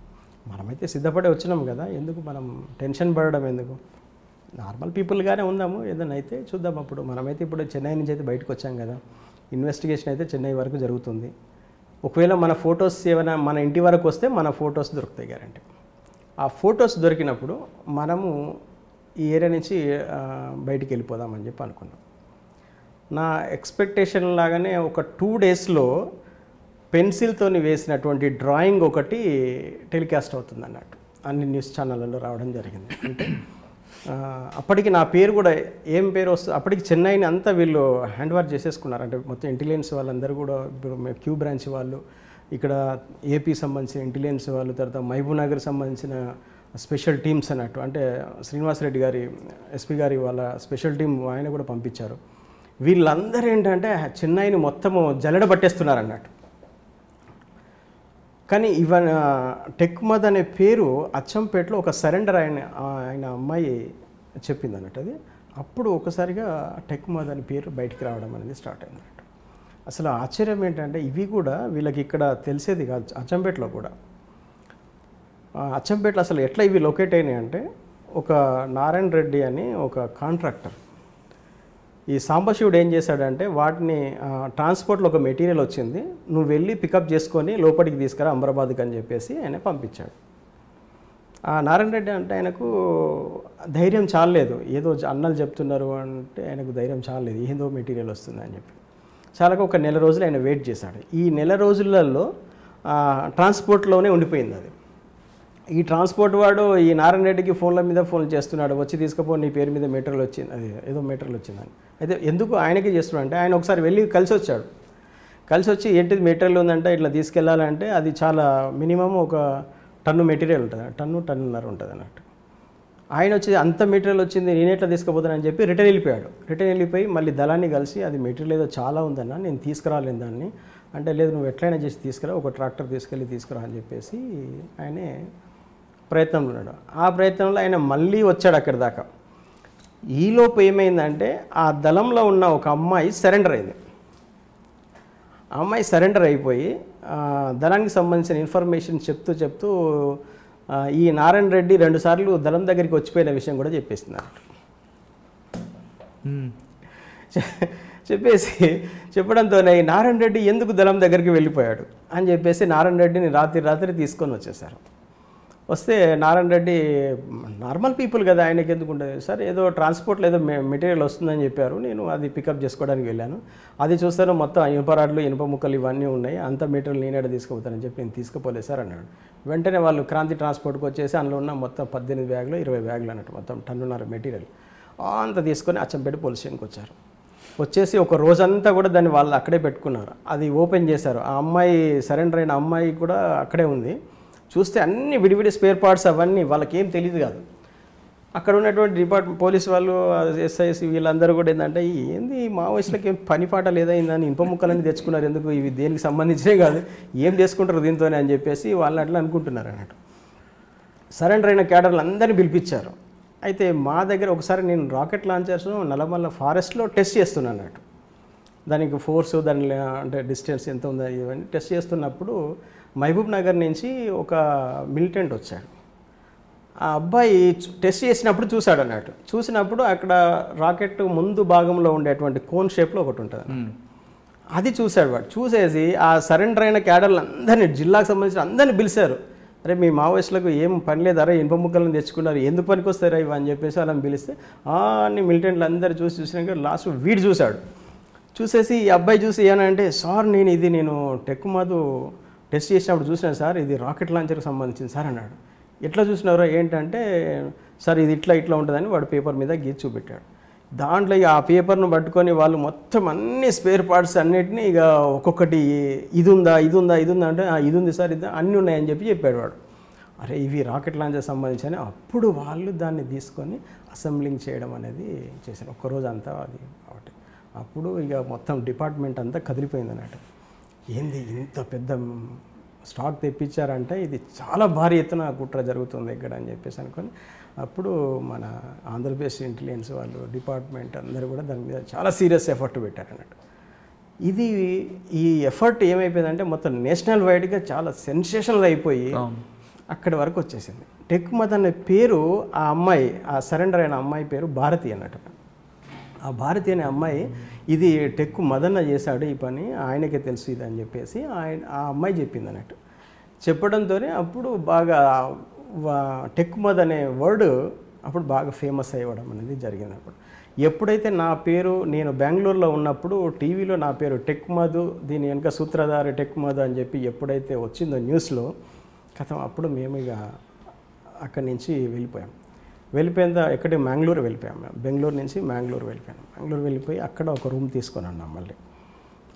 మనమైతే సిద్ధపడే వచ్చినాం కదా ఎందుకు మనం టెన్షన్ పడడం ఎందుకు నార్మల్ పీపుల్గానే ఉందాము ఏదైనా అయితే చూద్దాం అప్పుడు మనమైతే ఇప్పుడు చెన్నై నుంచి అయితే బయటకు వచ్చాం కదా ఇన్వెస్టిగేషన్ అయితే చెన్నై వరకు జరుగుతుంది ఒకవేళ మన ఫొటోస్ ఏమైనా మన ఇంటి వరకు వస్తే మన ఫొటోస్ దొరుకుతాయి గ్యారంటీ ఆ ఫొటోస్ దొరికినప్పుడు మనము ఈ ఏరియా నుంచి బయటికి వెళ్ళిపోదామని చెప్పి అనుకున్నాం నా ఎక్స్పెక్టేషన్ లాగానే ఒక టూ డేస్లో పెన్సిల్తో వేసినటువంటి డ్రాయింగ్ ఒకటి టెలికాస్ట్ అవుతుంది అన్నట్టు అన్ని న్యూస్ ఛానళ్ళలో రావడం జరిగింది అంటే అప్పటికి నా పేరు కూడా ఏం పేరు వస్తుంది అప్పటికి చెన్నైని అంతా వీళ్ళు హ్యాండ్ వర్క్ చేసేసుకున్నారు అంటే మొత్తం ఇంటెలిజెన్స్ వాళ్ళందరూ కూడా ఇప్పుడు క్యూ బ్రాంచ్ వాళ్ళు ఇక్కడ ఏపీ సంబంధించిన ఇంటెలిజెన్స్ వాళ్ళు తర్వాత మహబూబ్నగర్ సంబంధించిన స్పెషల్ టీమ్స్ అన్నట్టు అంటే శ్రీనివాసరెడ్డి గారి ఎస్పీ గారి వాళ్ళ స్పెషల్ టీం ఆయన కూడా పంపించారు వీళ్ళందరూ ఏంటంటే చెన్నైని మొత్తము జల్లెడ పట్టేస్తున్నారు అన్నట్టు కానీ ఇవన్న టెక్ మద్ అనే పేరు అచ్చంపేటలో ఒక సరెండర్ ఆయన ఆయన అమ్మాయి చెప్పింది అన్నట్టు అది అప్పుడు ఒకసారిగా టెక్ మద్ అనే పేరు బయటికి రావడం అనేది స్టార్ట్ అయింది అన్నట్టు అసలు ఆశ్చర్యం ఏంటంటే ఇవి కూడా వీళ్ళకి ఇక్కడ తెలిసేది కాదు అచ్చంపేటలో కూడా అచ్చంపేటలో అసలు ఎట్లా ఇవి లొకేట్ అయినాయి అంటే ఒక నారాయణ రెడ్డి అని ఒక కాంట్రాక్టర్ ఈ సాంబశివుడు ఏం చేశాడంటే వాటిని ట్రాన్స్పోర్ట్లో ఒక మెటీరియల్ వచ్చింది నువ్వు వెళ్ళి పికప్ చేసుకొని లోపలికి తీసుకురా అమరాబాద్కి అని చెప్పేసి ఆయన పంపించాడు ఆ నారాయణ రెడ్డి అంటే ఆయనకు ధైర్యం చాలలేదు ఏదో అన్నలు చెప్తున్నారు అంటే ఆయనకు ధైర్యం చాలలేదు ఏదో మెటీరియల్ వస్తుంది అని చెప్పి చాలా ఒక నెల రోజులు ఆయన వెయిట్ చేశాడు ఈ నెల రోజులలో ట్రాన్స్పోర్ట్లోనే ఉండిపోయింది అది ఈ ట్రాన్స్పోర్ట్ వాడు ఈ నారాయణ రెడ్డికి ఫోన్ల మీద ఫోన్ చేస్తున్నాడు వచ్చి తీసుకుపో నీ పేరు మీద మెటీరియల్ వచ్చింది అది ఏదో మెటీరియల్ వచ్చిందని అయితే ఎందుకు ఆయనకే చేస్తున్నాడు అంటే ఆయన ఒకసారి వెళ్ళి కలిసి వచ్చాడు కలిసి వచ్చి ఏంటిది మెటీరియల్ ఉందంటే ఇట్లా తీసుకెళ్ళాలంటే అది చాలా మినిమం ఒక టన్ను మెటీరియల్ ఉంటుంది టన్ను టన్నున్నర ఉంటుంది అన్నట్టు ఆయన వచ్చి అంత మెటీరియల్ వచ్చింది నేను ఎట్లా తీసుకుపోతానని చెప్పి రిటర్న్ వెళ్ళిపోయాడు రిటర్న్ వెళ్ళిపోయి మళ్ళీ దళాన్ని కలిసి అది మెటీరియల్ ఏదో చాలా ఉందన్న నేను తీసుకురాలేను దాన్ని అంటే లేదు నువ్వు ఎట్లయినా చేసి తీసుకురా ఒక ట్రాక్టర్ తీసుకెళ్ళి తీసుకురా అని చెప్పేసి ఆయనే ప్రయత్నంలో ఉన్నాడు ఆ ప్రయత్నంలో ఆయన మళ్ళీ వచ్చాడు అక్కడి దాకా ఈలోపు ఏమైందంటే ఆ దళంలో ఉన్న ఒక అమ్మాయి సరెండర్ అయింది ఆ అమ్మాయి సరెండర్ అయిపోయి దళానికి సంబంధించిన ఇన్ఫర్మేషన్ చెప్తూ చెప్తూ ఈ నారాయణ రెడ్డి రెండుసార్లు దళం దగ్గరికి వచ్చిపోయిన విషయం కూడా చెప్పేస్తున్నారు చెప్పేసి చెప్పడంతోనే నారాయణ రెడ్డి ఎందుకు దళం దగ్గరికి వెళ్ళిపోయాడు అని చెప్పేసి నారాయణ రెడ్డిని రాత్రి రాత్రి తీసుకొని వచ్చేసారు వస్తే నారాయణ రెడ్డి నార్మల్ పీపుల్ కదా ఆయనకి ఎందుకు ఉండదు సార్ ఏదో ట్రాన్స్పోర్ట్లో ఏదో మెటీరియల్ వస్తుందని చెప్పారు నేను అది పికప్ చేసుకోవడానికి వెళ్ళాను అది చూస్తాను మొత్తం ఇనుప రాడ్లు ఇనుప ముక్కలు ఇవన్నీ ఉన్నాయి అంత మెటీరియల్ నేనేడ తీసుకుపోతానని చెప్పి నేను తీసుకుపోలేదు సార్ అన్నాడు వెంటనే వాళ్ళు క్రాంతి ట్రాన్స్పోర్ట్కి వచ్చేసి అందులో ఉన్న మొత్తం పద్దెనిమిది బ్యాగులు ఇరవై బ్యాగులు అన్నట్టు మొత్తం టన్నున్నర మెటీరియల్ అంత తీసుకొని అచ్చంపేట పోలీస్ స్టేషన్కి వచ్చారు వచ్చేసి ఒక రోజంతా కూడా దాన్ని వాళ్ళు అక్కడే పెట్టుకున్నారు అది ఓపెన్ చేశారు ఆ అమ్మాయి సరెండర్ అయిన అమ్మాయి కూడా అక్కడే ఉంది చూస్తే అన్ని విడివిడి స్పేర్ పార్ట్స్ అవన్నీ వాళ్ళకేం తెలియదు కాదు అక్కడ ఉన్నటువంటి డిపార్ట్మెంట్ పోలీస్ వాళ్ళు ఎస్ఐసి వీళ్ళందరూ కూడా ఏంటంటే ఏంది వయసులకి ఏం పని పాట లేదైందని ఇంప ముక్కలన్నీ తెచ్చుకున్నారు ఎందుకు ఇవి దేనికి సంబంధించినే కాదు ఏం చేసుకుంటారు దీంతోనే అని చెప్పేసి వాళ్ళు అట్లా అనుకుంటున్నారు అన్నట్టు సరెండర్ అయిన క్యాడర్లు అందరినీ పిలిపించారు అయితే మా దగ్గర ఒకసారి నేను రాకెట్ లాంచర్స్ నలమల్ల ఫారెస్ట్లో టెస్ట్ చేస్తున్నాను అన్నట్టు దానికి ఫోర్స్ దాని అంటే డిస్టెన్స్ ఎంత ఉందో ఇవన్నీ టెస్ట్ చేస్తున్నప్పుడు మహబూబ్ నగర్ నుంచి ఒక మిలిటెంట్ వచ్చాడు ఆ అబ్బాయి టెస్ట్ చేసినప్పుడు చూశాడు అన్నట్టు చూసినప్పుడు అక్కడ రాకెట్ ముందు భాగంలో ఉండేటువంటి కోన్ షేప్లో ఒకటి ఉంటుంది అది చూశాడు వాడు చూసేసి ఆ సరెండర్ అయిన క్యాడర్లు అందరినీ జిల్లాకు సంబంధించిన అందరినీ పిలిచారు అరే మీ మావోయిస్టులకు ఏం పని లేదారా ఇనుప ముక్కలను తెచ్చుకున్నారు ఎందుకు పనికి వస్తారా ఇవి అని చెప్పేసి వాళ్ళని పిలిస్తే అన్ని మిలిటెంట్లు అందరు చూసి చూసినాక లాస్ట్ వీడు చూశాడు చూసేసి ఈ అబ్బాయి చూసి ఏమంటే సార్ నేను ఇది నేను టెక్ మాధు టెస్ట్ చేసినప్పుడు చూసినా సార్ ఇది రాకెట్ లాంచర్కి సంబంధించింది సార్ అన్నాడు ఎట్లా చూసినారో ఏంటంటే సార్ ఇది ఇట్లా ఇట్లా ఉంటుందని వాడు పేపర్ మీద గీచి చూపెట్టాడు దాంట్లో ఇక ఆ పేపర్ను పట్టుకొని వాళ్ళు మొత్తం అన్ని స్పేర్ పార్ట్స్ అన్నిటినీ ఇక ఒక్కొక్కటి ఇది ఉందా ఇది ఉందా ఇది ఉందా అంటే ఇది ఉంది సార్ ఇది అన్నీ ఉన్నాయని చెప్పి చెప్పాడు వాడు అరే ఇవి రాకెట్ లాంచర్ సంబంధించిన అప్పుడు వాళ్ళు దాన్ని తీసుకొని అసెంబ్లింగ్ చేయడం అనేది చేశారు ఒక్కరోజు అంతా అది ఒకటి అప్పుడు ఇక మొత్తం డిపార్ట్మెంట్ అంతా కదిలిపోయింది అన్నట్టు ఏంది ఇంత పెద్ద స్టాక్ తెప్పించారంటే ఇది చాలా భారీ ఎత్తున కుట్ర జరుగుతుంది ఇక్కడ అని చెప్పేసి అనుకొని అప్పుడు మన ఆంధ్రప్రదేశ్ ఇంటెలిజెన్స్ వాళ్ళు డిపార్ట్మెంట్ అందరూ కూడా దాని మీద చాలా సీరియస్ ఎఫర్ట్ పెట్టారు అన్నట్టు ఇది ఈ ఎఫర్ట్ ఏమైపోయిందంటే మొత్తం నేషనల్ వైడ్గా చాలా సెన్సేషనల్ అయిపోయి అక్కడి వరకు వచ్చేసింది టెక్ మత్ అనే పేరు ఆ అమ్మాయి ఆ సరెండర్ అయిన అమ్మాయి పేరు భారతి అన్నట్టు ఆ భారతి అనే అమ్మాయి ఇది టెక్ మదన్న చేశాడు ఈ పని ఆయనకే తెలుసు ఇది అని చెప్పేసి ఆయన ఆ అమ్మాయి చెప్పింది అన్నట్టు చెప్పడంతోనే అప్పుడు బాగా టెక్ మద్ అనే వర్డ్ అప్పుడు బాగా ఫేమస్ అయ్యడం అనేది జరిగింది అప్పుడు ఎప్పుడైతే నా పేరు నేను బెంగళూరులో ఉన్నప్పుడు టీవీలో నా పేరు టెక్ మధు దీని వెనుక సూత్రధారి టెక్ మధు అని చెప్పి ఎప్పుడైతే వచ్చిందో న్యూస్లో కథం అప్పుడు మేము ఇక అక్కడి నుంచి వెళ్ళిపోయాం వెళ్ళిపోయిన ఎక్కడికి మ్యాంగ్లూరు వెళ్ళిపోయాం మేము బెంగళూరు నుంచి మ్యాంగ్లూరు వెళ్ళిపోయాం మ్యాంగ్లూరు వెళ్ళిపోయి అక్కడ ఒక రూమ్ తీసుకొని అన్నాం మళ్ళీ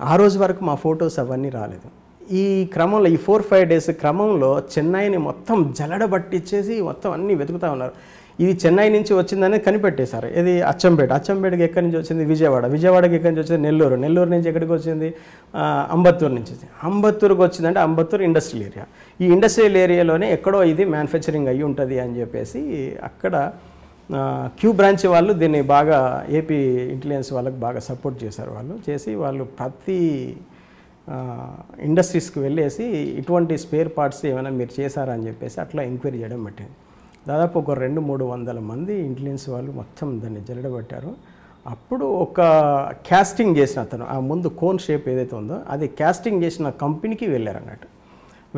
ఆ రోజు వరకు మా ఫొటోస్ అవన్నీ రాలేదు ఈ క్రమంలో ఈ ఫోర్ ఫైవ్ డేస్ క్రమంలో చెన్నైని మొత్తం జలడబట్టిచ్చేసి మొత్తం అన్నీ వెతుకుతూ ఉన్నారు ఇది చెన్నై నుంచి వచ్చిందని కనిపెట్టేశారు ఇది అచ్చంపేట అచ్చంపేటకి ఎక్కడి నుంచి వచ్చింది విజయవాడ విజయవాడకి ఎక్కడి నుంచి వచ్చింది నెల్లూరు నెల్లూరు నుంచి ఎక్కడికి వచ్చింది అంబత్తూరు నుంచి అంబత్తూరుకి వచ్చిందంటే అంబత్తూరు ఇండస్ట్రియల్ ఏరియా ఈ ఇండస్ట్రియల్ ఏరియాలోనే ఎక్కడో ఇది మ్యానుఫ్యాక్చరింగ్ అయ్యి ఉంటుంది అని చెప్పేసి అక్కడ క్యూ బ్రాంచ్ వాళ్ళు దీన్ని బాగా ఏపీ ఇంటెలిజెన్స్ వాళ్ళకి బాగా సపోర్ట్ చేశారు వాళ్ళు చేసి వాళ్ళు ప్రతి ఇండస్ట్రీస్కి వెళ్ళేసి ఇటువంటి స్పేర్ పార్ట్స్ ఏమైనా మీరు చేశారా అని చెప్పేసి అట్లా ఎంక్వైరీ చేయడం పెట్టింది దాదాపు ఒక రెండు మూడు వందల మంది ఇంటెలిజెన్స్ వాళ్ళు మొత్తం దాన్ని జల్లడబట్టారు అప్పుడు ఒక క్యాస్టింగ్ చేసిన అతను ఆ ముందు కోన్ షేప్ ఏదైతే ఉందో అది క్యాస్టింగ్ చేసిన కంపెనీకి వెళ్ళారు అన్నట్టు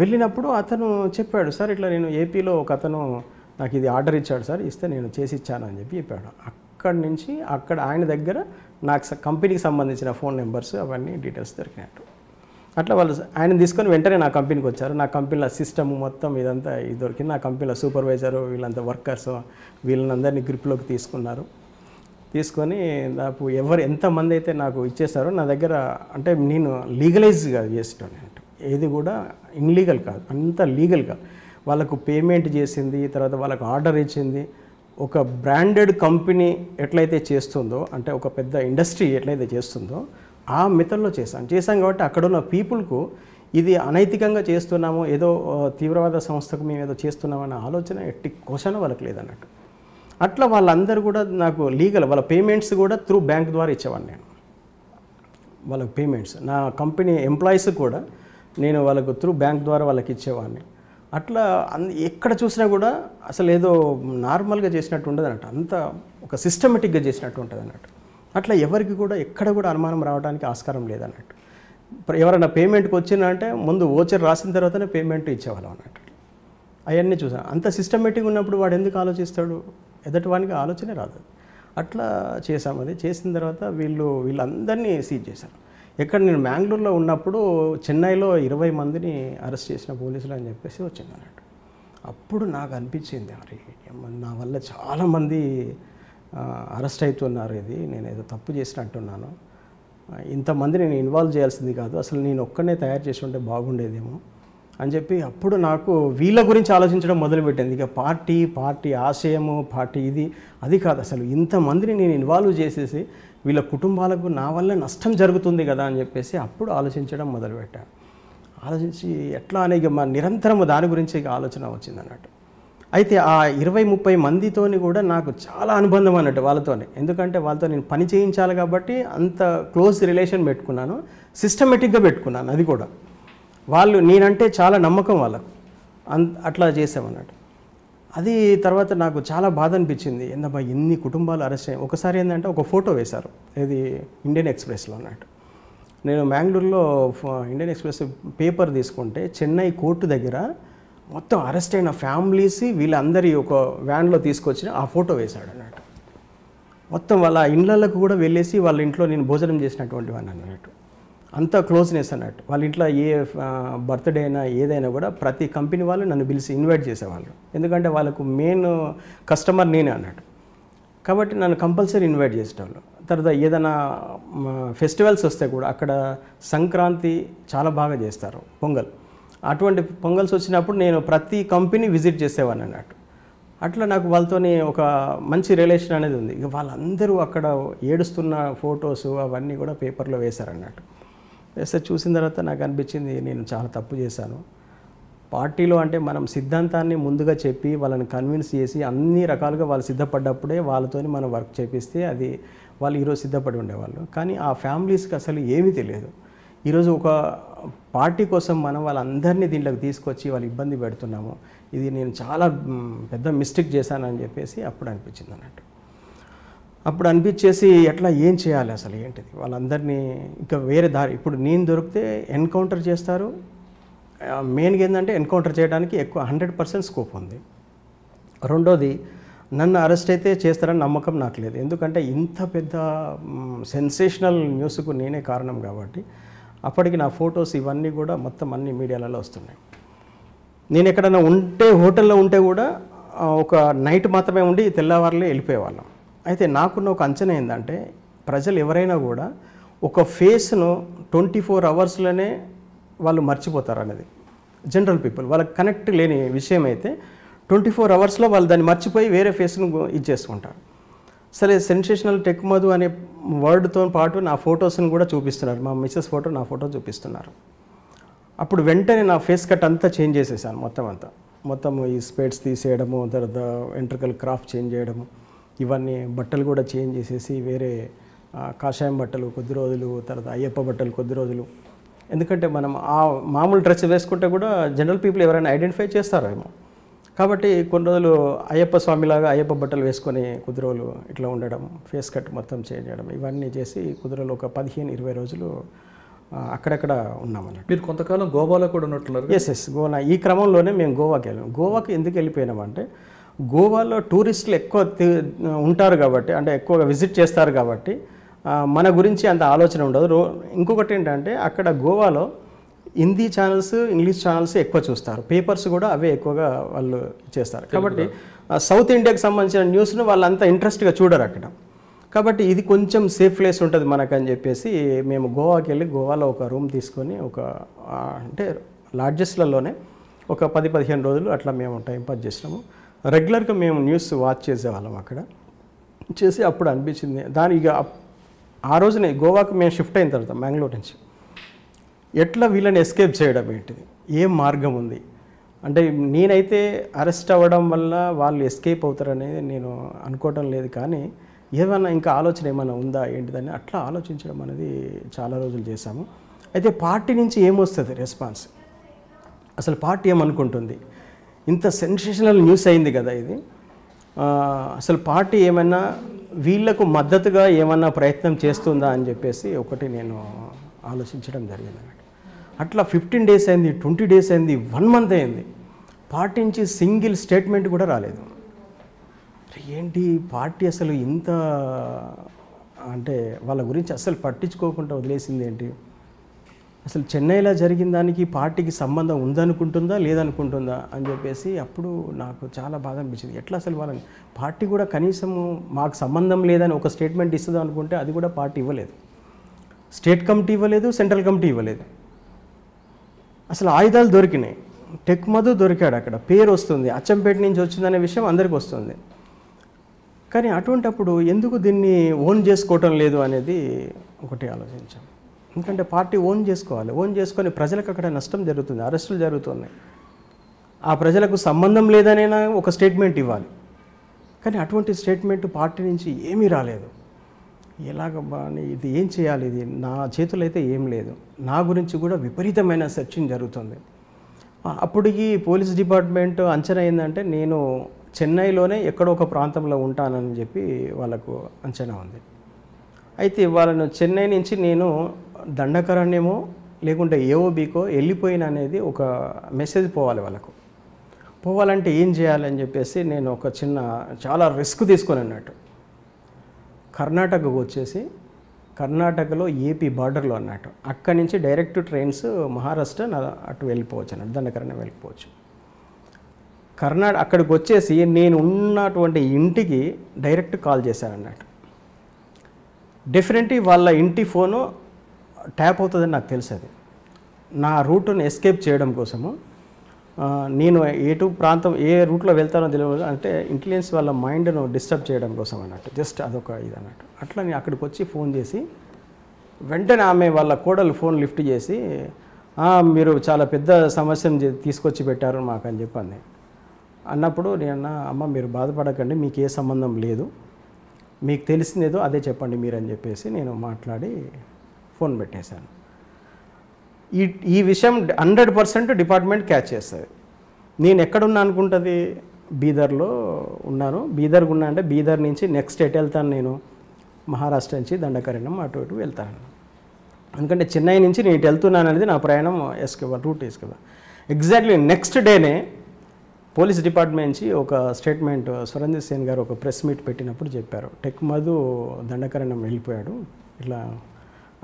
వెళ్ళినప్పుడు అతను చెప్పాడు సార్ ఇట్లా నేను ఏపీలో ఒక అతను నాకు ఇది ఆర్డర్ ఇచ్చాడు సార్ ఇస్తే నేను చేసి ఇచ్చాను అని చెప్పి చెప్పాడు అక్కడి నుంచి అక్కడ ఆయన దగ్గర నాకు కంపెనీకి సంబంధించిన ఫోన్ నెంబర్స్ అవన్నీ డీటెయిల్స్ దొరికినట్టు అట్లా వాళ్ళు ఆయన తీసుకొని వెంటనే నా కంపెనీకి వచ్చారు నా కంపెనీలో సిస్టమ్ మొత్తం ఇదంతా ఇది దొరికింది నా కంపెనీలో సూపర్వైజరు వీళ్ళంతా వర్కర్స్ వీళ్ళని అందరినీ గ్రిప్లోకి తీసుకున్నారు తీసుకొని నాకు ఎవరు ఎంతమంది అయితే నాకు ఇచ్చేసారో నా దగ్గర అంటే నేను లీగలైజ్గా చేసేటాను ఏది కూడా ఇన్లీగల్ కాదు అంత లీగల్గా వాళ్ళకు పేమెంట్ చేసింది తర్వాత వాళ్ళకు ఆర్డర్ ఇచ్చింది ఒక బ్రాండెడ్ కంపెనీ ఎట్లయితే చేస్తుందో అంటే ఒక పెద్ద ఇండస్ట్రీ ఎట్లయితే చేస్తుందో ఆ మెథడ్లో చేశాం చేశాం కాబట్టి అక్కడున్న పీపుల్కు ఇది అనైతికంగా చేస్తున్నాము ఏదో తీవ్రవాద సంస్థకు మేము ఏదో చేస్తున్నామన్న ఆలోచన ఎట్టి క్వశ్చన్ వాళ్ళకి లేదన్నట్టు అట్లా వాళ్ళందరూ కూడా నాకు లీగల్ వాళ్ళ పేమెంట్స్ కూడా త్రూ బ్యాంక్ ద్వారా ఇచ్చేవాడిని నేను వాళ్ళకి పేమెంట్స్ నా కంపెనీ ఎంప్లాయీస్ కూడా నేను వాళ్ళకు త్రూ బ్యాంక్ ద్వారా వాళ్ళకి ఇచ్చేవాడిని అట్లా అన్ ఎక్కడ చూసినా కూడా అసలు ఏదో నార్మల్గా చేసినట్టు ఉండదు అన్నట్టు అంత ఒక సిస్టమేటిక్గా చేసినట్టు ఉంటుంది అన్నట్టు అట్లా ఎవరికి కూడా ఎక్కడ కూడా అనుమానం రావడానికి ఆస్కారం లేదన్నట్టు ఎవరైనా పేమెంట్కి వచ్చిందంటే ముందు ఓచర్ రాసిన తర్వాతనే పేమెంట్ ఇచ్చేవాళ్ళం అన్నట్టు అవన్నీ చూసాను అంత సిస్టమేటిక్ ఉన్నప్పుడు వాడు ఎందుకు ఆలోచిస్తాడు ఎదటి ఆలోచనే రాదు అట్లా చేసాం అది చేసిన తర్వాత వీళ్ళు వీళ్ళందరినీ సీజ్ చేశారు ఎక్కడ నేను మ్యాంగ్లూర్లో ఉన్నప్పుడు చెన్నైలో ఇరవై మందిని అరెస్ట్ చేసిన పోలీసులు అని చెప్పేసి వచ్చింది అన్నట్టు అప్పుడు నాకు అనిపించింది అరే నా వల్ల చాలామంది అరెస్ట్ అవుతున్నారు ఇది నేను ఏదో తప్పు చేసిన అంటున్నాను ఇంతమంది నేను ఇన్వాల్వ్ చేయాల్సింది కాదు అసలు నేను ఒక్కడనే తయారు చేసి ఉంటే బాగుండేదేమో అని చెప్పి అప్పుడు నాకు వీళ్ళ గురించి ఆలోచించడం మొదలుపెట్టింది ఇక పార్టీ పార్టీ ఆశయము పార్టీ ఇది అది కాదు అసలు ఇంతమందిని నేను ఇన్వాల్వ్ చేసేసి వీళ్ళ కుటుంబాలకు నా వల్ల నష్టం జరుగుతుంది కదా అని చెప్పేసి అప్పుడు ఆలోచించడం మొదలుపెట్టాను ఆలోచించి ఎట్లా అనేది మా నిరంతరం దాని గురించి ఆలోచన వచ్చింది అన్నట్టు అయితే ఆ ఇరవై ముప్పై మందితోని కూడా నాకు చాలా అనుబంధం అన్నట్టు వాళ్ళతోనే ఎందుకంటే వాళ్ళతో నేను పని చేయించాలి కాబట్టి అంత క్లోజ్ రిలేషన్ పెట్టుకున్నాను సిస్టమేటిక్గా పెట్టుకున్నాను అది కూడా వాళ్ళు నేనంటే చాలా నమ్మకం వాళ్ళకు అన్ అట్లా చేసామన్నట్టు అది తర్వాత నాకు చాలా బాధ అనిపించింది ఏందమ్మా ఎన్ని కుటుంబాలు అరెస్ట్ అయ్యాయి ఒకసారి ఏంటంటే ఒక ఫోటో వేశారు ఇది ఇండియన్ ఎక్స్ప్రెస్లో అన్నట్టు నేను మ్యాంగ్లూరులో ఇండియన్ ఎక్స్ప్రెస్ పేపర్ తీసుకుంటే చెన్నై కోర్టు దగ్గర మొత్తం అరెస్ట్ అయిన ఫ్యామిలీస్ వీళ్ళందరి ఒక వ్యాన్లో తీసుకొచ్చిన ఆ ఫోటో వేశాడు అన్నట్టు మొత్తం వాళ్ళ ఇండ్లకు కూడా వెళ్ళేసి వాళ్ళ ఇంట్లో నేను భోజనం చేసినటువంటి వాడిని అన్నట్టు అంత క్లోజ్నెస్ అన్నట్టు వాళ్ళ ఇంట్లో ఏ బర్త్డే అయినా ఏదైనా కూడా ప్రతి కంపెనీ వాళ్ళు నన్ను పిలిచి ఇన్వైట్ చేసేవాళ్ళు ఎందుకంటే వాళ్ళకు మెయిన్ కస్టమర్ నేనే అన్నట్టు కాబట్టి నన్ను కంపల్సరీ ఇన్వైట్ చేసేవాళ్ళు తర్వాత ఏదైనా ఫెస్టివల్స్ వస్తే కూడా అక్కడ సంక్రాంతి చాలా బాగా చేస్తారు పొంగల్ అటువంటి పొంగల్స్ వచ్చినప్పుడు నేను ప్రతి కంపెనీ విజిట్ చేసేవాడిని అన్నట్టు అట్లా నాకు వాళ్ళతోని ఒక మంచి రిలేషన్ అనేది ఉంది ఇక వాళ్ళందరూ అక్కడ ఏడుస్తున్న ఫొటోస్ అవన్నీ కూడా పేపర్లో వేశారన్నట్టు వేస్తే చూసిన తర్వాత నాకు అనిపించింది నేను చాలా తప్పు చేశాను పార్టీలో అంటే మనం సిద్ధాంతాన్ని ముందుగా చెప్పి వాళ్ళని కన్విన్స్ చేసి అన్ని రకాలుగా వాళ్ళు సిద్ధపడ్డప్పుడే వాళ్ళతోని మనం వర్క్ చేపిస్తే అది వాళ్ళు ఈరోజు సిద్ధపడి ఉండేవాళ్ళు కానీ ఆ ఫ్యామిలీస్కి అసలు ఏమీ తెలియదు ఈరోజు ఒక పార్టీ కోసం మనం వాళ్ళందరినీ దీంట్లోకి తీసుకొచ్చి వాళ్ళు ఇబ్బంది పెడుతున్నాము ఇది నేను చాలా పెద్ద మిస్టేక్ చేశానని చెప్పేసి అప్పుడు అనిపించింది అన్నట్టు అప్పుడు అనిపించేసి ఎట్లా ఏం చేయాలి అసలు ఏంటిది వాళ్ళందరినీ ఇంకా వేరే దారి ఇప్పుడు నేను దొరికితే ఎన్కౌంటర్ చేస్తారు మెయిన్గా ఏంటంటే ఎన్కౌంటర్ చేయడానికి ఎక్కువ హండ్రెడ్ పర్సెంట్ స్కోప్ ఉంది రెండోది నన్ను అరెస్ట్ అయితే చేస్తారని నమ్మకం నాకు లేదు ఎందుకంటే ఇంత పెద్ద సెన్సేషనల్ న్యూస్కు నేనే కారణం కాబట్టి అప్పటికి నా ఫొటోస్ ఇవన్నీ కూడా మొత్తం అన్ని మీడియాలలో వస్తున్నాయి నేను ఎక్కడైనా ఉంటే హోటల్లో ఉంటే కూడా ఒక నైట్ మాత్రమే ఉండి తెల్లవారులే వెళ్ళిపోయేవాళ్ళం అయితే నాకున్న ఒక అంచనా ఏంటంటే ప్రజలు ఎవరైనా కూడా ఒక ఫేస్ను ట్వంటీ ఫోర్ అవర్స్లోనే వాళ్ళు మర్చిపోతారు అనేది జనరల్ పీపుల్ వాళ్ళకి కనెక్ట్ లేని విషయం అయితే ట్వంటీ ఫోర్ అవర్స్లో వాళ్ళు దాన్ని మర్చిపోయి వేరే ఫేస్ను ఇచ్చేసుకుంటారు సరే సెన్సేషనల్ టెక్ మధు అనే వర్డ్తో పాటు నా ఫొటోస్ని కూడా చూపిస్తున్నారు మా మిస్సెస్ ఫోటో నా ఫోటో చూపిస్తున్నారు అప్పుడు వెంటనే నా ఫేస్ కట్ అంతా చేంజ్ చేసేసాను మొత్తం అంతా మొత్తం ఈ స్పేట్స్ తీసేయడము తర్వాత ఎంట్రికల్ క్రాఫ్ట్ చేంజ్ చేయడము ఇవన్నీ బట్టలు కూడా చేంజ్ చేసేసి వేరే కాషాయం బట్టలు కొద్ది రోజులు తర్వాత అయ్యప్ప బట్టలు కొద్ది రోజులు ఎందుకంటే మనం ఆ మామూలు డ్రెస్ వేసుకుంటే కూడా జనరల్ పీపుల్ ఎవరైనా ఐడెంటిఫై చేస్తారేమో కాబట్టి కొన్ని రోజులు అయ్యప్ప స్వామిలాగా అయ్యప్ప బట్టలు వేసుకొని కుదురోలు ఇట్లా ఉండడం ఫేస్ కట్ మొత్తం చేయడం ఇవన్నీ చేసి కుదురలు ఒక పదిహేను ఇరవై రోజులు అక్కడక్కడ ఉన్నామన్నమాట మీరు కొంతకాలం గోవాలో కూడా ఉన్నట్లు ఎస్ ఎస్ గోవా ఈ క్రమంలోనే మేము గోవాకి వెళ్ళాం గోవాకి ఎందుకు వెళ్ళిపోయినామంటే గోవాలో టూరిస్టులు ఎక్కువ ఉంటారు కాబట్టి అంటే ఎక్కువగా విజిట్ చేస్తారు కాబట్టి మన గురించి అంత ఆలోచన ఉండదు ఇంకొకటి ఏంటంటే అక్కడ గోవాలో హిందీ ఛానల్స్ ఇంగ్లీష్ ఛానల్స్ ఎక్కువ చూస్తారు పేపర్స్ కూడా అవే ఎక్కువగా వాళ్ళు చేస్తారు కాబట్టి సౌత్ ఇండియాకి సంబంధించిన న్యూస్ను వాళ్ళంతా ఇంట్రెస్ట్గా చూడరు అక్కడ కాబట్టి ఇది కొంచెం సేఫ్ ప్లేస్ ఉంటుంది మనకని చెప్పేసి మేము గోవాకి వెళ్ళి గోవాలో ఒక రూమ్ తీసుకొని ఒక అంటే లాడ్జెస్లలోనే ఒక పది పదిహేను రోజులు అట్లా మేము టైం పాస్ చేసినాము రెగ్యులర్గా మేము న్యూస్ వాచ్ చేసేవాళ్ళం అక్కడ చేసి అప్పుడు అనిపించింది దాని ఇక ఆ రోజునే గోవాకు మేము షిఫ్ట్ అయిన తర్వాత మ్యాంగ్లూర్ నుంచి ఎట్లా వీళ్ళని ఎస్కేప్ చేయడం ఏంటిది ఏం మార్గం ఉంది అంటే నేనైతే అరెస్ట్ అవ్వడం వల్ల వాళ్ళు ఎస్కేప్ అవుతారనేది నేను అనుకోవటం లేదు కానీ ఏమైనా ఇంకా ఆలోచన ఏమైనా ఉందా ఏంటిదని అట్లా ఆలోచించడం అనేది చాలా రోజులు చేశాము అయితే పార్టీ నుంచి ఏమొస్తుంది రెస్పాన్స్ అసలు పార్టీ ఏమనుకుంటుంది ఇంత సెన్సేషనల్ న్యూస్ అయింది కదా ఇది అసలు పార్టీ ఏమైనా వీళ్లకు మద్దతుగా ఏమన్నా ప్రయత్నం చేస్తుందా అని చెప్పేసి ఒకటి నేను ఆలోచించడం జరిగింది అట్లా ఫిఫ్టీన్ డేస్ అయింది ట్వంటీ డేస్ అయింది వన్ మంత్ అయింది పాటించి సింగిల్ స్టేట్మెంట్ కూడా రాలేదు ఏంటి పార్టీ అసలు ఇంత అంటే వాళ్ళ గురించి అసలు పట్టించుకోకుండా వదిలేసింది ఏంటి అసలు చెన్నైలో జరిగిన దానికి పార్టీకి సంబంధం ఉందనుకుంటుందా లేదనుకుంటుందా అని చెప్పేసి అప్పుడు నాకు చాలా బాధ అనిపించింది ఎట్లా అసలు వాళ్ళని పార్టీ కూడా కనీసం మాకు సంబంధం లేదని ఒక స్టేట్మెంట్ ఇస్తుందా అనుకుంటే అది కూడా పార్టీ ఇవ్వలేదు స్టేట్ కమిటీ ఇవ్వలేదు సెంట్రల్ కమిటీ ఇవ్వలేదు అసలు ఆయుధాలు దొరికినాయి టెక్ మధు దొరికాడు అక్కడ పేరు వస్తుంది అచ్చంపేట నుంచి వచ్చిందనే విషయం అందరికి వస్తుంది కానీ అటువంటప్పుడు ఎందుకు దీన్ని ఓన్ చేసుకోవటం లేదు అనేది ఒకటి ఆలోచించాం ఎందుకంటే పార్టీ ఓన్ చేసుకోవాలి ఓన్ చేసుకొని ప్రజలకు అక్కడ నష్టం జరుగుతుంది అరెస్టులు జరుగుతున్నాయి ఆ ప్రజలకు సంబంధం లేదనైనా ఒక స్టేట్మెంట్ ఇవ్వాలి కానీ అటువంటి స్టేట్మెంట్ పార్టీ నుంచి ఏమీ రాలేదు ఎలాగబ్బా అని ఇది ఏం చేయాలి ఇది నా చేతులు అయితే ఏం లేదు నా గురించి కూడా విపరీతమైన సెర్చింగ్ జరుగుతుంది అప్పటికి పోలీస్ డిపార్ట్మెంట్ అంచనా ఏంటంటే నేను చెన్నైలోనే ఎక్కడో ఒక ప్రాంతంలో ఉంటానని చెప్పి వాళ్ళకు అంచనా ఉంది అయితే వాళ్ళను చెన్నై నుంచి నేను దండకరణ్యమో లేకుంటే ఏఓబీకో వెళ్ళిపోయిన అనేది ఒక మెసేజ్ పోవాలి వాళ్ళకు పోవాలంటే ఏం చేయాలని చెప్పేసి నేను ఒక చిన్న చాలా రిస్క్ తీసుకొని అన్నట్టు కర్ణాటకకు వచ్చేసి కర్ణాటకలో ఏపీ బార్డర్లో అన్నట్టు అక్కడి నుంచి డైరెక్ట్ ట్రైన్స్ మహారాష్ట్ర అటు వెళ్ళిపోవచ్చు అన్నట్టు దండకరణ వెళ్ళిపోవచ్చు కర్ణాట అక్కడికి వచ్చేసి నేను ఉన్నటువంటి ఇంటికి డైరెక్ట్ కాల్ చేశాను అన్నట్టు డెఫినెట్లీ వాళ్ళ ఇంటి ఫోను ట్యాప్ అవుతుందని నాకు తెలుసు నా రూట్ని ఎస్కేప్ చేయడం కోసము నేను టూ ప్రాంతం ఏ రూట్లో వెళ్తానో తెలియదు అంటే ఇంటెలిజెన్స్ వాళ్ళ మైండ్ను డిస్టర్బ్ చేయడం కోసం అన్నట్టు జస్ట్ అదొక ఇది అన్నట్టు అట్లా నేను అక్కడికి వచ్చి ఫోన్ చేసి వెంటనే ఆమె వాళ్ళ కోడలు ఫోన్ లిఫ్ట్ చేసి మీరు చాలా పెద్ద సమస్యను తీసుకొచ్చి పెట్టారు మాకు అని చెప్పింది అన్నప్పుడు నేను అమ్మ మీరు బాధపడకండి మీకు ఏ సంబంధం లేదు మీకు తెలిసిందేదో అదే చెప్పండి మీరు అని చెప్పేసి నేను మాట్లాడి ఫోన్ పెట్టేశాను ఈ ఈ విషయం హండ్రెడ్ పర్సెంట్ డిపార్ట్మెంట్ క్యాచ్ చేస్తుంది నేను ఎక్కడున్నా అనుకుంటుంది బీదర్లో ఉన్నాను బీదర్కి ఉన్నా అంటే బీదర్ నుంచి నెక్స్ట్ ఎటు వెళ్తాను నేను మహారాష్ట్ర నుంచి దండకరణం అటు ఇటు వెళ్తాను ఎందుకంటే చెన్నై నుంచి నేను ఇటు వెళ్తున్నాను అనేది నా ప్రయాణం ఎస్కేవా రూట్ వేసుకోవాలి ఎగ్జాక్ట్లీ నెక్స్ట్ డేనే పోలీస్ డిపార్ట్మెంట్ నుంచి ఒక స్టేట్మెంట్ సురంజిత్ సేన్ గారు ఒక ప్రెస్ మీట్ పెట్టినప్పుడు చెప్పారు టెక్ మధు దండకరణం వెళ్ళిపోయాడు ఇట్లా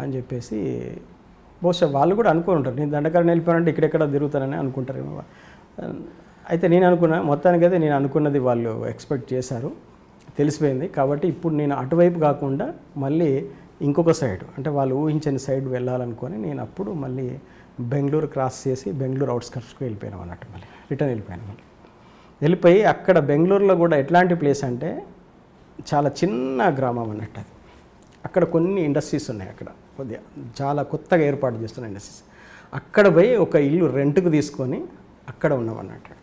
అని చెప్పేసి బహుశా వాళ్ళు కూడా అనుకుని ఉంటారు నేను దండకారని వెళ్ళిపోయానంటే ఇక్కడెక్కడ తిరుగుతానని అనుకుంటారు అయితే నేను అనుకున్నా అయితే నేను అనుకున్నది వాళ్ళు ఎక్స్పెక్ట్ చేశారు తెలిసిపోయింది కాబట్టి ఇప్పుడు నేను అటువైపు కాకుండా మళ్ళీ ఇంకొక సైడ్ అంటే వాళ్ళు ఊహించని సైడ్ వెళ్ళాలనుకొని నేను అప్పుడు మళ్ళీ బెంగళూరు క్రాస్ చేసి బెంగళూరు అవుట్స్కర్ట్స్కి వెళ్ళిపోయాను అన్నట్టు మళ్ళీ రిటర్న్ వెళ్ళిపోయాను మళ్ళీ వెళ్ళిపోయి అక్కడ బెంగళూరులో కూడా ఎట్లాంటి ప్లేస్ అంటే చాలా చిన్న గ్రామం అన్నట్టు అది అక్కడ కొన్ని ఇండస్ట్రీస్ ఉన్నాయి అక్కడ కొద్దిగా చాలా కొత్తగా ఏర్పాటు చేస్తున్న ఇండస్ట్రీస్ అక్కడ పోయి ఒక ఇల్లు రెంట్కు తీసుకొని అక్కడ ఉన్నామన్నట్టు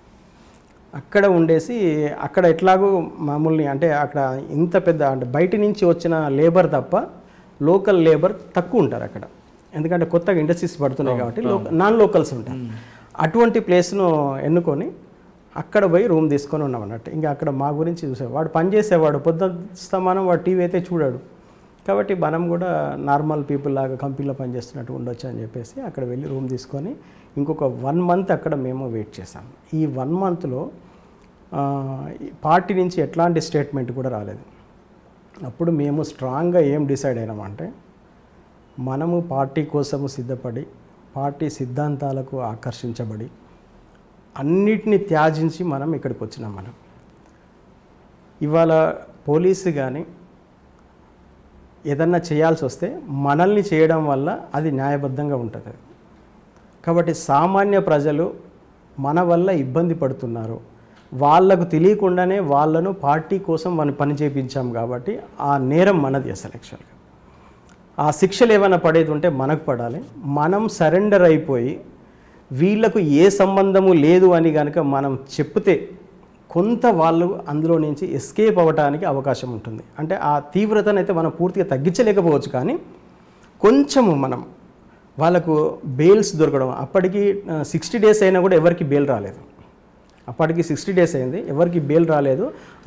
అక్కడ ఉండేసి అక్కడ ఎట్లాగో మామూలుని అంటే అక్కడ ఇంత పెద్ద అంటే బయట నుంచి వచ్చిన లేబర్ తప్ప లోకల్ లేబర్ తక్కువ ఉంటారు అక్కడ ఎందుకంటే కొత్తగా ఇండస్ట్రీస్ పడుతున్నాయి కాబట్టి నాన్ లోకల్స్ ఉంటారు అటువంటి ప్లేస్ను ఎన్నుకొని అక్కడ పోయి రూమ్ తీసుకొని ఉన్నాం అన్నట్టు ఇంకా అక్కడ మా గురించి చూసేవాడు వాడు పని చేసేవాడు పొద్దున స్తమానం వాడు టీవీ అయితే చూడాడు కాబట్టి మనం కూడా నార్మల్ పీపుల్ లాగా కంపెనీలో పనిచేస్తున్నట్టు ఉండొచ్చు అని చెప్పేసి అక్కడ వెళ్ళి రూమ్ తీసుకొని ఇంకొక వన్ మంత్ అక్కడ మేము వెయిట్ చేసాం ఈ వన్ మంత్లో పార్టీ నుంచి ఎట్లాంటి స్టేట్మెంట్ కూడా రాలేదు అప్పుడు మేము స్ట్రాంగ్గా ఏం డిసైడ్ అయినామంటే మనము పార్టీ కోసము సిద్ధపడి పార్టీ సిద్ధాంతాలకు ఆకర్షించబడి అన్నిటిని త్యాజించి మనం ఇక్కడికి వచ్చినాం మనం ఇవాళ పోలీసు కానీ ఏదన్నా చేయాల్సి వస్తే మనల్ని చేయడం వల్ల అది న్యాయబద్ధంగా ఉంటుంది కాబట్టి సామాన్య ప్రజలు మన వల్ల ఇబ్బంది పడుతున్నారు వాళ్లకు తెలియకుండానే వాళ్ళను పార్టీ కోసం మనం పని చేయించాం కాబట్టి ఆ నేరం మనది అసలు యాక్చువల్గా ఆ శిక్షలు ఏమైనా పడేది ఉంటే మనకు పడాలి మనం సరెండర్ అయిపోయి వీళ్లకు ఏ సంబంధము లేదు అని కనుక మనం చెప్తే కొంత వాళ్ళు అందులో నుంచి ఎస్కేప్ అవ్వడానికి అవకాశం ఉంటుంది అంటే ఆ తీవ్రతను అయితే మనం పూర్తిగా తగ్గించలేకపోవచ్చు కానీ కొంచెము మనం వాళ్ళకు బెయిల్స్ దొరకడం అప్పటికి సిక్స్టీ డేస్ అయినా కూడా ఎవరికి బెయిల్ రాలేదు అప్పటికి సిక్స్టీ డేస్ అయింది ఎవరికి బెయిల్ రాలేదు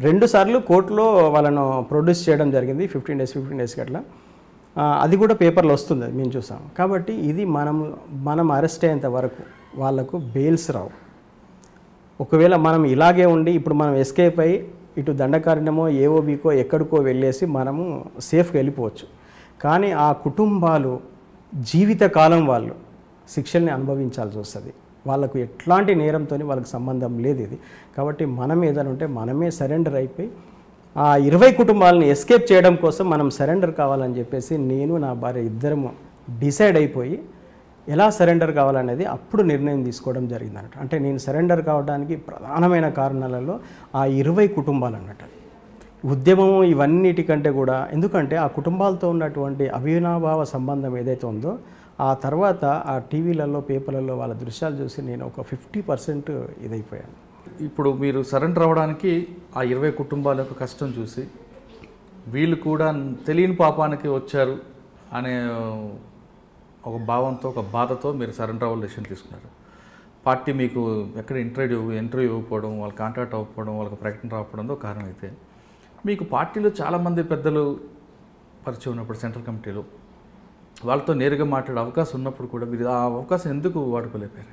రెండు సార్లు కోర్టులో వాళ్ళను ప్రొడ్యూస్ చేయడం జరిగింది ఫిఫ్టీన్ డేస్ ఫిఫ్టీన్ డేస్కి అట్లా అది కూడా పేపర్లో వస్తుంది మేము చూసాం కాబట్టి ఇది మనం మనం అరెస్ట్ అయ్యేంత వరకు వాళ్ళకు బెయిల్స్ రావు ఒకవేళ మనం ఇలాగే ఉండి ఇప్పుడు మనం ఎస్కేప్ అయ్యి ఇటు దండకారణ్యమో బీకో ఎక్కడికో వెళ్ళేసి మనము సేఫ్గా వెళ్ళిపోవచ్చు కానీ ఆ కుటుంబాలు జీవితకాలం వాళ్ళు శిక్షల్ని అనుభవించాల్సి వస్తుంది వాళ్ళకు ఎట్లాంటి నేరంతో వాళ్ళకి సంబంధం లేదు ఇది కాబట్టి మనం ఏదైనా ఉంటే మనమే సరెండర్ అయిపోయి ఆ ఇరవై కుటుంబాలను ఎస్కేప్ చేయడం కోసం మనం సరెండర్ కావాలని చెప్పేసి నేను నా భార్య ఇద్దరము డిసైడ్ అయిపోయి ఎలా సరెండర్ కావాలనేది అప్పుడు నిర్ణయం తీసుకోవడం జరిగింది అన్నట్టు అంటే నేను సరెండర్ కావడానికి ప్రధానమైన కారణాలలో ఆ ఇరవై కుటుంబాలు అన్నట్టు ఉద్యమం ఇవన్నిటికంటే కూడా ఎందుకంటే ఆ కుటుంబాలతో ఉన్నటువంటి అవినాభావ సంబంధం ఏదైతే ఉందో ఆ తర్వాత ఆ టీవీలలో పేపర్లలో వాళ్ళ దృశ్యాలు చూసి నేను ఒక ఫిఫ్టీ పర్సెంట్ ఇదైపోయాను ఇప్పుడు మీరు సరెండర్ అవ్వడానికి ఆ ఇరవై కుటుంబాల యొక్క కష్టం చూసి వీళ్ళు కూడా తెలియని పాపానికి వచ్చారు అనే ఒక భావంతో ఒక బాధతో మీరు సరెండర్ అవ్వాలి డెసిషన్ తీసుకున్నారు పార్టీ మీకు ఎక్కడ ఇంటర్వ్యూ ఇంటర్వ్యూ ఇవ్వకపోవడం వాళ్ళ కాంటాక్ట్ అవ్వకపోవడం వాళ్ళకి ప్రకటన రావడంతో కారణం అయితే మీకు పార్టీలో చాలామంది పెద్దలు పరిచయం ఉన్నప్పుడు సెంట్రల్ కమిటీలో వాళ్ళతో నేరుగా మాట్లాడే అవకాశం ఉన్నప్పుడు కూడా మీరు ఆ అవకాశం ఎందుకు వాడుకోలేపారు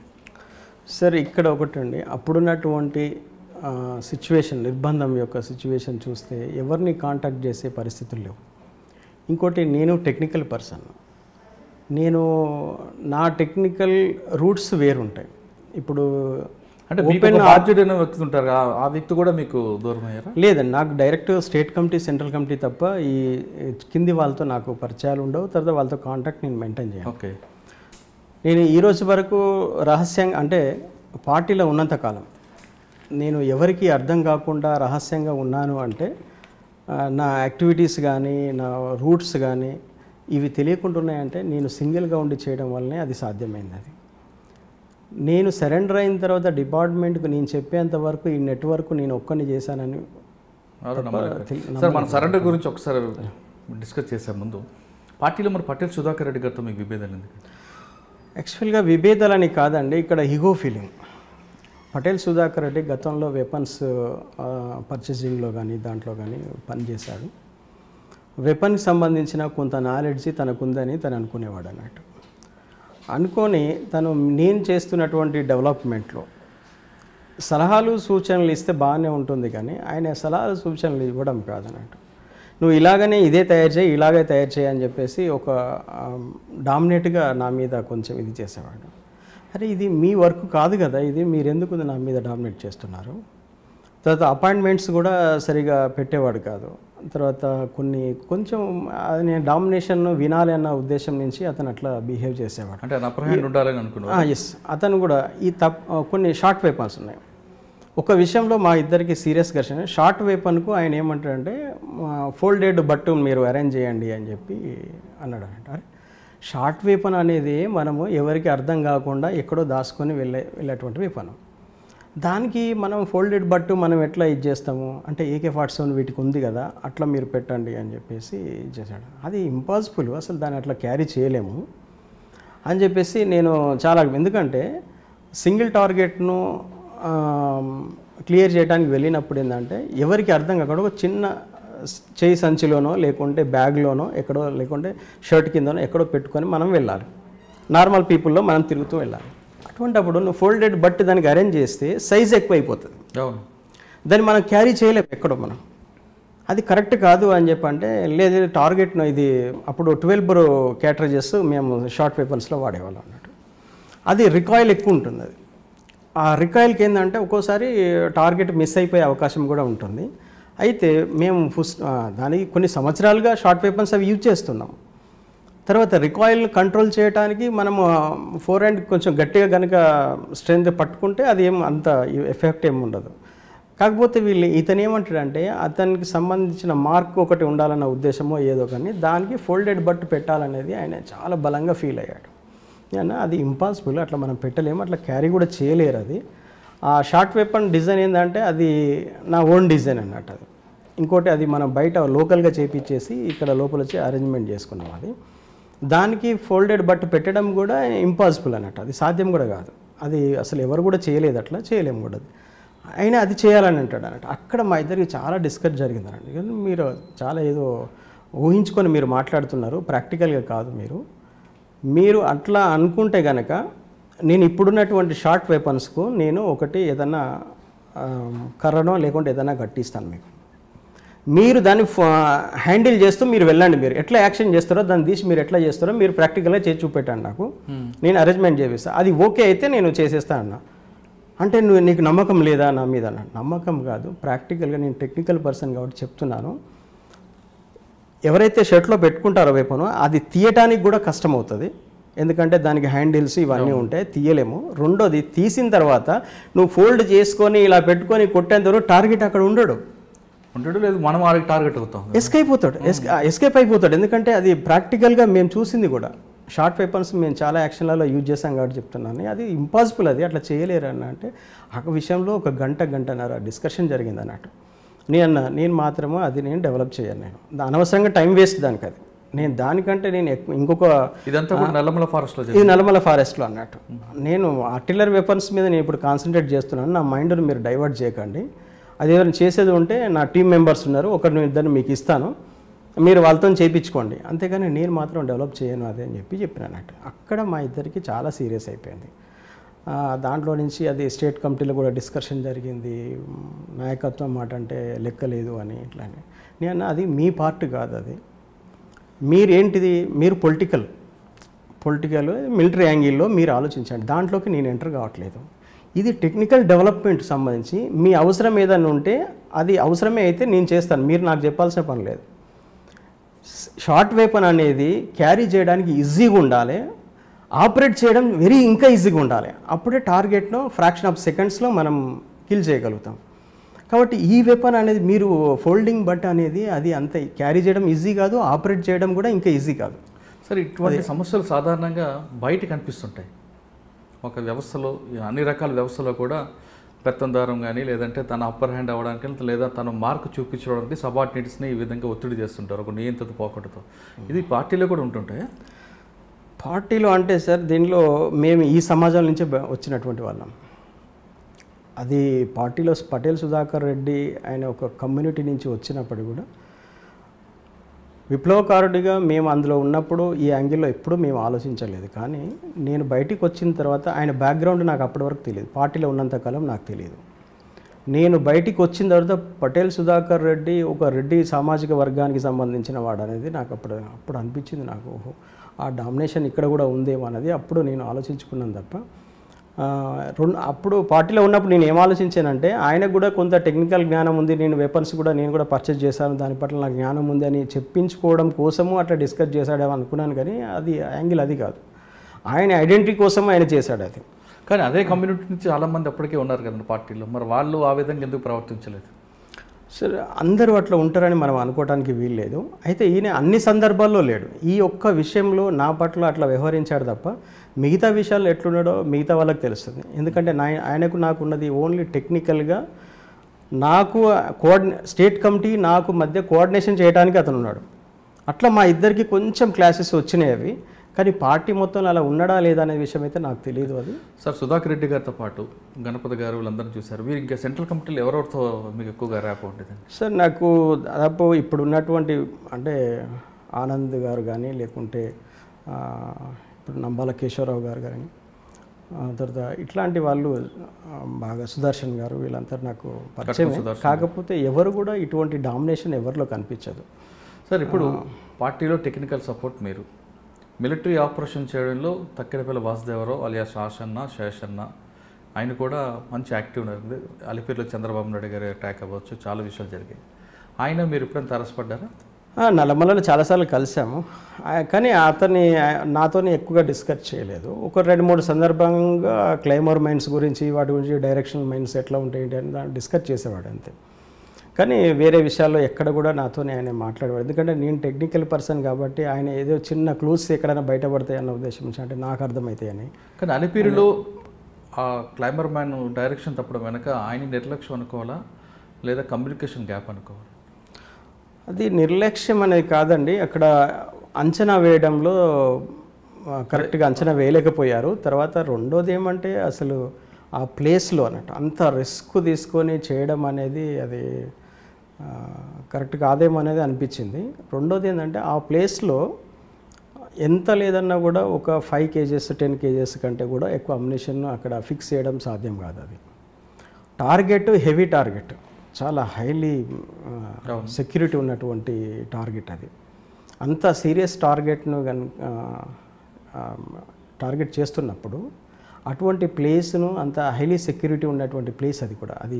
సార్ ఇక్కడ ఒకటండి అప్పుడున్నటువంటి సిచ్యువేషన్ నిర్బంధం యొక్క సిచ్యువేషన్ చూస్తే ఎవరిని కాంటాక్ట్ చేసే పరిస్థితులు లేవు ఇంకోటి నేను టెక్నికల్ పర్సన్ నేను నా టెక్నికల్ రూట్స్ వేరుంటాయి ఇప్పుడు అంటే ఓపెన్ వ్యక్తి ఉంటారు ఆ వ్యక్తి కూడా మీకు దూరం అయ్యారా లేదండి నాకు direct state committee central committee తప్ప ఈ కింది వాళ్ళతో నాకు పరిచయాలు ఉండవు తర్వాత వాళ్ళతో కాంటాక్ట్ నేను మెయింటైన్ చేయను ఓకే నేను ఈ రోజు వరకు రహస్యంగా అంటే పార్టీలో ఉన్నంతకాలం నేను ఎవరికి అర్థం కాకుండా రహస్యంగా ఉన్నాను అంటే నా యాక్టివిటీస్ కానీ నా రూట్స్ కానీ ఇవి తెలియకుండా ఉన్నాయంటే నేను సింగిల్గా ఉండి చేయడం వల్లనే అది సాధ్యమైంది అది నేను సరెండర్ అయిన తర్వాత డిపార్ట్మెంట్కు నేను చెప్పేంత వరకు ఈ నెట్వర్క్ నేను ఒక్కని చేశానని సార్ మన సరెండర్ గురించి ఒకసారి డిస్కస్ చేసే ముందు పార్టీలో మరి పటేల్ సుధాకర్ రెడ్డి గారితో మీకు విభేదాలు ఎందుకు యాక్చువల్గా విభేదాలని కాదండి ఇక్కడ హిగో ఫీలింగ్ పటేల్ సుధాకర్ రెడ్డి గతంలో వెపన్స్ పర్చేసింగ్లో కానీ దాంట్లో కానీ పనిచేశాడు వెపన్కి సంబంధించిన కొంత నాలెడ్జ్ తనకుందని తను అనుకునేవాడు అన్నట్టు అనుకొని తను నేను చేస్తున్నటువంటి డెవలప్మెంట్లో సలహాలు సూచనలు ఇస్తే బాగానే ఉంటుంది కానీ ఆయన సలహాలు సూచనలు ఇవ్వడం కాదన్నట్టు నువ్వు ఇలాగనే ఇదే తయారు చేయి ఇలాగే తయారు చేయి అని చెప్పేసి ఒక డామినేట్గా నా మీద కొంచెం ఇది చేసేవాడు అరే ఇది మీ వర్క్ కాదు కదా ఇది మీరెందుకు నా మీద డామినేట్ చేస్తున్నారు తర్వాత అపాయింట్మెంట్స్ కూడా సరిగా పెట్టేవాడు కాదు తర్వాత కొన్ని కొంచెం అది నేను డామినేషన్ వినాలి అన్న ఉద్దేశం నుంచి అతను అట్లా బిహేవ్ చేసేవాడు అంటే ఉండాలని ఎస్ అతను కూడా ఈ తప్ కొన్ని షార్ట్ వెపన్స్ ఉన్నాయి ఒక విషయంలో మా ఇద్దరికి సీరియస్ ఘర్షణ షార్ట్ వెపన్కు ఆయన ఏమంటాడంటే ఫోల్డెడ్ బట్టు మీరు అరేంజ్ చేయండి అని చెప్పి అన్నాడు అంటారు షార్ట్ వెపన్ అనేది మనము ఎవరికి అర్థం కాకుండా ఎక్కడో దాచుకొని వెళ్ళే వెళ్ళేటువంటి వెపన్ దానికి మనం ఫోల్డెడ్ బట్టు మనం ఎట్లా ఇది చేస్తాము అంటే ఏకే ఫార్ట్ సెవెన్ వీటికి ఉంది కదా అట్లా మీరు పెట్టండి అని చెప్పేసి చేశాడు అది ఇంపాసిబుల్ అసలు దాన్ని అట్లా క్యారీ చేయలేము అని చెప్పేసి నేను చాలా ఎందుకంటే సింగిల్ టార్గెట్ను క్లియర్ చేయడానికి వెళ్ళినప్పుడు ఏంటంటే ఎవరికి అర్థం కాకుండా ఒక చిన్న చేయి సంచిలోనో లేకుంటే బ్యాగ్లోనో ఎక్కడో లేకుంటే షర్ట్ కిందనో ఎక్కడో పెట్టుకొని మనం వెళ్ళాలి నార్మల్ పీపుల్లో మనం తిరుగుతూ వెళ్ళాలి అటువంటిప్పుడు నువ్వు ఫోల్డెడ్ బట్ దానికి అరేంజ్ చేస్తే సైజ్ ఎక్కువైపోతుంది అయిపోతుంది దాన్ని మనం క్యారీ చేయలేము ఎక్కడో మనం అది కరెక్ట్ కాదు అని చెప్పంటే లేదు టార్గెట్ ఇది అప్పుడు ట్వెల్వ్ బ్రో క్యాటరేజెస్ మేము షార్ట్ పేపర్స్లో వాడేవాళ్ళం అన్నట్టు అది రికాయిల్ ఎక్కువ ఉంటుంది అది ఆ రికాయిల్కి ఏంటంటే ఒక్కోసారి టార్గెట్ మిస్ అయిపోయే అవకాశం కూడా ఉంటుంది అయితే మేము ఫుస్ దానికి కొన్ని సంవత్సరాలుగా షార్ట్ పేపర్స్ అవి యూజ్ చేస్తున్నాం తర్వాత రికాయిల్ కంట్రోల్ చేయడానికి మనము ఫోర్ హ్యాండ్ కొంచెం గట్టిగా కనుక స్ట్రెంత్ పట్టుకుంటే అది ఏం అంత ఎఫెక్ట్ ఏమి ఉండదు కాకపోతే వీళ్ళు ఇతను ఏమంటాడంటే అతనికి సంబంధించిన మార్క్ ఒకటి ఉండాలన్న ఉద్దేశమో ఏదో కానీ దానికి ఫోల్డెడ్ బట్ పెట్టాలనేది ఆయన చాలా బలంగా ఫీల్ అయ్యాడు అన్న అది ఇంపాసిబుల్ అట్లా మనం పెట్టలేము అట్లా క్యారీ కూడా చేయలేరు అది ఆ షార్ట్ వెపన్ డిజైన్ ఏంటంటే అది నా ఓన్ డిజైన్ అన్నట్టు అది ఇంకోటి అది మనం బయట లోకల్గా చేపించేసి ఇక్కడ లోపల వచ్చి అరేంజ్మెంట్ చేసుకున్నాం అది దానికి ఫోల్డెడ్ బట్ట పెట్టడం కూడా ఇంపాసిబుల్ అన్నట్టు అది సాధ్యం కూడా కాదు అది అసలు ఎవరు కూడా చేయలేదు అట్లా చేయలేము కూడా అది అయినా అది చేయాలని అంటాడు అన్నట్టు అక్కడ మా ఇద్దరికి చాలా డిస్కస్ జరిగిందనండి మీరు చాలా ఏదో ఊహించుకొని మీరు మాట్లాడుతున్నారు ప్రాక్టికల్గా కాదు మీరు మీరు అట్లా అనుకుంటే కనుక నేను ఇప్పుడున్నటువంటి షార్ట్ వెపన్స్కు నేను ఒకటి ఏదన్నా కర్రనో లేకుంటే ఏదైనా కట్టిస్తాను మీకు మీరు దాన్ని హ్యాండిల్ చేస్తూ మీరు వెళ్ళండి మీరు ఎట్లా యాక్షన్ చేస్తారో దాన్ని తీసి మీరు ఎట్లా చేస్తారో మీరు ప్రాక్టికల్గా చేసి చూపెట్టండి నాకు నేను అరేంజ్మెంట్ చేపిస్తాను అది ఓకే అయితే నేను చేసేస్తాను అన్న అంటే నువ్వు నీకు నమ్మకం లేదా నా మీద నమ్మకం కాదు ప్రాక్టికల్గా నేను టెక్నికల్ పర్సన్ కాబట్టి చెప్తున్నాను ఎవరైతే షర్ట్లో పెట్టుకుంటారో వేపను అది తీయటానికి కూడా కష్టం అవుతుంది ఎందుకంటే దానికి హ్యాండిల్స్ ఇవన్నీ ఉంటాయి తీయలేము రెండోది తీసిన తర్వాత నువ్వు ఫోల్డ్ చేసుకొని ఇలా పెట్టుకొని కొట్టేంతవరకు టార్గెట్ అక్కడ ఉండడు ఉంటాడు లేదు మనం వాళ్ళకి టార్గెట్ అవుతాం ఎస్కేప్ అవుతాడు ఎస్కేప్ hmm. అయిపోతాడు ఎందుకంటే అది ప్రాక్టికల్గా మేము చూసింది కూడా షార్ట్ పేపర్స్ మేము చాలా యాక్షన్లలో యూజ్ చేసాం కాబట్టి చెప్తున్నాను అది ఇంపాసిబుల్ అది అట్లా చేయలేరు అన్న అంటే ఆ విషయంలో ఒక గంట గంటన్నర డిస్కషన్ జరిగింది అన్నట్టు నేను నేను మాత్రము అది నేను డెవలప్ చేయను నేను అనవసరంగా టైం వేస్ట్ దానికి అది నేను దానికంటే నేను ఇంకొక ఇదంతా నల్లమల ఫారెస్ట్లో ఇది నల్లమల ఫారెస్ట్లో అన్నట్టు hmm. నేను ఆర్టిల్లర్ వెపన్స్ మీద నేను ఇప్పుడు కాన్సన్ట్రేట్ చేస్తున్నాను నా మైండ్ని మీరు డైవర్ట్ చేయకండి అది ఏదైనా చేసేది ఉంటే నా టీం మెంబర్స్ ఉన్నారు ఒకరిని ఇద్దరిని మీకు ఇస్తాను మీరు వాళ్ళతో చేయించుకోండి అంతేగాని నేను మాత్రం డెవలప్ చేయను అదే అని చెప్పి అన్నట్టు అక్కడ మా ఇద్దరికి చాలా సీరియస్ అయిపోయింది దాంట్లో నుంచి అది స్టేట్ కమిటీలో కూడా డిస్కషన్ జరిగింది నాయకత్వం మాట అంటే లెక్కలేదు అని ఇట్లా నేను అది మీ పార్ట్ కాదు అది మీరేంటిది మీరు పొలిటికల్ పొలిటికల్ మిలిటరీ యాంగిల్లో మీరు ఆలోచించండి దాంట్లోకి నేను ఎంటర్ కావట్లేదు ఇది టెక్నికల్ డెవలప్మెంట్ సంబంధించి మీ అవసరం ఏదైనా ఉంటే అది అవసరమే అయితే నేను చేస్తాను మీరు నాకు చెప్పాల్సిన పని లేదు షార్ట్ వెపన్ అనేది క్యారీ చేయడానికి ఈజీగా ఉండాలి ఆపరేట్ చేయడం వెరీ ఇంకా ఈజీగా ఉండాలి అప్పుడే టార్గెట్ను ఫ్రాక్షన్ ఆఫ్ సెకండ్స్లో మనం కిల్ చేయగలుగుతాం కాబట్టి ఈ వెపన్ అనేది మీరు ఫోల్డింగ్ బట్ అనేది అది అంత క్యారీ చేయడం ఈజీ కాదు ఆపరేట్ చేయడం కూడా ఇంకా ఈజీ కాదు సార్ ఇటువంటి సమస్యలు సాధారణంగా బయట కనిపిస్తుంటాయి ఒక వ్యవస్థలో అన్ని రకాల వ్యవస్థలో కూడా పెత్తందారం కానీ లేదంటే తన అప్పర్ హ్యాండ్ అవ్వడానికి లేదా తన మార్క్ చూపించడానికి సబార్డినేట్స్ని ఈ విధంగా ఒత్తిడి చేస్తుంటారు ఒక నియంత్రిత పోకడతో hmm. ఇది పార్టీలో కూడా ఉంటుంటే పార్టీలో అంటే సార్ దీనిలో మేము ఈ సమాజం నుంచే వచ్చినటువంటి వాళ్ళం అది పార్టీలో పటేల్ సుధాకర్ రెడ్డి ఆయన ఒక కమ్యూనిటీ నుంచి వచ్చినప్పుడు కూడా విప్లవకారుడిగా మేము అందులో ఉన్నప్పుడు ఈ యాంగిల్లో ఎప్పుడూ మేము ఆలోచించలేదు కానీ నేను బయటికి వచ్చిన తర్వాత ఆయన బ్యాక్గ్రౌండ్ నాకు అప్పటి వరకు తెలియదు పార్టీలో ఉన్నంతకాలం నాకు తెలియదు నేను బయటికి వచ్చిన తర్వాత పటేల్ సుధాకర్ రెడ్డి ఒక రెడ్డి సామాజిక వర్గానికి సంబంధించిన వాడు అనేది నాకు అప్పుడు అప్పుడు అనిపించింది నాకు ఓహో ఆ డామినేషన్ ఇక్కడ కూడా ఉందేమో అనేది అప్పుడు నేను ఆలోచించుకున్నాను తప్ప రెండు అప్పుడు పార్టీలో ఉన్నప్పుడు నేను ఏం ఆలోచించానంటే ఆయనకు కూడా కొంత టెక్నికల్ జ్ఞానం ఉంది నేను వెపన్స్ కూడా నేను కూడా పర్చేజ్ చేశాను దాని పట్ల నాకు జ్ఞానం ఉంది అని చెప్పించుకోవడం కోసము అట్లా డిస్కస్ చేశాడేమో అనుకున్నాను కానీ అది యాంగిల్ అది కాదు ఆయన ఐడెంటిటీ కోసం ఆయన చేశాడు అది కానీ అదే కమ్యూనిటీ నుంచి చాలామంది అప్పటికే ఉన్నారు కదండి పార్టీలో మరి వాళ్ళు ఆ విధంగా ఎందుకు ప్రవర్తించలేదు సరే అందరూ అట్లా ఉంటారని మనం అనుకోవడానికి వీల్లేదు అయితే ఈయన అన్ని సందర్భాల్లో లేడు ఈ ఒక్క విషయంలో నా పట్ల అట్లా వ్యవహరించాడు తప్ప మిగతా విషయాలు ఎట్లున్నాడో మిగతా వాళ్ళకి తెలుస్తుంది ఎందుకంటే నా ఆయనకు నాకు ఉన్నది ఓన్లీ టెక్నికల్గా నాకు కోఆర్డినే స్టేట్ కమిటీ నాకు మధ్య కోఆర్డినేషన్ చేయడానికి అతను ఉన్నాడు అట్లా మా ఇద్దరికి కొంచెం క్లాసెస్ వచ్చినాయి అవి కానీ పార్టీ మొత్తం అలా ఉన్నాడా లేదా అనే విషయం అయితే నాకు తెలియదు అది సార్ సుధాకర్ రెడ్డి గారితో పాటు గణపతి గారు వీళ్ళందరూ చూశారు మీరు ఇంకా సెంట్రల్ కమిటీలు ఎవరెవరితో మీకు ఎక్కువగా ర్యాప్ ఉంటుంది సార్ నాకు దాదాపు ఇప్పుడు ఉన్నటువంటి అంటే ఆనంద్ గారు కానీ లేకుంటే ఇప్పుడు నంబాల కేశవరావు గారు కానీ తర్వాత ఇట్లాంటి వాళ్ళు బాగా సుదర్శన్ గారు వీళ్ళంతా నాకు పరిచయం కాకపోతే ఎవరు కూడా ఇటువంటి డామినేషన్ ఎవరిలో కనిపించదు సార్ ఇప్పుడు పార్టీలో టెక్నికల్ సపోర్ట్ మీరు మిలిటరీ ఆపరేషన్ చేయడంలో తక్కినపల్లి వాసుదేవరావు అలియా శాసన్న శేషన్న ఆయన కూడా మంచి యాక్టివ్ ఉన్నారు అలిపిరిలో చంద్రబాబు నాయుడు గారి అటాక్ అవ్వచ్చు చాలా విషయాలు జరిగాయి ఆయన మీరు ఎప్పుడైనా తరసపడ్డారా నల్లమలలో చాలాసార్లు కలిసాము కానీ అతని నాతోని ఎక్కువగా డిస్కస్ చేయలేదు ఒక రెండు మూడు సందర్భంగా క్లైమర్ మైన్స్ గురించి వాటి గురించి డైరెక్షన్ మైన్స్ ఎట్లా ఉంటాయి అని డిస్కస్ చేసేవాడు అంతే కానీ వేరే విషయాల్లో ఎక్కడ కూడా నాతోనే ఆయన మాట్లాడేవాడు ఎందుకంటే నేను టెక్నికల్ పర్సన్ కాబట్టి ఆయన ఏదో చిన్న క్లూస్ ఎక్కడైనా బయటపడతాయి అన్న ఉద్దేశం నుంచి అంటే నాకు అర్థమవుతాయని కానీ అలిపిరిలో ఆ క్లైమర్ మ్యాన్ డైరెక్షన్ తప్పడం వెనక ఆయన నిర్లక్ష్యం అనుకోవాలా లేదా కమ్యూనికేషన్ గ్యాప్ అనుకోవాలా అది నిర్లక్ష్యం అనేది కాదండి అక్కడ అంచనా వేయడంలో కరెక్ట్గా అంచనా వేయలేకపోయారు తర్వాత రెండోది ఏమంటే అసలు ఆ ప్లేస్లో అన్నట్టు అంత రిస్క్ తీసుకొని చేయడం అనేది అది కరెక్ట్ కాదేమో అనేది అనిపించింది రెండోది ఏంటంటే ఆ ప్లేస్లో ఎంత లేదన్నా కూడా ఒక ఫైవ్ కేజెస్ టెన్ కేజెస్ కంటే కూడా ఎక్కువ అమ్యునేషన్ అక్కడ ఫిక్స్ చేయడం సాధ్యం కాదు అది టార్గెట్ హెవీ టార్గెట్ చాలా హైలీ సెక్యూరిటీ ఉన్నటువంటి టార్గెట్ అది అంత సీరియస్ టార్గెట్ను టార్గెట్ చేస్తున్నప్పుడు అటువంటి ప్లేస్ను అంత హైలీ సెక్యూరిటీ ఉన్నటువంటి ప్లేస్ అది కూడా అది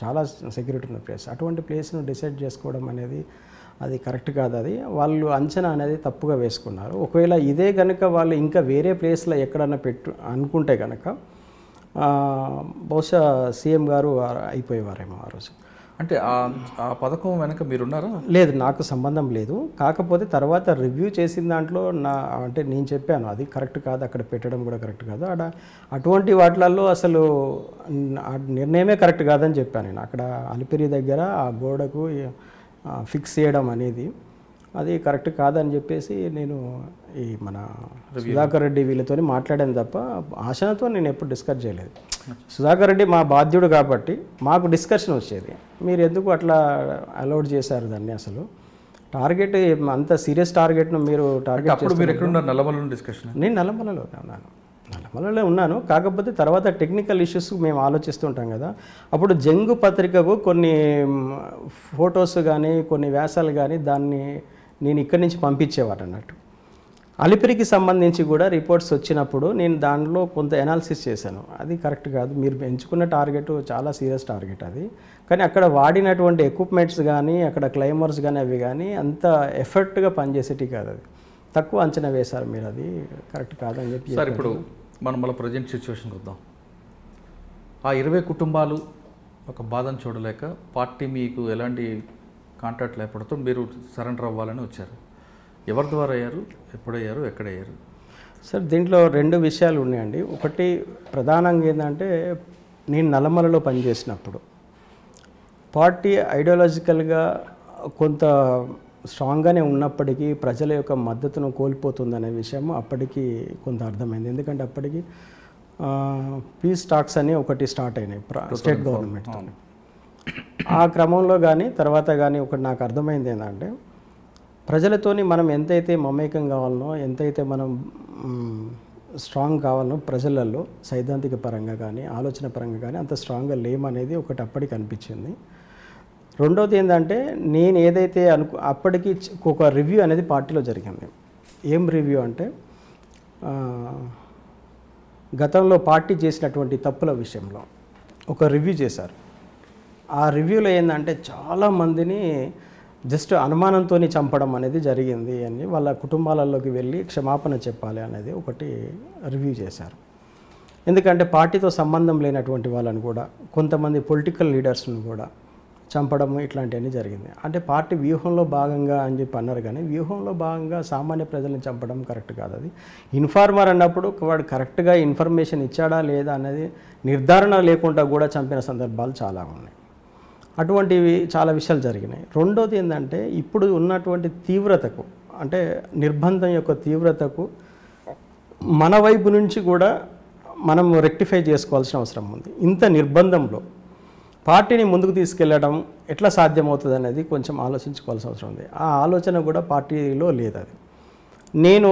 చాలా సెక్యూరిటీ ఉన్న ప్లేస్ అటువంటి ప్లేస్ను డిసైడ్ చేసుకోవడం అనేది అది కరెక్ట్ కాదు అది వాళ్ళు అంచనా అనేది తప్పుగా వేసుకున్నారు ఒకవేళ ఇదే కనుక వాళ్ళు ఇంకా వేరే ప్లేస్లో ఎక్కడన్నా పెట్టు అనుకుంటే కనుక బహుశా సీఎం గారు అయిపోయేవారేమో ఆ రోజు అంటే ఆ పథకం వెనక మీరున్నారా లేదు నాకు సంబంధం లేదు కాకపోతే తర్వాత రివ్యూ చేసిన దాంట్లో నా అంటే నేను చెప్పాను అది కరెక్ట్ కాదు అక్కడ పెట్టడం కూడా కరెక్ట్ కాదు అక్కడ అటువంటి వాటిలలో అసలు నిర్ణయమే కరెక్ట్ కాదని చెప్పాను నేను అక్కడ అలిపిరి దగ్గర ఆ గోడకు ఫిక్స్ చేయడం అనేది అది కరెక్ట్ కాదని చెప్పేసి నేను ఈ మన సుధాకర్ రెడ్డి వీళ్ళతో మాట్లాడాను తప్ప ఆశనతో నేను ఎప్పుడు డిస్కస్ చేయలేదు సుధాకర్ రెడ్డి మా బాధ్యుడు కాబట్టి మాకు డిస్కషన్ వచ్చేది మీరు ఎందుకు అట్లా అలౌడ్ చేశారు దాన్ని అసలు టార్గెట్ అంత సీరియస్ టార్గెట్ను మీరు టార్గెట్ మీరు ఎక్కడున్నారు నల్లమలలో డిస్కషన్ నేను నల్లమలలో ఉన్నాను నల్లమలలో ఉన్నాను కాకపోతే తర్వాత టెక్నికల్ ఇష్యూస్ మేము ఆలోచిస్తుంటాం కదా అప్పుడు జంగు పత్రికకు కొన్ని ఫొటోస్ కానీ కొన్ని వ్యాసాలు కానీ దాన్ని నేను ఇక్కడి నుంచి పంపించేవాడు అన్నట్టు అలిపిరికి సంబంధించి కూడా రిపోర్ట్స్ వచ్చినప్పుడు నేను దానిలో కొంత ఎనాలిసిస్ చేశాను అది కరెక్ట్ కాదు మీరు ఎంచుకున్న టార్గెట్ చాలా సీరియస్ టార్గెట్ అది కానీ అక్కడ వాడినటువంటి ఎక్విప్మెంట్స్ కానీ అక్కడ క్లైమర్స్ కానీ అవి కానీ అంత ఎఫర్ట్గా పనిచేసేటి కాదు అది తక్కువ అంచనా వేశారు మీరు అది కరెక్ట్ కాదని చెప్పి సార్ ఇప్పుడు మనం మళ్ళీ ప్రజెంట్ సిచ్యువేషన్కి వద్దాం ఆ ఇరవై కుటుంబాలు ఒక బాధను చూడలేక పార్టీ మీకు ఎలాంటి కాంటాక్ట్ ఏర్పడుతూ మీరు సరెండర్ అవ్వాలని వచ్చారు ఎవరి ద్వారా అయ్యారు ఎప్పుడయ్యారు ఎక్కడయ్యారు సార్ దీంట్లో రెండు విషయాలు ఉన్నాయండి ఒకటి ప్రధానంగా ఏంటంటే నేను నల్లమలలో పనిచేసినప్పుడు పార్టీ ఐడియాలజికల్గా కొంత స్ట్రాంగ్గానే ఉన్నప్పటికీ ప్రజల యొక్క మద్దతును కోల్పోతుందనే విషయం అప్పటికి కొంత అర్థమైంది ఎందుకంటే అప్పటికి పీస్ టాక్స్ అని ఒకటి స్టార్ట్ అయినాయి స్టేట్ గవర్నమెంట్తో ఆ క్రమంలో కానీ తర్వాత కానీ ఒకటి నాకు అర్థమైంది ఏంటంటే ప్రజలతోని మనం ఎంతైతే మమేకం కావాలనో ఎంతైతే మనం స్ట్రాంగ్ కావాలనో ప్రజలలో సైద్ధాంతిక పరంగా కానీ ఆలోచన పరంగా కానీ అంత స్ట్రాంగ్గా లేమనేది ఒకటి అప్పటికి అనిపించింది రెండవది ఏంటంటే నేను ఏదైతే అనుకు అప్పటికి ఒక రివ్యూ అనేది పార్టీలో జరిగింది ఏం రివ్యూ అంటే గతంలో పార్టీ చేసినటువంటి తప్పుల విషయంలో ఒక రివ్యూ చేశారు ఆ రివ్యూలో ఏంటంటే చాలామందిని జస్ట్ అనుమానంతో చంపడం అనేది జరిగింది అని వాళ్ళ కుటుంబాలలోకి వెళ్ళి క్షమాపణ చెప్పాలి అనేది ఒకటి రివ్యూ చేశారు ఎందుకంటే పార్టీతో సంబంధం లేనటువంటి వాళ్ళని కూడా కొంతమంది పొలిటికల్ లీడర్స్ని కూడా చంపడం ఇట్లాంటివన్నీ జరిగింది అంటే పార్టీ వ్యూహంలో భాగంగా అని చెప్పి అన్నారు కానీ వ్యూహంలో భాగంగా సామాన్య ప్రజల్ని చంపడం కరెక్ట్ కాదు అది ఇన్ఫార్మర్ అన్నప్పుడు వాడు కరెక్ట్గా ఇన్ఫర్మేషన్ ఇచ్చాడా లేదా అనేది నిర్ధారణ లేకుండా కూడా చంపిన సందర్భాలు చాలా ఉన్నాయి అటువంటివి చాలా విషయాలు జరిగినాయి రెండోది ఏంటంటే ఇప్పుడు ఉన్నటువంటి తీవ్రతకు అంటే నిర్బంధం యొక్క తీవ్రతకు మన వైపు నుంచి కూడా మనం రెక్టిఫై చేసుకోవాల్సిన అవసరం ఉంది ఇంత నిర్బంధంలో పార్టీని ముందుకు తీసుకెళ్లడం ఎట్లా సాధ్యమవుతుంది అనేది కొంచెం ఆలోచించుకోవాల్సిన అవసరం ఉంది ఆ ఆలోచన కూడా పార్టీలో లేదు అది నేను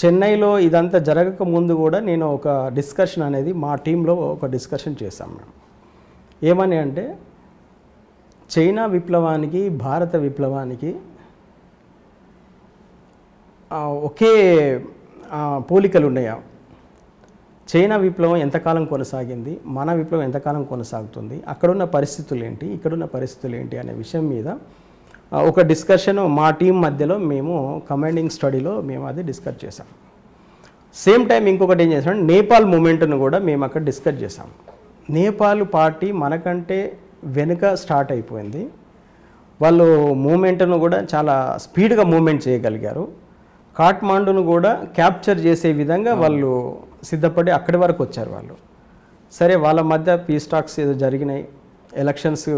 చెన్నైలో ఇదంతా జరగక ముందు కూడా నేను ఒక డిస్కషన్ అనేది మా టీంలో ఒక డిస్కషన్ చేశాం మేము ఏమని అంటే చైనా విప్లవానికి భారత విప్లవానికి ఒకే పోలికలు ఉన్నాయా చైనా విప్లవం ఎంతకాలం కొనసాగింది మన విప్లవం ఎంతకాలం కొనసాగుతుంది అక్కడున్న పరిస్థితులు ఏంటి ఇక్కడున్న పరిస్థితులు ఏంటి అనే విషయం మీద ఒక డిస్కషన్ మా టీం మధ్యలో మేము కమాండింగ్ స్టడీలో మేము అది డిస్కస్ చేసాం సేమ్ టైం ఇంకొకటి ఏం చేసాం నేపాల్ మూమెంట్ను కూడా మేము అక్కడ డిస్కస్ చేసాం నేపాల్ పార్టీ మనకంటే వెనుక స్టార్ట్ అయిపోయింది వాళ్ళు మూమెంట్ను కూడా చాలా స్పీడ్గా మూమెంట్ చేయగలిగారు కాట్మాండును కూడా క్యాప్చర్ చేసే విధంగా వాళ్ళు సిద్ధపడి అక్కడి వరకు వచ్చారు వాళ్ళు సరే వాళ్ళ మధ్య పీస్ టాక్స్ ఏదో జరిగినాయి ఎలక్షన్స్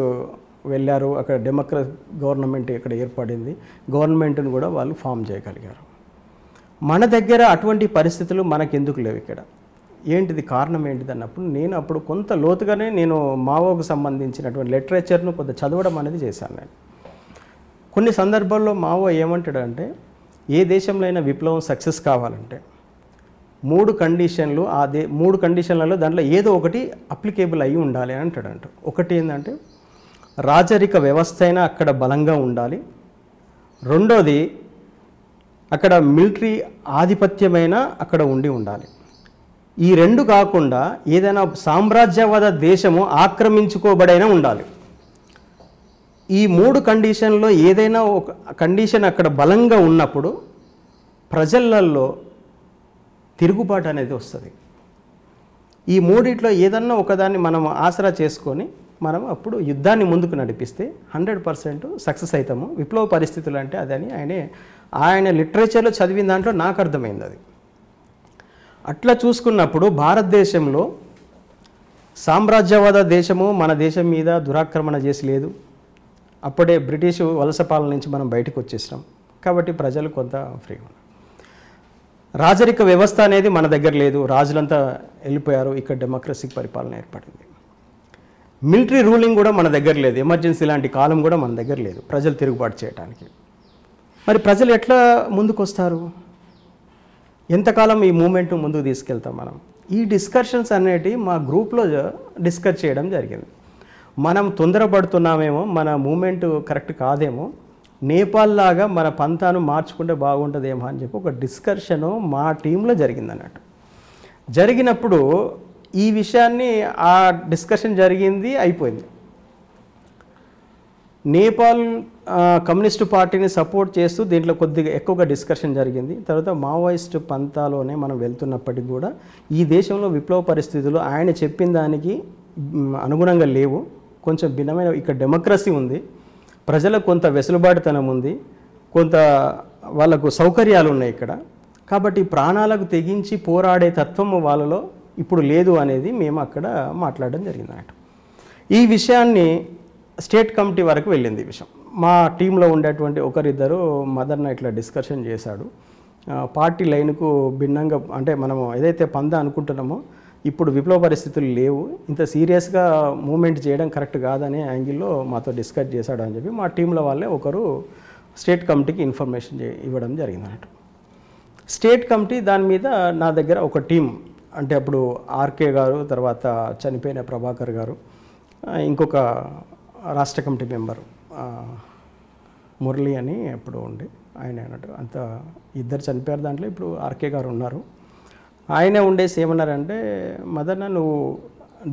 వెళ్ళారు అక్కడ డెమోక్రసీ గవర్నమెంట్ ఇక్కడ ఏర్పడింది గవర్నమెంట్ను కూడా వాళ్ళు ఫామ్ చేయగలిగారు మన దగ్గర అటువంటి పరిస్థితులు మనకెందుకు లేవు ఇక్కడ ఏంటిది కారణం ఏంటిది అన్నప్పుడు నేను అప్పుడు కొంత లోతుగానే నేను మావోకు సంబంధించినటువంటి లిటరేచర్ను కొంత చదవడం అనేది చేశాను నేను కొన్ని సందర్భాల్లో మావో ఏమంటాడంటే ఏ దేశంలో అయినా విప్లవం సక్సెస్ కావాలంటే మూడు కండిషన్లు ఆ దే మూడు కండిషన్లలో దాంట్లో ఏదో ఒకటి అప్లికేబుల్ అయ్యి ఉండాలి అని అంటాడంట ఒకటి ఏంటంటే రాజరిక వ్యవస్థ అయినా అక్కడ బలంగా ఉండాలి రెండోది అక్కడ మిలిటరీ ఆధిపత్యమైన అక్కడ ఉండి ఉండాలి ఈ రెండు కాకుండా ఏదైనా సామ్రాజ్యవాద దేశము ఆక్రమించుకోబడైనా ఉండాలి ఈ మూడు కండిషన్లో ఏదైనా ఒక కండిషన్ అక్కడ బలంగా ఉన్నప్పుడు ప్రజలల్లో తిరుగుబాటు అనేది వస్తుంది ఈ మూడిట్లో ఏదన్నా ఒకదాన్ని మనం ఆసరా చేసుకొని మనం అప్పుడు యుద్ధాన్ని ముందుకు నడిపిస్తే హండ్రెడ్ పర్సెంట్ సక్సెస్ అవుతాము విప్లవ పరిస్థితులు అంటే అదని ఆయన ఆయన లిటరేచర్లో చదివిన దాంట్లో నాకు అర్థమైంది అది అట్లా చూసుకున్నప్పుడు భారతదేశంలో సామ్రాజ్యవాద దేశము మన దేశం మీద దురాక్రమణ చేసి లేదు అప్పుడే బ్రిటిష్ వలస పాలన నుంచి మనం బయటకు వచ్చేసినాం కాబట్టి ప్రజలు కొంత ఫ్రీ రాజరిక వ్యవస్థ అనేది మన దగ్గర లేదు రాజులంతా వెళ్ళిపోయారు ఇక్కడ డెమోక్రసీ పరిపాలన ఏర్పడింది మిలిటరీ రూలింగ్ కూడా మన దగ్గర లేదు ఎమర్జెన్సీ లాంటి కాలం కూడా మన దగ్గర లేదు ప్రజలు తిరుగుబాటు చేయడానికి మరి ప్రజలు ఎట్లా ముందుకు వస్తారు ఎంతకాలం ఈ మూమెంట్ ముందుకు తీసుకెళ్తాం మనం ఈ డిస్కషన్స్ అనేటి మా గ్రూప్లో డిస్కస్ చేయడం జరిగింది మనం తొందరపడుతున్నామేమో మన మూమెంట్ కరెక్ట్ కాదేమో నేపాల్ లాగా మన పంతాను మార్చుకుంటే బాగుంటుందేమో అని చెప్పి ఒక డిస్కషను మా టీంలో జరిగింది అన్నట్టు జరిగినప్పుడు ఈ విషయాన్ని ఆ డిస్కషన్ జరిగింది అయిపోయింది నేపాల్ కమ్యూనిస్టు పార్టీని సపోర్ట్ చేస్తూ దీంట్లో కొద్దిగా ఎక్కువగా డిస్కషన్ జరిగింది తర్వాత మావోయిస్ట్ పంతాలోనే మనం వెళ్తున్నప్పటికీ కూడా ఈ దేశంలో విప్లవ పరిస్థితులు ఆయన చెప్పిన దానికి అనుగుణంగా లేవు కొంచెం భిన్నమైన ఇక్కడ డెమోక్రసీ ఉంది ప్రజలకు కొంత వెసులుబాటుతనం ఉంది కొంత వాళ్ళకు సౌకర్యాలు ఉన్నాయి ఇక్కడ కాబట్టి ప్రాణాలకు తెగించి పోరాడే తత్వం వాళ్ళలో ఇప్పుడు లేదు అనేది మేము అక్కడ మాట్లాడడం జరిగిందన్నమాట ఈ విషయాన్ని స్టేట్ కమిటీ వరకు వెళ్ళింది ఈ విషయం మా టీంలో ఉండేటువంటి ఒకరిద్దరు మదర్న ఇట్లా డిస్కషన్ చేశాడు పార్టీ లైన్కు భిన్నంగా అంటే మనం ఏదైతే పందా అనుకుంటున్నామో ఇప్పుడు విప్లవ పరిస్థితులు లేవు ఇంత సీరియస్గా మూమెంట్ చేయడం కరెక్ట్ కాదనే యాంగిల్లో మాతో డిస్కస్ చేశాడు అని చెప్పి మా టీంలో వాళ్ళే ఒకరు స్టేట్ కమిటీకి ఇన్ఫర్మేషన్ ఇవ్వడం జరిగింది అన్నట్టు స్టేట్ కమిటీ దాని మీద నా దగ్గర ఒక టీం అంటే అప్పుడు ఆర్కే గారు తర్వాత చనిపోయిన ప్రభాకర్ గారు ఇంకొక రాష్ట్ర కమిటీ మెంబరు మురళి అని ఎప్పుడు ఉండే ఆయన అన్నట్టు అంత ఇద్దరు చనిపోయారు దాంట్లో ఇప్పుడు ఆర్కే గారు ఉన్నారు ఆయనే ఉండేసి ఏమన్నారంటే మదన్న నువ్వు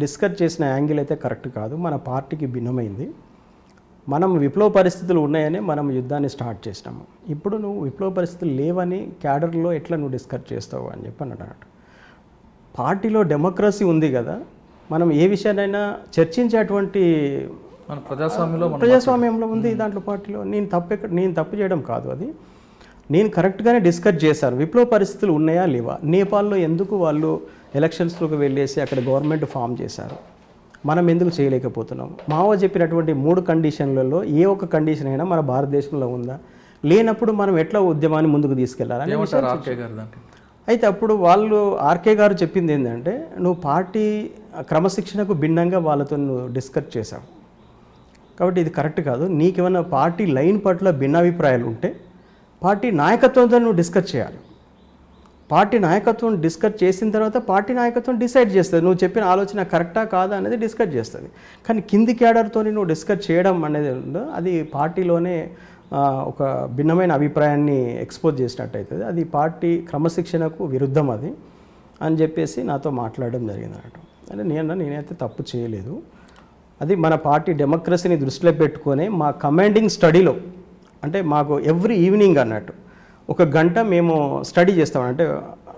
డిస్కస్ చేసిన యాంగిల్ అయితే కరెక్ట్ కాదు మన పార్టీకి భిన్నమైంది మనం విప్లవ పరిస్థితులు ఉన్నాయని మనం యుద్ధాన్ని స్టార్ట్ చేసినాము ఇప్పుడు నువ్వు విప్లవ పరిస్థితులు లేవని క్యాడర్లో ఎట్లా నువ్వు డిస్కస్ చేస్తావు అని చెప్పి అన్నాడు పార్టీలో డెమోక్రసీ ఉంది కదా మనం ఏ విషయాన్నైనా చర్చించేటువంటి ప్రజాస్వామ్యంలో ప్రజాస్వామ్యంలో ఉంది దాంట్లో పార్టీలో నేను తప్పు ఎక్కడ నేను తప్పు చేయడం కాదు అది నేను కరెక్ట్గానే డిస్కస్ చేశాను విప్లవ పరిస్థితులు ఉన్నాయా లేవా నేపాల్లో ఎందుకు వాళ్ళు ఎలక్షన్స్లోకి వెళ్ళేసి అక్కడ గవర్నమెంట్ ఫామ్ చేశారు మనం ఎందుకు చేయలేకపోతున్నాం మావో చెప్పినటువంటి మూడు కండిషన్లలో ఏ ఒక కండిషన్ అయినా మన భారతదేశంలో ఉందా లేనప్పుడు మనం ఎట్లా ఉద్యమాన్ని ముందుకు తీసుకెళ్లాలని అయితే అప్పుడు వాళ్ళు ఆర్కే గారు చెప్పింది ఏంటంటే నువ్వు పార్టీ క్రమశిక్షణకు భిన్నంగా వాళ్ళతో నువ్వు డిస్కస్ చేశావు కాబట్టి ఇది కరెక్ట్ కాదు నీకేమైనా పార్టీ లైన్ పట్ల భిన్నాభిప్రాయాలు ఉంటే పార్టీ నాయకత్వంతో నువ్వు డిస్కస్ చేయాలి పార్టీ నాయకత్వం డిస్కస్ చేసిన తర్వాత పార్టీ నాయకత్వం డిసైడ్ చేస్తుంది నువ్వు చెప్పిన ఆలోచన కరెక్టా కాదా అనేది డిస్కస్ చేస్తుంది కానీ కింది క్యాడర్తో నువ్వు డిస్కస్ చేయడం అనేది ఉందో అది పార్టీలోనే ఒక భిన్నమైన అభిప్రాయాన్ని ఎక్స్పోజ్ చేసినట్టు అవుతుంది అది పార్టీ క్రమశిక్షణకు విరుద్ధం అది అని చెప్పేసి నాతో మాట్లాడడం జరిగింది అంటే నేను నేనైతే తప్పు చేయలేదు అది మన పార్టీ డెమోక్రసీని దృష్టిలో పెట్టుకొని మా కమాండింగ్ స్టడీలో అంటే మాకు ఎవ్రీ ఈవినింగ్ అన్నట్టు ఒక గంట మేము స్టడీ చేస్తాం అంటే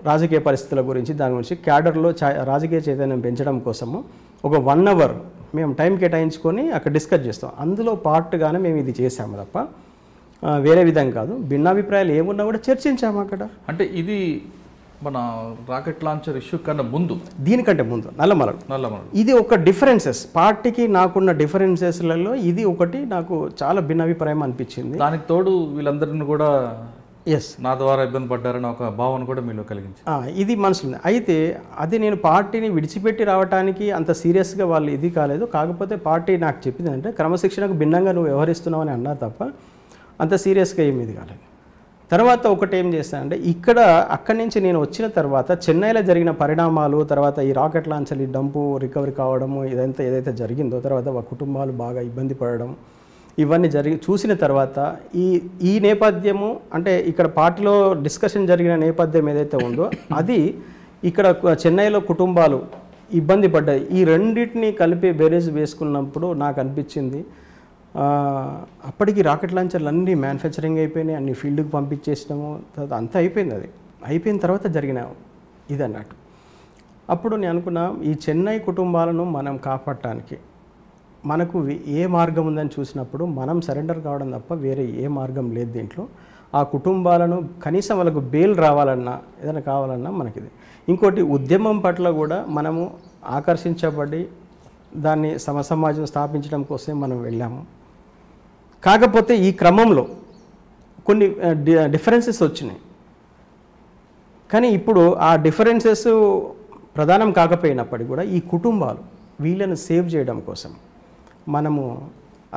రాజకీయ పరిస్థితుల గురించి దాని గురించి క్యాడర్లో రాజకీయ చైతన్యం పెంచడం కోసము ఒక వన్ అవర్ మేము టైం కేటాయించుకొని అక్కడ డిస్కస్ చేస్తాం అందులో పార్ట్గానే మేము ఇది చేసాము తప్ప వేరే విధం కాదు భిన్నాభిప్రాయాలు ఏమున్నా కూడా చర్చించాము అక్కడ అంటే ఇది మన రాకెట్ లాంచర్ ఇష్యూ కన్నా ముందు దీనికంటే ముందు నల్లమలలు నల్లమలలు ఇది ఒక డిఫరెన్సెస్ పార్టీకి నాకున్న డిఫరెన్సెస్లలో ఇది ఒకటి నాకు చాలా భిన్నాభిప్రాయం అనిపించింది దానికి తోడు వీళ్ళందరిని కూడా ఎస్ నా ద్వారా ఇబ్బంది పడ్డారని ఒక భావన కూడా మీలో కలిగించి ఇది మనసులో అయితే అది నేను పార్టీని విడిచిపెట్టి రావడానికి అంత సీరియస్గా వాళ్ళు ఇది కాలేదు కాకపోతే పార్టీ నాకు చెప్పింది అంటే క్రమశిక్షణకు భిన్నంగా నువ్వు వ్యవహరిస్తున్నావు అని అన్నారు తప్ప అంత సీరియస్గా ఏమి ఇది కాలేదు తర్వాత ఒకటి ఏం చేశానంటే ఇక్కడ అక్కడి నుంచి నేను వచ్చిన తర్వాత చెన్నైలో జరిగిన పరిణామాలు తర్వాత ఈ రాకెట్ లాంచర్ ఈ డంపు రికవరీ కావడము ఇదంతా ఏదైతే జరిగిందో తర్వాత కుటుంబాలు బాగా ఇబ్బంది పడడం ఇవన్నీ జరిగి చూసిన తర్వాత ఈ ఈ నేపథ్యము అంటే ఇక్కడ పార్టీలో డిస్కషన్ జరిగిన నేపథ్యం ఏదైతే ఉందో అది ఇక్కడ చెన్నైలో కుటుంబాలు ఇబ్బంది పడ్డాయి ఈ రెండింటినీ కలిపి బెరేజ్ వేసుకున్నప్పుడు నాకు అనిపించింది అప్పటికి రాకెట్ లాంచర్లు అన్నీ మ్యానుఫ్యాక్చరింగ్ అయిపోయినాయి అన్ని ఫీల్డ్కి పంపించేసినాము తర్వాత అంతా అయిపోయింది అది అయిపోయిన తర్వాత జరిగిన ఇది అన్నట్టు అప్పుడు నేను అనుకున్నా ఈ చెన్నై కుటుంబాలను మనం కాపాడటానికి మనకు ఏ మార్గం ఉందని చూసినప్పుడు మనం సరెండర్ కావడం తప్ప వేరే ఏ మార్గం లేదు దీంట్లో ఆ కుటుంబాలను కనీసం వాళ్ళకు బెయిల్ రావాలన్నా ఏదైనా కావాలన్నా మనకిది ఇంకోటి ఉద్యమం పట్ల కూడా మనము ఆకర్షించబడి దాన్ని సమసమాజం స్థాపించడం కోసమే మనం వెళ్ళాము కాకపోతే ఈ క్రమంలో కొన్ని డిఫరెన్సెస్ వచ్చినాయి కానీ ఇప్పుడు ఆ డిఫరెన్సెస్ ప్రధానం కాకపోయినప్పటికీ కూడా ఈ కుటుంబాలు వీళ్ళను సేవ్ చేయడం కోసం మనము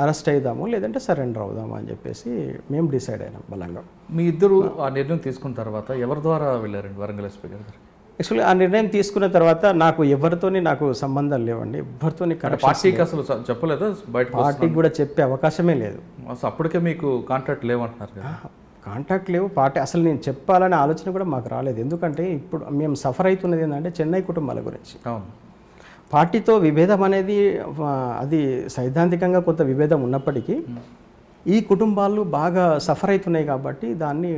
అరెస్ట్ అవుదాము లేదంటే సరెండర్ అవుదాము అని చెప్పేసి మేము డిసైడ్ అయినాం బలంగా మీ ఇద్దరు ఆ నిర్ణయం తీసుకున్న తర్వాత ఎవరి ద్వారా వెళ్ళారండి వరంగల్ ఎస్పీ గారు యాక్చువల్లీ ఆ నిర్ణయం తీసుకున్న తర్వాత నాకు ఎవరితోని నాకు సంబంధం లేవండి ఎవరితోని పార్టీకి అసలు చెప్పలేదు బయట పార్టీకి కూడా చెప్పే అవకాశమే లేదు అప్పటికే మీకు కాంట్రాక్ట్ లేవంటున్నారు కదా కాంటాక్ట్ లేవు పార్టీ అసలు నేను చెప్పాలనే ఆలోచన కూడా మాకు రాలేదు ఎందుకంటే ఇప్పుడు మేము సఫర్ అవుతున్నది ఏంటంటే చెన్నై కుటుంబాల గురించి పార్టీతో విభేదం అనేది అది సైద్ధాంతికంగా కొంత విభేదం ఉన్నప్పటికీ ఈ కుటుంబాలు బాగా సఫర్ అవుతున్నాయి కాబట్టి దాన్ని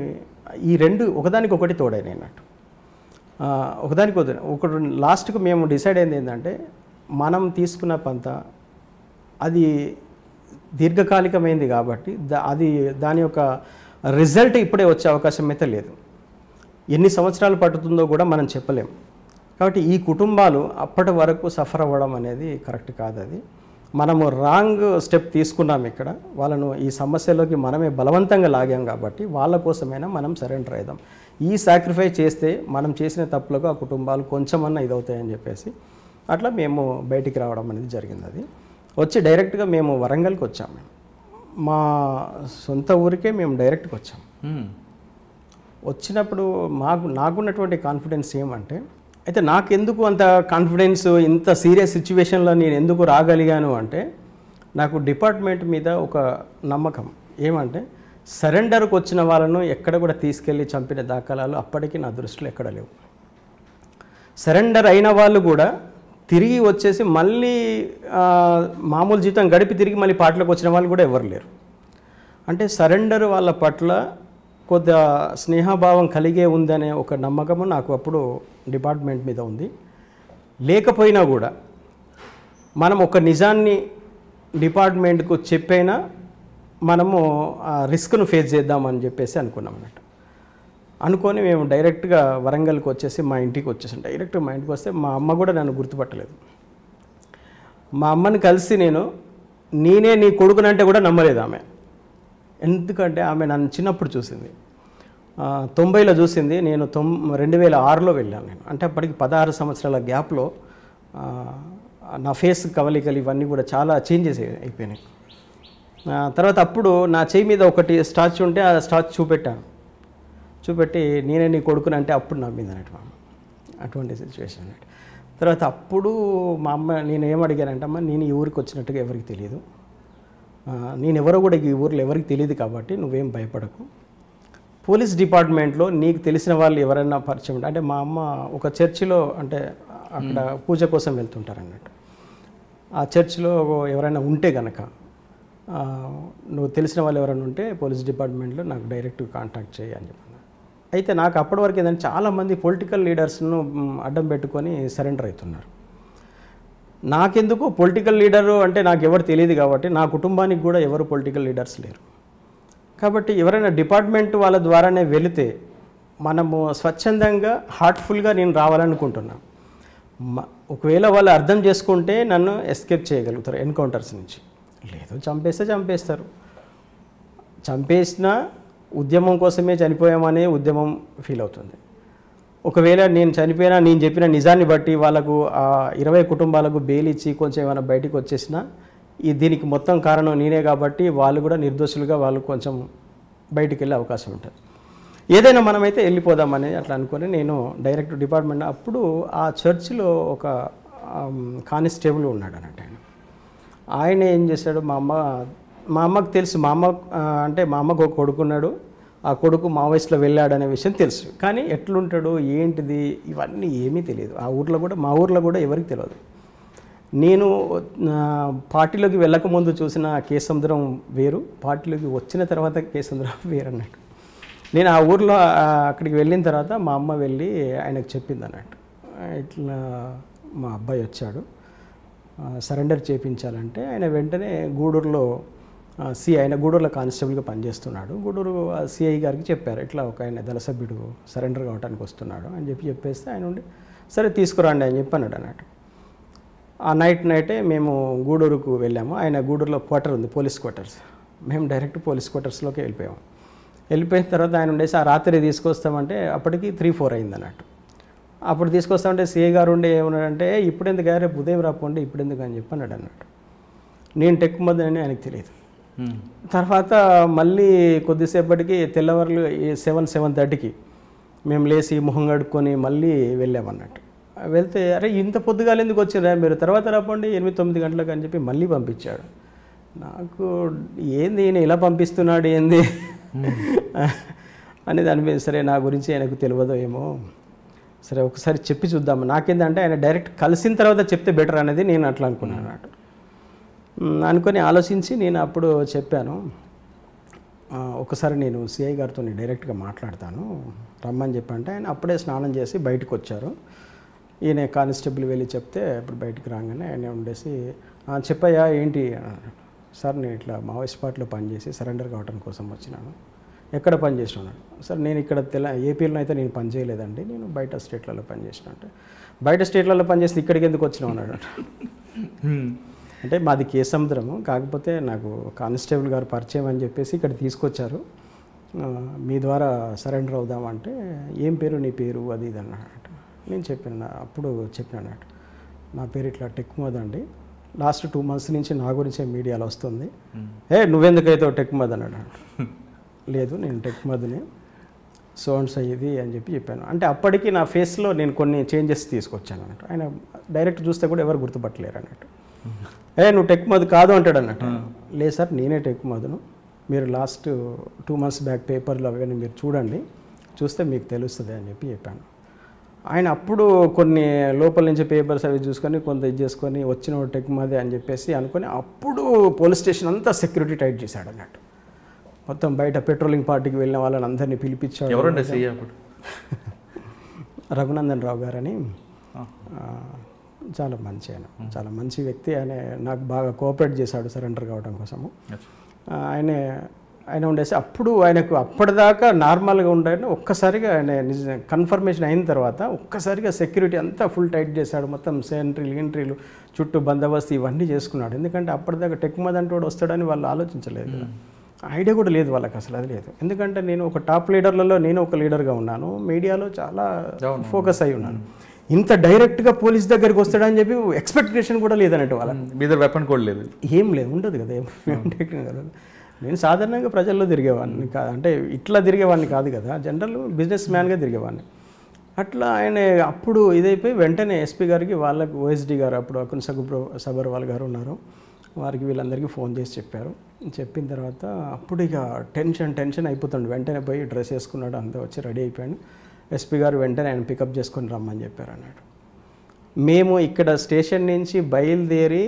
ఈ రెండు ఒకదానికొకటి తోడైనట్టు ఒకదానికి వద్దు ఒకటి లాస్ట్కు మేము డిసైడ్ అయింది ఏంటంటే మనం తీసుకున్న పంత అది దీర్ఘకాలికమైంది కాబట్టి అది దాని యొక్క రిజల్ట్ ఇప్పుడే వచ్చే అవకాశం అయితే లేదు ఎన్ని సంవత్సరాలు పడుతుందో కూడా మనం చెప్పలేం కాబట్టి ఈ కుటుంబాలు అప్పటి వరకు సఫర్ అవ్వడం అనేది కరెక్ట్ కాదు అది మనము రాంగ్ స్టెప్ తీసుకున్నాం ఇక్కడ వాళ్ళను ఈ సమస్యలోకి మనమే బలవంతంగా లాగాం కాబట్టి వాళ్ళ కోసమైనా మనం సరెండర్ అవుదాం ఈ సాక్రిఫై చేస్తే మనం చేసిన తప్పులకు ఆ కుటుంబాలు కొంచెమన్నా ఇదవుతాయని చెప్పేసి అట్లా మేము బయటికి రావడం అనేది జరిగింది అది వచ్చి డైరెక్ట్గా మేము వరంగల్కి వచ్చాము మా సొంత ఊరికే మేము డైరెక్ట్గా వచ్చాము వచ్చినప్పుడు మాకు నాకున్నటువంటి కాన్ఫిడెన్స్ ఏమంటే అయితే నాకు ఎందుకు అంత కాన్ఫిడెన్స్ ఇంత సీరియస్ సిచ్యువేషన్లో నేను ఎందుకు రాగలిగాను అంటే నాకు డిపార్ట్మెంట్ మీద ఒక నమ్మకం ఏమంటే సరెండర్కు వచ్చిన వాళ్ళను ఎక్కడ కూడా తీసుకెళ్ళి చంపిన దాఖలాలు అప్పటికీ నా దృష్టిలో ఎక్కడ లేవు సరెండర్ అయిన వాళ్ళు కూడా తిరిగి వచ్చేసి మళ్ళీ మామూలు జీతం గడిపి తిరిగి మళ్ళీ పాటలకు వచ్చిన వాళ్ళు కూడా ఎవరు లేరు అంటే సరెండర్ వాళ్ళ పట్ల కొద్ది స్నేహభావం కలిగే ఉందనే ఒక నమ్మకము నాకు అప్పుడు డిపార్ట్మెంట్ మీద ఉంది లేకపోయినా కూడా మనం ఒక నిజాన్ని డిపార్ట్మెంట్కు చెప్పైనా మనము రిస్క్ను ఫేస్ చేద్దామని చెప్పేసి అనుకున్నాం అన్నట్టు అనుకొని మేము డైరెక్ట్గా వరంగల్కి వచ్చేసి మా ఇంటికి వచ్చేసాం డైరెక్ట్ మా ఇంటికి వస్తే మా అమ్మ కూడా నన్ను గుర్తుపట్టలేదు మా అమ్మని కలిసి నేను నేనే నీ కొడుకునంటే కూడా నమ్మలేదు ఆమె ఎందుకంటే ఆమె నన్ను చిన్నప్పుడు చూసింది తొంభైలో చూసింది నేను తొం రెండు వేల ఆరులో వెళ్ళాను నేను అంటే అప్పటికి పదహారు సంవత్సరాల గ్యాప్లో నా ఫేస్ కవలికలు ఇవన్నీ కూడా చాలా చేంజెస్ అయిపోయినాయి తర్వాత అప్పుడు నా చేయి మీద ఒకటి స్టాచ్ ఉంటే ఆ స్టాచ్ చూపెట్టాను చూపెట్టి నేనే నీ కొడుకుని అంటే అప్పుడు నా మీద అన్నట్టు అటువంటి సిచ్యువేషన్ అన్నట్టు తర్వాత అప్పుడు మా అమ్మ నేను ఏం అడిగానంటే అమ్మ నేను ఈ ఊరికి వచ్చినట్టుగా ఎవరికి తెలియదు నేను ఎవరో కూడా ఈ ఊర్లో ఎవరికి తెలియదు కాబట్టి నువ్వేం భయపడకు పోలీస్ డిపార్ట్మెంట్లో నీకు తెలిసిన వాళ్ళు ఎవరైనా పరిచయం ఉంటే అంటే మా అమ్మ ఒక చర్చిలో అంటే అక్కడ పూజ కోసం వెళ్తుంటారు అన్నట్టు ఆ చర్చిలో ఎవరైనా ఉంటే గనక నువ్వు తెలిసిన వాళ్ళు ఎవరైనా ఉంటే పోలీస్ డిపార్ట్మెంట్లో నాకు డైరెక్ట్ కాంటాక్ట్ చేయి అని చెప్పాను అయితే నాకు అప్పటి వరకు ఏంటంటే చాలామంది పొలిటికల్ లీడర్స్ను అడ్డం పెట్టుకొని సరెండర్ అవుతున్నారు నాకెందుకు పొలిటికల్ లీడరు అంటే నాకు ఎవరు తెలియదు కాబట్టి నా కుటుంబానికి కూడా ఎవరు పొలిటికల్ లీడర్స్ లేరు కాబట్టి ఎవరైనా డిపార్ట్మెంట్ వాళ్ళ ద్వారానే వెళితే మనము స్వచ్ఛందంగా హార్ట్ఫుల్గా నేను రావాలనుకుంటున్నాను ఒకవేళ వాళ్ళు అర్థం చేసుకుంటే నన్ను ఎస్కేప్ చేయగలుగుతారు ఎన్కౌంటర్స్ నుంచి లేదు చంపేస్తే చంపేస్తారు చంపేసిన ఉద్యమం కోసమే చనిపోయామనే ఉద్యమం ఫీల్ అవుతుంది ఒకవేళ నేను చనిపోయినా నేను చెప్పిన నిజాన్ని బట్టి వాళ్ళకు ఆ ఇరవై కుటుంబాలకు బెయిల్ ఇచ్చి కొంచెం ఏమైనా బయటికి వచ్చేసినా ఈ దీనికి మొత్తం కారణం నేనే కాబట్టి వాళ్ళు కూడా నిర్దోషులుగా వాళ్ళు కొంచెం బయటికి వెళ్ళే అవకాశం ఉంటుంది ఏదైనా మనమైతే వెళ్ళిపోదామని అట్లా అనుకొని నేను డైరెక్ట్ డిపార్ట్మెంట్ అప్పుడు ఆ చర్చిలో ఒక కానిస్టేబుల్ ఉన్నాడు అన్నట్టు ఆయన ఆయన ఏం చేశాడు మా అమ్మ మా అమ్మకు తెలుసు మా అమ్మ అంటే మా అమ్మకు ఒక కొడుకున్నాడు ఆ కొడుకు వెళ్ళాడు వెళ్ళాడనే విషయం తెలుసు కానీ ఎట్లుంటాడు ఏంటిది ఇవన్నీ ఏమీ తెలియదు ఆ ఊర్లో కూడా మా ఊర్లో కూడా ఎవరికి తెలియదు నేను పార్టీలోకి వెళ్ళకముందు చూసిన కేసముద్రం వేరు పార్టీలోకి వచ్చిన తర్వాత కేసముద్రం వేరు అన్నట్టు నేను ఆ ఊర్లో అక్కడికి వెళ్ళిన తర్వాత మా అమ్మ వెళ్ళి ఆయనకు చెప్పింది అన్నట్టు ఇట్లా మా అబ్బాయి వచ్చాడు సరెండర్ చేయించాలంటే ఆయన వెంటనే గూడూరులో సి ఆయన గూడూరులో కానిస్టేబుల్గా పనిచేస్తున్నాడు గూడూరు సిఐ గారికి చెప్పారు ఇట్లా ఒక ఆయన దళ సభ్యుడు సరెండర్ కావడానికి వస్తున్నాడు అని చెప్పి చెప్పేస్తే ఆయన ఉండి సరే తీసుకురండి అని చెప్పి అన్నాడు అన్నట్టు ఆ నైట్ నైటే మేము గూడూరుకు వెళ్ళాము ఆయన గూడూరులో క్వార్టర్ ఉంది పోలీస్ క్వార్టర్స్ మేము డైరెక్ట్ పోలీస్ క్వార్టర్స్లోకి వెళ్ళిపోయాము వెళ్ళిపోయిన తర్వాత ఆయన ఉండేసి ఆ రాత్రి తీసుకొస్తామంటే అప్పటికి త్రీ ఫోర్ అయింది అన్నట్టు అప్పుడు తీసుకొస్తామంటే సిఏ గారు ఉండి ఏమన్నాడంటే ఇప్పుడు ఎందుకు రేపు ఉదయం రాపండి ఇప్పుడు ఎందుకు అని చెప్పి అన్నాడు అన్నాడు నేను టెక్ అని ఆయనకు తెలియదు తర్వాత మళ్ళీ కొద్దిసేపటికి తెల్లవారులు సెవెన్ సెవెన్ థర్టీకి మేము లేచి మొహం కడుక్కొని మళ్ళీ వెళ్ళామన్నట్టు వెళ్తే అరే ఇంత పొద్దుగాల ఎందుకు వచ్చిందా మీరు తర్వాత రాపండి ఎనిమిది తొమ్మిది గంటలకు అని చెప్పి మళ్ళీ పంపించాడు నాకు ఏంది ఈయన ఇలా పంపిస్తున్నాడు ఏంది అనేది అనిపిస్తుంది సరే నా గురించి ఆయనకు తెలియదో ఏమో సరే ఒకసారి చెప్పి చూద్దాము నాకేందంటే ఆయన డైరెక్ట్ కలిసిన తర్వాత చెప్తే బెటర్ అనేది నేను అట్లా అనుకున్నాను అన్నమాట అనుకొని ఆలోచించి నేను అప్పుడు చెప్పాను ఒకసారి నేను సిఐ గారితో నేను డైరెక్ట్గా మాట్లాడతాను రమ్మని చెప్పంటే ఆయన అప్పుడే స్నానం చేసి బయటకు వచ్చారు ఈయన కానిస్టేబుల్ వెళ్ళి చెప్తే ఇప్పుడు బయటకు రాగానే ఆయన ఉండేసి చెప్పయ్యా ఏంటి సార్ నేను ఇట్లా మావోయిస్ట్ పార్ట్లో పనిచేసి సరెండర్ కావటం కోసం వచ్చినాను ఎక్కడ పనిచేసినాడు సార్ నేను ఇక్కడ తెల ఏపీలో అయితే నేను పని చేయలేదండి నేను బయట స్టేట్లలో పనిచేసిన అంటే బయట స్టేట్లలో పనిచేసి ఇక్కడికి ఎందుకు వచ్చినావు అన్నాడు అంటే మాది కేసముద్రము కాకపోతే నాకు కానిస్టేబుల్ గారు పరిచయం అని చెప్పేసి ఇక్కడ తీసుకొచ్చారు మీ ద్వారా సరెండర్ అవుదామంటే ఏం పేరు నీ పేరు అది ఇది అన్నాడట నేను చెప్పిన అప్పుడు చెప్పినానట నా పేరు ఇట్లా టెక్ మోద్ అండి లాస్ట్ టూ మంత్స్ నుంచి నా గురించే మీడియాలో వస్తుంది ఏ నువ్వెందుకైతే టెక్ మోద్ అన్నాడు లేదు నేను టెక్ మధుని సోన్స్ అయ్యేది అని చెప్పి చెప్పాను అంటే అప్పటికి నా ఫేస్లో నేను కొన్ని చేంజెస్ తీసుకొచ్చాను అన్నట్టు ఆయన డైరెక్ట్ చూస్తే కూడా ఎవరు గుర్తుపట్టలేరు అన్నట్టు ఏ నువ్వు టెక్ మధు కాదు అంటాడు అన్నట్టు లేదు సార్ నేనే టెక్ మధును మీరు లాస్ట్ టూ మంత్స్ బ్యాక్ పేపర్లు అవన్నీ మీరు చూడండి చూస్తే మీకు తెలుస్తుంది అని చెప్పి చెప్పాను ఆయన అప్పుడు కొన్ని లోపల నుంచి పేపర్స్ అవి చూసుకొని కొంత ఇది చేసుకొని వచ్చిన టెక్ మాదే అని చెప్పేసి అనుకొని అప్పుడు పోలీస్ స్టేషన్ అంతా సెక్యూరిటీ టైట్ చేశాడు అన్నట్టు మొత్తం బయట పెట్రోలింగ్ పార్టీకి వెళ్ళిన వాళ్ళని అందరినీ పిలిపించాడు ఎవరండి సీఎం రఘునందన్ రావు గారని చాలా మంచి ఆయన చాలా మంచి వ్యక్తి ఆయన నాకు బాగా కోఆపరేట్ చేశాడు సరెండర్ కావడం కోసము ఆయన ఆయన ఉండేసి అప్పుడు ఆయనకు అప్పటిదాకా నార్మల్గా ఉండే ఒక్కసారిగా ఆయన నిజ కన్ఫర్మేషన్ అయిన తర్వాత ఒక్కసారిగా సెక్యూరిటీ అంతా ఫుల్ టైట్ చేశాడు మొత్తం సెంట్రీలు ఎంట్రీలు చుట్టూ బందోబస్తు ఇవన్నీ చేసుకున్నాడు ఎందుకంటే అప్పటిదాకా టెక్ మద్ అంటూ వస్తాడని వాళ్ళు ఆలోచించలేదు కదా ఐడియా కూడా లేదు వాళ్ళకి అసలు అది లేదు ఎందుకంటే నేను ఒక టాప్ లీడర్లలో నేను ఒక లీడర్గా ఉన్నాను మీడియాలో చాలా ఫోకస్ అయి ఉన్నాను ఇంత డైరెక్ట్గా పోలీస్ దగ్గరికి వస్తాడని చెప్పి ఎక్స్పెక్టేషన్ కూడా లేదన్నట్టు వాళ్ళ మీద వెపన్ కూడా లేదు ఏం లేదు ఉండదు కదా ఏం కదా నేను సాధారణంగా ప్రజల్లో తిరిగేవాడిని కాదు అంటే ఇట్లా తిరిగేవాడిని కాదు కదా జనరల్ బిజినెస్ మ్యాన్గా తిరిగేవాడిని అట్లా ఆయన అప్పుడు ఇదైపోయి వెంటనే ఎస్పీ గారికి వాళ్ళకి ఓఎస్డి గారు అప్పుడు అకున్ సగు సబర్వాల్ గారు ఉన్నారు వారికి వీళ్ళందరికీ ఫోన్ చేసి చెప్పారు చెప్పిన తర్వాత అప్పుడు ఇక టెన్షన్ టెన్షన్ అయిపోతుండే వెంటనే పోయి డ్రెస్ వేసుకున్నాడు అంతా వచ్చి రెడీ అయిపోయాడు ఎస్పీ గారు వెంటనే ఆయన పికప్ చేసుకొని రమ్మని చెప్పారు అన్నాడు మేము ఇక్కడ స్టేషన్ నుంచి బయలుదేరి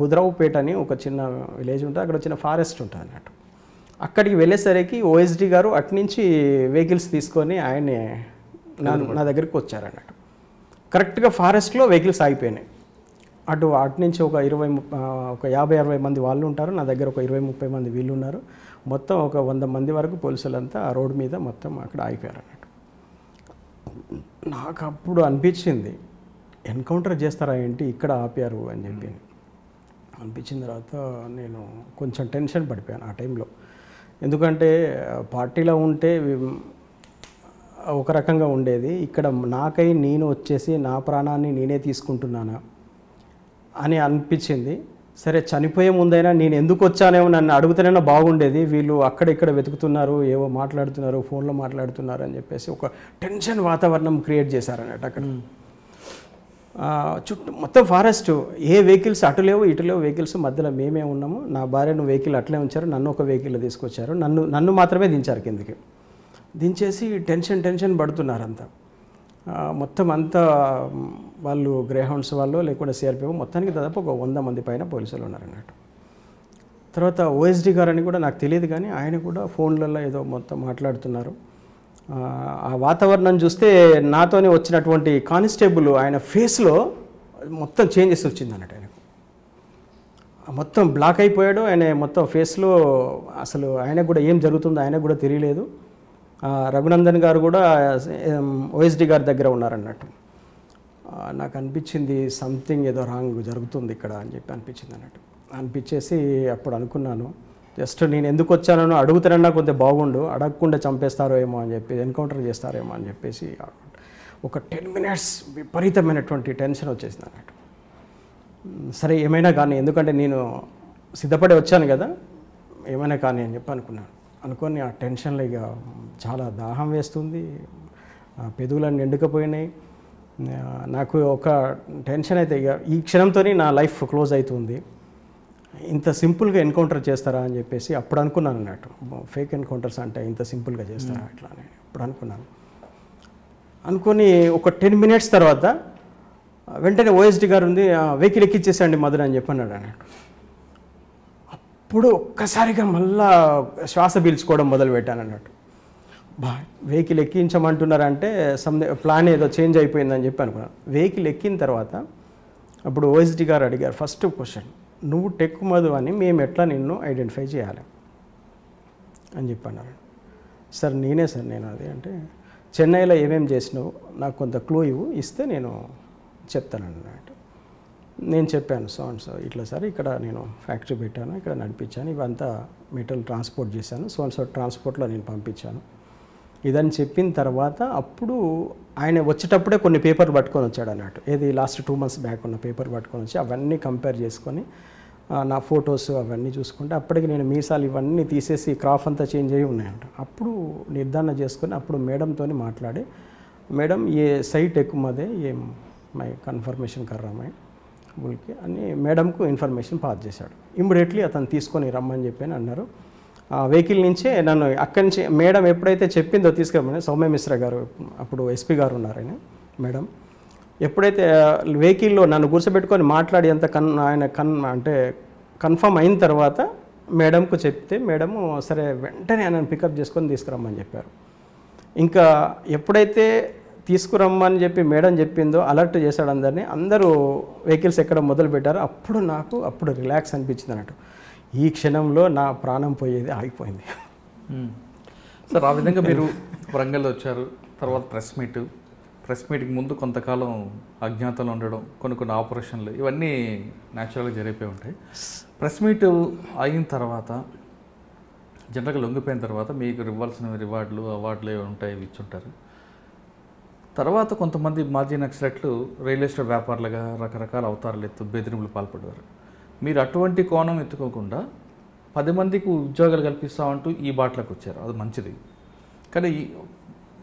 బుధరావుపేట అని ఒక చిన్న విలేజ్ ఉంటుంది అక్కడ చిన్న ఫారెస్ట్ ఉంటుంది అన్నట్టు అక్కడికి వెళ్ళేసరికి ఓఎస్డి గారు అట్నుంచి వెహికల్స్ తీసుకొని ఆయన్ని నా దగ్గరికి వచ్చారన్నట్టు కరెక్ట్గా ఫారెస్ట్లో వెహికల్స్ ఆగిపోయినాయి అటు అటు నుంచి ఒక ఇరవై ఒక యాభై అరవై మంది వాళ్ళు ఉంటారు నా దగ్గర ఒక ఇరవై ముప్పై మంది వీళ్ళు ఉన్నారు మొత్తం ఒక వంద మంది వరకు పోలీసులంతా ఆ రోడ్డు మీద మొత్తం అక్కడ ఆగిపోయారు అన్నట్టు నాకు అప్పుడు అనిపించింది ఎన్కౌంటర్ చేస్తారా ఏంటి ఇక్కడ ఆపారు అని చెప్పి అనిపించిన తర్వాత నేను కొంచెం టెన్షన్ పడిపోయాను ఆ టైంలో ఎందుకంటే పార్టీలో ఉంటే ఒక రకంగా ఉండేది ఇక్కడ నాకై నేను వచ్చేసి నా ప్రాణాన్ని నేనే తీసుకుంటున్నానా అని అనిపించింది సరే చనిపోయే ముందైనా నేను ఎందుకు వచ్చానేమో నన్ను అడుగుతేనైనా బాగుండేది వీళ్ళు అక్కడెక్కడ వెతుకుతున్నారు ఏవో మాట్లాడుతున్నారు ఫోన్లో మాట్లాడుతున్నారు అని చెప్పేసి ఒక టెన్షన్ వాతావరణం క్రియేట్ చేశారన్నట్టు అక్కడ చుట్టూ మొత్తం ఫారెస్ట్ ఏ వెహికల్స్ అటు లేవు ఇటు లేవు వెహికల్స్ మధ్యలో మేమే ఉన్నాము నా భార్యను వెహికల్ అట్లే ఉంచారు నన్ను ఒక వెహికల్ తీసుకొచ్చారు నన్ను నన్ను మాత్రమే దించారు కిందికి దించేసి టెన్షన్ టెన్షన్ పడుతున్నారంతా మొత్తం అంతా వాళ్ళు గ్రేహౌండ్స్ వాళ్ళు లేకుండా సిఆర్పిఎఫ్ మొత్తానికి దాదాపు ఒక వంద మంది పైన పోలీసులు ఉన్నారన్నట్టు తర్వాత ఓఎస్డి గారని కూడా నాకు తెలియదు కానీ ఆయన కూడా ఫోన్లలో ఏదో మొత్తం మాట్లాడుతున్నారు ఆ వాతావరణం చూస్తే నాతోనే వచ్చినటువంటి కానిస్టేబుల్ ఆయన ఫేస్లో మొత్తం చేంజెస్ వచ్చింది అన్నట్టు ఆయనకు మొత్తం బ్లాక్ అయిపోయాడు ఆయన మొత్తం ఫేస్లో అసలు ఆయనకు కూడా ఏం జరుగుతుందో ఆయనకు కూడా తెలియలేదు రఘునందన్ గారు కూడా ఓఎస్డి గారి దగ్గర ఉన్నారన్నట్టు నాకు అనిపించింది సంథింగ్ ఏదో రాంగ్ జరుగుతుంది ఇక్కడ అని చెప్పి అనిపించింది అన్నట్టు అనిపించేసి అప్పుడు అనుకున్నాను జస్ట్ నేను ఎందుకు వచ్చానో అడుగుతున్నా కొంత బాగుండు అడగకుండా చంపేస్తారో ఏమో అని చెప్పి ఎన్కౌంటర్ చేస్తారేమో అని చెప్పేసి ఒక టెన్ మినిట్స్ విపరీతమైనటువంటి టెన్షన్ వచ్చేసింది అన్నట్టు సరే ఏమైనా కానీ ఎందుకంటే నేను సిద్ధపడి వచ్చాను కదా ఏమైనా కానీ అని చెప్పి అనుకున్నాను అనుకొని ఆ టెన్షన్లో ఇక చాలా దాహం వేస్తుంది పెదువులన్నీ ఎండుకపోయినాయి నాకు ఒక టెన్షన్ అయితే ఇక ఈ క్షణంతో నా లైఫ్ క్లోజ్ అవుతుంది ఇంత సింపుల్గా ఎన్కౌంటర్ చేస్తారా అని చెప్పేసి అప్పుడు అనుకున్నాను అన్నట్టు ఫేక్ ఎన్కౌంటర్స్ అంటే ఇంత సింపుల్గా చేస్తారా అట్లా అని ఇప్పుడు అనుకున్నాను అనుకొని ఒక టెన్ మినిట్స్ తర్వాత వెంటనే ఓఎస్డి గారు ఉంది వెహికల్ ఎక్కిచ్చేసండి మధుర అని చెప్పన్నాడు అన్నట్టు అప్పుడు ఒక్కసారిగా మళ్ళా శ్వాస పీల్చుకోవడం మొదలు పెట్టాను అన్నట్టు బా వెహికల్ ఎక్కించమంటున్నారంటే సమ్ ప్లాన్ ఏదో చేంజ్ అయిపోయిందని చెప్పి అనుకున్నాను వెహికల్ ఎక్కిన తర్వాత అప్పుడు ఓఎస్డీ గారు అడిగారు ఫస్ట్ క్వశ్చన్ నువ్వు టెక్ మధు అని మేము ఎట్లా నిన్ను ఐడెంటిఫై చేయాలి అని చెప్పన్నారు సార్ నేనే సార్ నేను అది అంటే చెన్నైలో ఏమేమి చేసినావు నాకు కొంత క్లూ ఇవ్వు ఇస్తే నేను చెప్తానన్నట్టు నేను చెప్పాను అండ్ సో ఇట్లా సార్ ఇక్కడ నేను ఫ్యాక్టరీ పెట్టాను ఇక్కడ నడిపించాను ఇవంతా మెటీరియల్ ట్రాన్స్పోర్ట్ చేశాను సో ట్రాన్స్పోర్ట్లో నేను పంపించాను ఇదని చెప్పిన తర్వాత అప్పుడు ఆయన వచ్చేటప్పుడే కొన్ని పేపర్లు పట్టుకొని వచ్చాడు అన్నట్టు ఏది లాస్ట్ టూ మంత్స్ బ్యాక్ ఉన్న పేపర్ పట్టుకొని వచ్చి అవన్నీ కంపేర్ చేసుకొని నా ఫొటోస్ అవన్నీ చూసుకుంటే అప్పటికి నేను మీసాలు ఇవన్నీ తీసేసి క్రాఫ్ అంతా చేంజ్ అయ్యి ఉన్నాయంట అప్పుడు నిర్ధారణ చేసుకొని అప్పుడు మేడంతో మాట్లాడి మేడం ఏ సైట్ ఎక్కుమదే ఏం మై కన్ఫర్మేషన్ కర్రామై బుల్కి అని మేడంకు ఇన్ఫర్మేషన్ పాస్ చేశాడు ఇమ్మీడియట్లీ అతను తీసుకొని రమ్మని చెప్పి అన్నారు వెహికల్ నుంచే నన్ను అక్కడి నుంచి మేడం ఎప్పుడైతే చెప్పిందో తీసుకురమ్మని సౌమ్య మిశ్రా గారు అప్పుడు ఎస్పీ గారు ఉన్నారని మేడం ఎప్పుడైతే వెహికల్లో నన్ను కూర్చోబెట్టుకొని మాట్లాడి అంత కన్ ఆయన కన్ అంటే కన్ఫర్మ్ అయిన తర్వాత మేడంకు చెప్తే మేడము సరే వెంటనే ఆయనను పికప్ చేసుకొని తీసుకురమ్మని చెప్పారు ఇంకా ఎప్పుడైతే తీసుకురమ్మని చెప్పి మేడం చెప్పిందో అలర్ట్ చేశాడు అందరినీ అందరూ వెహికల్స్ ఎక్కడ మొదలు పెట్టారు అప్పుడు నాకు అప్పుడు రిలాక్స్ అనిపించింది అన్నట్టు ఈ క్షణంలో నా ప్రాణం పోయేది ఆగిపోయింది సార్ ఆ విధంగా మీరు వరంగల్ వచ్చారు తర్వాత ప్రెస్ మీట్ ప్రెస్ మీట్కి ముందు కొంతకాలం అజ్ఞాతంలో ఉండడం కొన్ని కొన్ని ఆపరేషన్లు ఇవన్నీ న్యాచురల్గా జరిగిపోయి ఉంటాయి ప్రెస్ మీట్ అయిన తర్వాత జనరల్గా లొంగిపోయిన తర్వాత మీకు ఇవ్వాల్సిన రివార్డులు అవార్డులు ఉంటాయి ఇచ్చుంటారు తర్వాత కొంతమంది మాజీ నక్సలెట్లు రియల్ ఎస్టేట్ వ్యాపారులుగా రకరకాల అవతారాలు ఎత్తు బెదిరింపులు పాల్పడ్డారు మీరు అటువంటి కోణం ఎత్తుకోకుండా పది మందికి ఉద్యోగాలు కల్పిస్తామంటూ ఈ బాటలకు వచ్చారు అది మంచిది కానీ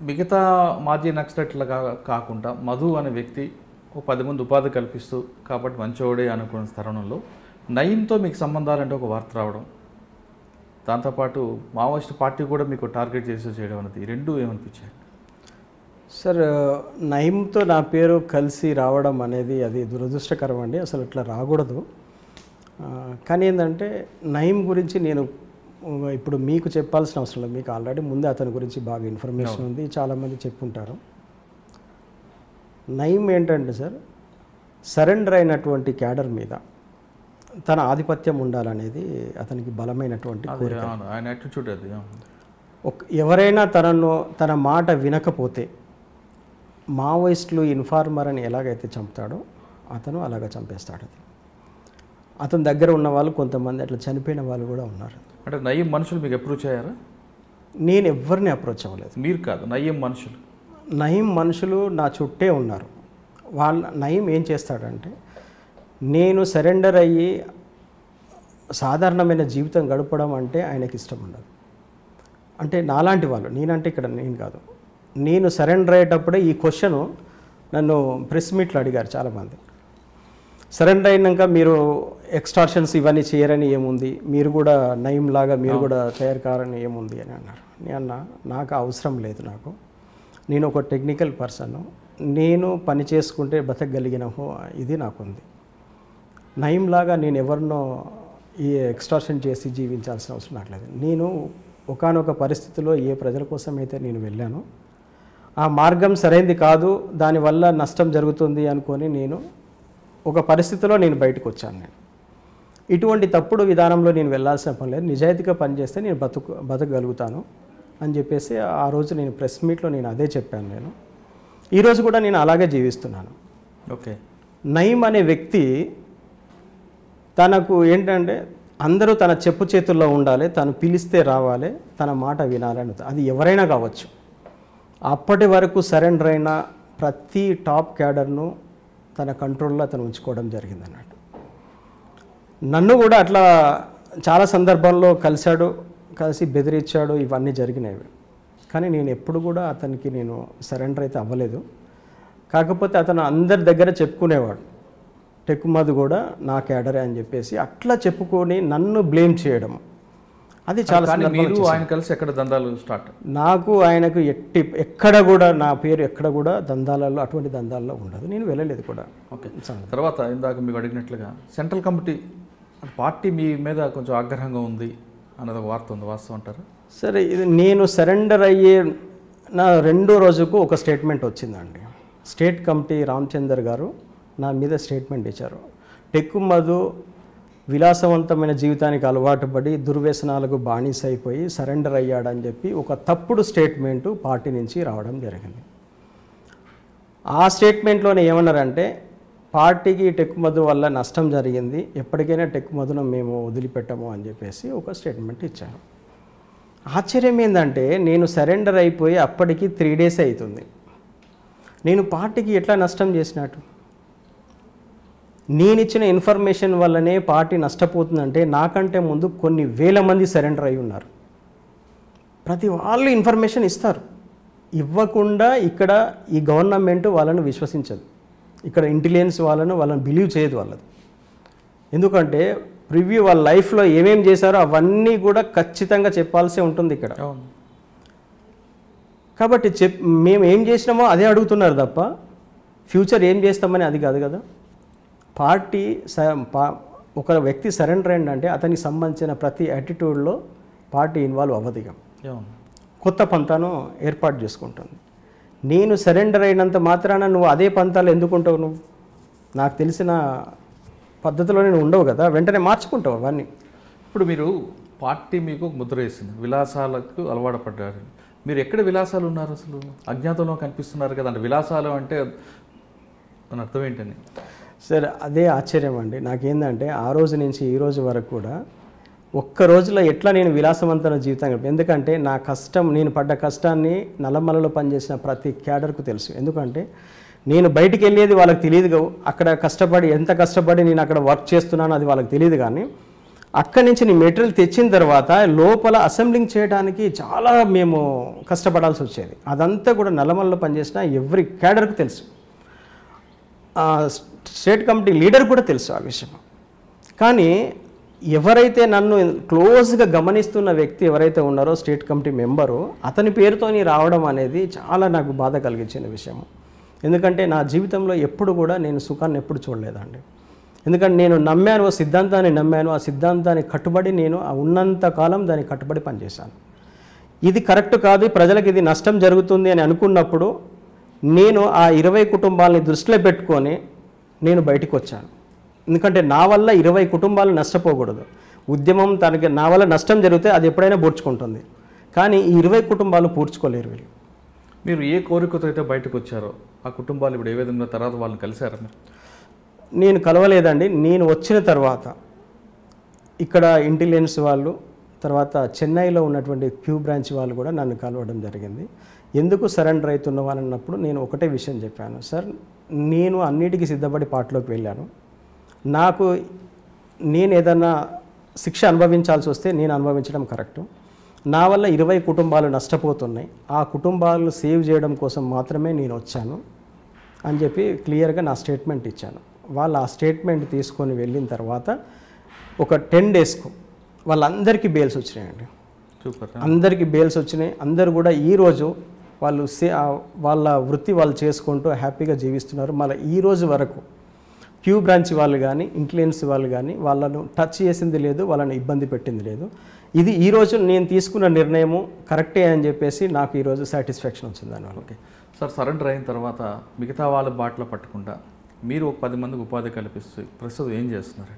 మిగతా మాజీ నక్సలెట్ల కాకుండా మధు అనే వ్యక్తి ఓ పది మంది ఉపాధి కల్పిస్తూ కాబట్టి మంచోడే అనుకున్న తరుణంలో నయంతో మీకు సంబంధాలంటే ఒక వార్త రావడం దాంతోపాటు మావోయిస్ట్ పార్టీ కూడా మీకు టార్గెట్ చేసి చేయడం అనేది రెండు ఏమనిపించాయి సార్ నయంతో నా పేరు కలిసి రావడం అనేది అది దురదృష్టకరం అండి అసలు ఇట్లా రాకూడదు కానీ ఏంటంటే నయం గురించి నేను ఇప్పుడు మీకు చెప్పాల్సిన అవసరం లేదు మీకు ఆల్రెడీ ముందే అతని గురించి బాగా ఇన్ఫర్మేషన్ ఉంది చాలామంది చెప్పుంటారు నయం ఏంటంటే సార్ సరెండర్ అయినటువంటి క్యాడర్ మీద తన ఆధిపత్యం ఉండాలనేది అతనికి బలమైనటువంటి కోరిక ఎవరైనా తనను తన మాట వినకపోతే మావోయిస్టులు ఇన్ఫార్మర్ అని ఎలాగైతే చంపుతాడో అతను అలాగ చంపేస్తాడు అతని దగ్గర ఉన్న వాళ్ళు కొంతమంది అట్లా చనిపోయిన వాళ్ళు కూడా ఉన్నారు అంటే నయ్యం మనుషులు మీకు అప్రోచ్ అయ్యారా నేను ఎవరిని అప్రోచ్ అవ్వలేదు మీరు కాదు నయ్యం మనుషులు నయం మనుషులు నా చుట్టే ఉన్నారు వాళ్ళ నయం ఏం చేస్తాడంటే నేను సరెండర్ అయ్యి సాధారణమైన జీవితం గడపడం అంటే ఆయనకి ఇష్టం ఉండదు అంటే నాలాంటి వాళ్ళు నేనంటే ఇక్కడ నేను కాదు నేను సరెండర్ అయ్యేటప్పుడే ఈ క్వశ్చను నన్ను ప్రెస్ మీట్లో అడిగారు చాలామంది సరెండర్ అయినాక మీరు ఎక్స్టార్షన్స్ ఇవన్నీ చేయరని ఏముంది మీరు కూడా నయం లాగా మీరు కూడా తయారు కావాలని ఏముంది అని అన్నారు నేను అన్న నాకు అవసరం లేదు నాకు నేను ఒక టెక్నికల్ పర్సన్ నేను పని చేసుకుంటే బతకగలిగిన ఇది నాకుంది లాగా నేను ఎవరినో ఈ ఎక్స్ట్రాషన్ చేసి జీవించాల్సిన అవసరం నాకు లేదు నేను ఒకనొక పరిస్థితిలో ఏ ప్రజల కోసం అయితే నేను వెళ్ళాను ఆ మార్గం సరైనది కాదు దానివల్ల నష్టం జరుగుతుంది అనుకొని నేను ఒక పరిస్థితిలో నేను బయటకు వచ్చాను నేను ఇటువంటి తప్పుడు విధానంలో నేను వెళ్ళాల్సిన పని లేదు నిజాయితీగా పనిచేస్తే నేను బతుకు బతకగలుగుతాను అని చెప్పేసి ఆ రోజు నేను ప్రెస్ మీట్లో నేను అదే చెప్పాను నేను ఈరోజు కూడా నేను అలాగే జీవిస్తున్నాను ఓకే నయీం అనే వ్యక్తి తనకు ఏంటంటే అందరూ తన చెప్పు చేతుల్లో ఉండాలి తను పిలిస్తే రావాలి తన మాట వినాలని అది ఎవరైనా కావచ్చు అప్పటి వరకు సరెండర్ అయిన ప్రతి టాప్ క్యాడర్ను తన కంట్రోల్లో అతను ఉంచుకోవడం జరిగిందన్నట్టు నన్ను కూడా అట్లా చాలా సందర్భాల్లో కలిశాడు కలిసి బెదిరించాడు ఇవన్నీ జరిగినవి కానీ నేను ఎప్పుడు కూడా అతనికి నేను సరెండర్ అయితే అవ్వలేదు కాకపోతే అతను అందరి దగ్గర చెప్పుకునేవాడు టెక్కుమది కూడా నా క్యాడరే అని చెప్పేసి అట్లా చెప్పుకొని నన్ను బ్లేమ్ చేయడం అది చాలా మీరు ఆయన కలిసి ఎక్కడ దందాలు స్టార్ట్ నాకు ఆయనకు ఎట్టి ఎక్కడ కూడా నా పేరు ఎక్కడ కూడా దందాలలో అటువంటి దందాల్లో ఉండదు నేను వెళ్ళలేదు కూడా ఓకే తర్వాత ఇందాక మీకు అడిగినట్లుగా సెంట్రల్ కమిటీ పార్టీ మీ మీద కొంచెం ఆగ్రహంగా ఉంది అన్నది ఒక వార్త ఉంది వాస్తవం అంటారు సరే ఇది నేను సరెండర్ అయ్యే నా రెండో రోజుకు ఒక స్టేట్మెంట్ వచ్చిందండి స్టేట్ కమిటీ రామచందర్ గారు నా మీద స్టేట్మెంట్ ఇచ్చారు టెక్కు మధు విలాసవంతమైన జీవితానికి అలవాటు పడి దుర్వ్యసనాలకు బానిసైపోయి సరెండర్ అయ్యాడని చెప్పి ఒక తప్పుడు స్టేట్మెంటు పార్టీ నుంచి రావడం జరిగింది ఆ స్టేట్మెంట్లోనే ఏమన్నారంటే పార్టీకి టెక్ మధు వల్ల నష్టం జరిగింది ఎప్పటికైనా టెక్ మధును మేము వదిలిపెట్టము అని చెప్పేసి ఒక స్టేట్మెంట్ ఇచ్చాను ఆశ్చర్యం ఏంటంటే నేను సరెండర్ అయిపోయి అప్పటికి త్రీ డేస్ అవుతుంది నేను పార్టీకి ఎట్లా నష్టం చేసినట్టు నేను ఇచ్చిన ఇన్ఫర్మేషన్ వల్లనే పార్టీ నష్టపోతుందంటే నాకంటే ముందు కొన్ని వేల మంది సరెండర్ అయి ఉన్నారు ప్రతి వాళ్ళు ఇన్ఫర్మేషన్ ఇస్తారు ఇవ్వకుండా ఇక్కడ ఈ గవర్నమెంట్ వాళ్ళను విశ్వసించదు ఇక్కడ ఇంటెలిజెన్స్ వాళ్ళను వాళ్ళని బిలీవ్ చేయదు వాళ్ళది ఎందుకంటే ప్రివ్యూ వాళ్ళ లైఫ్లో ఏమేం చేశారో అవన్నీ కూడా ఖచ్చితంగా చెప్పాల్సి ఉంటుంది ఇక్కడ కాబట్టి చెప్ మేము ఏం చేసినామో అదే అడుగుతున్నారు తప్ప ఫ్యూచర్ ఏం చేస్తామని అది కాదు కదా పార్టీ ఒక వ్యక్తి సరెండర్ అంటే అతనికి సంబంధించిన ప్రతి యాటిట్యూడ్లో పార్టీ ఇన్వాల్వ్ అవ్వదు కొత్త పంతాను ఏర్పాటు చేసుకుంటుంది నేను సరెండర్ అయినంత మాత్రాన నువ్వు అదే పంతాలు ఎందుకుంటావు నువ్వు నాకు తెలిసిన పద్ధతిలో నేను ఉండవు కదా వెంటనే మార్చుకుంటావు అవన్నీ ఇప్పుడు మీరు పార్టీ మీకు ముద్ర వేసింది విలాసాలకు అలవాటు పడ్డారు మీరు ఎక్కడ విలాసాలు ఉన్నారు అసలు అజ్ఞాతంలో కనిపిస్తున్నారు కదా అంటే విలాసాలు అంటే అర్థం ఏంటని సరే అదే ఆశ్చర్యం అండి నాకేందంటే ఆ రోజు నుంచి ఈ రోజు వరకు కూడా ఒక్క రోజులో ఎట్లా నేను విలాసవంతమైన జీవితం గడిపి ఎందుకంటే నా కష్టం నేను పడ్డ కష్టాన్ని నల్లమలలో పనిచేసిన ప్రతి క్యాడర్కు తెలుసు ఎందుకంటే నేను బయటికి వెళ్ళేది వాళ్ళకి తెలియదు అక్కడ కష్టపడి ఎంత కష్టపడి నేను అక్కడ వర్క్ చేస్తున్నానో అది వాళ్ళకి తెలియదు కానీ అక్కడి నుంచి నీ మెటీరియల్ తెచ్చిన తర్వాత లోపల అసెంబ్లింగ్ చేయడానికి చాలా మేము కష్టపడాల్సి వచ్చేది అదంతా కూడా నల్లమలలో పనిచేసిన ఎవ్రీ క్యాడర్కు తెలుసు స్టేట్ కమిటీ లీడర్ కూడా తెలుసు ఆ విషయం కానీ ఎవరైతే నన్ను క్లోజ్గా గమనిస్తున్న వ్యక్తి ఎవరైతే ఉన్నారో స్టేట్ కమిటీ మెంబరు అతని పేరుతోని రావడం అనేది చాలా నాకు బాధ కలిగించిన విషయం ఎందుకంటే నా జీవితంలో ఎప్పుడు కూడా నేను సుఖాన్ని ఎప్పుడు చూడలేదండి ఎందుకంటే నేను నమ్మాను సిద్ధాంతాన్ని నమ్మాను ఆ సిద్ధాంతాన్ని కట్టుబడి నేను ఉన్నంత కాలం దాన్ని కట్టుబడి పనిచేశాను ఇది కరెక్ట్ కాదు ప్రజలకు ఇది నష్టం జరుగుతుంది అని అనుకున్నప్పుడు నేను ఆ ఇరవై కుటుంబాలని దృష్టిలో పెట్టుకొని నేను బయటకు వచ్చాను ఎందుకంటే నా వల్ల ఇరవై కుటుంబాలు నష్టపోకూడదు ఉద్యమం తనకి నా వల్ల నష్టం జరిగితే అది ఎప్పుడైనా పూడ్చుకుంటుంది కానీ ఈ ఇరవై కుటుంబాలు పూడ్చుకోలేరు వీళ్ళు మీరు ఏ కోరికతో అయితే బయటకు వచ్చారో ఆ కుటుంబాలు ఇప్పుడు ఏ విధంగా తర్వాత వాళ్ళని కలిశారా నేను కలవలేదండి నేను వచ్చిన తర్వాత ఇక్కడ ఇంటెలిజెన్స్ వాళ్ళు తర్వాత చెన్నైలో ఉన్నటువంటి క్యూ బ్రాంచ్ వాళ్ళు కూడా నన్ను కలవడం జరిగింది ఎందుకు సరెండర్ అవుతున్న వాళ్ళన్నప్పుడు నేను ఒకటే విషయం చెప్పాను సార్ నేను అన్నిటికీ సిద్ధపడి పాటలోకి వెళ్ళాను నాకు నేను ఏదన్నా శిక్ష అనుభవించాల్సి వస్తే నేను అనుభవించడం కరెక్టు నా వల్ల ఇరవై కుటుంబాలు నష్టపోతున్నాయి ఆ కుటుంబాలు సేవ్ చేయడం కోసం మాత్రమే నేను వచ్చాను అని చెప్పి క్లియర్గా నా స్టేట్మెంట్ ఇచ్చాను వాళ్ళు ఆ స్టేట్మెంట్ తీసుకొని వెళ్ళిన తర్వాత ఒక టెన్ డేస్కు వాళ్ళందరికీ బెయిల్స్ వచ్చినాయండి అందరికీ బెయిల్స్ వచ్చినాయి అందరు కూడా ఈరోజు వాళ్ళు సే వాళ్ళ వృత్తి వాళ్ళు చేసుకుంటూ హ్యాపీగా జీవిస్తున్నారు మళ్ళీ ఈ రోజు వరకు క్యూ బ్రాంచ్ వాళ్ళు కానీ ఇంక్లియన్స్ వాళ్ళు కానీ వాళ్ళను టచ్ చేసింది లేదు వాళ్ళని ఇబ్బంది పెట్టింది లేదు ఇది ఈరోజు నేను తీసుకున్న నిర్ణయము కరెక్టే అని చెప్పేసి నాకు ఈరోజు సాటిస్ఫాక్షన్ వచ్చింది దానివల్ల సార్ సరెండర్ అయిన తర్వాత మిగతా వాళ్ళ బాటలో పట్టకుండా మీరు ఒక పది మందికి ఉపాధి కల్పిస్తే ప్రస్తుతం ఏం చేస్తున్నారు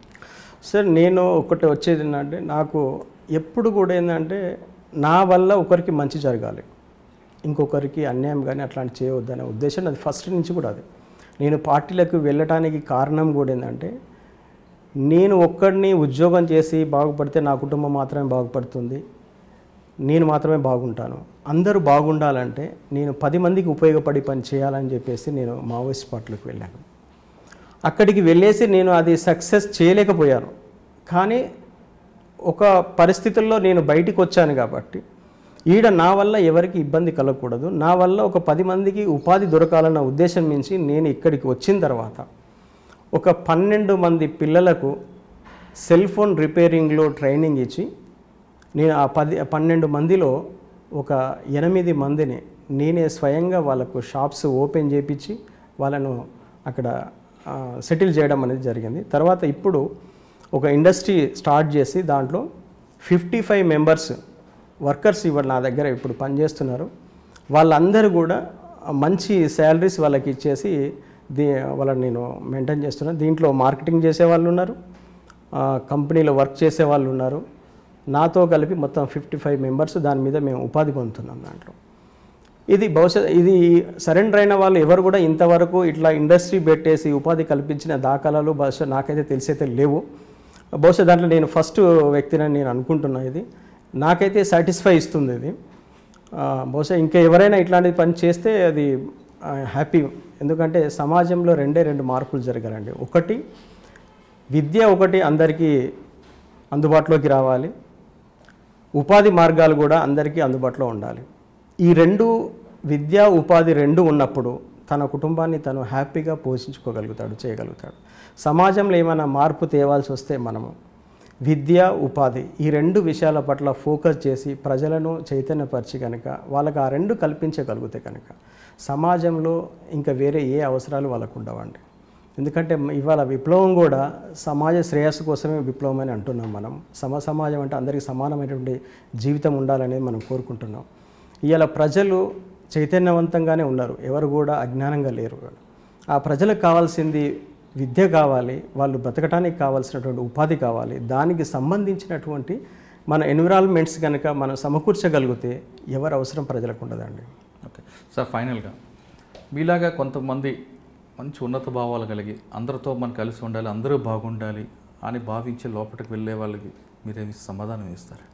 సార్ నేను ఒకటి వచ్చేది ఏంటంటే నాకు ఎప్పుడు కూడా ఏంటంటే నా వల్ల ఒకరికి మంచి జరగాలి ఇంకొకరికి అన్యాయం కానీ అట్లాంటి చేయవద్దనే ఉద్దేశం అది ఫస్ట్ నుంచి కూడా అది నేను పార్టీలకు వెళ్ళటానికి కారణం కూడా ఏంటంటే నేను ఒక్కడిని ఉద్యోగం చేసి బాగుపడితే నా కుటుంబం మాత్రమే బాగుపడుతుంది నేను మాత్రమే బాగుంటాను అందరూ బాగుండాలంటే నేను పది మందికి ఉపయోగపడి పని చేయాలని చెప్పేసి నేను మావోయిస్ట్ పార్టీలకు వెళ్ళాను అక్కడికి వెళ్ళేసి నేను అది సక్సెస్ చేయలేకపోయాను కానీ ఒక పరిస్థితుల్లో నేను బయటికి వచ్చాను కాబట్టి ఈడ నా వల్ల ఎవరికి ఇబ్బంది కలగకూడదు నా వల్ల ఒక పది మందికి ఉపాధి దొరకాలన్న ఉద్దేశం మించి నేను ఇక్కడికి వచ్చిన తర్వాత ఒక పన్నెండు మంది పిల్లలకు సెల్ ఫోన్ రిపేరింగ్లో ట్రైనింగ్ ఇచ్చి నేను ఆ పది పన్నెండు మందిలో ఒక ఎనిమిది మందిని నేనే స్వయంగా వాళ్ళకు షాప్స్ ఓపెన్ చేపించి వాళ్ళను అక్కడ సెటిల్ చేయడం అనేది జరిగింది తర్వాత ఇప్పుడు ఒక ఇండస్ట్రీ స్టార్ట్ చేసి దాంట్లో ఫిఫ్టీ ఫైవ్ మెంబర్స్ వర్కర్స్ ఇవాళ నా దగ్గర ఇప్పుడు పనిచేస్తున్నారు వాళ్ళందరూ కూడా మంచి శాలరీస్ వాళ్ళకి ఇచ్చేసి దీ వాళ్ళని నేను మెయింటైన్ చేస్తున్నాను దీంట్లో మార్కెటింగ్ చేసే వాళ్ళు ఉన్నారు కంపెనీలో వర్క్ చేసే వాళ్ళు ఉన్నారు నాతో కలిపి మొత్తం ఫిఫ్టీ ఫైవ్ మెంబర్స్ దాని మీద మేము ఉపాధి పొందుతున్నాం దాంట్లో ఇది భవిష్యత్ ఇది సరెండర్ అయిన వాళ్ళు ఎవరు కూడా ఇంతవరకు ఇట్లా ఇండస్ట్రీ పెట్టేసి ఉపాధి కల్పించిన దాఖలాలు బహుశా నాకైతే తెలిసైతే లేవు బహుశా దాంట్లో నేను ఫస్ట్ వ్యక్తిని నేను అనుకుంటున్నాను ఇది నాకైతే సాటిస్ఫై ఇస్తుంది అది బహుశా ఇంకా ఎవరైనా ఇట్లాంటి పని చేస్తే అది హ్యాపీ ఎందుకంటే సమాజంలో రెండే రెండు మార్పులు జరగాలండి ఒకటి విద్య ఒకటి అందరికీ అందుబాటులోకి రావాలి ఉపాధి మార్గాలు కూడా అందరికీ అందుబాటులో ఉండాలి ఈ రెండు విద్య ఉపాధి రెండు ఉన్నప్పుడు తన కుటుంబాన్ని తను హ్యాపీగా పోషించుకోగలుగుతాడు చేయగలుగుతాడు సమాజంలో ఏమైనా మార్పు తేవాల్సి వస్తే మనము విద్య ఉపాధి ఈ రెండు విషయాల పట్ల ఫోకస్ చేసి ప్రజలను చైతన్యపరిచి కనుక వాళ్ళకి ఆ రెండు కల్పించగలిగితే కనుక సమాజంలో ఇంకా వేరే ఏ అవసరాలు వాళ్ళకు ఉండవండి ఎందుకంటే ఇవాళ విప్లవం కూడా సమాజ శ్రేయస్సు కోసమే విప్లవం అని అంటున్నాం మనం సమ సమాజం అంటే అందరికీ సమానమైనటువంటి జీవితం ఉండాలనేది మనం కోరుకుంటున్నాం ఇవాళ ప్రజలు చైతన్యవంతంగానే ఉన్నారు ఎవరు కూడా అజ్ఞానంగా లేరు ఆ ప్రజలకు కావాల్సింది విద్య కావాలి వాళ్ళు బ్రతకటానికి కావాల్సినటువంటి ఉపాధి కావాలి దానికి సంబంధించినటువంటి మన ఎన్విరాన్మెంట్స్ కనుక మనం సమకూర్చగలిగితే ఎవరు అవసరం ప్రజలకు ఉండదండి ఓకే సార్ ఫైనల్గా మీలాగా కొంతమంది మంచి ఉన్నత భావాలు కలిగి అందరితో మనం కలిసి ఉండాలి అందరూ బాగుండాలి అని భావించి లోపలికి వెళ్ళే వాళ్ళకి మీరేమి సమాధానం ఇస్తారు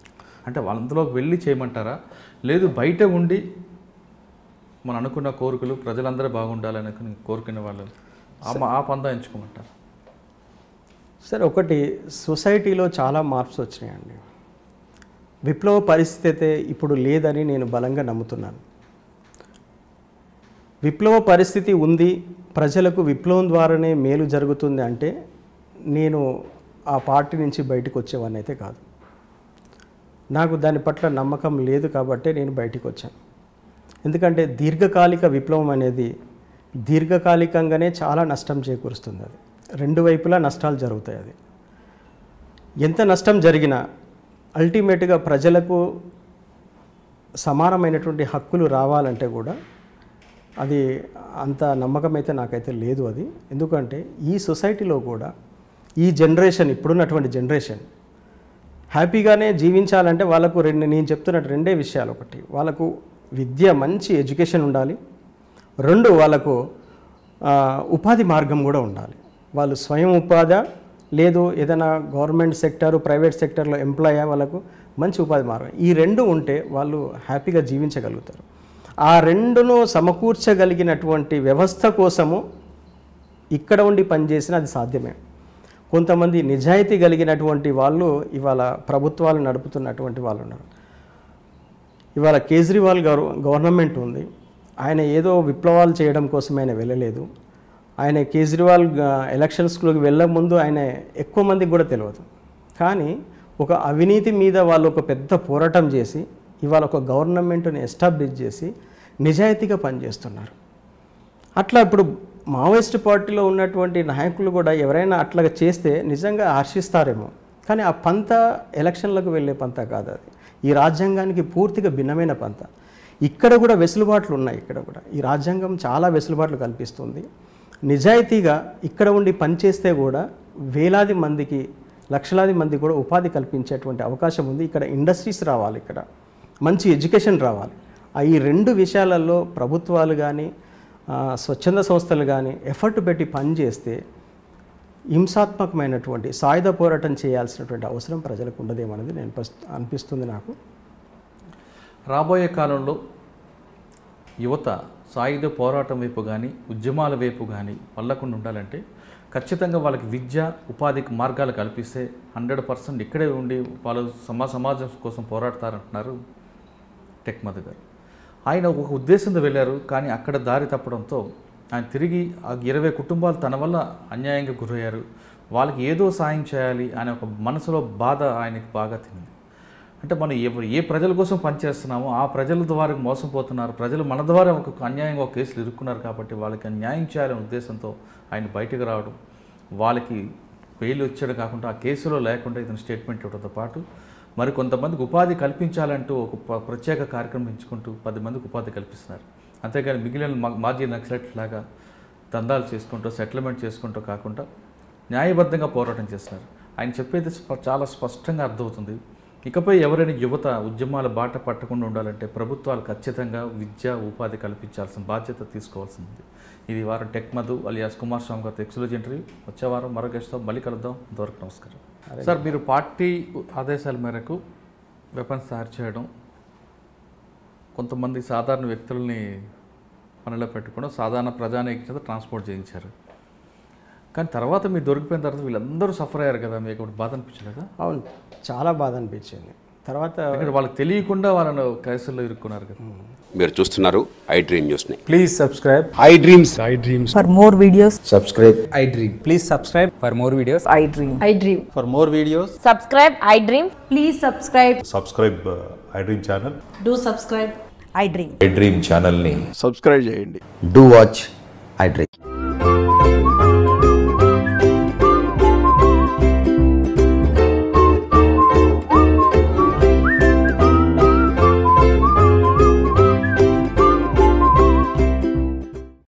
అంటే వాళ్ళందులో వెళ్ళి చేయమంటారా లేదు బయట ఉండి మనం అనుకున్న కోరికలు ప్రజలందరూ బాగుండాలని కోరుకునే వాళ్ళు ఆ పంద ఎంచుకోమంటారు సార్ ఒకటి సొసైటీలో చాలా మార్పుస్ వచ్చినాయండి విప్లవ పరిస్థితి అయితే ఇప్పుడు లేదని నేను బలంగా నమ్ముతున్నాను విప్లవ పరిస్థితి ఉంది ప్రజలకు విప్లవం ద్వారానే మేలు జరుగుతుంది అంటే నేను ఆ పార్టీ నుంచి బయటకు వచ్చేవాడిని అయితే కాదు నాకు దాని పట్ల నమ్మకం లేదు కాబట్టే నేను బయటకు వచ్చాను ఎందుకంటే దీర్ఘకాలిక విప్లవం అనేది దీర్ఘకాలికంగానే చాలా నష్టం చేకూరుస్తుంది అది రెండు వైపులా నష్టాలు జరుగుతాయి అది ఎంత నష్టం జరిగినా అల్టిమేట్గా ప్రజలకు సమానమైనటువంటి హక్కులు రావాలంటే కూడా అది అంత నమ్మకం అయితే నాకైతే లేదు అది ఎందుకంటే ఈ సొసైటీలో కూడా ఈ జనరేషన్ ఇప్పుడున్నటువంటి జనరేషన్ హ్యాపీగానే జీవించాలంటే వాళ్ళకు రెండు నేను చెప్తున్నట్టు రెండే విషయాలు ఒకటి వాళ్ళకు విద్య మంచి ఎడ్యుకేషన్ ఉండాలి రెండు వాళ్ళకు ఉపాధి మార్గం కూడా ఉండాలి వాళ్ళు స్వయం ఉపాధి లేదు ఏదైనా గవర్నమెంట్ సెక్టర్ ప్రైవేట్ సెక్టర్లో ఎంప్లాయ్ వాళ్ళకు మంచి ఉపాధి మార్గం ఈ రెండు ఉంటే వాళ్ళు హ్యాపీగా జీవించగలుగుతారు ఆ రెండును సమకూర్చగలిగినటువంటి వ్యవస్థ కోసము ఇక్కడ ఉండి పనిచేసిన అది సాధ్యమే కొంతమంది నిజాయితీ కలిగినటువంటి వాళ్ళు ఇవాళ ప్రభుత్వాలు నడుపుతున్నటువంటి వాళ్ళు ఉన్నారు ఇవాళ కేజ్రీవాల్ గారు గవర్నమెంట్ ఉంది ఆయన ఏదో విప్లవాలు చేయడం కోసం ఆయన వెళ్ళలేదు ఆయన కేజ్రీవాల్ ఎలక్షన్స్లోకి వెళ్ళే ముందు ఆయన ఎక్కువ మందికి కూడా తెలియదు కానీ ఒక అవినీతి మీద వాళ్ళు ఒక పెద్ద పోరాటం చేసి ఇవాళ ఒక గవర్నమెంట్ని ఎస్టాబ్లిష్ చేసి నిజాయితీగా పనిచేస్తున్నారు అట్లా ఇప్పుడు మావోయిస్ట్ పార్టీలో ఉన్నటువంటి నాయకులు కూడా ఎవరైనా అట్లా చేస్తే నిజంగా హర్షిస్తారేమో కానీ ఆ పంత ఎలక్షన్లకు వెళ్ళే పంత కాదు అది ఈ రాజ్యాంగానికి పూర్తిగా భిన్నమైన పంత ఇక్కడ కూడా వెసులుబాట్లు ఉన్నాయి ఇక్కడ కూడా ఈ రాజ్యాంగం చాలా వెసులుబాట్లు కల్పిస్తుంది నిజాయితీగా ఇక్కడ ఉండి పనిచేస్తే కూడా వేలాది మందికి లక్షలాది మంది కూడా ఉపాధి కల్పించేటువంటి అవకాశం ఉంది ఇక్కడ ఇండస్ట్రీస్ రావాలి ఇక్కడ మంచి ఎడ్యుకేషన్ రావాలి ఈ రెండు విషయాలలో ప్రభుత్వాలు కానీ స్వచ్ఛంద సంస్థలు కానీ ఎఫర్ట్ పెట్టి పనిచేస్తే హింసాత్మకమైనటువంటి సాయుధ పోరాటం చేయాల్సినటువంటి అవసరం ప్రజలకు ఉండదేమన్నది నేను అనిపిస్తుంది నాకు రాబోయే కాలంలో యువత సాయుధ పోరాటం వైపు కానీ ఉద్యమాల వైపు కానీ వల్లకుండా ఉండాలంటే ఖచ్చితంగా వాళ్ళకి విద్య ఉపాధికి మార్గాలు కల్పిస్తే హండ్రెడ్ పర్సెంట్ ఇక్కడే ఉండి వాళ్ళు సమా సమాజం కోసం పోరాడతారంటున్నారు టెక్మద్ గారు ఆయన ఒక ఉద్దేశంతో వెళ్ళారు కానీ అక్కడ దారి తప్పడంతో ఆయన తిరిగి ఆ ఇరవై కుటుంబాలు తన వల్ల అన్యాయంగా గురయ్యారు వాళ్ళకి ఏదో సాయం చేయాలి అనే ఒక మనసులో బాధ ఆయనకి బాగా తింది అంటే మనం ఏ ఏ ప్రజల కోసం పనిచేస్తున్నామో ఆ ప్రజల ద్వారా మోసం పోతున్నారు ప్రజలు మన ద్వారా ఒక అన్యాయంగా ఒక కేసులు ఇరుక్కున్నారు కాబట్టి వాళ్ళకి న్యాయం చేయాలనే ఉద్దేశంతో ఆయన బయటకు రావడం వాళ్ళకి బెయిల్ వచ్చాడు కాకుండా ఆ కేసులో లేకుండా ఇతను స్టేట్మెంట్ ఇవ్వడంతో పాటు మరి కొంతమందికి ఉపాధి కల్పించాలంటూ ఒక ప్రత్యేక కార్యక్రమం ఎంచుకుంటూ పది మందికి ఉపాధి కల్పిస్తున్నారు అంతేకాని మిగిలిన మాజీ నక్సలెట్ లాగా దందాలు చేసుకుంటూ సెటిల్మెంట్ చేసుకుంటూ కాకుండా న్యాయబద్ధంగా పోరాటం చేస్తున్నారు ఆయన చెప్పేది చాలా స్పష్టంగా అర్థమవుతుంది ఇకపై ఎవరైనా యువత ఉద్యమాల బాట పట్టకుండా ఉండాలంటే ప్రభుత్వాలు ఖచ్చితంగా విద్యా ఉపాధి కల్పించాల్సిన బాధ్యత తీసుకోవాల్సింది ఇది వారం టెక్ మధు అలియాస్ కుమార్ స్వామి గారి ఎక్స్లోజీ ఇంటర్వ్యూ వచ్చే వారం మరో గెస్ట్తో మళ్ళీ కలుద్దాం అంతవరకు నమస్కారం సార్ మీరు పార్టీ ఆదేశాల మేరకు వెపన్స్ తయారు చేయడం కొంతమంది సాధారణ వ్యక్తుల్ని పనిలో పెట్టుకోవడం సాధారణ ప్రజానీకం ట్రాన్స్పోర్ట్ చేయించారు కానీ తర్వాత మీరు దొరికిపోయిన తర్వాత వీళ్ళందరూ సఫర్ అయ్యారు కదా మీకు ఒకటి బాధ అనిపించలేదా అవును చాలా బాధ అనిపించింది తర్వాత వాళ్ళకి తెలియకుండా వాళ్ళను క్రైస్తవులు ఇరుక్కున్నారు కదా మీరు చూస్తున్నారు ఐ డ్రీమ్ న్యూస్ ని please subscribe I dreams I dreams for more videos subscribe I dream please subscribe for more videos I dream I dream for more videos subscribe I dream please subscribe subscribe uh, I dream channel do subscribe I dream I dream channel ని subscribe చేయండి do watch I dream